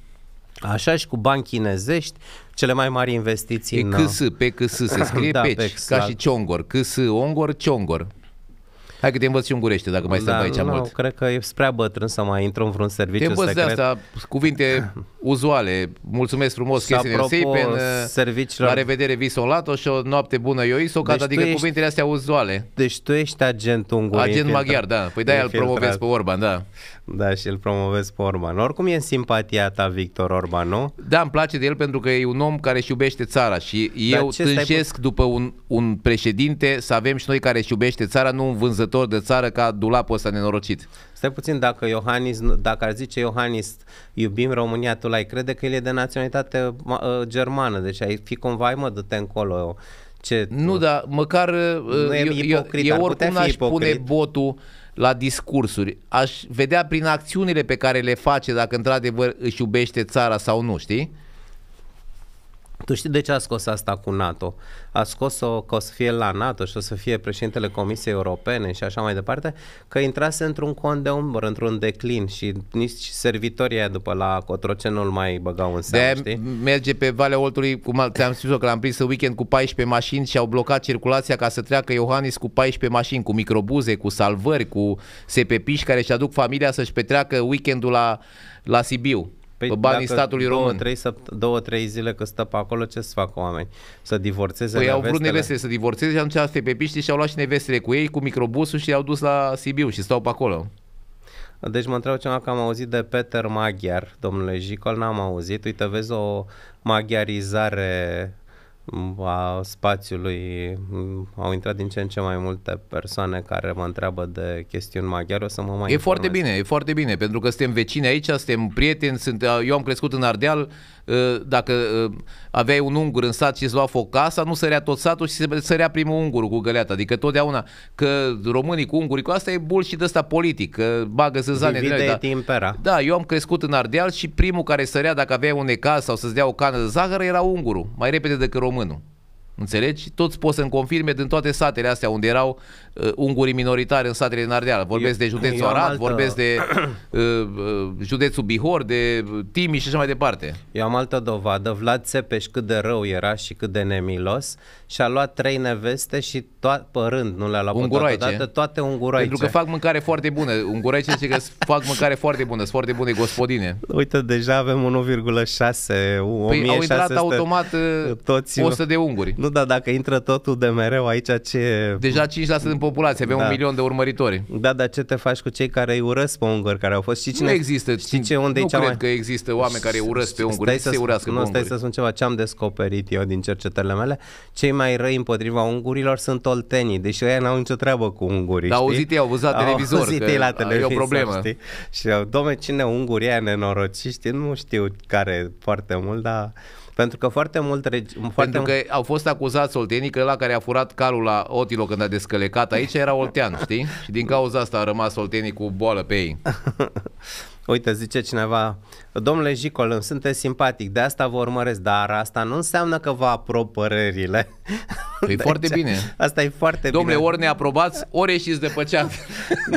Așa și cu bani chinezești, cele mai mari investiții pe în... Câs, uh, pe câs se scrie da, peci, pe exact. ca și exact. ciongor. Câs, ongor, ciongor. Hai că te învăț și ungurește dacă mai stăm da, aici nu, mult. cred că e prea bătrân să mai intru în vreun serviciu Te învăț secret. de asta, cuvinte uzuale. Mulțumesc frumos, Chesine Seipen. Eh, serviciilor... La revedere, visolato și o noapte bună, eu isocat, deci adică ești, cuvintele astea uzuale. Deci tu ești agent ungurește. Agent infiltrat. maghiar, da. Păi de-aia îl promovezi pe Orban, da. Da, și îl promovezi pe Orban. Oricum e în simpatia ta, Victor Orban, nu? Da, îmi place de el pentru că e un om care își iubește țara și eu tânjesc după un, un președinte să avem și noi care își iubește țara, nu un vânzător conducător de țară ca dulapul ăsta nenorocit. Stai puțin, dacă Iohannis, dacă ar zice Iohannis, iubim România, tu l-ai crede că el e de naționalitate ă, germană, deci ai fi cumva, ai mă, dă-te încolo. Ce, nu, dar măcar ă, nu e ipocrit, eu, eu oricum aș pune botul la discursuri. Aș vedea prin acțiunile pe care le face dacă într-adevăr își iubește țara sau nu, știi? Tu știi de ce a scos asta cu NATO? A scos-o că o să fie la NATO și o să fie președintele Comisiei Europene și așa mai departe, că intrase într-un con de umbră, într-un declin și nici servitorii aia după la Cotrocenul mai băgau în seamă, știi? merge pe Valea Oltului, cum ți-am spus că l-am prins în weekend cu 14 mașini și au blocat circulația ca să treacă Iohannis cu 14 mașini, cu microbuze, cu salvări, cu sepepiși care și aduc familia să-și petreacă weekendul la, la Sibiu. Păi pe banii statului două, român. Trei săpt- două, trei zile că stă pe acolo, ce să facă oameni? Să divorțeze Păi au vrut nevestele să divorțeze și atunci pe știi și-au luat și nevestele cu ei, cu microbusul și i-au dus la Sibiu și stau pe acolo. Deci mă întreb ceva că am auzit de Peter Maghiar, domnule Jicol, n-am auzit. Uite, vezi o maghiarizare a spațiului au intrat din ce în ce mai multe persoane care mă întreabă de chestiuni maghiare, o să mă mai E informez. foarte bine, e foarte bine, pentru că suntem vecini aici, suntem prieteni, sunt, eu am crescut în Ardeal, Ă, dacă ă, aveai un ungur în sat și îți lua foc casa, nu sărea tot satul și sărea primul ungur cu găleata. Adică totdeauna că românii cu ungurii, cu asta e și de ăsta politic, că bagă zâzane. din da. impera. Da, eu am crescut în Ardeal și primul care sărea dacă avea un ecaz sau să-ți dea o cană de zahăr era ungurul, mai repede decât românul. Înțelegi? Toți pot să-mi confirme din toate satele astea unde erau uh, ungurii minoritari în satele din Ardeal. Vorbesc eu, de județul Arad, altă... vorbesc de uh, uh, județul Bihor, de uh, Timiș și așa mai departe. Eu am altă dovadă. Vlad Țepeș cât de rău era și cât de nemilos și a luat trei neveste și toate părând, nu le-a luat unguroaice. Dată, toate unguroaice. Pentru că fac mâncare foarte bună. Unguroaice zice că fac mâncare foarte bună, sunt foarte bune gospodine. Uite, deja avem 1,6 păi 1600, au intrat automat uh, toți 100 de unguri. Nu, dar dacă intră totul de mereu aici ce... Deja 5% din populație, avem da. un milion de urmăritori. Da, dar ce te faci cu cei care îi urăsc pe unguri, care au fost și cine... Nu există. Și ce, unde nu cea cred mai... că există oameni care îi urăsc pe unguri, stai să, se urăsc nu, pe stai să spun ceva, ce am descoperit eu din cercetările mele, cei mai răi împotriva ungurilor sunt oltenii, deși ei n-au nicio treabă cu ungurii. Dar auzit ei, au văzut la televizor. Au auzit ei la televizor, e o problemă. Știi? Și, domne, cine ungurii aia nenorociști, nu știu care foarte mult, dar pentru că foarte mult... Regi... Foarte Pentru că au fost acuzați oltenii că la care a furat carul la Otilo când a descălecat aici era oltean, știi? Și din cauza asta a rămas oltenii cu boală pe ei. Uite, zice cineva, domnule Jicol, îmi sunteți simpatic, de asta vă urmăresc, dar asta nu înseamnă că vă aprob părerile. Păi deci, foarte bine. Asta e foarte Domnule, bine. ori ne aprobați, ori ieșiți de păceat.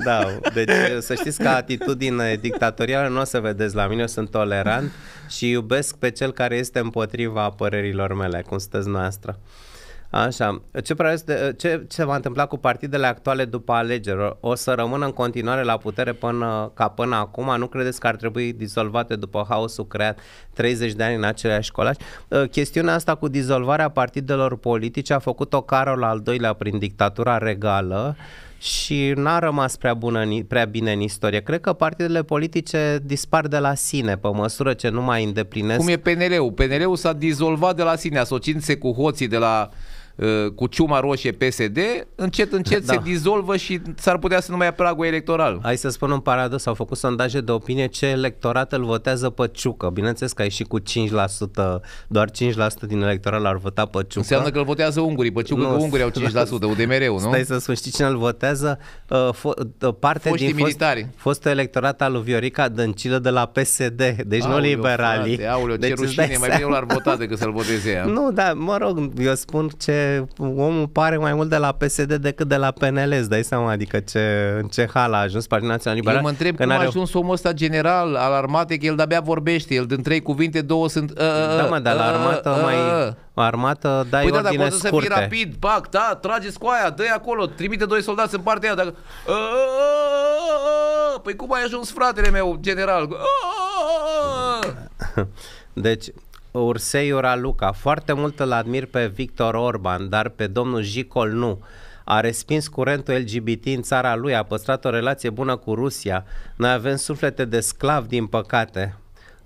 Da, deci să știți că atitudine dictatorială nu o să vedeți la mine, eu sunt tolerant și iubesc pe cel care este împotriva părerilor mele, cum sunteți noastră. Așa. Ce, de, ce, ce va întâmpla cu partidele actuale după alegeri? O să rămână în continuare la putere până, ca până acum? Nu credeți că ar trebui dizolvate după haosul creat 30 de ani în aceleași școlași? Ă, chestiunea asta cu dizolvarea partidelor politice a făcut-o Carol al doilea prin dictatura regală și n-a rămas prea, bună, prea bine în istorie. Cred că partidele politice dispar de la sine pe măsură ce nu mai îndeplinesc. Cum e PNL-ul? PNL-ul s-a dizolvat de la sine, asociindu-se cu hoții de la Uh, cu ciuma roșie PSD, încet, încet da. se dizolvă și s-ar putea să nu mai ia pragul electoral. Hai să spun un paradox, s au făcut sondaje de opinie ce electorat îl votează pe Ciucă. Bineînțeles că ai și cu 5%, doar 5% din electoral ar vota pe Ciucă. Înseamnă că îl votează ungurii, pe Ciucă, nu, ungurii au 5%, UDMR-ul, nu? Stai să spun, știi cine îl votează? Uh, fo- uh, parte Foștii din fost, militari. fostul electorat al lui Viorica Dăncilă de la PSD, deci aulio, nu liberalii. Frate, aulio, ce deci rușine, mai bine l-ar vota decât să-l voteze ea. Nu, da, mă rog, eu spun ce omul pare mai mult de la PSD decât de la PNL, îți dai seama, adică ce, în ce hal a ajuns Partidul Național Liberal. Eu mă întreb cum a ajuns omul ăsta general al armatei, că el de-abia vorbește, el din trei cuvinte, două sunt... Uh, uh da, mă, dar la uh, armată uh, mai... Uh. Armată, dai păi da, scurte. să fii rapid, pac, da, trage scoaia, dă acolo, trimite doi soldați în partea aia, dacă... Păi cum ai ajuns fratele meu, general? Deci, Ursei Uraluca. Foarte mult îl admir pe Victor Orban, dar pe domnul Jicol nu. A respins curentul LGBT în țara lui, a păstrat o relație bună cu Rusia. Noi avem suflete de sclav, din păcate.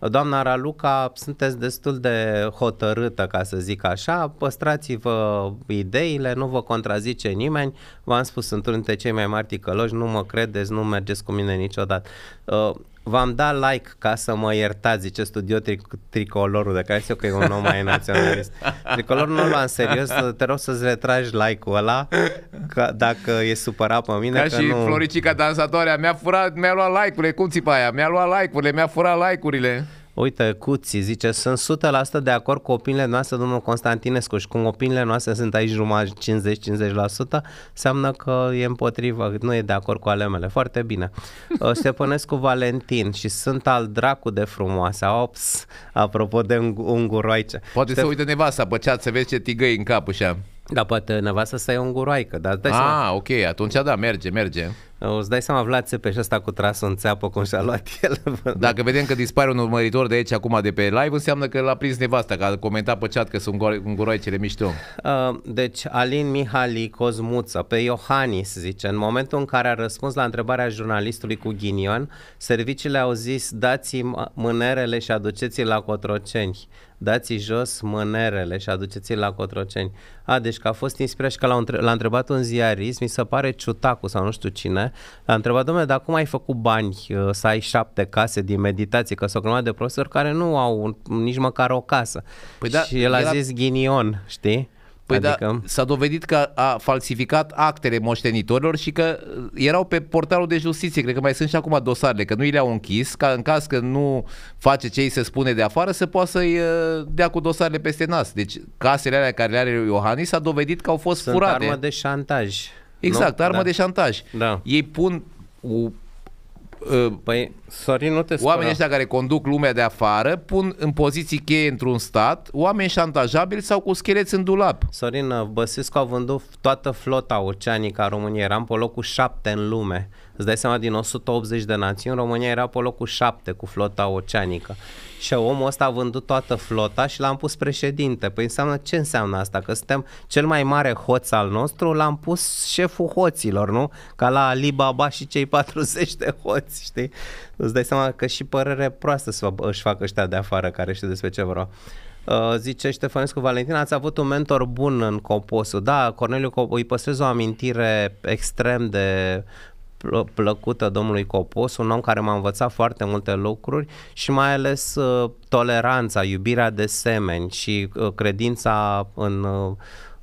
Doamna Raluca, sunteți destul de hotărâtă, ca să zic așa, păstrați-vă ideile, nu vă contrazice nimeni, v-am spus, sunt unul dintre cei mai mari ticăloși, nu mă credeți, nu mergeți cu mine niciodată. Uh, V-am dat like ca să mă iertați, zice studio tri- tricolorul, de care eu că e un om mai naționalist. Tricolorul nu l am serios, te rog să-ți retragi like-ul ăla că, dacă e supărat pe mine. Ca că și nu... Floricica dansatoarea, mi-a furat, mi-a luat like-urile, cum ți aia, mi-a luat like-urile, mi-a furat like-urile. Uite, Cuții zice, sunt 100% de acord cu opiniile noastre, domnul Constantinescu, și cum opiniile noastre sunt aici jumătate 50-50%, înseamnă că e împotrivă, nu e de acord cu ale mele. Foarte bine. Uh, cu Valentin și sunt al dracu de frumoase. Ops, apropo de unguroaice. Poate Ștef... să uite nevasta pe să vezi ce tigăi în cap așa. Da, poate nevasta să e unguroaică, dar Ah, ok, atunci da, merge, merge să dai seama, Vlad și asta cu tras în țeapă, cum și-a luat el. Dacă vedem că dispare un urmăritor de aici acum de pe live, înseamnă că l-a prins nevasta, că a comentat pe chat că sunt guroaicele mișto. Uh, deci, Alin Mihali Cozmuță, pe Iohannis, zice, în momentul în care a răspuns la întrebarea jurnalistului cu ghinion, serviciile au zis, dați-mi mânerele și aduceți-i la Cotroceni dați jos mânerele și aduceți-l la Cotroceni. A, deci că a fost inspirat și că l-a, între- l-a întrebat un ziarist, mi se pare Ciutacu sau nu știu cine, l-a întrebat, domnule, dar cum ai făcut bani uh, să ai șapte case din meditație, că s-o grămadă de profesori care nu au nici măcar o casă. Păi da, și da, el a zis la... ghinion, știi? Păi da, adică... da, s-a dovedit că a falsificat actele moștenitorilor și că uh, erau pe portalul de justiție, cred că mai sunt și acum dosarele, că nu i le-au închis, ca în caz că nu face ce îi se spune de afară, să poată să-i uh, dea cu dosarele peste nas. Deci casele alea care le are lui Iohannis s-a dovedit că au fost sunt furate. armă de șantaj. Exact, nu? armă da. de șantaj. Da. Ei pun Păi, păi, Sorin, nu te oamenii ăștia care conduc lumea de afară pun în poziții cheie într-un stat oameni șantajabili sau cu scheleți în dulap. Sorin, Băsescu a vândut toată flota oceanică a României. Eram pe locul șapte în lume. Îți dai seama, din 180 de națiuni, România era pe locul 7 cu flota oceanică. Și omul ăsta a vândut toată flota și l-am pus președinte. Păi înseamnă ce înseamnă asta? Că suntem cel mai mare hoț al nostru, l-am pus șeful hoților, nu? Ca la Alibaba și cei 40 de hoți, știi? Îți dai seama că și părere proastă își fac ăștia de afară care știu despre ce vreau. Uh, zice Ștefănescu Valentin, ați avut un mentor bun în Coposul. Da, Corneliu Cop- îi păstrez o amintire extrem de plăcută domnului Copos, un om care m-a învățat foarte multe lucruri și mai ales uh, toleranța, iubirea de semeni și uh, credința în, uh,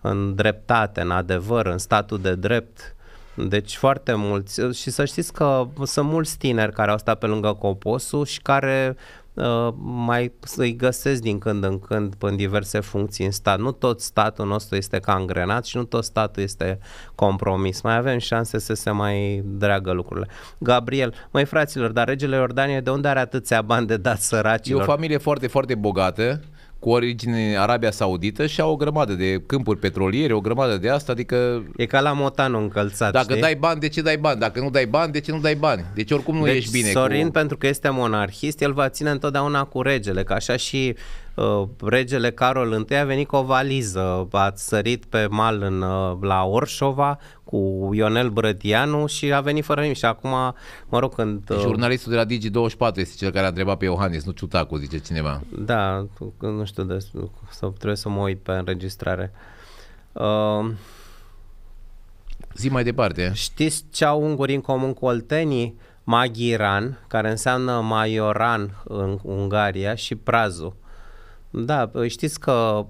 în dreptate, în adevăr, în statul de drept. Deci foarte mulți și să știți că sunt mulți tineri care au stat pe lângă Coposul și care Uh, mai îi găsesc din când în când în diverse funcții în stat. Nu tot statul nostru este ca și nu tot statul este compromis. Mai avem șanse să se mai dreagă lucrurile. Gabriel, mai fraților, dar regele Iordaniei de unde are atâția bani de dat săracilor? E o familie foarte, foarte bogată cu origine Arabia Saudită și au o grămadă de câmpuri petroliere, o grămadă de asta, adică... E ca la motanul încălțat, Dacă știi? dai bani, de ce dai bani? Dacă nu dai bani, de ce nu dai bani? Deci oricum nu deci, ești bine Sorin, cu... pentru că este monarhist, el va ține întotdeauna cu regele, că așa și Uh, regele Carol I a venit cu o valiză, a sărit pe mal în, uh, la Orșova cu Ionel Brătianu și a venit fără nimic și acum, mă rog, când... Uh, Jurnalistul de la Digi24 este cel care a întrebat pe Iohannis, nu Ciutacu, zice cineva. Da, nu știu, de, să, trebuie să mă uit pe înregistrare. Uh, Zi mai departe. Știți ce au ungurii în comun cu oltenii? Maghiran, care înseamnă maioran în Ungaria, și prazu. Da, păi știți că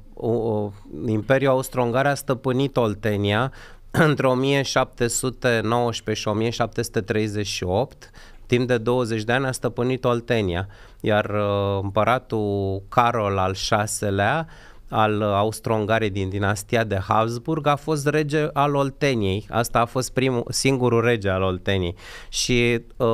Imperiul Austro-Ungar a stăpânit Oltenia între 1719 și 1738, timp de 20 de ani a stăpânit Oltenia, iar uh, împăratul Carol al VI-lea al austro-ungarei din dinastia de Habsburg, a fost rege al Olteniei. Asta a fost primul, singurul rege al Olteniei. Și uh,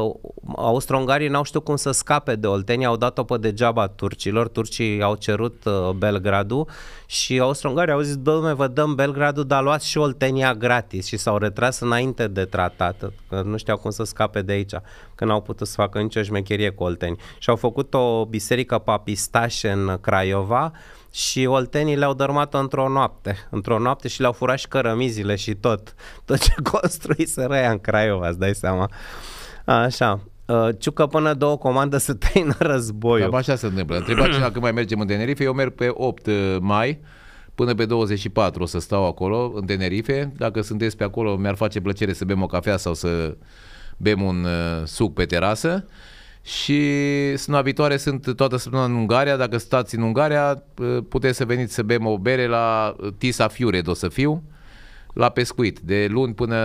austro-ungarii n-au știut cum să scape de Oltenia, au dat-o pe degeaba turcilor. Turcii au cerut uh, Belgradul și austro-ungarii au zis, doamne, vă dăm Belgradul, dar luați și Oltenia gratis. Și s-au retras înainte de tratat, că nu știau cum să scape de aici, că n-au putut să facă nicio șmecherie cu Olteni. Și au făcut o biserică papistașă în Craiova, și oltenii le-au dărmat într-o noapte, într-o noapte și le-au furat și cărămizile și tot, tot ce construiseră răia în Craiova, îți dai seama. Așa, uh, ciucă până două comandă să în războiul. Cam așa se întâmplă. Întreba cineva când mai mergem în Tenerife, eu merg pe 8 uh, mai, Până pe 24 o să stau acolo, în Tenerife. Dacă sunteți pe acolo, mi-ar face plăcere să bem o cafea sau să bem un uh, suc pe terasă. Uh, și săptămâna viitoare sunt toată săptămâna în Ungaria. Dacă stați în Ungaria, ă, puteți să veniți să bem o bere la Tisa Fiured o să fiu, la pescuit, de luni până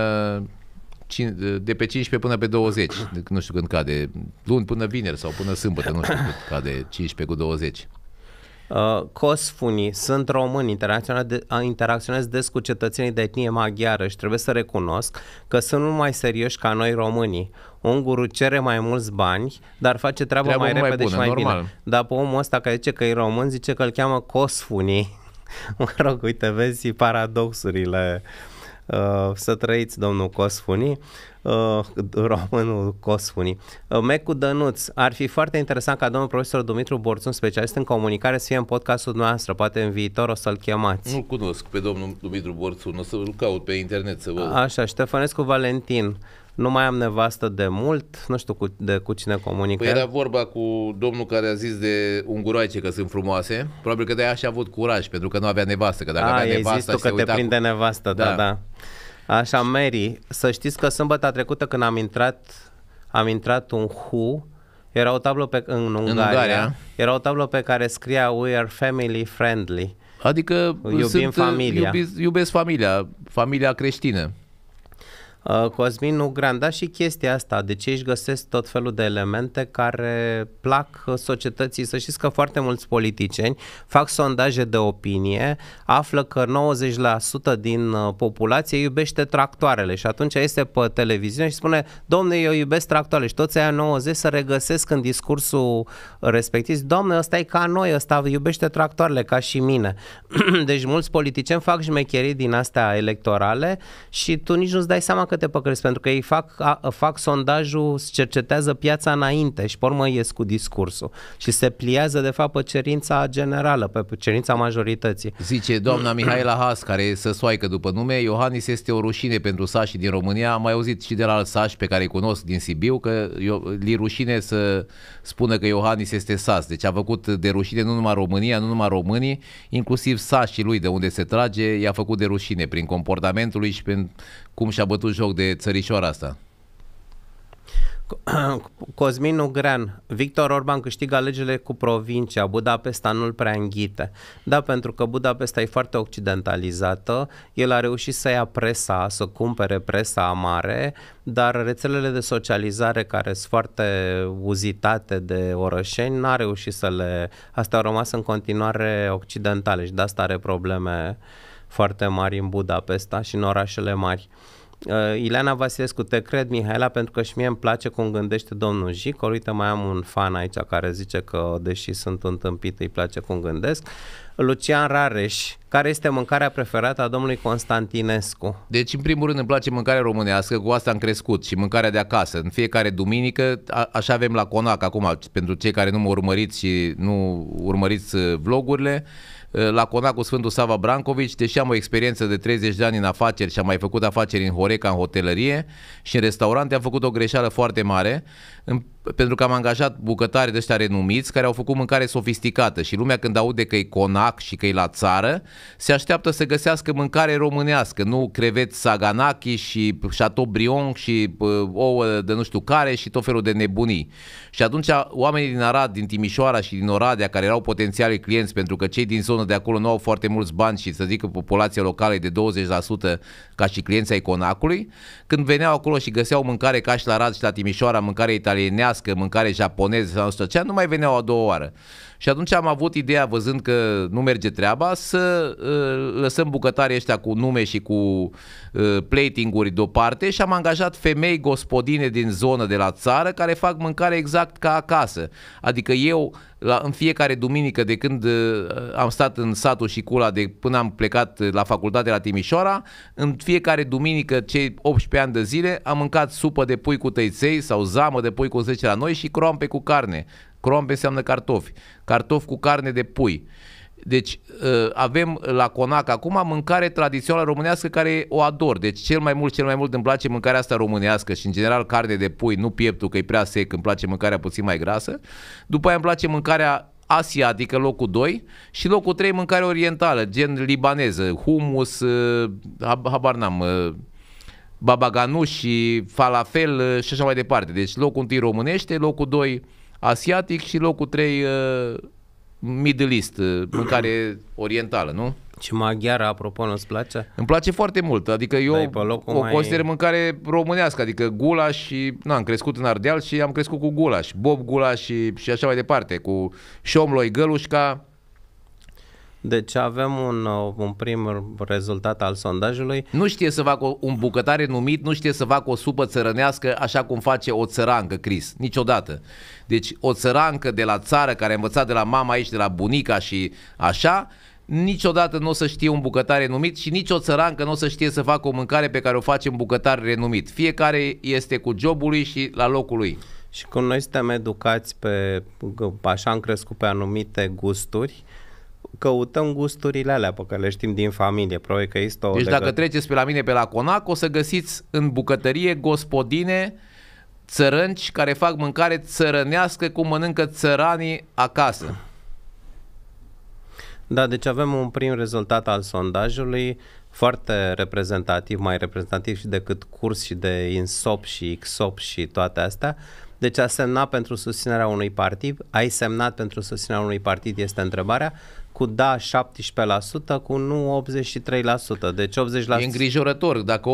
ă, de pe 15 până pe 20, nu știu când cade, luni până vineri sau până sâmbătă, nu știu când cade 15 cu 20. Uh, Cosfunii sunt români, interacționez des cu cetățenii de etnie maghiară și trebuie să recunosc că sunt mult mai serioși ca noi românii. Unguru cere mai mulți bani, dar face treaba, treaba mai repede mai bună, și mai normal. bine. Dar pe omul ăsta care zice că e român, zice că îl cheamă Cosfunii. mă rog, uite, vezi paradoxurile uh, Uh, să trăiți, domnul Cosfuni, uh, românul Cosfuni. Uh, Mecu Dănuț, ar fi foarte interesant ca domnul profesor Dumitru Borțun, specialist în comunicare, să fie în podcastul noastră. Poate în viitor o să-l chemați. Nu cunosc pe domnul Dumitru Borțun, o să-l caut pe internet să vă... Așa, Ștefănescu Valentin nu mai am nevastă de mult, nu știu cu, de cu cine comunică. Păi era vorba cu domnul care a zis de unguroaice că sunt frumoase, probabil că de-aia și-a avut curaj, pentru că nu avea nevastă, că dacă a, avea nevastă tu că te prinde cu... nevastă, da, da. da. Așa, Mary, să știți că sâmbătă trecută când am intrat, am intrat un hu. era o tablă pe, în, Ungaria, în Ungaria, era o tablă pe care scria We are family friendly. Adică Iubim sunt, familia. Iubiți, iubesc familia, familia creștină. Uh, Cosmin nu granda și chestia asta, De ce își găsesc tot felul de elemente care plac uh, societății. Să știți că foarte mulți politicieni fac sondaje de opinie, află că 90% din uh, populație iubește tractoarele și atunci este pe televiziune și spune, domne, eu iubesc tractoarele și toți aia 90 să regăsesc în discursul respectiv, domne, ăsta e ca noi, ăsta iubește tractoarele ca și mine. deci mulți politicieni fac șmecherii din astea electorale și tu nici nu-ți dai seama că te păcălesc, pentru că ei fac, a, fac sondajul, cercetează piața înainte și pe urmă ies cu discursul și se pliază de fapt pe cerința generală, pe cerința majorității. Zice doamna Mihaela Has, care să soaică după nume, Iohannis este o rușine pentru sașii din România, am mai auzit și de la alți sași pe care îi cunosc din Sibiu, că li rușine să spună că Iohannis este sas, deci a făcut de rușine nu numai România, nu numai românii, inclusiv sașii lui de unde se trage, i-a făcut de rușine prin comportamentul lui și prin cum și-a bătut joc de țărișoara asta? Cosmin Ugrean, Victor Orban câștigă alegerile cu provincia, Budapesta nu-l prea înghite. Da, pentru că Budapesta e foarte occidentalizată, el a reușit să ia presa, să cumpere presa mare, dar rețelele de socializare care sunt foarte uzitate de orășeni n-a reușit să le... Astea au rămas în continuare occidentale și de asta are probleme uh, foarte mari în Budapesta și în orașele mari. Uh, Ileana Vasilescu, te cred, Mihaela, pentru că și mie îmi place cum gândește domnul Jicol. Uite, mai am un fan aici care zice că, deși sunt întâmpit, îi place cum gândesc. Lucian Rareș, care este mâncarea preferată a domnului Constantinescu? Deci, în primul rând, îmi place mâncarea românească, cu asta am crescut și mâncarea de acasă. În fiecare duminică, a- așa avem la Conac acum, pentru cei care nu mă urmăriți și nu urmăriți uh, vlogurile, uh, Eh, la Conacul Sfântul Sava Brancovici, deși am o experiență de 30 de ani în afaceri și am mai făcut afaceri în Horeca, în hotelărie și în restaurante, am făcut o greșeală foarte mare în, pentru că am angajat bucătari de ăștia renumiți care au făcut mâncare sofisticată și lumea când aude că e conac și că e la țară, se așteaptă să găsească mâncare românească, nu creveți saganaki și chateaubriand și uh, ouă de nu știu care și tot felul de nebunii. Și atunci oamenii din Arad, din Timișoara și din Oradea, care erau potențiali clienți pentru că cei din zonă de acolo nu au foarte mulți bani și să zic că populația locală e de 20% ca și clienții ai conacului, când veneau acolo și găseau mâncare ca și la Rad și la Timișoara, mâncare italienească, mâncare japoneză sau nu știu ce, nu mai veneau a doua oară. Și atunci am avut ideea, văzând că nu merge treaba, să uh, lăsăm bucătarii ăștia cu nume și cu platinguri uh, plating-uri deoparte și am angajat femei gospodine din zonă de la țară care fac mâncare exact ca acasă. Adică eu la, în fiecare duminică de când uh, am stat în satul și cula de până am plecat uh, la facultate la Timișoara, în fiecare duminică cei 18 ani de zile am mâncat supă de pui cu tăiței sau zamă de pui cu 10 la noi și croampe cu carne. Croampe înseamnă cartofi. Cartofi cu carne de pui. Deci uh, avem la Conac acum mâncare tradițională românească care o ador. Deci cel mai mult, cel mai mult îmi place mâncarea asta românească și în general carne de pui, nu pieptul că e prea sec, îmi place mâncarea puțin mai grasă. După aia îmi place mâncarea asiatică, locul 2, și locul 3 mâncare orientală, gen libaneză, humus, uh, habar n-am, uh, babaganuș și falafel și așa mai departe. Deci locul 1 românește, locul 2 asiatic și locul 3 Middle East, uh, mâncare orientală, nu? Și maghiară, apropo, nu-ți place? Îmi place foarte mult, adică eu o mai... consider mâncare românească, adică gula și, nu, am crescut în Ardeal și am crescut cu gulaș, bob gulaș și, și așa mai departe, cu șomloi gălușca, deci avem un, uh, un prim rezultat al sondajului. Nu știe să facă un bucătare numit, nu știe să facă o supă țărănească așa cum face o țărancă, Cris, niciodată. Deci o țărancă de la țară care a învățat de la mama aici, de la bunica și așa, niciodată nu o să știe un bucătar renumit și nici o țărancă nu o să știe să facă o mâncare pe care o face un bucătar renumit. Fiecare este cu jobul lui și la locul lui. Și când noi suntem educați pe, așa am crescut pe anumite gusturi, uh, căutăm gusturile alea pe care le știm din familie, probabil că este o Deci dacă treceți pe la mine pe la Conac, o să găsiți în bucătărie gospodine țărânci care fac mâncare țărănească cum mănâncă țăranii acasă. Da, deci avem un prim rezultat al sondajului foarte reprezentativ, mai reprezentativ și decât curs și de INSOP și XOP și toate astea. Deci a semnat pentru susținerea unui partid, ai semnat pentru susținerea unui partid este întrebarea, cu da 17%, cu nu 83%. Deci 80%. E îngrijorător. Dacă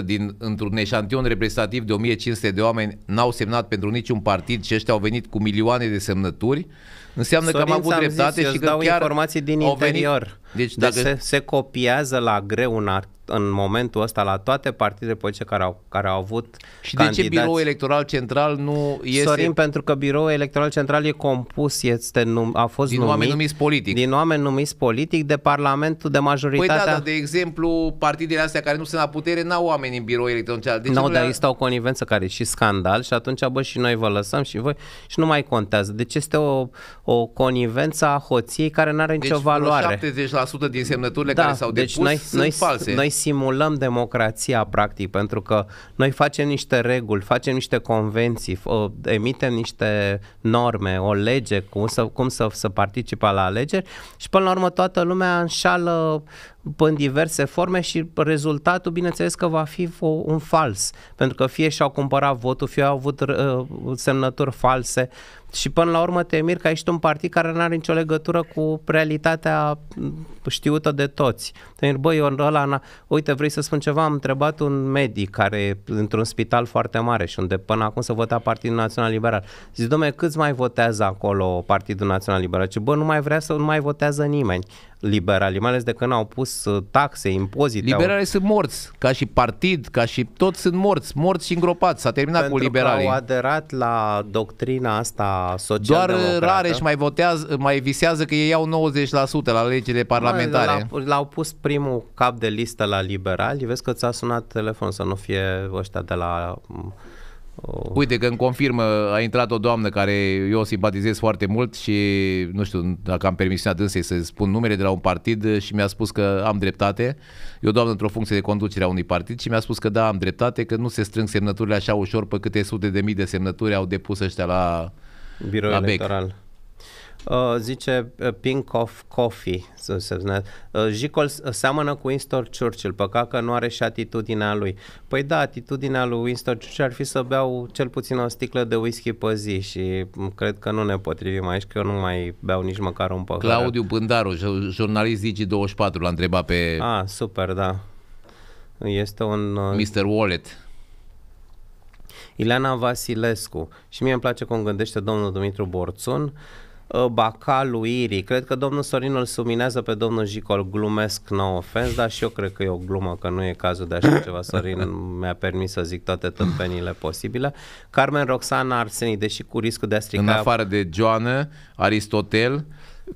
83% din într-un eșantion reprezentativ de 1500 de oameni n-au semnat pentru niciun partid și ăștia au venit cu milioane de semnături, înseamnă Sorin, că am avut am dreptate zis, și că dau chiar informații din au interior. Venit, deci, deci, dacă... se, se copiază la greu un ar, în momentul ăsta la toate partidele politice care au, care au avut Și candidați. de ce biroul electoral central nu este... Sorin, pentru că biroul electoral central e compus, este num, a fost din numit... Din oameni numiți politic. Din oameni numiți politic de parlamentul de majoritate. Păi da, da, de exemplu, partidele astea care nu sunt la putere n-au oameni în biroul electoral central. Deci nu, dar există o conivență care e și scandal și atunci, bă, și noi vă lăsăm și voi și nu mai contează. Deci este o, o conivență a hoției care nu are deci, nicio valoare. 70% 90% din semnăturile da, care s-au deci depus noi, sunt noi, false. Noi simulăm democrația practic pentru că noi facem niște reguli, facem niște convenții, uh, emitem niște norme, o lege cum să, cum să, să participe la alegeri și până la urmă toată lumea înșală în diverse forme și rezultatul, bineînțeles că va fi un fals, pentru că fie și-au cumpărat votul, fie au avut uh, semnături false și până la urmă te miri că ești un partid care nu are nicio legătură cu realitatea mm, știută de toți. Te miri, băi, eu ăla, na, uite, vrei să spun ceva? Am întrebat un medic care e într-un spital foarte mare și unde până acum se vota Partidul Național Liberal. Zic, domnule, câți mai votează acolo Partidul Național Liberal? Ce bă, nu mai vrea să nu mai votează nimeni liberali, mai ales de când au pus uh, taxe, impozite. Liberalii au... sunt morți, ca și partid, ca și toți sunt morți, morți și îngropați. S-a terminat Pentru cu liberalii. Pentru au aderat la doctrina asta socială. Doar uh, rare și mai votează, mai visează că ei iau 90% la legile parlamentare. Mai, l-au pus primul cap de listă la liberali. Vezi că ți-a sunat telefon să nu fie ăștia de la mm, Oh. Uite că în confirmă, a intrat o doamnă care eu o simpatizez foarte mult și nu știu dacă am permisiunea dânsei să spun numele de la un partid și mi-a spus că am dreptate. Eu doamnă într-o funcție de conducere a unui partid și mi-a spus că da, am dreptate, că nu se strâng semnăturile așa ușor pe câte sute de mii de semnături au depus ăștia la la electoral. Bec. Uh, zice uh, Pink of Coffee, să se spune. Uh, Jicol uh, seamănă cu Winston Churchill, păcat că nu are și atitudinea lui. Păi da, atitudinea lui Winston Churchill ar fi să beau cel puțin o sticlă de whisky pe zi și mm, cred că nu ne potrivim aici, că eu nu mai beau nici măcar un pahar. Claudiu Bândaru, jurnalist Digi24, l-a întrebat pe... Ah, super, da. Este un... Uh... Mr. Wallet. Ileana Vasilescu. Și mie îmi place cum gândește domnul Dumitru Borțun. Uh, Ă, bacaluirii. Cred că domnul Sorin îl suminează pe domnul Jicol. Glumesc, no ofens, dar și eu cred că e o glumă, că nu e cazul de așa ceva. Sorin mi-a permis să zic toate tâmpenile posibile. Carmen Roxana Arseni, deși cu riscul de a strica... În afară de Joană, Aristotel,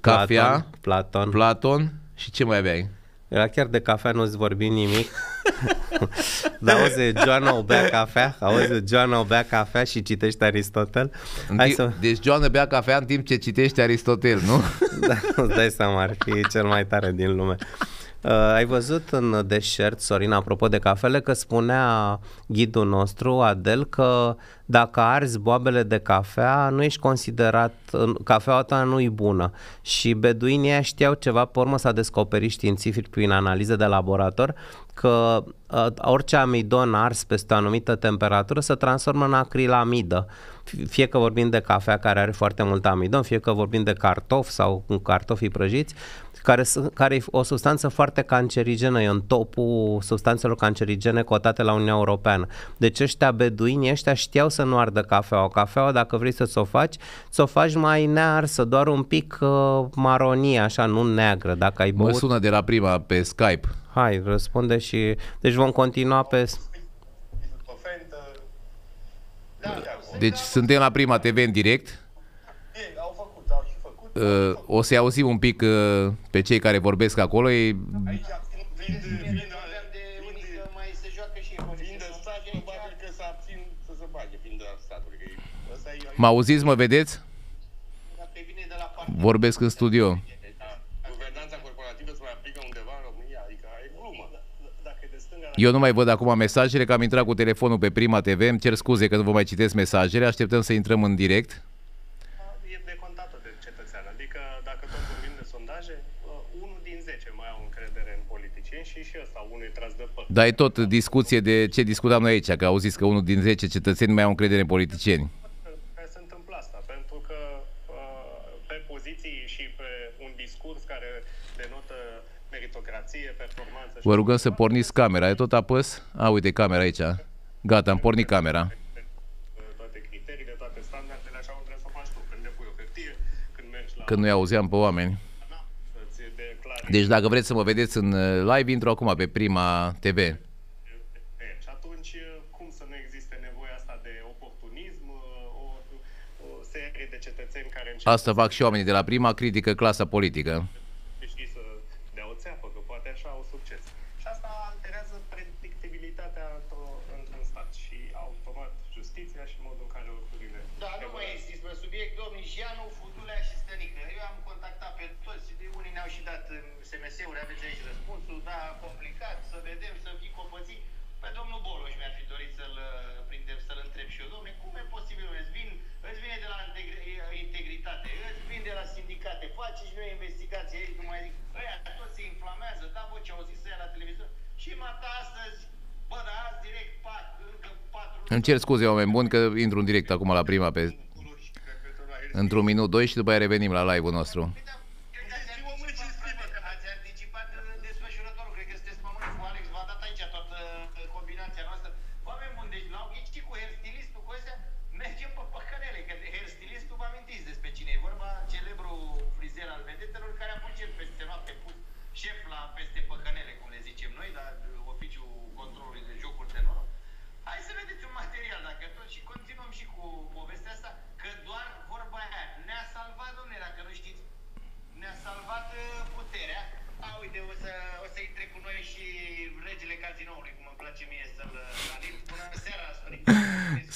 Cafea, Platon, Platon. Platon și ce mai aveai? Era chiar de cafea nu-ți vorbi nimic. Dar auzi, Joana o bea cafea, auzi, Joana o bea cafea și citește Aristotel. Hai să... Deci Joana bea cafea în timp ce citește Aristotel, nu? da, îți dai seama, ar fi cel mai tare din lume. Uh, ai văzut în deșert, Sorina, apropo de cafele, că spunea ghidul nostru, Adel, că dacă arzi boabele de cafea, nu ești considerat, cafeaua ta nu e bună. Și beduinii știau ceva, pe urmă s-a descoperit științific prin analize de laborator, că uh, orice amidon ars peste o anumită temperatură se transformă în acrilamidă. Fie că vorbim de cafea care are foarte mult amidon, fie că vorbim de cartof sau cu cartofii prăjiți, care, care e o substanță foarte cancerigenă, e în topul substanțelor cancerigene cotate la Uniunea Europeană. Deci ăștia beduini, ăștia știau să nu ardă cafeaua. Cafeaua, dacă vrei să o faci, să o faci mai nearsă, doar un pic uh, maronie, așa, nu neagră. Dacă ai băut... Mă sună de la prima pe Skype. Hai, răspunde și... Deci vom continua pe... Da, deci suntem la prima TV în direct uh, o să-i auzim un pic uh, pe cei care vorbesc acolo. E... Mă auziți, mă vedeți? Vorbesc în studio. Da. Adică da, da, Eu nu mai văd acum mesajele, că am intrat cu telefonul pe Prima TV. Îmi cer scuze că nu vă mai citesc mesajele. Așteptăm să intrăm în direct. Dar e tot discuție de ce discutam noi aici, că au zis că unul din 10 cetățeni mai au încredere în politicieni. Care se întâmplă asta, pentru că uh, pe poziții și pe un discurs care denotă meritocrație, performanță... Vă rugăm să porniți camera, e tot apăs? A, uite, camera aici. Gata, am pornit camera. Când nu-i auzeam pe oameni. Deci dacă vreți să mă vedeți în uh, live, intru acum pe Prima TV. Deci atunci uh, cum să nu existe nevoia asta de oportunism, uh, o, o serie de cetățeni care... Asta fac și oamenii de la Prima, critică clasa politică. Îmi cer scuze, oameni buni, că intru în direct acum la prima pe... Într-un minut, doi și după aia revenim la live-ul nostru.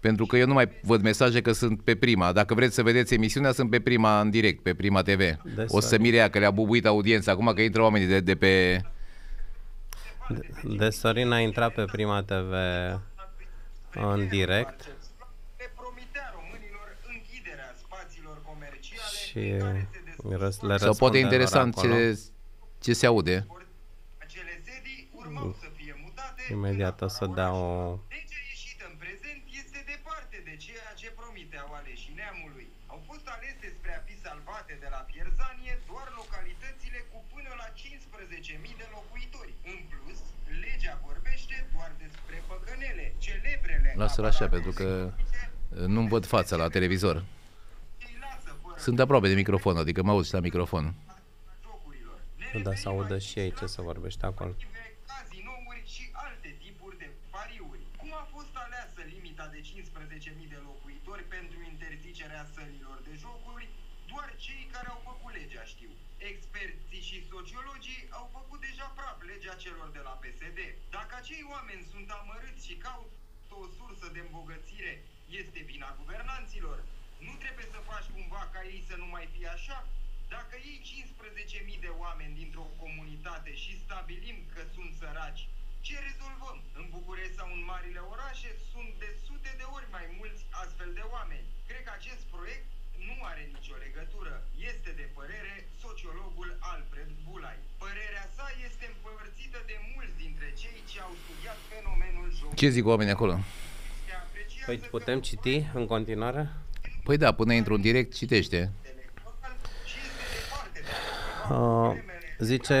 pentru că eu nu mai văd mesaje că sunt pe prima. Dacă vreți să vedeți emisiunea, sunt pe prima în direct, pe prima TV. o să mirea că le-a bubuit audiența acum că intră oamenii de, de pe... De, de Sorin a intrat pe prima TV în direct. Și le Sau poate interesant ce, ce se aude. Imediat o să dau. Lasă-l așa, pentru că nu-mi văd fața la televizor. Sunt aproape de microfon, adică mă auzi la microfon. Da, să audă și ei ce să vorbește acolo. stabilim că sunt săraci, ce rezolvăm? În București sau în marile orașe sunt de sute de ori mai mulți astfel de oameni. Cred că acest proiect nu are nicio legătură. Este de părere sociologul Alfred Bulai. Părerea sa este împărțită de mulți dintre cei ce au studiat fenomenul jocului. Ce zic oamenii acolo? Păi putem citi în continuare? Păi da, până intru în direct, citește. Uh, zice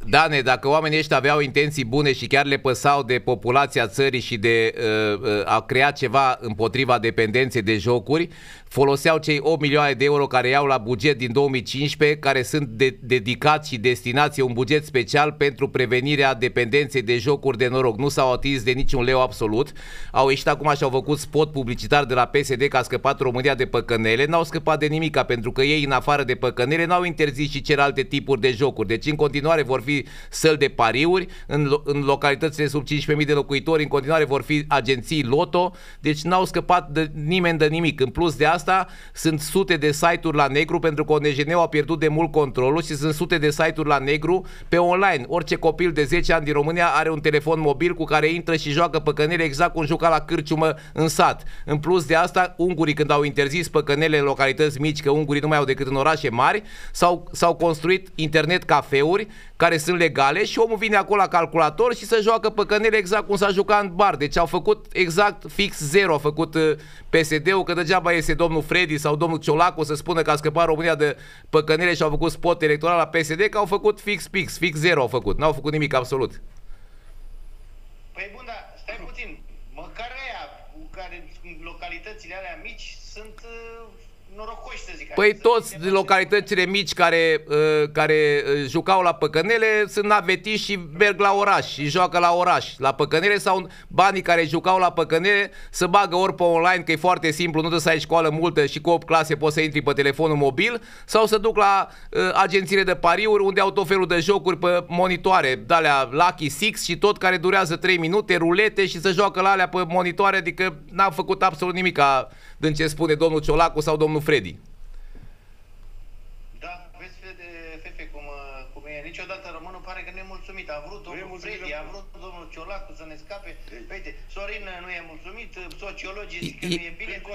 Dane, dacă oamenii ăștia aveau intenții bune și chiar le păsau de populația țării și de uh, uh a crea ceva împotriva dependenței de jocuri, foloseau cei 8 milioane de euro care iau la buget din 2015, care sunt de- dedicați și destinați un buget special pentru prevenirea dependenței de jocuri de noroc. Nu s-au atins de niciun leu absolut. Au ieșit acum și au făcut spot publicitar de la PSD că a scăpat România de păcănele. N-au scăpat de nimica, pentru că ei, în afară de păcănele, n-au interzis și celelalte tipuri de jocuri. Deci, în continuare, vor fi săl de pariuri, în, în localitățile sub 15.000 de locuitori în continuare vor fi agenții loto, deci n-au scăpat de, nimeni de nimic. În plus de asta, sunt sute de site-uri la negru pentru că ONGN a pierdut de mult controlul și sunt sute de site-uri la negru pe online. Orice copil de 10 ani din România are un telefon mobil cu care intră și joacă păcănele exact cum juca la cârciumă în sat. În plus de asta, ungurii când au interzis păcănele în localități mici, că ungurii nu mai au decât în orașe mari, s-au, s-au construit internet cafeuri care sunt legale și omul vine acolo la calculator și se joacă cănele exact cum s-a jucat în bar. Deci au făcut exact fix zero, a făcut uh, PSD-ul, că degeaba este domnul Freddy sau domnul Ciolacu să spună că a scăpat România de păcănele și au făcut spot electoral la PSD, că au făcut fix, fix, fix zero au făcut. N-au făcut nimic absolut. Păi bun, dar stai puțin. Măcar aia, care localitățile alea mici norocoși, să zic Păi adică toți de localitățile mici care, uh, care uh, jucau la păcănele sunt navetiși și merg la oraș și joacă la oraș. La păcănele sau banii care jucau la păcănele să bagă ori pe online, că e foarte simplu, nu trebuie să ai școală multă și cu 8 clase poți să intri pe telefonul mobil, sau să duc la uh, agențiile de pariuri unde au tot felul de jocuri pe monitoare, de alea Lucky Six și tot care durează 3 minute, rulete și să joacă la alea pe monitoare, adică n-am făcut absolut nimic ca din ce spune domnul Ciolacu sau domnul Fredi. Da, vezi, Fefe, cum, cum e. Niciodată românul pare că nemulțumit. A vrut domnul Fredi, a vrut Ciolacu să ne scape. Uite, păi, Sorin nu e mulțumit, sociologii zic că nu e bine. Cu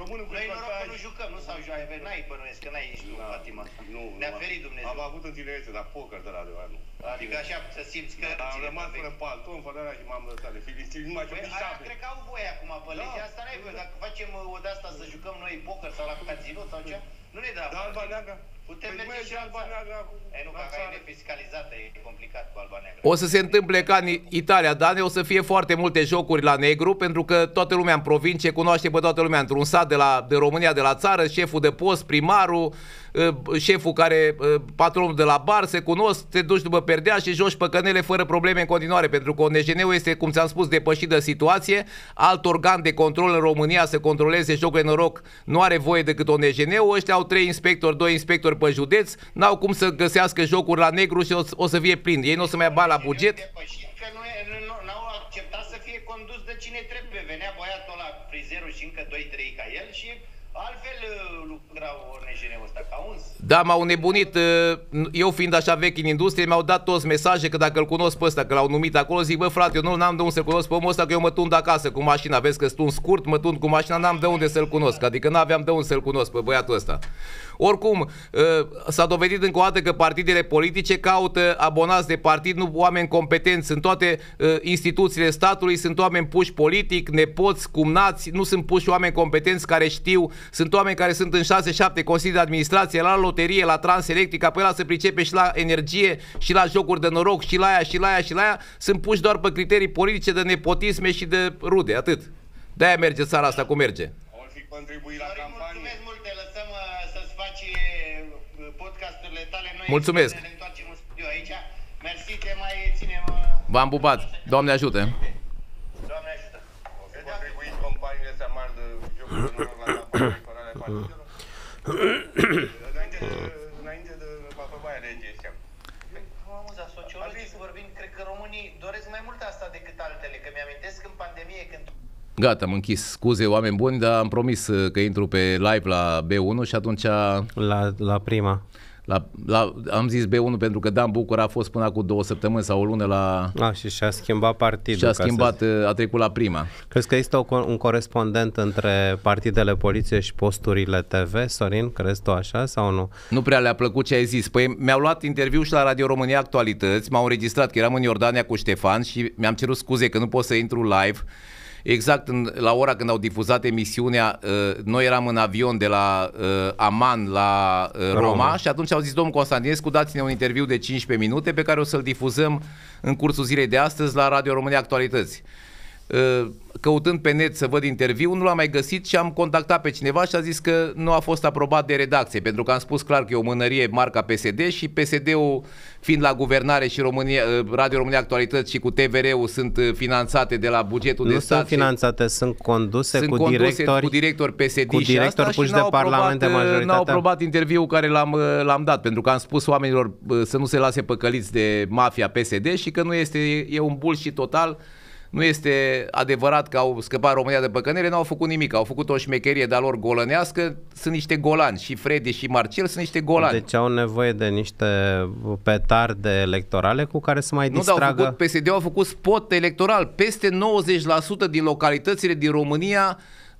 Românul cu Noi noroc că nu jucăm, nu s-au jucat. N-ai bănuiesc, că n-ai nici tu, da. Fatima. Ne-a ferit Dumnezeu. Am avut în tinerețe, dar poker de la adevărat nu. Adică așa să simți că... Am rămas fără palton, fără alea și m-am lăsat de filistin. Nu mai păi, Cred că au voie acum pe legea da. asta, n-ai voie. Dacă facem o uh, de asta să jucăm noi poker sau la cazinot sau ce, nu ne dă Da, alba neagră. Putem păi merge și în Albania. E nu, ca e fiscalizată, e complicat cu Alba Neagră. O să se întâmple ca în Italia, Dane, o să fie foarte multe jocuri la negru, pentru că toată lumea în provincie cunoaște pe toată lumea într-un sat de, la, de România, de la țară, șeful de post, primarul, Uh, șeful care, uh, patronul de la bar, se cunosc, te duci după perdea și joci păcănele fără probleme în continuare, pentru că ONJN-ul este, cum ți-am spus, depășit de situație. Alt organ de control în România să controleze jocul în noroc nu are voie decât ONJN-ul. Ăștia au trei inspectori, doi inspectori pe județ, n-au cum să găsească jocuri la negru și o, o să fie plin. Ei nu o să mai bani la buget. că nu, nu, n-au acceptat să fie condus de cine trebuie. Venea băiatul la frizerul și încă 2-3 ca el și altfel uh, lucrau da, m-au nebunit. Ă, eu fiind așa vechi în industrie, mi-au dat toți mesaje că dacă îl cunosc pe ăsta, că l-au numit acolo, zic, bă, frate, eu nu am de unde să-l cunosc pe omul ăsta, că eu mă tund acasă cu mașina. Vezi că sunt scurt, mă tund cu mașina, n-am de unde să-l cunosc. Adică n-aveam de unde să-l cunosc pe băiatul ăsta. Oricum, ă, s-a dovedit încă o dată că partidele politice caută abonați de partid, nu oameni competenți. Sunt toate ă, instituțiile statului, sunt oameni puși politic, nepoți, cumnați, nu sunt puși oameni competenți care știu, sunt oameni care sunt în 6-7 consilii de administrație, la loterie, la transelectric, apoi la se pricepe și la energie și la jocuri de noroc și la aia și la aia și la aia, sunt puși doar pe criterii politice de nepotisme și de rude, atât. De-aia merge țara asta cum merge. Or fi contribuit la campanie. Mulțumesc! Uh, V-am pupat! Doamne ajută! Doamne ajută! Înainte de am vorbind, cred că românii doresc mai mult asta decât altele, că mi-amintesc în pandemie când Gata, am închis. Scuze, oameni buni, dar am promis uh, că intru pe live la B1 și atunci... La, la prima. La, la, am zis B1 pentru că Dan Bucur a fost până cu două săptămâni sau o lună la... A, ah, și și-a schimbat partidul. Și-a schimbat, să... Uh, a trecut la prima. Crezi că există o, un corespondent între partidele poliție și posturile TV, Sorin? Crezi tu așa sau nu? Nu prea le-a plăcut ce ai zis. Păi mi-au luat interviu și la Radio România Actualități, m-au înregistrat că eram în Iordania cu Ștefan și mi-am cerut scuze că nu pot să intru live exact în, la ora când au difuzat emisiunea, uh, noi eram în avion de la uh, Aman la uh, Roma, Roma și atunci au zis domnul Constantinescu, dați-ne un interviu de 15 minute pe care o să-l difuzăm în cursul zilei de astăzi la Radio România Actualități. Uh, căutând pe net să văd interviu, nu l-am mai găsit și am contactat pe cineva și a zis că nu a fost aprobat de redacție, pentru că am spus clar că e o mânărie marca PSD și PSD-ul fiind la guvernare și România, uh, Radio România Actualități și cu TVR-ul sunt uh, finanțate de la bugetul nu de stat. Nu sunt finanțate, sunt conduse, sunt cu, conduse directori, cu director PSD cu director și, asta, și de parlament de majoritatea. N-au aprobat interviul care l-am, l-am dat, pentru că am spus oamenilor să nu se lase păcăliți de mafia PSD și că nu este, e un bullshit total nu este adevărat că au scăpat România de păcănele, nu au făcut nimic. Au făcut o șmecherie de-a lor golănească. Sunt niște golani. Și Freddy și Marcel sunt niște golani. Deci au nevoie de niște petarde electorale cu care să mai distragă. Nu, dar au făcut, PSD-ul a făcut spot electoral. Peste 90% din localitățile din România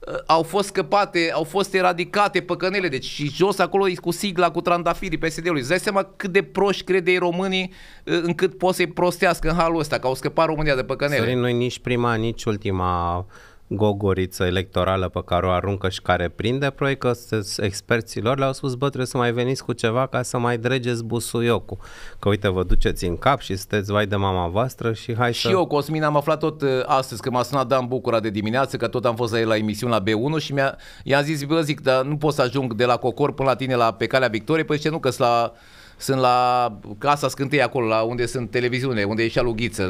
Uh, au fost scăpate, au fost eradicate păcănele, deci și jos acolo cu sigla, cu trandafirii PSD-ului. Îți dai seama cât de proști crede ei românii uh, încât pot să-i prostească în halul ăsta, că au scăpat România de păcănele. Sorin, noi nici prima, nici ultima gogoriță electorală pe care o aruncă și care prinde, proiect, că experților le-au spus, bă, trebuie să mai veniți cu ceva ca să mai dregeți busuiocul. Că uite, vă duceți în cap și sunteți vai de mama voastră și hai și să... Și eu, Cosmin, am aflat tot uh, astăzi că m-a sunat Dan Bucura de dimineață, că tot am fost la el la emisiune la B1 și mi-a, i-am zis, bă, zic, dar nu pot să ajung de la Cocor până la tine la pe calea Victoriei, păi ce nu, că la sunt la Casa Scântei acolo, la unde sunt televiziune, unde e și alughiță,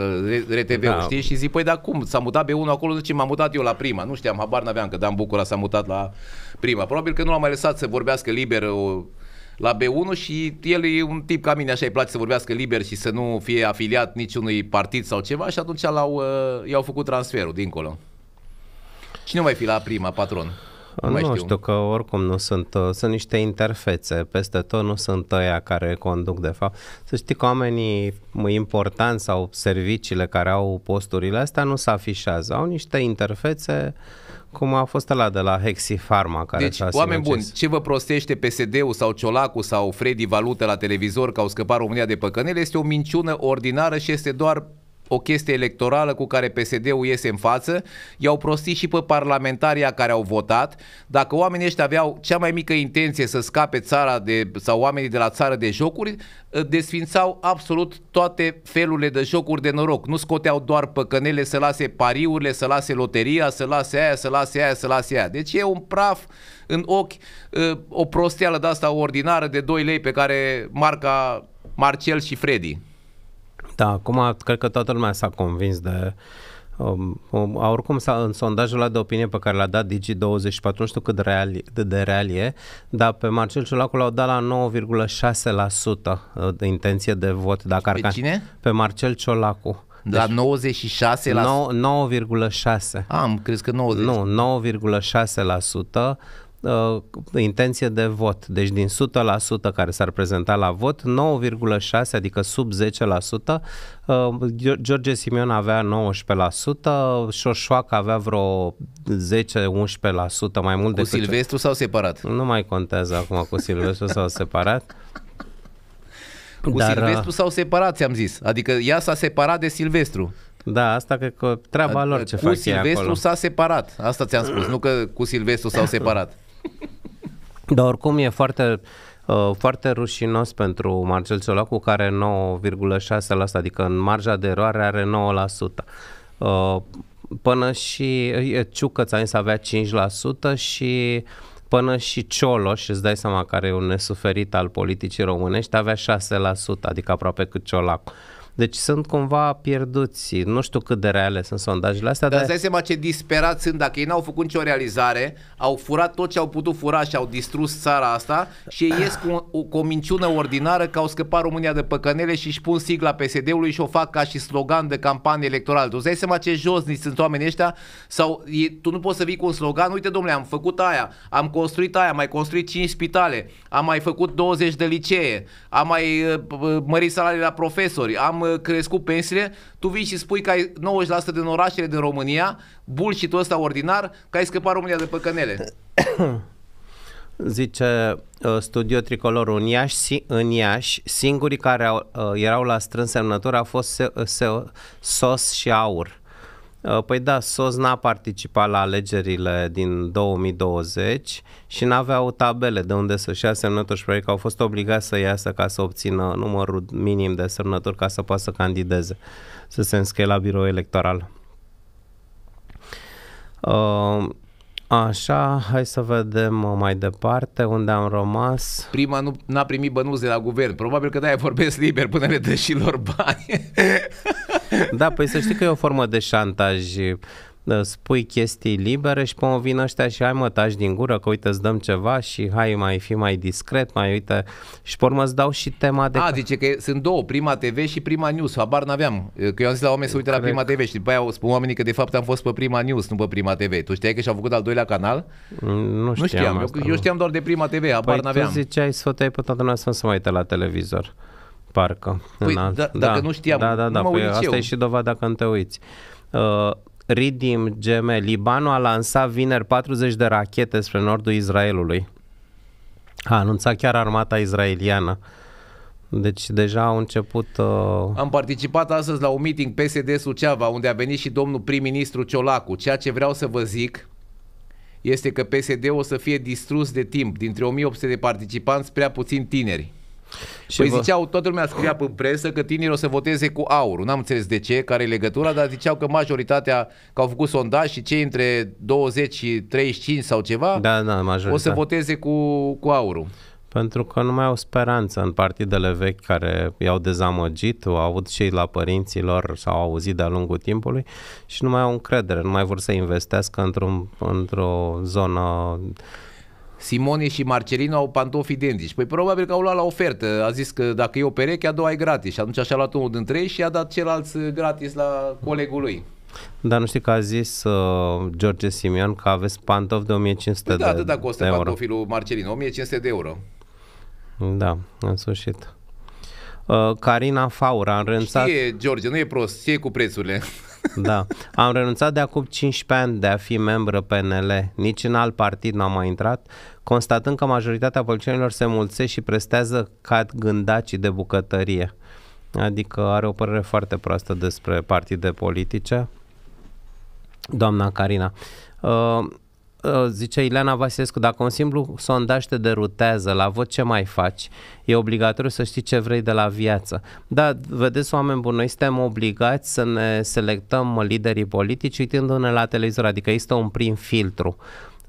RTV, da. știi? Și zic, păi, dar cum? S-a mutat B1 acolo, zice, m-am mutat eu la prima. Nu știam, habar n-aveam că Dan Bucura s-a mutat la prima. Probabil că nu l-am mai lăsat să vorbească liber o, la B1 și el e un tip ca mine, așa îi place să vorbească liber și să nu fie afiliat niciunui partid sau ceva și atunci l-au, uh, i-au făcut transferul dincolo. Cine mai fi la prima, patron? Nu, nu știu. știu că oricum nu sunt, uh, sunt niște interfețe peste tot, nu sunt ăia care conduc de fapt. Să știi că oamenii importanți sau serviciile care au posturile astea nu se afișează, au niște interfețe cum a fost ăla de la Hexi Pharma care Deci, oameni buni, ce vă prostește PSD-ul sau Ciolacu sau Freddy Valută la televizor că au scăpat România de păcănele este o minciună ordinară și este doar o chestie electorală cu care PSD-ul iese în față, i-au prostit și pe parlamentaria care au votat. Dacă oamenii ăștia aveau cea mai mică intenție să scape țara de, sau oamenii de la țară de jocuri, desfințau absolut toate felurile de jocuri de noroc. Nu scoteau doar păcănele să lase pariurile, să lase loteria, să lase aia, să lase aia, să lase aia. Deci e un praf în ochi, o prosteală de asta ordinară de 2 lei pe care marca Marcel și Freddy. Da, acum cred că toată lumea s-a convins de Um, um, oricum, în sondajul ăla de opinie pe care l-a dat Digi24, nu știu cât de real, de, de real e, dar pe Marcel Ciolacu l-au dat la 9,6% uh, de intenție de vot. Dacă pe ar cine? Pe Marcel Ciolacu. Deci, la 96%? La... 9,6%. Am, crezut că 90%. Nu, 9,6% uh, intenție de vot. Deci din 100% care s-ar prezenta la vot, 9,6, adică sub 10%, uh, George Simion avea 19%, Șoșoac avea vreo 10-11% mai mult cu decât... Cu Silvestru ce... sau separat? Nu mai contează acum cu Silvestru sau separat. Cu Dar, Silvestru sau separat, ți-am zis. Adică ea s-a separat de Silvestru. Da, asta cred că treaba lor ce cu fac Silvestru acolo. s-a separat, asta ți-am spus, nu că cu Silvestru s-au separat. Dar oricum e foarte, uh, foarte rușinos pentru Marcel Ciolacu, care 9,6%, adică în marja de eroare are 9%. Uh, până și a însă avea 5% și până și Cioloș, îți dai seama care e un nesuferit al politicii românești, avea 6%, adică aproape cât Ciolacu. Uh, deci sunt cumva pierduți. Nu știu cât de reale sunt sondajele astea. Dar de... dai seama ce disperați sunt. Dacă ei n-au făcut nicio realizare, au furat tot ce au putut fura și au distrus țara asta și ei ies cu, o, cu o minciună ordinară că au scăpat România de păcănele și își pun sigla PSD-ului și o fac ca și slogan de campanie electorală. Tu îți dai seama ce josnici sunt oamenii ăștia? Sau e, tu nu poți să vii cu un slogan? Uite, domnule, am făcut aia, am construit aia, am mai construit 5 spitale, am mai făcut 20 de licee, am mai uh, mărit salariile la profesori, am am uh, crescut pensiile, tu vii și spui că ai 90% din orașele din România, bullshit-ul ăsta ordinar, că ai scăpat România de păcănele. Zice uh, Studio Tricolor în Iași, în Iași, singurii care au, uh, erau la strâns semnătură au fost se, se, SOS și AUR. Uh, păi da, SOS n-a participat la alegerile din 2020 și n o tabele de unde să-și ia semnături și probabil că au fost obligați să iasă ca să obțină numărul minim de semnături ca să poată să candideze, să se înscrie la birou electoral. Uh, așa, hai să vedem uh, mai departe unde am rămas. Prima nu n-a primit bănuți de la guvern. Probabil că de-aia vorbesc liber până le dă și lor bani. Da, păi să știi că e o formă de șantaj ă, spui chestii libere și pe vin ăștia și hai mă tași din gură că uite îți dăm ceva și hai mai fi mai discret, mai uite și pe urmă îți dau și tema de... A, zice că sunt două, Prima TV și Prima News, habar n-aveam, că eu am zis la oameni să uite Cred... la Prima TV și după aia spun oamenii că de fapt am fost pe Prima News, nu pe Prima TV. Tu știai că și-au făcut al doilea canal? Mm, nu știam, nu știam. Asta, eu, eu, știam doar de Prima TV, habar păi n-aveam. tu ziceai, o pe toată să nu mai uite la televizor parcă. Păi, în alt... Da, dacă da, nu știam, da, da, da, mă păi asta eu. e și dovada când te uiți. Uh, Ridim GM, Libanul a lansat vineri 40 de rachete spre nordul Israelului. A anunțat chiar armata israeliană. Deci deja au început... Uh... Am participat astăzi la un meeting PSD Suceava, unde a venit și domnul prim-ministru Ciolacu. Ceea ce vreau să vă zic este că PSD o să fie distrus de timp. Dintre 1800 de participanți, prea puțin tineri. Și păi vă... ziceau, toată lumea scria pe presă că tinerii o să voteze cu aur N-am înțeles de ce, care e legătura, dar ziceau că majoritatea, că au făcut sondaj și cei între 20 și 35 sau ceva, da, da, majoritatea. o să voteze cu, cu aurul. Pentru că nu mai au speranță în partidele vechi care i-au dezamăgit, au avut și la părinților, sau au auzit de-a lungul timpului și nu mai au încredere, nu mai vor să investească într-o, într-o zonă Simone și Marcelino au pantofi identici. Păi probabil că au luat la ofertă. A zis că dacă e o pereche, a doua e gratis. Și atunci așa a luat unul dintre ei și a dat celălalt uh, gratis la colegul lui. Dar nu știi că a zis uh, George Simion că aveți pantof de 1500 păi da, de, da, da, costă de pantofilul Marcelino, 1500 de euro. Da, în sfârșit. Uh, Carina Faura, în rânsat... Știe, George, nu e prost, știe cu prețurile. Da. Am renunțat de acum 15 ani de a fi membră PNL. Nici în alt partid n-am mai intrat, constatând că majoritatea politicienilor se mulțesc și prestează ca gândacii de bucătărie. Adică are o părere foarte proastă despre partide politice. Doamna Carina. Uh, Uh, zice Ileana Vasescu, dacă un simplu sondaj te derutează la vot, ce mai faci? E obligatoriu să știi ce vrei de la viață. Da, vedeți, oameni buni, noi suntem obligați să ne selectăm liderii politici uitându-ne la televizor, adică este un prim filtru.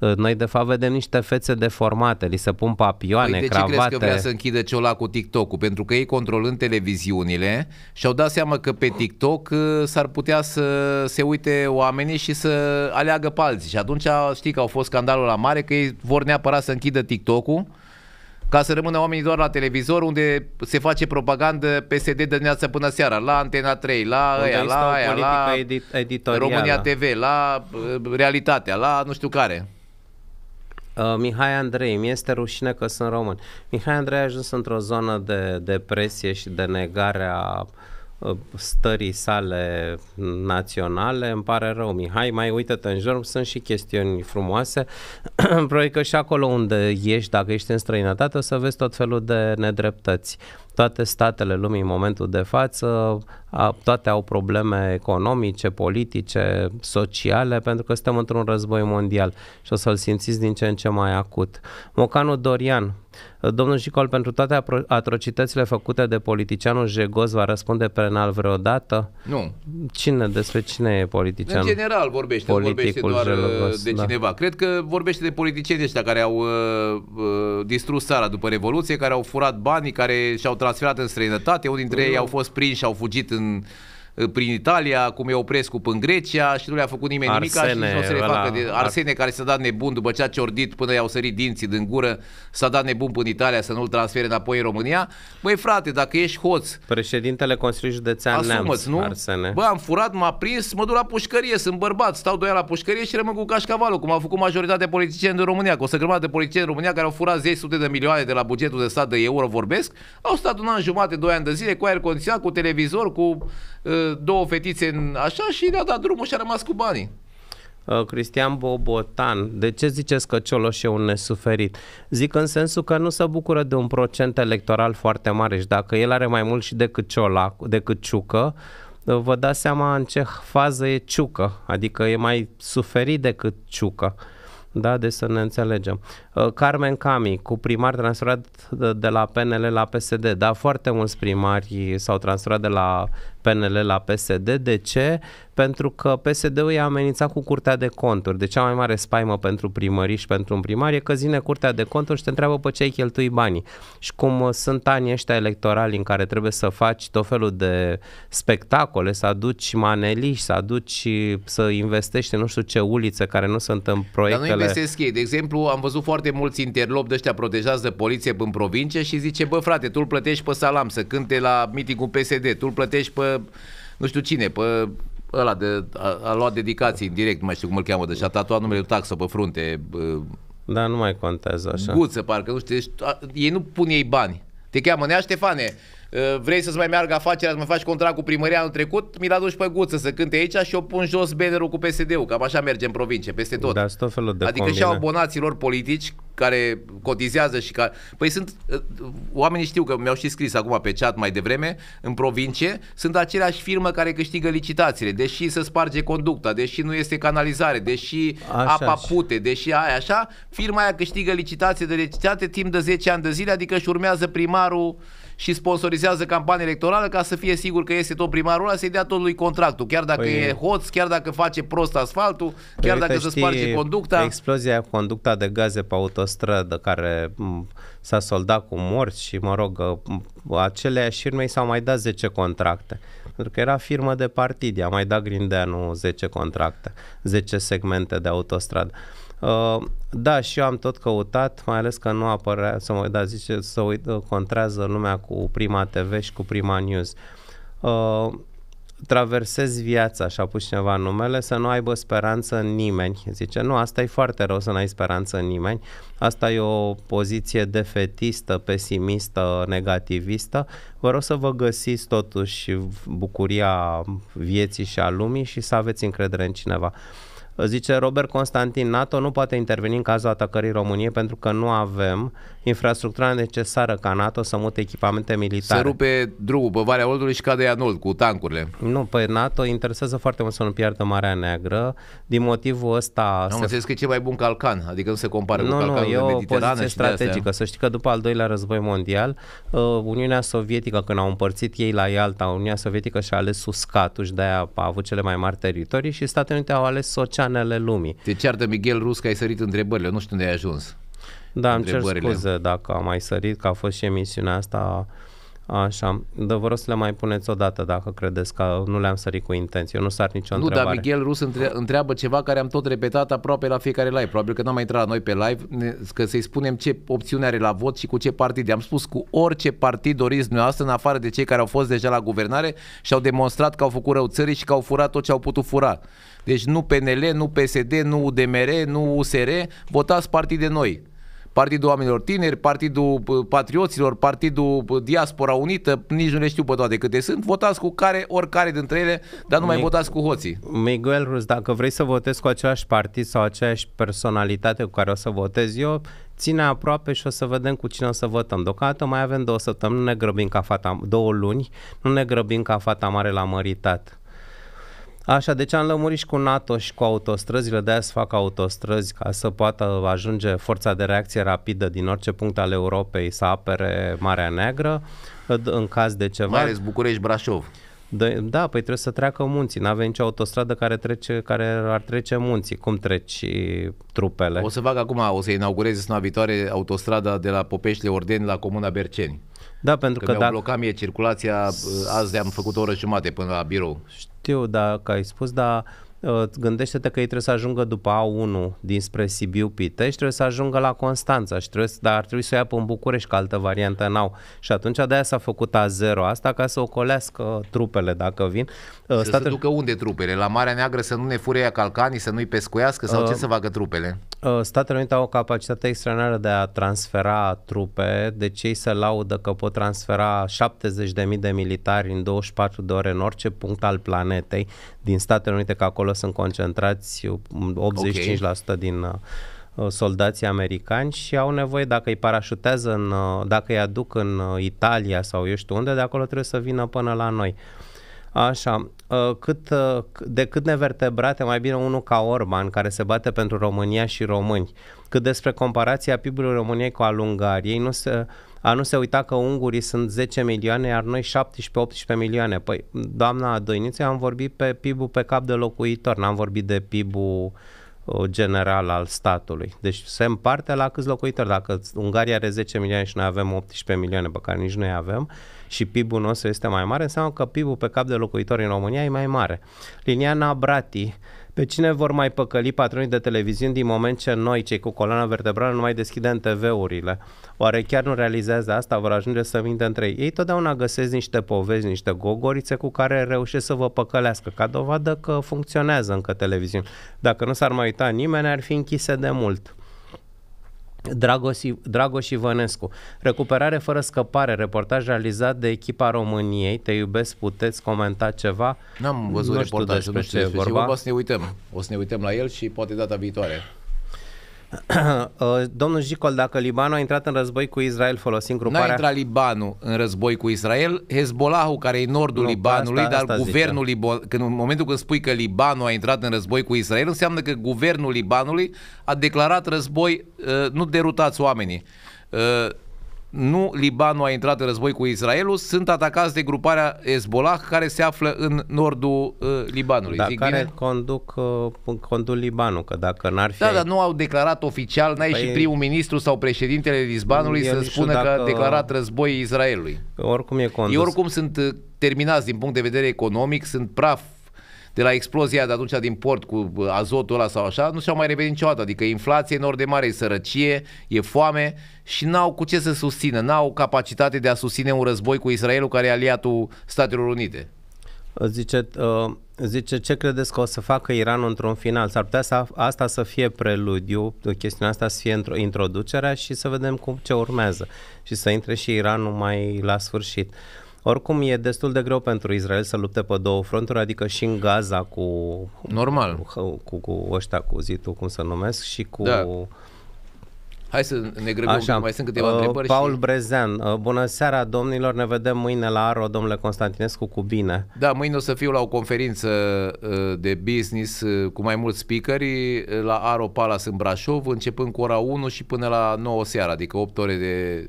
Eh, noi de fapt vedem niște fețe deformate, li se pun papioane, păi de cravate. ce crezi că vrea să închidă ceola cu TikTok-ul? Pentru că ei controlând televiziunile și-au dat seama că pe TikTok eh, s-ar putea să se uite oamenii și să aleagă pe alții. Și atunci știi că au fost scandalul la mare că ei vor neapărat să închidă TikTok-ul ca să rămână oamenii doar la televizor unde se face propagandă PSD de dimineața până seara, la Antena 3, la aia, la aia, la edit- eh, România TV, la Realitatea, la nu știu care. Uh, Mihai Andrei, mi este rușine că sunt român. Mihai Andrei a ajuns într-o zonă de depresie și de negare a uh, stării sale naționale. Îmi pare rău, Mihai, mai uită-te în jur, sunt și chestiuni frumoase. Probabil că și acolo unde ești, dacă ești în străinătate, o să vezi tot felul de nedreptăți toate statele lumii în momentul de față, a, toate au probleme economice, politice, sociale, pentru că suntem într-un război mondial și o să-l simțiți din ce în ce mai acut. Mocanu Dorian, domnul Jicol, pentru toate atrocitățile făcute de politicianul Jegoz, va răspunde penal vreodată? Nu. Cine, despre cine e politician? În general vorbește, Politicul vorbește doar Jegos, uh, de da. cineva. Da. Cred că vorbește de politicieni ăștia care au uh, uh, distrus țara după Revoluție, care au furat banii, care și-au transferat în străinătate, unii dintre păi ei au fost prinși, au fugit în prin Italia, cum e Oprescu în Grecia și nu le-a făcut nimeni Arsene, nimica și nu se să le facă de Arsene ar... care s-a dat nebun după ce a ciordit până i-au sărit dinții din gură, s-a dat nebun până Italia să nu-l transfere înapoi în România. Băi frate, dacă ești hoț... Președintele Consiliului Județean Neamț, nu? Arsene. Bă, am furat, m-a prins, mă duc la pușcărie, sunt bărbat, stau doi la pușcărie și rămân cu cașcavalul, cum au făcut majoritatea politicieni din România, că o să grămadă de politicieni din România care au furat 10 sute de milioane de la bugetul de stat de euro vorbesc, au stat un an jumate, doi ani de zile cu aer condiționat, cu televizor, cu Ă, două fetițe în așa și le-a dat drumul și a rămas cu banii. Ă, Cristian Bobotan, de ce ziceți că Cioloș e un nesuferit? Zic în sensul că nu se bucură de un procent electoral foarte mare și dacă el are mai mult și decât, Ciola, decât Ciucă, ă, vă dați seama în ce fază e Ciucă, adică e mai suferit decât Ciucă. Da, de deci să ne înțelegem. Carmen Cami, cu primar transferat de la PNL la PSD, da, foarte mulți primari s-au transferat de la PNL la PSD. De ce? Pentru că PSD-ul i-a amenințat cu curtea de conturi. De cea mai mare spaimă pentru primării și pentru un primar e că zine curtea de conturi și te întreabă pe ce ai cheltui banii. Și cum uh, sunt anii ăștia electorali în care trebuie să faci tot felul de spectacole, să aduci maneliști, să aduci, să investești în nu știu ce ulițe care nu sunt în proiectele. Dar nu investesc ei. De exemplu, am văzut foarte mulți interlopi de ăștia protejați de poliție în provincie și zice, bă frate, tu îl plătești pe Salam să cânte la mitingul PSD, tu îl plătești pe nu știu cine, pe ăla de, a, a luat dedicații în direct, nu mai știu cum îl cheamă, deci a tatuat numele taxă pe frunte. Da, nu mai contează așa. Guță, parcă, nu știu, deci, ei nu pun ei bani. Te cheamă Nea Ștefane, Uh, vrei să-ți mai meargă afacerea, să mai faci contract cu primăria anul trecut, mi-l aduci pe guță să cânte aici și o pun jos bannerul cu PSD-ul, cam așa merge în provincie, peste tot. Da, tot felul de adică combine. și abonații lor politici care cotizează și care... Păi sunt, uh, oamenii știu că mi-au și scris acum pe chat mai devreme, în provincie, sunt aceleași firmă care câștigă licitațiile, deși se sparge conducta, deși nu este canalizare, deși așa, apa așa. pute, deși aia așa, firma aia câștigă licitație de licitate timp de 10 ani de zile, adică își urmează primarul și sponsorizează campania electorală ca să fie sigur că este tot primarul ăla, să-i dea tot lui contractul. Chiar dacă păi, e hoț, chiar dacă face prost asfaltul, păi chiar dacă se sparge conducta. Explozia conducta de gaze pe autostradă care s-a soldat cu morți și, mă rog, acelea firmei s-au mai dat 10 contracte. Pentru că era firmă de partid, a mai dat Grindeanu 10 contracte, 10 segmente de autostradă. Uh, da, și eu am tot căutat, mai ales că nu apărea, să mă uit, da, zice, să uit, uh, contrează lumea cu Prima TV și cu Prima News. Uh, traversez viața, și-a pus cineva numele, să nu aibă speranță în nimeni. Zice, nu, asta e foarte rău să nu ai speranță în nimeni. Asta e o poziție defetistă, pesimistă, negativistă. Vă rog să vă găsiți totuși bucuria vieții și a lumii și să aveți încredere în cineva. Uh, Zice Robert Constantin, NATO nu poate interveni în cazul atacării României pentru că nu avem infrastructura necesară ca NATO să mute echipamente militare. Se rupe drumul pe Valea Oldului și cade Ianul cu tancurile. Nu, pe NATO interesează foarte mult să nu piardă Marea Neagră. Din motivul ăsta... Am se... înțeles că e cel mai bun calcan, adică nu se compară nu, cu calcanul nu, e o poziție strategică. Să știi că după al doilea război mondial, uh, Uniunea Sovietică, când au împărțit ei la Ialta, Uniunea Sovietică și-a ales uscatul și de-aia a avut cele mai mari teritorii și Statele Unite au ales ocean capcane ale lumii. Te ceartă Miguel Rus că ai sărit întrebările, nu știu unde ai ajuns. Da, îmi cer scuze dacă am mai sărit, că a fost și emisiunea asta Așa, de vă rog să le mai puneți o dată dacă credeți că nu le-am sărit cu intenție, eu nu sar nicio nu, întrebare. Nu, dar Miguel Rus între- întreabă ceva care am tot repetat aproape la fiecare live, probabil că n-am mai intrat la noi pe live, că să-i spunem ce opțiune are la vot și cu ce partid. Am spus cu orice partid doriți dumneavoastră, în afară de cei care au fost deja la guvernare și au demonstrat că au făcut rău țării și că au furat tot ce au putut fura. Deci nu PNL, nu PSD, nu UDMR, nu USR, votați partide noi. Partidul Oamenilor Tineri, Partidul uh, Patrioților, Partidul uh, Diaspora Unită, nici nu le știu pe toate câte sunt, votați cu care, oricare dintre ele, dar nu Mi- mai votați cu hoții. Miguel Rus, dacă vrei să votezi cu același partid sau aceeași personalitate cu care o să votez eu, ține aproape și o să vedem cu cine o să votăm. Deocamdată mai avem două săptămâni, nu ne grăbim ca fata, două luni, nu ne grăbim ca fata mare la măritat. Așa, deci am lămurit și cu NATO și cu autostrăzile, de-aia să fac autostrăzi ca să poată ajunge forța de reacție rapidă din orice punct al Europei să apere Marea Neagră în caz de ceva. Mai ales București, Brașov. De, da, păi trebuie să treacă munții. n avem nicio autostradă care, trece, care ar trece munții. Cum treci trupele? O să fac acum, o să inaugureze în viitoare autostrada de la Popeștile Ordeni la Comuna Berceni. Da, pentru că, că mi-au da... blocat mie circulația, azi am făcut o oră jumate până la birou știu, dacă ai spus, dar Ă, gândește-te că ei trebuie să ajungă după A1 dinspre Sibiu Pitești, trebuie să ajungă la Constanța și trebuie, să, dar ar trebui să o ia pe în București, că altă variantă n-au. Și atunci de aia s-a făcut A0 asta ca să ocolească trupele dacă vin. Ă, să Statul... se ducă unde trupele? La Marea Neagră să nu ne fure ea calcanii, să nu-i pescuiască sau uh, ce să facă trupele? Uh, Statele Unite au o capacitate extraordinară de a transfera trupe, deci ei se laudă că pot transfera 70.000 de militari în 24 de ore în orice punct al planetei din Statele Unite, că acolo acolo sunt concentrați 85% okay. din uh, soldații americani și au nevoie, dacă îi parașutează, în, uh, dacă îi aduc în uh, Italia sau eu știu unde, de acolo trebuie să vină până la noi. Așa, cât, de cât nevertebrate, mai bine unul ca Orban, care se bate pentru România și români, cât despre comparația PIB-ului României cu al Ungariei, nu se, a nu se uita că ungurii sunt 10 milioane, iar noi 17-18 milioane. Păi, doamna Doiniță, am vorbit pe PIB-ul pe cap de locuitor, n-am vorbit de PIB-ul uh, general al statului. Deci se împarte la câți locuitori. Dacă Ungaria are 10 milioane și noi avem 18 milioane, pe care nici noi avem, și PIB-ul nostru este mai mare, înseamnă că PIB-ul pe cap de locuitori în România e mai mare. Liniana Brati, pe cine vor mai păcăli patronii de televiziuni din moment ce noi, cei cu coloana vertebrală, nu mai deschidem TV-urile? Oare chiar nu realizează asta? Vor ajunge să vinde între ei? Ei totdeauna găsesc niște povezi, niște gogorițe cu care reușesc să vă păcălească, ca dovadă că funcționează încă televiziuni. Dacă nu s-ar mai uita nimeni, ar fi închise de mult. Dragoș Ivănescu. Recuperare fără scăpare, reportaj realizat de echipa României. Te iubesc, puteți comenta ceva? N-am văzut nu reportajul, despre nu știu ce e vorba. vorba. O să ne uităm. O să ne uităm la el și poate data viitoare. Uh, domnul Jicol, dacă Libanul a intrat în război cu Israel folosind gruparea... Nu a intrat Libanul în război cu Israel, hezbollah care e nordul nu, Libanului, asta, dar asta guvernul Libanului, când în momentul când spui că Libanul a intrat în război cu Israel, înseamnă că guvernul Libanului a declarat război, uh, nu derutați oamenii. Uh, nu Libanul a intrat în război cu Israelul, sunt atacați de gruparea Hezbollah care se află în nordul uh, Libanului. Da, Zic care bine? conduc uh, conduc Libanul, că dacă n-ar da, fi... Da, dar nu au declarat oficial, n-a ieșit păi... primul ministru sau președintele Libanului să spună dacă... că a declarat război Israelului. Oricum e condus. Ei oricum sunt uh, terminați din punct de vedere economic, sunt praf de la explozia de atunci din port cu uh, azotul ăla sau așa, nu și-au mai revenit niciodată. Adică inflație în de mare, e sărăcie, e foame și n-au cu ce să susțină, n-au capacitate de a susține un război cu Israelul care e aliatul Statelor Unite. Zice, uh, zice, ce credeți că o să facă Iranul într-un final? S-ar putea să, asta să fie preludiu, chestiunea asta să fie într introducerea și să vedem cum ce urmează și să intre și Iranul mai la sfârșit. Uh, oricum e destul de greu pentru Israel să lupte pe două fronturi, adică și în Gaza cu... Normal. Cu, cu, cu ăștia, cu zitul, cum să numesc, și cu... Da. Hai să ne grăbim, Așa, mai sunt câteva uh, întrebări. Paul și... Brezean, uh, bună seara domnilor, ne vedem mâine la Aro, domnule Constantinescu, cu bine. Da, mâine o să fiu la o conferință uh, de business uh, cu mai mulți speakeri uh, la Aro Palace în Brașov, începând cu ora 1 și până la 9 seara, adică 8 ore de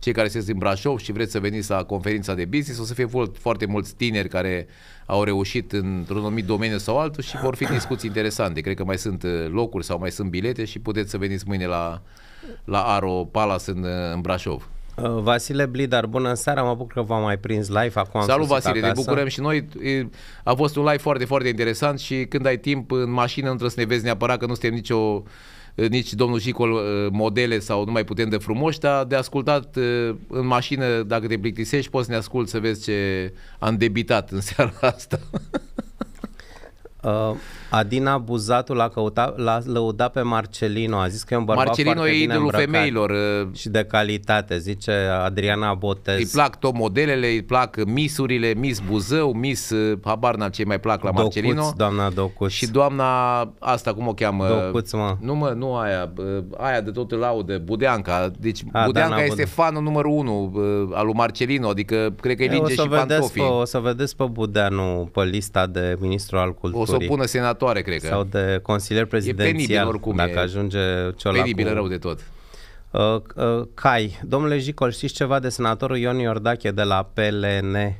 cei care sunteți din Brașov și vreți să veniți la conferința de business, o să fie foarte mulți tineri care au reușit într-un anumit domeniu sau altul și vor fi discuții interesante. Cred că mai sunt uh, locuri sau mai sunt bilete și puteți să veniți mâine la, la Aro Palace în, uh, în Brașov. Uh, Vasile Blidar, bună seara, mă bucur că v-am mai prins live acum. Salut Vasile, ne bucurăm și noi. A fost un live foarte, foarte interesant și când ai timp în mașină nu trebuie să ne vezi neapărat că nu suntem nicio Eh, nici domnul Jicol eh, modele sau nu mai putem de frumoși, dar de ascultat eh, în mașină, dacă te plictisești, poți să ne ascult să vezi ce am debitat în seara asta. Uh, Adina Buzatul a căutat, l-a lăudat pe Marcelino, a zis că e un bărbat Marcelino foarte e idolul femeilor. Uh, și de calitate, zice Adriana Botez. Îi plac tot modelele, îi plac misurile, mis Buzău, mis uh, habarna ce mai plac la Docuț, Marcelino. doamna Docuț. Și doamna, asta cum o cheamă? Docuț, mă. Nu mă, nu aia, aia de tot îl Budeanca. Deci a, da, Budeanca este Bud... fanul numărul unu al lui Marcelino, adică cred că e linge și pantofii. Pe, o să vedeți pe Budeanu pe lista de ministru al culturii. O să o pună senatoare, cred că. Sau de consilier prezidențial. E penibil oricum. Dacă e ajunge Ciolacu. Penibil rău de tot. Uh, uh, Cai, domnule Jicol, știți ceva de senatorul Ion Iordache de la PLN?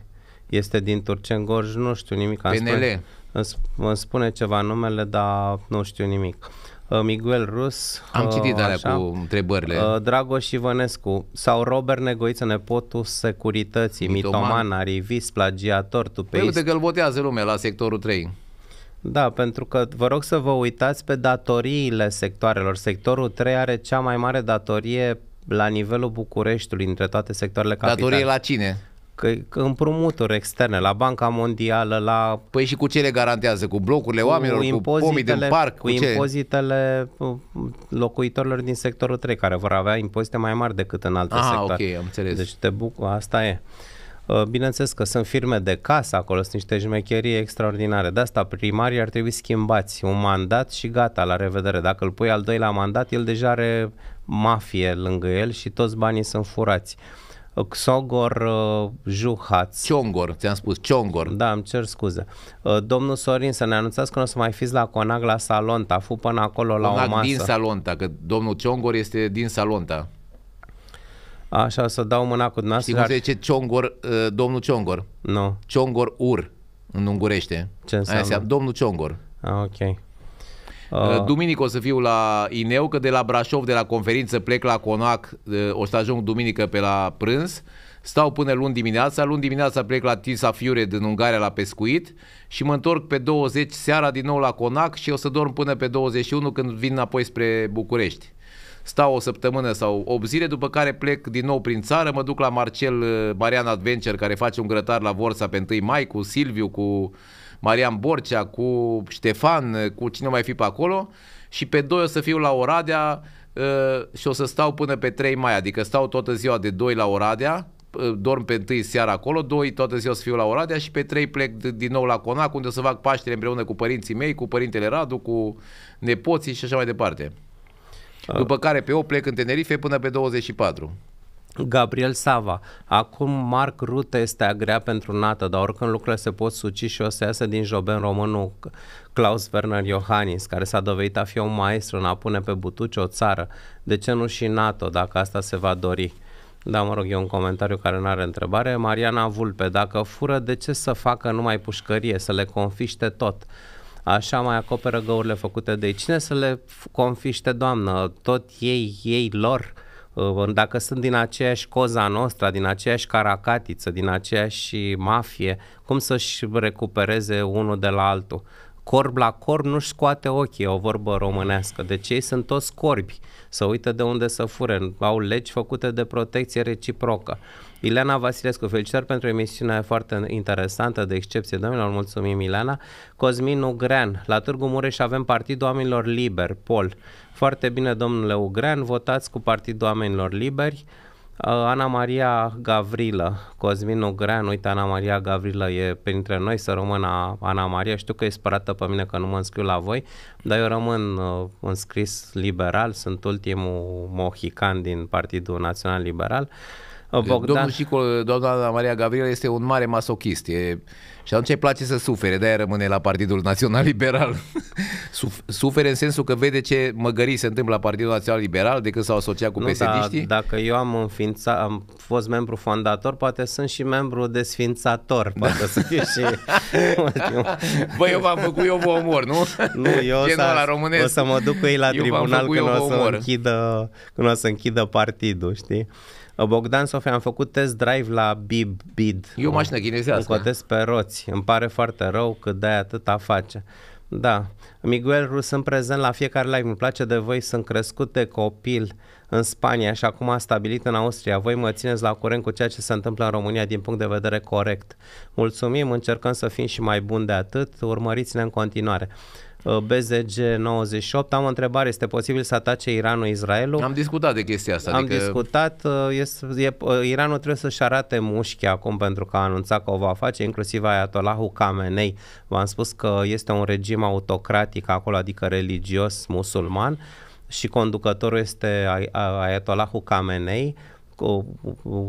Este din Turcengorj, nu știu nimic. PNL. Îmi spune, îmi spune ceva numele, dar nu știu nimic. Uh, Miguel Rus. Am uh, citit alea așa. cu întrebările. Uh, Dragoș Ivănescu sau Robert Negoiță, nepotul securității, mitoman, mitoman arivis, plagiator, tupeist. Păi uite că îl votează lumea la sectorul 3. Da, pentru că vă rog să vă uitați pe datoriile sectoarelor. Sectorul 3 are cea mai mare datorie la nivelul Bucureștiului între toate sectoarele capitale. Datorie la cine? Că, că împrumuturi externe, la Banca Mondială, la... Păi și cu ce le garantează? Cu blocurile cu oamenilor, cu pomii din parc? Cu, cu ce? impozitele uh, locuitorilor din sectorul 3, care vor avea impozite mai mari decât în alte Aha, sectoare. ok, am înțeles. Deci te bucur, asta e. Uh, Uh, bineînțeles că sunt firme de casă acolo, sunt niște jmecherii extraordinare. De asta primarii ar trebui schimbați un mandat și gata, la revedere. Dacă îl pui al doilea mandat, el deja are mafie lângă el și toți banii sunt furați. Uh, Xogor uh, Juhaț. Ciongor, ți-am spus, Ciongor. Da, îmi cer scuze. Uh, domnul Sorin, să ne anunțați că nu o să mai fiți la Conac la Salonta. Fu până acolo Conac la o masă. din Salonta, că domnul Ciongor este din Salonta. Așa, să dau mâna cu dumneavoastră. Știi cum se zice Ciongor, uh, domnul Ciongor? Nu. No. Ciongor Ur, în ungurește. Ce înseamnă? Aia domnul Ciongor. Ah, ok. Uh, uh... Duminică o să fiu la Ineu, că de la Brașov, de la conferință, plec la Conac, uh, o să ajung duminică pe la prânz. Stau până luni dimineața, luni dimineața plec la Tisa Fiure din Ungaria la pescuit și mă întorc pe 20 seara din nou la Conac și o să dorm până pe 21 când vin înapoi spre București stau o săptămână sau 8 zile, după care plec din nou prin țară, mă duc la Marcel uh, Marian Adventure, care face un grătar la Vorsa pe 1 mai, cu Silviu, cu Marian Borcea, cu Ștefan, uh, cu cine mai fi pe acolo și pe 2 o să fiu la Oradea uh, și o să stau până pe 3 mai, adică stau toată ziua de 2 la Oradea, dorm pe 1 seara acolo, 2 toată ziua o să fiu la Oradea și pe 3 plec din nou la Conac unde o să fac Paștele împreună cu părinții mei, cu părintele Radu, cu nepoții și așa mai departe. După care pe 8 plec în Tenerife până pe 24. Gabriel Sava. Acum Marc Rute este agrea pentru NATO, dar oricând lucrurile se pot suci și o să iasă din joben românul Klaus Werner Iohannis, care s-a dovedit a fi un maestru în a pune pe butuci o țară. De ce nu și NATO, dacă asta se va dori? Da, mă rog, e un comentariu care nu are întrebare. Mariana Vulpe, dacă fură, de ce să facă numai pușcărie, să le confiște tot? Așa mai acoperă găurile făcute de cine să le confiște, doamnă, tot ei, ei lor, uh, dacă sunt din aceeași coza noastră, din aceeași caracatiță, din aceeași mafie, cum să-și recupereze unul de la altul? corb la corb nu-și scoate ochii, o vorbă românească. Deci ei sunt toți corbi, să uită de unde să fure, au legi făcute de protecție reciprocă. Ileana Vasilescu, felicitări pentru emisiunea foarte interesantă, de excepție, domnilor, mulțumim Ileana. Cosmin Ugrean, la Târgu Mureș avem Partidul Oamenilor Liberi, Pol. Foarte bine, domnule Ugrean, votați cu Partidul Oamenilor Liberi. Uh, Ana Maria Gavrilă, Cosmin Ugrean, uite Ana Maria Gavrilă e printre noi, să rămână Ana Maria, știu că e sperată pe mine că nu mă înscriu la voi, dar eu rămân uh, înscris liberal, sunt ultimul mohican din Partidul Național Liberal. Uh, Bogdan. Deci, domnul și cu doamna Maria Gabriel este un mare masochist. E... Și atunci îi place să sufere, de-aia rămâne la Partidul Național Liberal. Suf- sufere în sensul că vede ce măgării se întâmplă la Partidul Național Liberal de când s-au asociat cu psd da, Dacă eu am înființa, am fost membru fondator, poate sunt și membru desfințator. Da. Poate da. să fie și... Bă, eu v-am făcut, eu vă omor, nu? Nu, eu Genul la o să mă duc cu ei la eu tribunal când o, să închidă, când o să închidă partidul, știi? Bogdan Sofia, am făcut test drive la Bib Bid. E o mașină chinezească. Cotez pe roți. Îmi pare foarte rău că de atâta face. Da. Miguel Rus, sunt prezent la fiecare live. Îmi place de voi, sunt crescut de copil în Spania și acum a stabilit în Austria. Voi mă țineți la curent cu ceea ce se întâmplă în România din punct de vedere corect. Mulțumim, încercăm să fim și mai buni de atât. Urmăriți-ne în continuare. Uh, BZG 98. Am o întrebare, este posibil să atace Iranul Israelul? Am discutat de chestia asta. Am adică... discutat, este, uh, e, uh, Iranul trebuie să-și arate mușchi acum pentru că a anunțat că o va face, inclusiv Ayatollahul Khamenei. V-am spus că este un regim autocratic acolo, adică religios musulman și conducătorul este Ayatollahul Khamenei,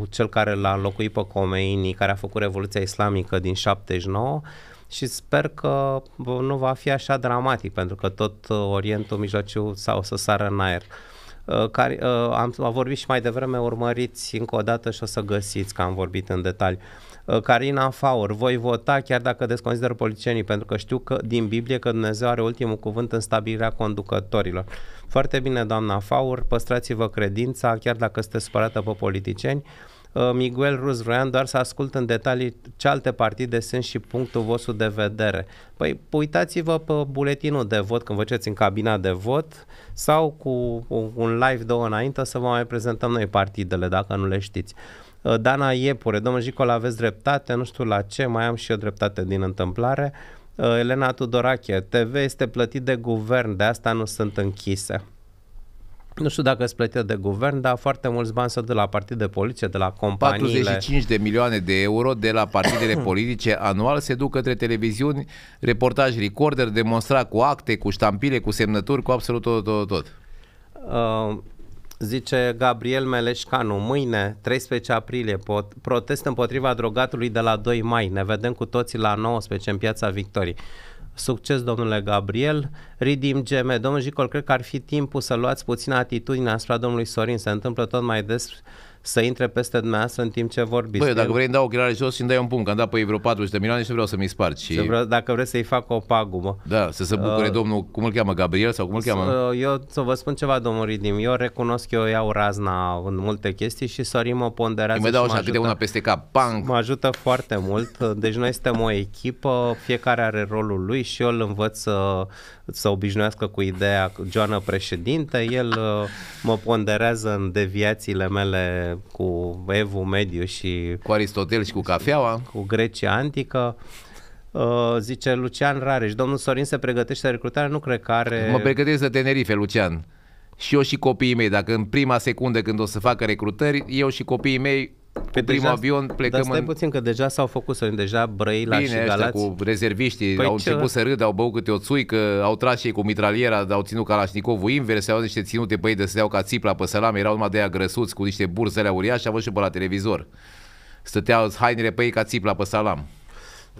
cel care l-a locuit pe Khomeini, care a făcut Revoluția Islamică din 79 și sper că nu va fi așa dramatic, pentru că tot uh, Orientul Mijlociu sau să sară în aer. Uh, care, uh, am, am vorbit și mai devreme, urmăriți încă o dată și o să găsiți, că am vorbit în detaliu. Carina Faur, voi vota chiar dacă desconsideră politicienii, pentru că știu că din Biblie că Dumnezeu are ultimul cuvânt în stabilirea conducătorilor. Foarte bine, doamna Faur, păstrați-vă credința, chiar dacă sunteți supărată pe politicieni. Uh, Miguel Ruz, vroiam doar să ascult în detalii ce alte partide sunt și punctul vostru de vedere. Păi uitați-vă pe buletinul de vot când vă ceți în cabina de vot sau cu un live două înainte să vă mai prezentăm noi partidele dacă nu le știți. Uh, Dana Iepure, domnul Jicol, aveți dreptate, nu știu la ce, mai am și eu dreptate din întâmplare. Uh, Elena Tudorache, TV este plătit de guvern, de asta nu sunt închise nu știu dacă îți plătea de guvern, dar foarte mulți bani sunt de la partide politice, de la companiile. 45 de milioane de euro de la partidele politice anual se duc către televiziuni, reportaj recorder, demonstra cu acte, cu ștampile, cu semnături, cu absolut tot, tot, tot. Uh, zice Gabriel Meleșcanu, mâine, 13 aprilie, pot, protest împotriva drogatului de la 2 mai. Ne vedem cu toții la 19 în piața Victoriei. Succes, domnule Gabriel. Ridim GM. Domnul Jicol, cred că ar fi timpul să luați puțină atitudine asupra domnului Sorin. Se întâmplă tot mai des să intre peste dumneavoastră în timp ce vorbiți. Băi, dacă vrei îmi dau ochelare jos și îmi dai un punct. că am dat pe ei vreo 40 de milioane și vreau să mi spart. Și... Vreau, dacă vreți să-i fac o pagubă. Da, să se bucure uh, domnul, cum îl cheamă, Gabriel sau cum îl cheamă? Uh, eu să vă spun ceva, domnul Ridim, eu recunosc că eu iau razna în multe chestii și sorim mă ponderează. Îmi dau așa câte una peste cap, bang! Mă ajută foarte mult, uh, deci noi suntem o echipă, fiecare are rolul lui și eu îl învăț să, să obișnuiască cu ideea Joana președinte, el uh, mă ponderează în deviațiile mele cu Evu Mediu și... Cu Aristotel și cu cafeaua. Cu Grecia Antică. Uh, zice Lucian Rareș, domnul Sorin se pregătește recrutare, nu cred că are... Mă pregătesc de Tenerife, Lucian. Și eu și copiii mei, dacă în prima secundă când o să facă recrutări, eu și copiii mei pe păi primul avion plecăm Dar stai în... puțin că deja s-au făcut să deja Brăila Bine, și Galați. cu rezerviștii păi au ce... început să râdă, au băut câte o țuică, au tras și ei cu mitraliera, au ținut Kalashnikovul invers, au niște ținute băi de steau ca țipla pe sălam, erau numai de aia grăsuți cu niște burzele uriașe, am văzut și pe la televizor. Stăteau hainele pe ei ca țipla pe salam.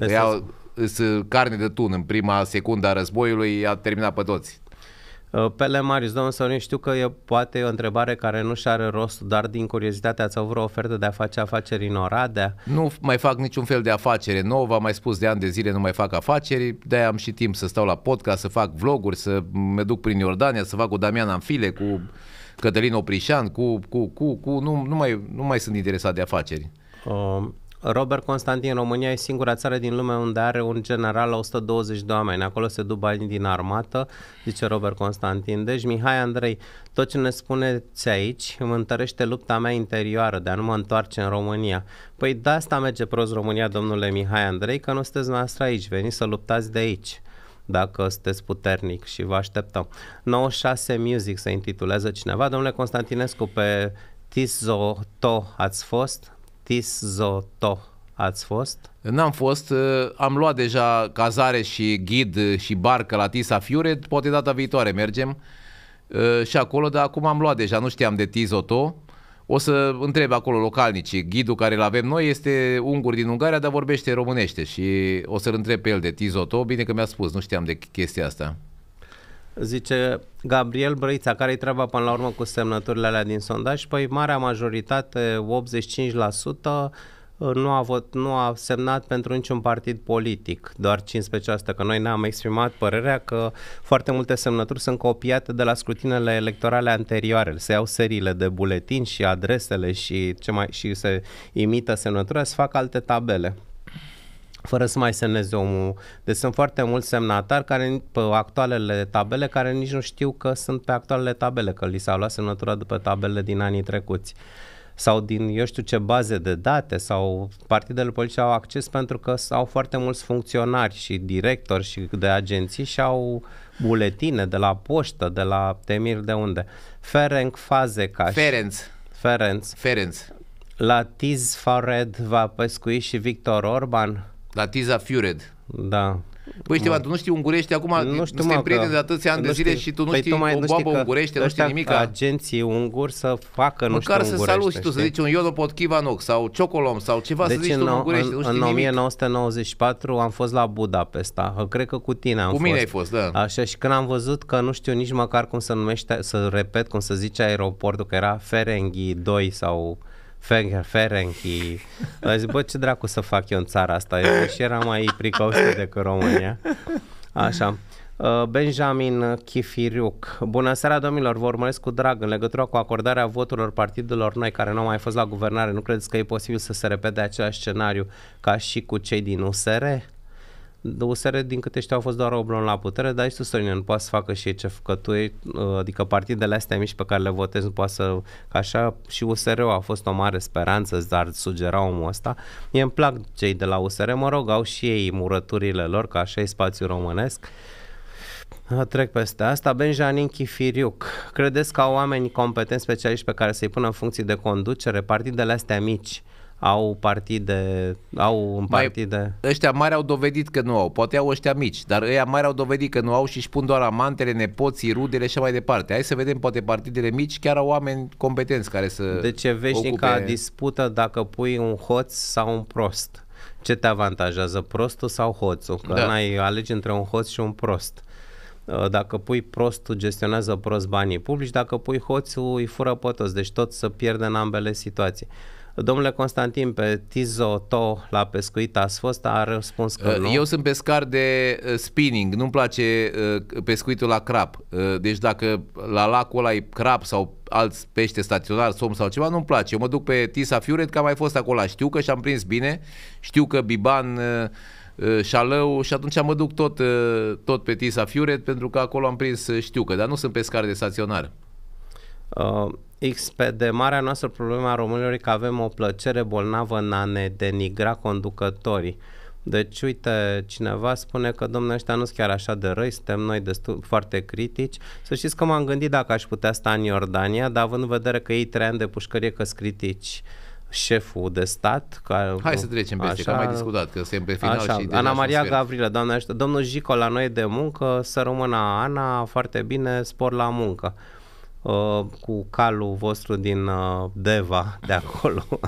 Iau păi carne de tun în prima secundă a războiului, a terminat pe toți. Uh, Pele Marius domnul Sorin, știu că e poate o întrebare care nu și are rost, dar din curiozitate ați avut o ofertă de a face afaceri în Oradea? Nu mai fac niciun fel de afacere nouă, v-am mai spus de ani de zile nu mai fac afaceri, de am și timp să stau la podcast, să fac vloguri, să mă duc prin Iordania, să fac cu Damian Amfile, cu Cătălin Oprișan, cu, cu, cu, cu nu, nu, mai, nu mai sunt interesat de afaceri. Um, Robert Constantin, România e singura țară din lume unde are un general la 120 de oameni. Acolo se duc bani din armată, zice Robert Constantin. Deci, Mihai Andrei, tot ce ne spuneți aici îmi întărește lupta mea interioară de a nu mă întoarce în România. Păi de da, asta merge prost România, domnule Mihai Andrei, că nu sunteți noastră aici. Veniți să luptați de aici dacă sunteți puternic și vă așteptăm. 96 Music se intitulează cineva. Domnule Constantinescu, pe Tizoto ați fost? Tiszoto ați fost? N-am fost, ă, am luat deja cazare și ghid și barcă la Tisa Fiure, poate data viitoare mergem ă, și acolo, dar acum am luat deja, nu știam de Tizoto. O să întreb acolo localnicii, ghidul care îl avem noi este ungur din Ungaria, dar vorbește românește și o să-l întreb pe el de Tizoto, bine că mi-a spus, nu știam de chestia asta. Zice Gabriel Brăița, care-i treaba până la urmă cu semnăturile alea din sondaj? Păi marea majoritate, 85%, nu a, vot, nu a semnat pentru niciun partid politic, doar 15%, că noi ne-am exprimat părerea că foarte multe semnături sunt copiate de la scrutinele electorale anterioare. Se iau seriile de buletin și adresele și, ce mai, și se imită semnătura, se fac alte tabele fără să mai semneze omul. Deci sunt foarte mulți semnatari care, pe actualele tabele care nici nu știu că sunt pe actualele tabele, că li s au luat semnătura după tabele din anii trecuți sau din eu știu ce baze de date sau partidele politice au acces pentru că au foarte mulți funcționari și directori și de agenții și au buletine de la poștă, de la temir de unde. Ferenc Fazekas. Ferenc. Ferenc. Ferenc. La Tiz Fared va pescui și Victor Orban la Tiza Fured. Da. Păi știi, tu nu știi ungurește acum, nu știu, suntem prieteni de atâția ani de zile și tu nu păi știi o boabă ungurește, nu știi nimic. agenții unguri să facă nu Măcar să saluți tu, să zici un Iodopot kivanok sau ciocolom sau ceva deci să zici în, tu în ungurește, nu știi în 1994 am fost la Budapesta, cred că cu tine am cu fost. Cu mine ai fost, da. Așa și când am văzut că nu știu nici măcar cum să numește, să repet cum să zice aeroportul, că era Ferenghi 2 sau... Fenger, Ferenchi. Dar zic, bă, ce dracu să fac eu în țara asta? Eu și era mai pricoste decât România. Așa. Uh, Benjamin Chifiriuc. Bună seara, domnilor! Vă urmăresc cu drag în legătură cu acordarea voturilor partidelor noi care nu au mai fost la guvernare. Nu credeți că e posibil să se repede același scenariu ca și cu cei din USR? de USR, din câte știu, au fost doar oblon la putere, dar Isus Sorin nu poate să facă și ce că tu e, uh, adică partidele astea mici pe care le votezi nu poate să... Așa și usr a fost o mare speranță, dar sugera omul ăsta. Mie îmi plac cei de la USR, mă rog, au și ei murăturile lor, ca așa e spațiul românesc. Trec peste asta. Benjamin Chifiriuc. Credeți că au oameni competenți specialiști pe care să-i pună în funcții de conducere? Partidele astea mici au partide, au un partide. Mai, ăștia mari au dovedit că nu au, poate au ăștia mici, dar ăia mari au dovedit că nu au și își pun doar amantele, nepoții, rudele și mai departe. Hai să vedem, poate partidele mici chiar au oameni competenți care să De ce vezi ocupe... dispută dacă pui un hoț sau un prost. Ce te avantajează, prostul sau hoțul? Că da. n-ai alege între un hoț și un prost uh, dacă pui prostul, gestionează prost banii publici, dacă pui hoțul, îi fură pe toți. Deci tot să pierde în ambele situații. Domnule Constantin, pe Tizo To la pescuit ați fost? A răspuns că uh, nu. Eu sunt pescar de uh, spinning, nu-mi place uh, pescuitul la crap. Deci dacă la lacul ăla e crap sau alți pește staționar, som sau ceva, nu-mi place. Eu mă duc pe Tisa Fiuret, că am mai fost acolo. Știu că și-am prins bine, știu că Biban șalău și atunci mă duc tot, tot pe Tisa Fiuret pentru că acolo am prins știucă, dar nu sunt pescar de staționar. Uh, de marea noastră problemă a românilor e că avem o plăcere bolnavă în a ne denigra conducătorii. Deci, uite, cineva spune că domnul ăștia nu sunt chiar așa de răi, suntem noi destul, foarte critici. Să știți că m-am gândit dacă aș putea sta în Iordania, dar având în vedere că ei trei ani de pușcărie că critici șeful de stat. Care, Hai să trecem peste, așa, că am mai discutat, că suntem pe final așa, și Ana Maria Gavrilă, doamne domnul Jico la noi de muncă, să rămână Ana, foarte bine, spor la muncă. Uh, cu calul vostru din uh, Deva, de acolo.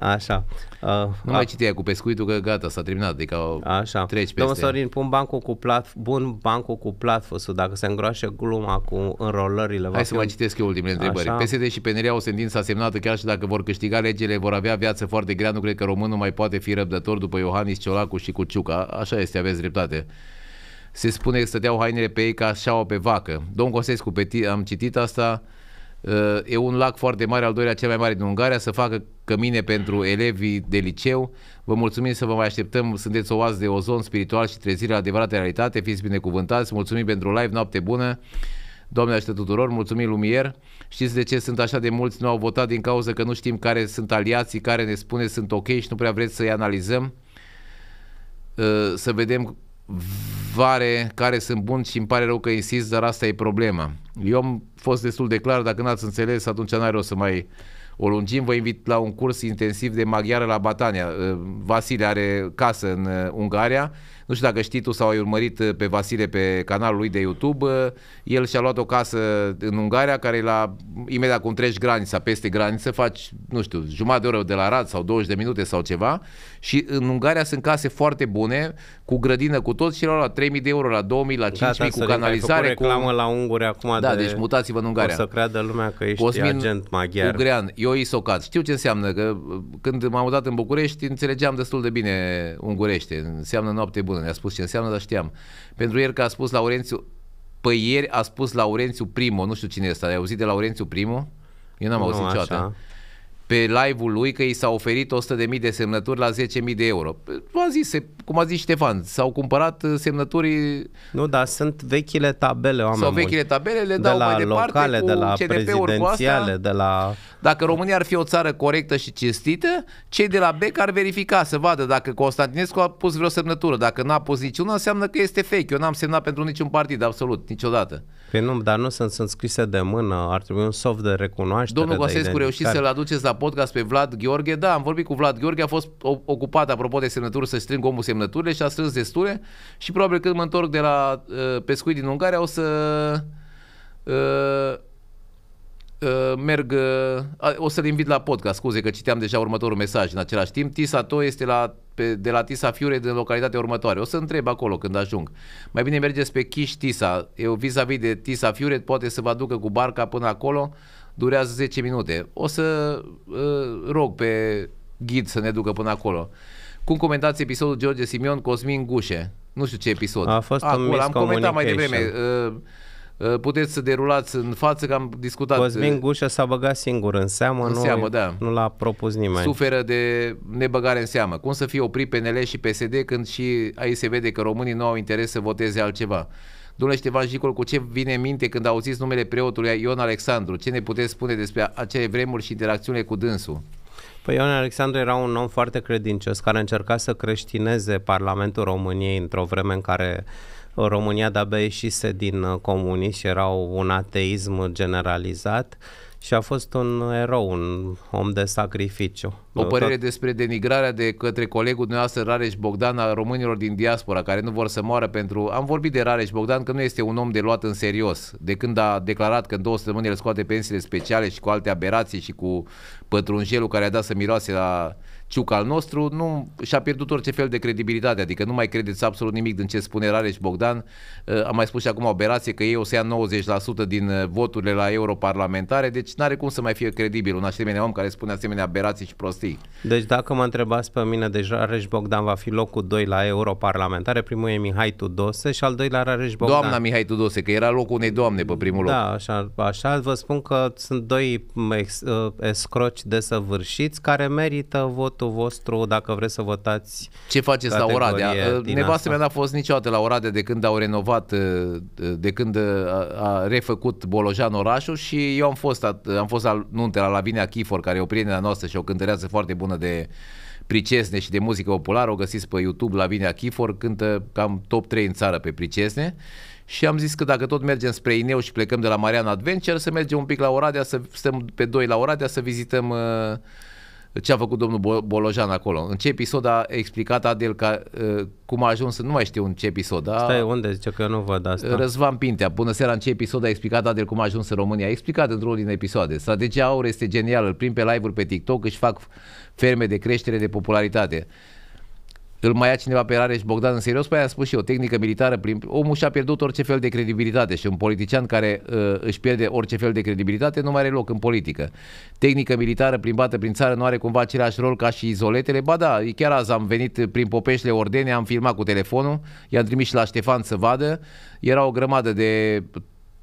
Așa. Uh, nu mai citeai cu pescuitul că gata, s-a terminat, adică Așa. treci peste. Domnul Sorin, pun bancul cu plat, bun bancul cu platfusul, dacă se îngroașe gluma cu înrolările. Hai să mai mai citesc eu ultimele întrebări. Așa. PSD și PNR au sentința semnată chiar și dacă vor câștiga legile, vor avea viață foarte grea, nu cred că românul mai poate fi răbdător după Iohannis Ciolacu și cu Ciuca. Așa este, aveți dreptate se spune că stăteau hainele pe ei ca șaua pe vacă. Domn Cosescu, pe t- am citit asta, uh, e un lac foarte mare, al doilea cel mai mare din Ungaria, să facă cămine pentru elevii de liceu. Vă mulțumim să vă mai așteptăm, sunteți o oază de ozon spiritual și trezire la adevărată realitate, fiți binecuvântați, mulțumim pentru live, noapte bună, Doamne ajută tuturor, mulțumim Lumier. Știți de ce sunt așa de mulți nu au votat din cauza că nu știm care sunt aliații, care ne spune sunt ok și nu prea vreți să-i analizăm uh, să vedem vare care sunt bun și îmi pare rău că insist, dar asta e problema. Eu am fost destul de clar, dacă n-ați înțeles, atunci n-ai rost să mai o lungim. Vă invit la un curs intensiv de maghiară la Batania. Vasile are casă în uh, Ungaria nu știu dacă știi tu sau ai urmărit uh, pe Vasile pe canalul lui de YouTube, uh, el și-a luat o casă în Ungaria care la, imediat cum treci granița, peste graniță, faci, nu știu, jumătate de oră de la Rad sau 20 de minute sau ceva și în Ungaria sunt case foarte bune, cu grădină, cu tot și l-au la 3.000 de euro, la 2.000, la 5.000, da, da, cu canalizare. reclamă cu... la Ungure acum Da, de... deci mutați-vă în Ungaria. O să creadă lumea că ești Cosmin agent maghiar. Ugrean, eu isocat. Știu ce înseamnă, că uh, când m-am mutat în București înțelegeam destul de bine ungurește. Înseamnă noapte bună bună, ne-a spus ce înseamnă, dar știam. Pentru ieri că a spus Laurențiu, păi ieri a spus Laurențiu Primo, nu știu cine este, ai auzit de Laurențiu Primo? Eu n-am nu, auzit niciodată. Așa pe live-ul lui că i s-a oferit 100.000 de semnături la 10.000 de euro. V-am păi, zis, se cum a zis Ștefan, s-au cumpărat uh, semnături... Nu, dar sunt vechile tabele, oameni Sau vechile tabele, le dau mai departe locale, cu de la prezidențiale, de la... Dacă România ar fi o țară corectă și cinstită, cei de la BEC ar verifica să vadă dacă Constantinescu a pus vreo semnătură. Dacă n-a pus niciuna, înseamnă că este fake. Eu n-am semnat pentru niciun partid, absolut, niciodată. Păi nu, dar nu sunt, sunt scrise de mână, ar trebui un soft de recunoaștere. Domnul Gosescu reușit să-l aduceți la podcast pe Vlad Gheorghe? Da, am vorbit cu Vlad Gheorghe, a fost ocupat, apropo de semnături, să strâng omul semnăturile și a strâns destule și probabil când mă întorc de la uh, pescuit din Ungaria o să uh, uh, merg, uh, o să-l invit la podcast, scuze că citeam deja următorul mesaj în același timp. Tisa To este la, pe, de la Tisa Fiure din localitatea următoare. O să întreb acolo când ajung. Mai bine mergeți pe Chiș Tisa. Eu vis-a-vis de Tisa Fiure poate să vă aducă cu barca până acolo. Durează 10 minute. O să uh, rog pe ghid să ne ducă până acolo. Cum comentați episodul George Simion Cosmin Gușe? Nu știu ce episod. A fost Acum, un am comentat mai devreme. Uh, uh, puteți să derulați în față că am discutat. Cosmin uh, Gușe s-a băgat singur în seamă, în nu, seamă da. nu l-a propus nimeni. Suferă de nebăgare în seamă. Cum să fie oprit PNL și PSD când și aici se vede că românii nu au interes să voteze altceva? Domnule Ștefan Jicol, cu ce vine în minte când auziți numele preotului Ion Alexandru? Ce ne puteți spune despre acele vremuri și interacțiune cu dânsul? Păi Ion Alexandru era un om foarte credincios care încerca să creștineze Parlamentul României într-o vreme în care uh, România de-abia ieșise din uh, comunism și era un ateism generalizat. Uh, și a fost un erou, un om de sacrificiu. O părere despre denigrarea de către colegul dumneavoastră Rareș Bogdan a românilor din diaspora care nu vor să moară pentru... Am vorbit de Rareș Bogdan că nu este un om de luat în serios. De când a declarat că în două săptămâni el scoate pensiile speciale și cu alte aberații și cu pătrunjelul care a dat să miroase la Ciuc al nostru, nu și-a pierdut orice fel de credibilitate, adică nu mai credeți absolut nimic din ce spune Rareș Bogdan. Uh, am mai spus și acum aberație că ei o să ia 90% din uh, voturile la europarlamentare, deci nu are cum să mai fie credibil un asemenea om care spune asemenea aberații și prostii. Deci dacă mă întrebați pe mine, deci Rareș Bogdan va fi locul 2 la europarlamentare, primul e Mihai Tudose și al doilea Rareș Bogdan. Doamna Mihai Tudose, că era locul unei doamne pe primul loc. Da, așa, așa vă spun că sunt doi uh, escroci desăvârșiți care merită vot votul vostru dacă vreți să votați. Ce faceți la Oradea? Ă, nevastă mea n-a fost niciodată la Oradea de când au renovat, ă, ă, de când a refăcut Bolojan orașul și eu am fost, am fost la nunte la Lavinia Chifor, care e o prietenă noastră și o cântărează foarte bună de pricesne și de muzică populară, o găsiți pe YouTube, la vinea Chifor, cântă cam top 3 în țară pe pricesne și am zis că dacă tot mergem spre Ineu și plecăm de la Marian Adventure, să mergem un pic la Oradea, să stăm pe doi la Oradea, să vizităm uh, ce a făcut domnul Bolojan acolo. În ce episod a explicat Adel ca, uh, cum a ajuns, nu mai știu în ce episod. A... Stai, unde zice că nu văd asta? Uh, Răzvan Pintea, bună seara, în ce episod a explicat Adel cum a ajuns în România? A explicat într-unul din episoade. Strategia aur este genială, îl prim pe live-uri pe TikTok, își fac ferme de creștere de popularitate îl mai ia cineva pe Rareș Bogdan în serios, pe păi aia a spus și o tehnică militară. Prin... Omul și-a pierdut orice fel de credibilitate și un politician care uh, își pierde orice fel de credibilitate nu mai are loc în politică. Tehnică militară plimbată prin țară nu are cumva același rol ca și izoletele? Ba da, chiar azi am venit prin Popeșle Ordene, am filmat cu telefonul, i-am trimis și la Ștefan să vadă, era o grămadă de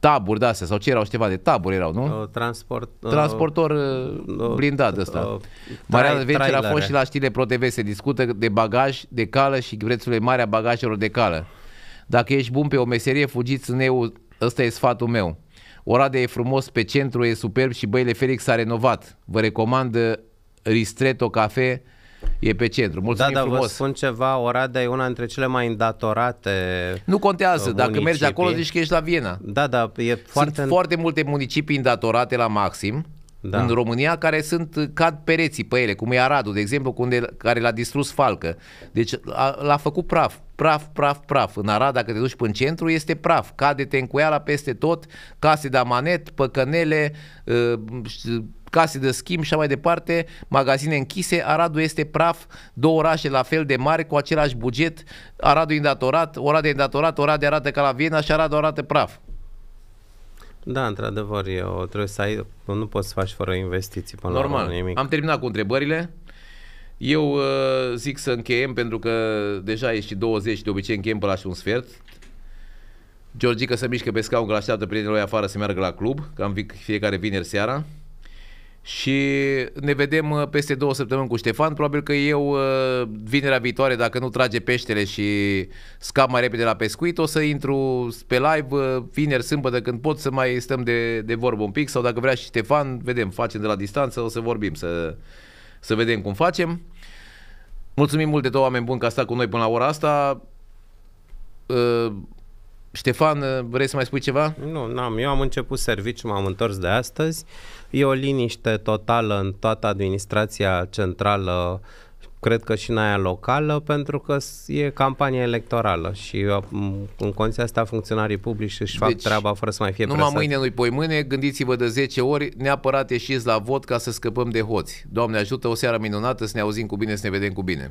taburi de astea sau ce erau, ceva de taburi erau, nu? Transport, Transportor uh, blindat ăsta. Uh, Marea Vencer a fost și la știle ProTV, se discută de bagaj de cală și prețurile mari a bagajelor de cală. Dacă ești bun pe o meserie, fugiți în eu, ăsta e sfatul meu. Oradea e frumos, pe centru e superb și Băile Felix s-a renovat. Vă recomand uh, Ristretto Cafe, e pe centru. Mulțumim da, dar vă spun ceva, Oradea e una dintre cele mai îndatorate Nu contează, municipii. Uh, dacă mergi acolo zici că ești la Viena. Da, da, e foarte... Sunt foarte multe municipii îndatorate la maxim, da. în România care sunt cad pereții pe ele, cum e Aradul, de exemplu, unde, care l-a distrus Falcă. Deci a, l-a făcut praf, praf, praf, praf. În Arad, dacă te duci până în centru, este praf. Cade tencuiala peste tot, case de amanet, păcănele, uh, case de schimb și mai departe, magazine închise, Aradu este praf, două orașe la fel de mari cu același buget, Aradu îndatorat, Oradea îndatorat, Oradea arată ca la Viena și Aradu arată praf. Da, într-adevăr, eu trebuie să ai, nu poți să faci fără investiții până Normal. la nimic. Am terminat cu întrebările. Eu uh, zic să încheiem pentru că deja e și 20 de obicei încheiem pe la și un sfert. Georgica să mișcă pe scaun că l-așteaptă prietenul lui afară să meargă la club, că am fiecare vineri seara și ne vedem uh, peste două săptămâni cu Ștefan. Probabil că eu, uh, vinerea viitoare, dacă nu trage peștele și scap mai repede la pescuit, o să intru pe live uh, vineri, sâmbătă, când pot să mai stăm de, de vorbă un pic. Sau dacă vrea și Ștefan, vedem, facem de la distanță, o să vorbim, să, să vedem cum facem. Mulțumim mult de tot oameni buni că a stat cu noi până la ora asta. Ștefan, vrei să mai spui ceva? Nu, n-am. Eu am început serviciu, m-am întors de astăzi. E o liniște totală în toată administrația centrală cred că și în aia locală, pentru că e campanie electorală și mm, în condiția asta funcționarii publici își fac deci, treaba fără să mai fie presați. Numai mâine, nu i poi mâine, gândiți-vă de 10 ori, neapărat ieșiți la vot ca să scăpăm de hoți. Doamne ajută, o seară minunată, să ne auzim cu bine, să ne vedem cu bine.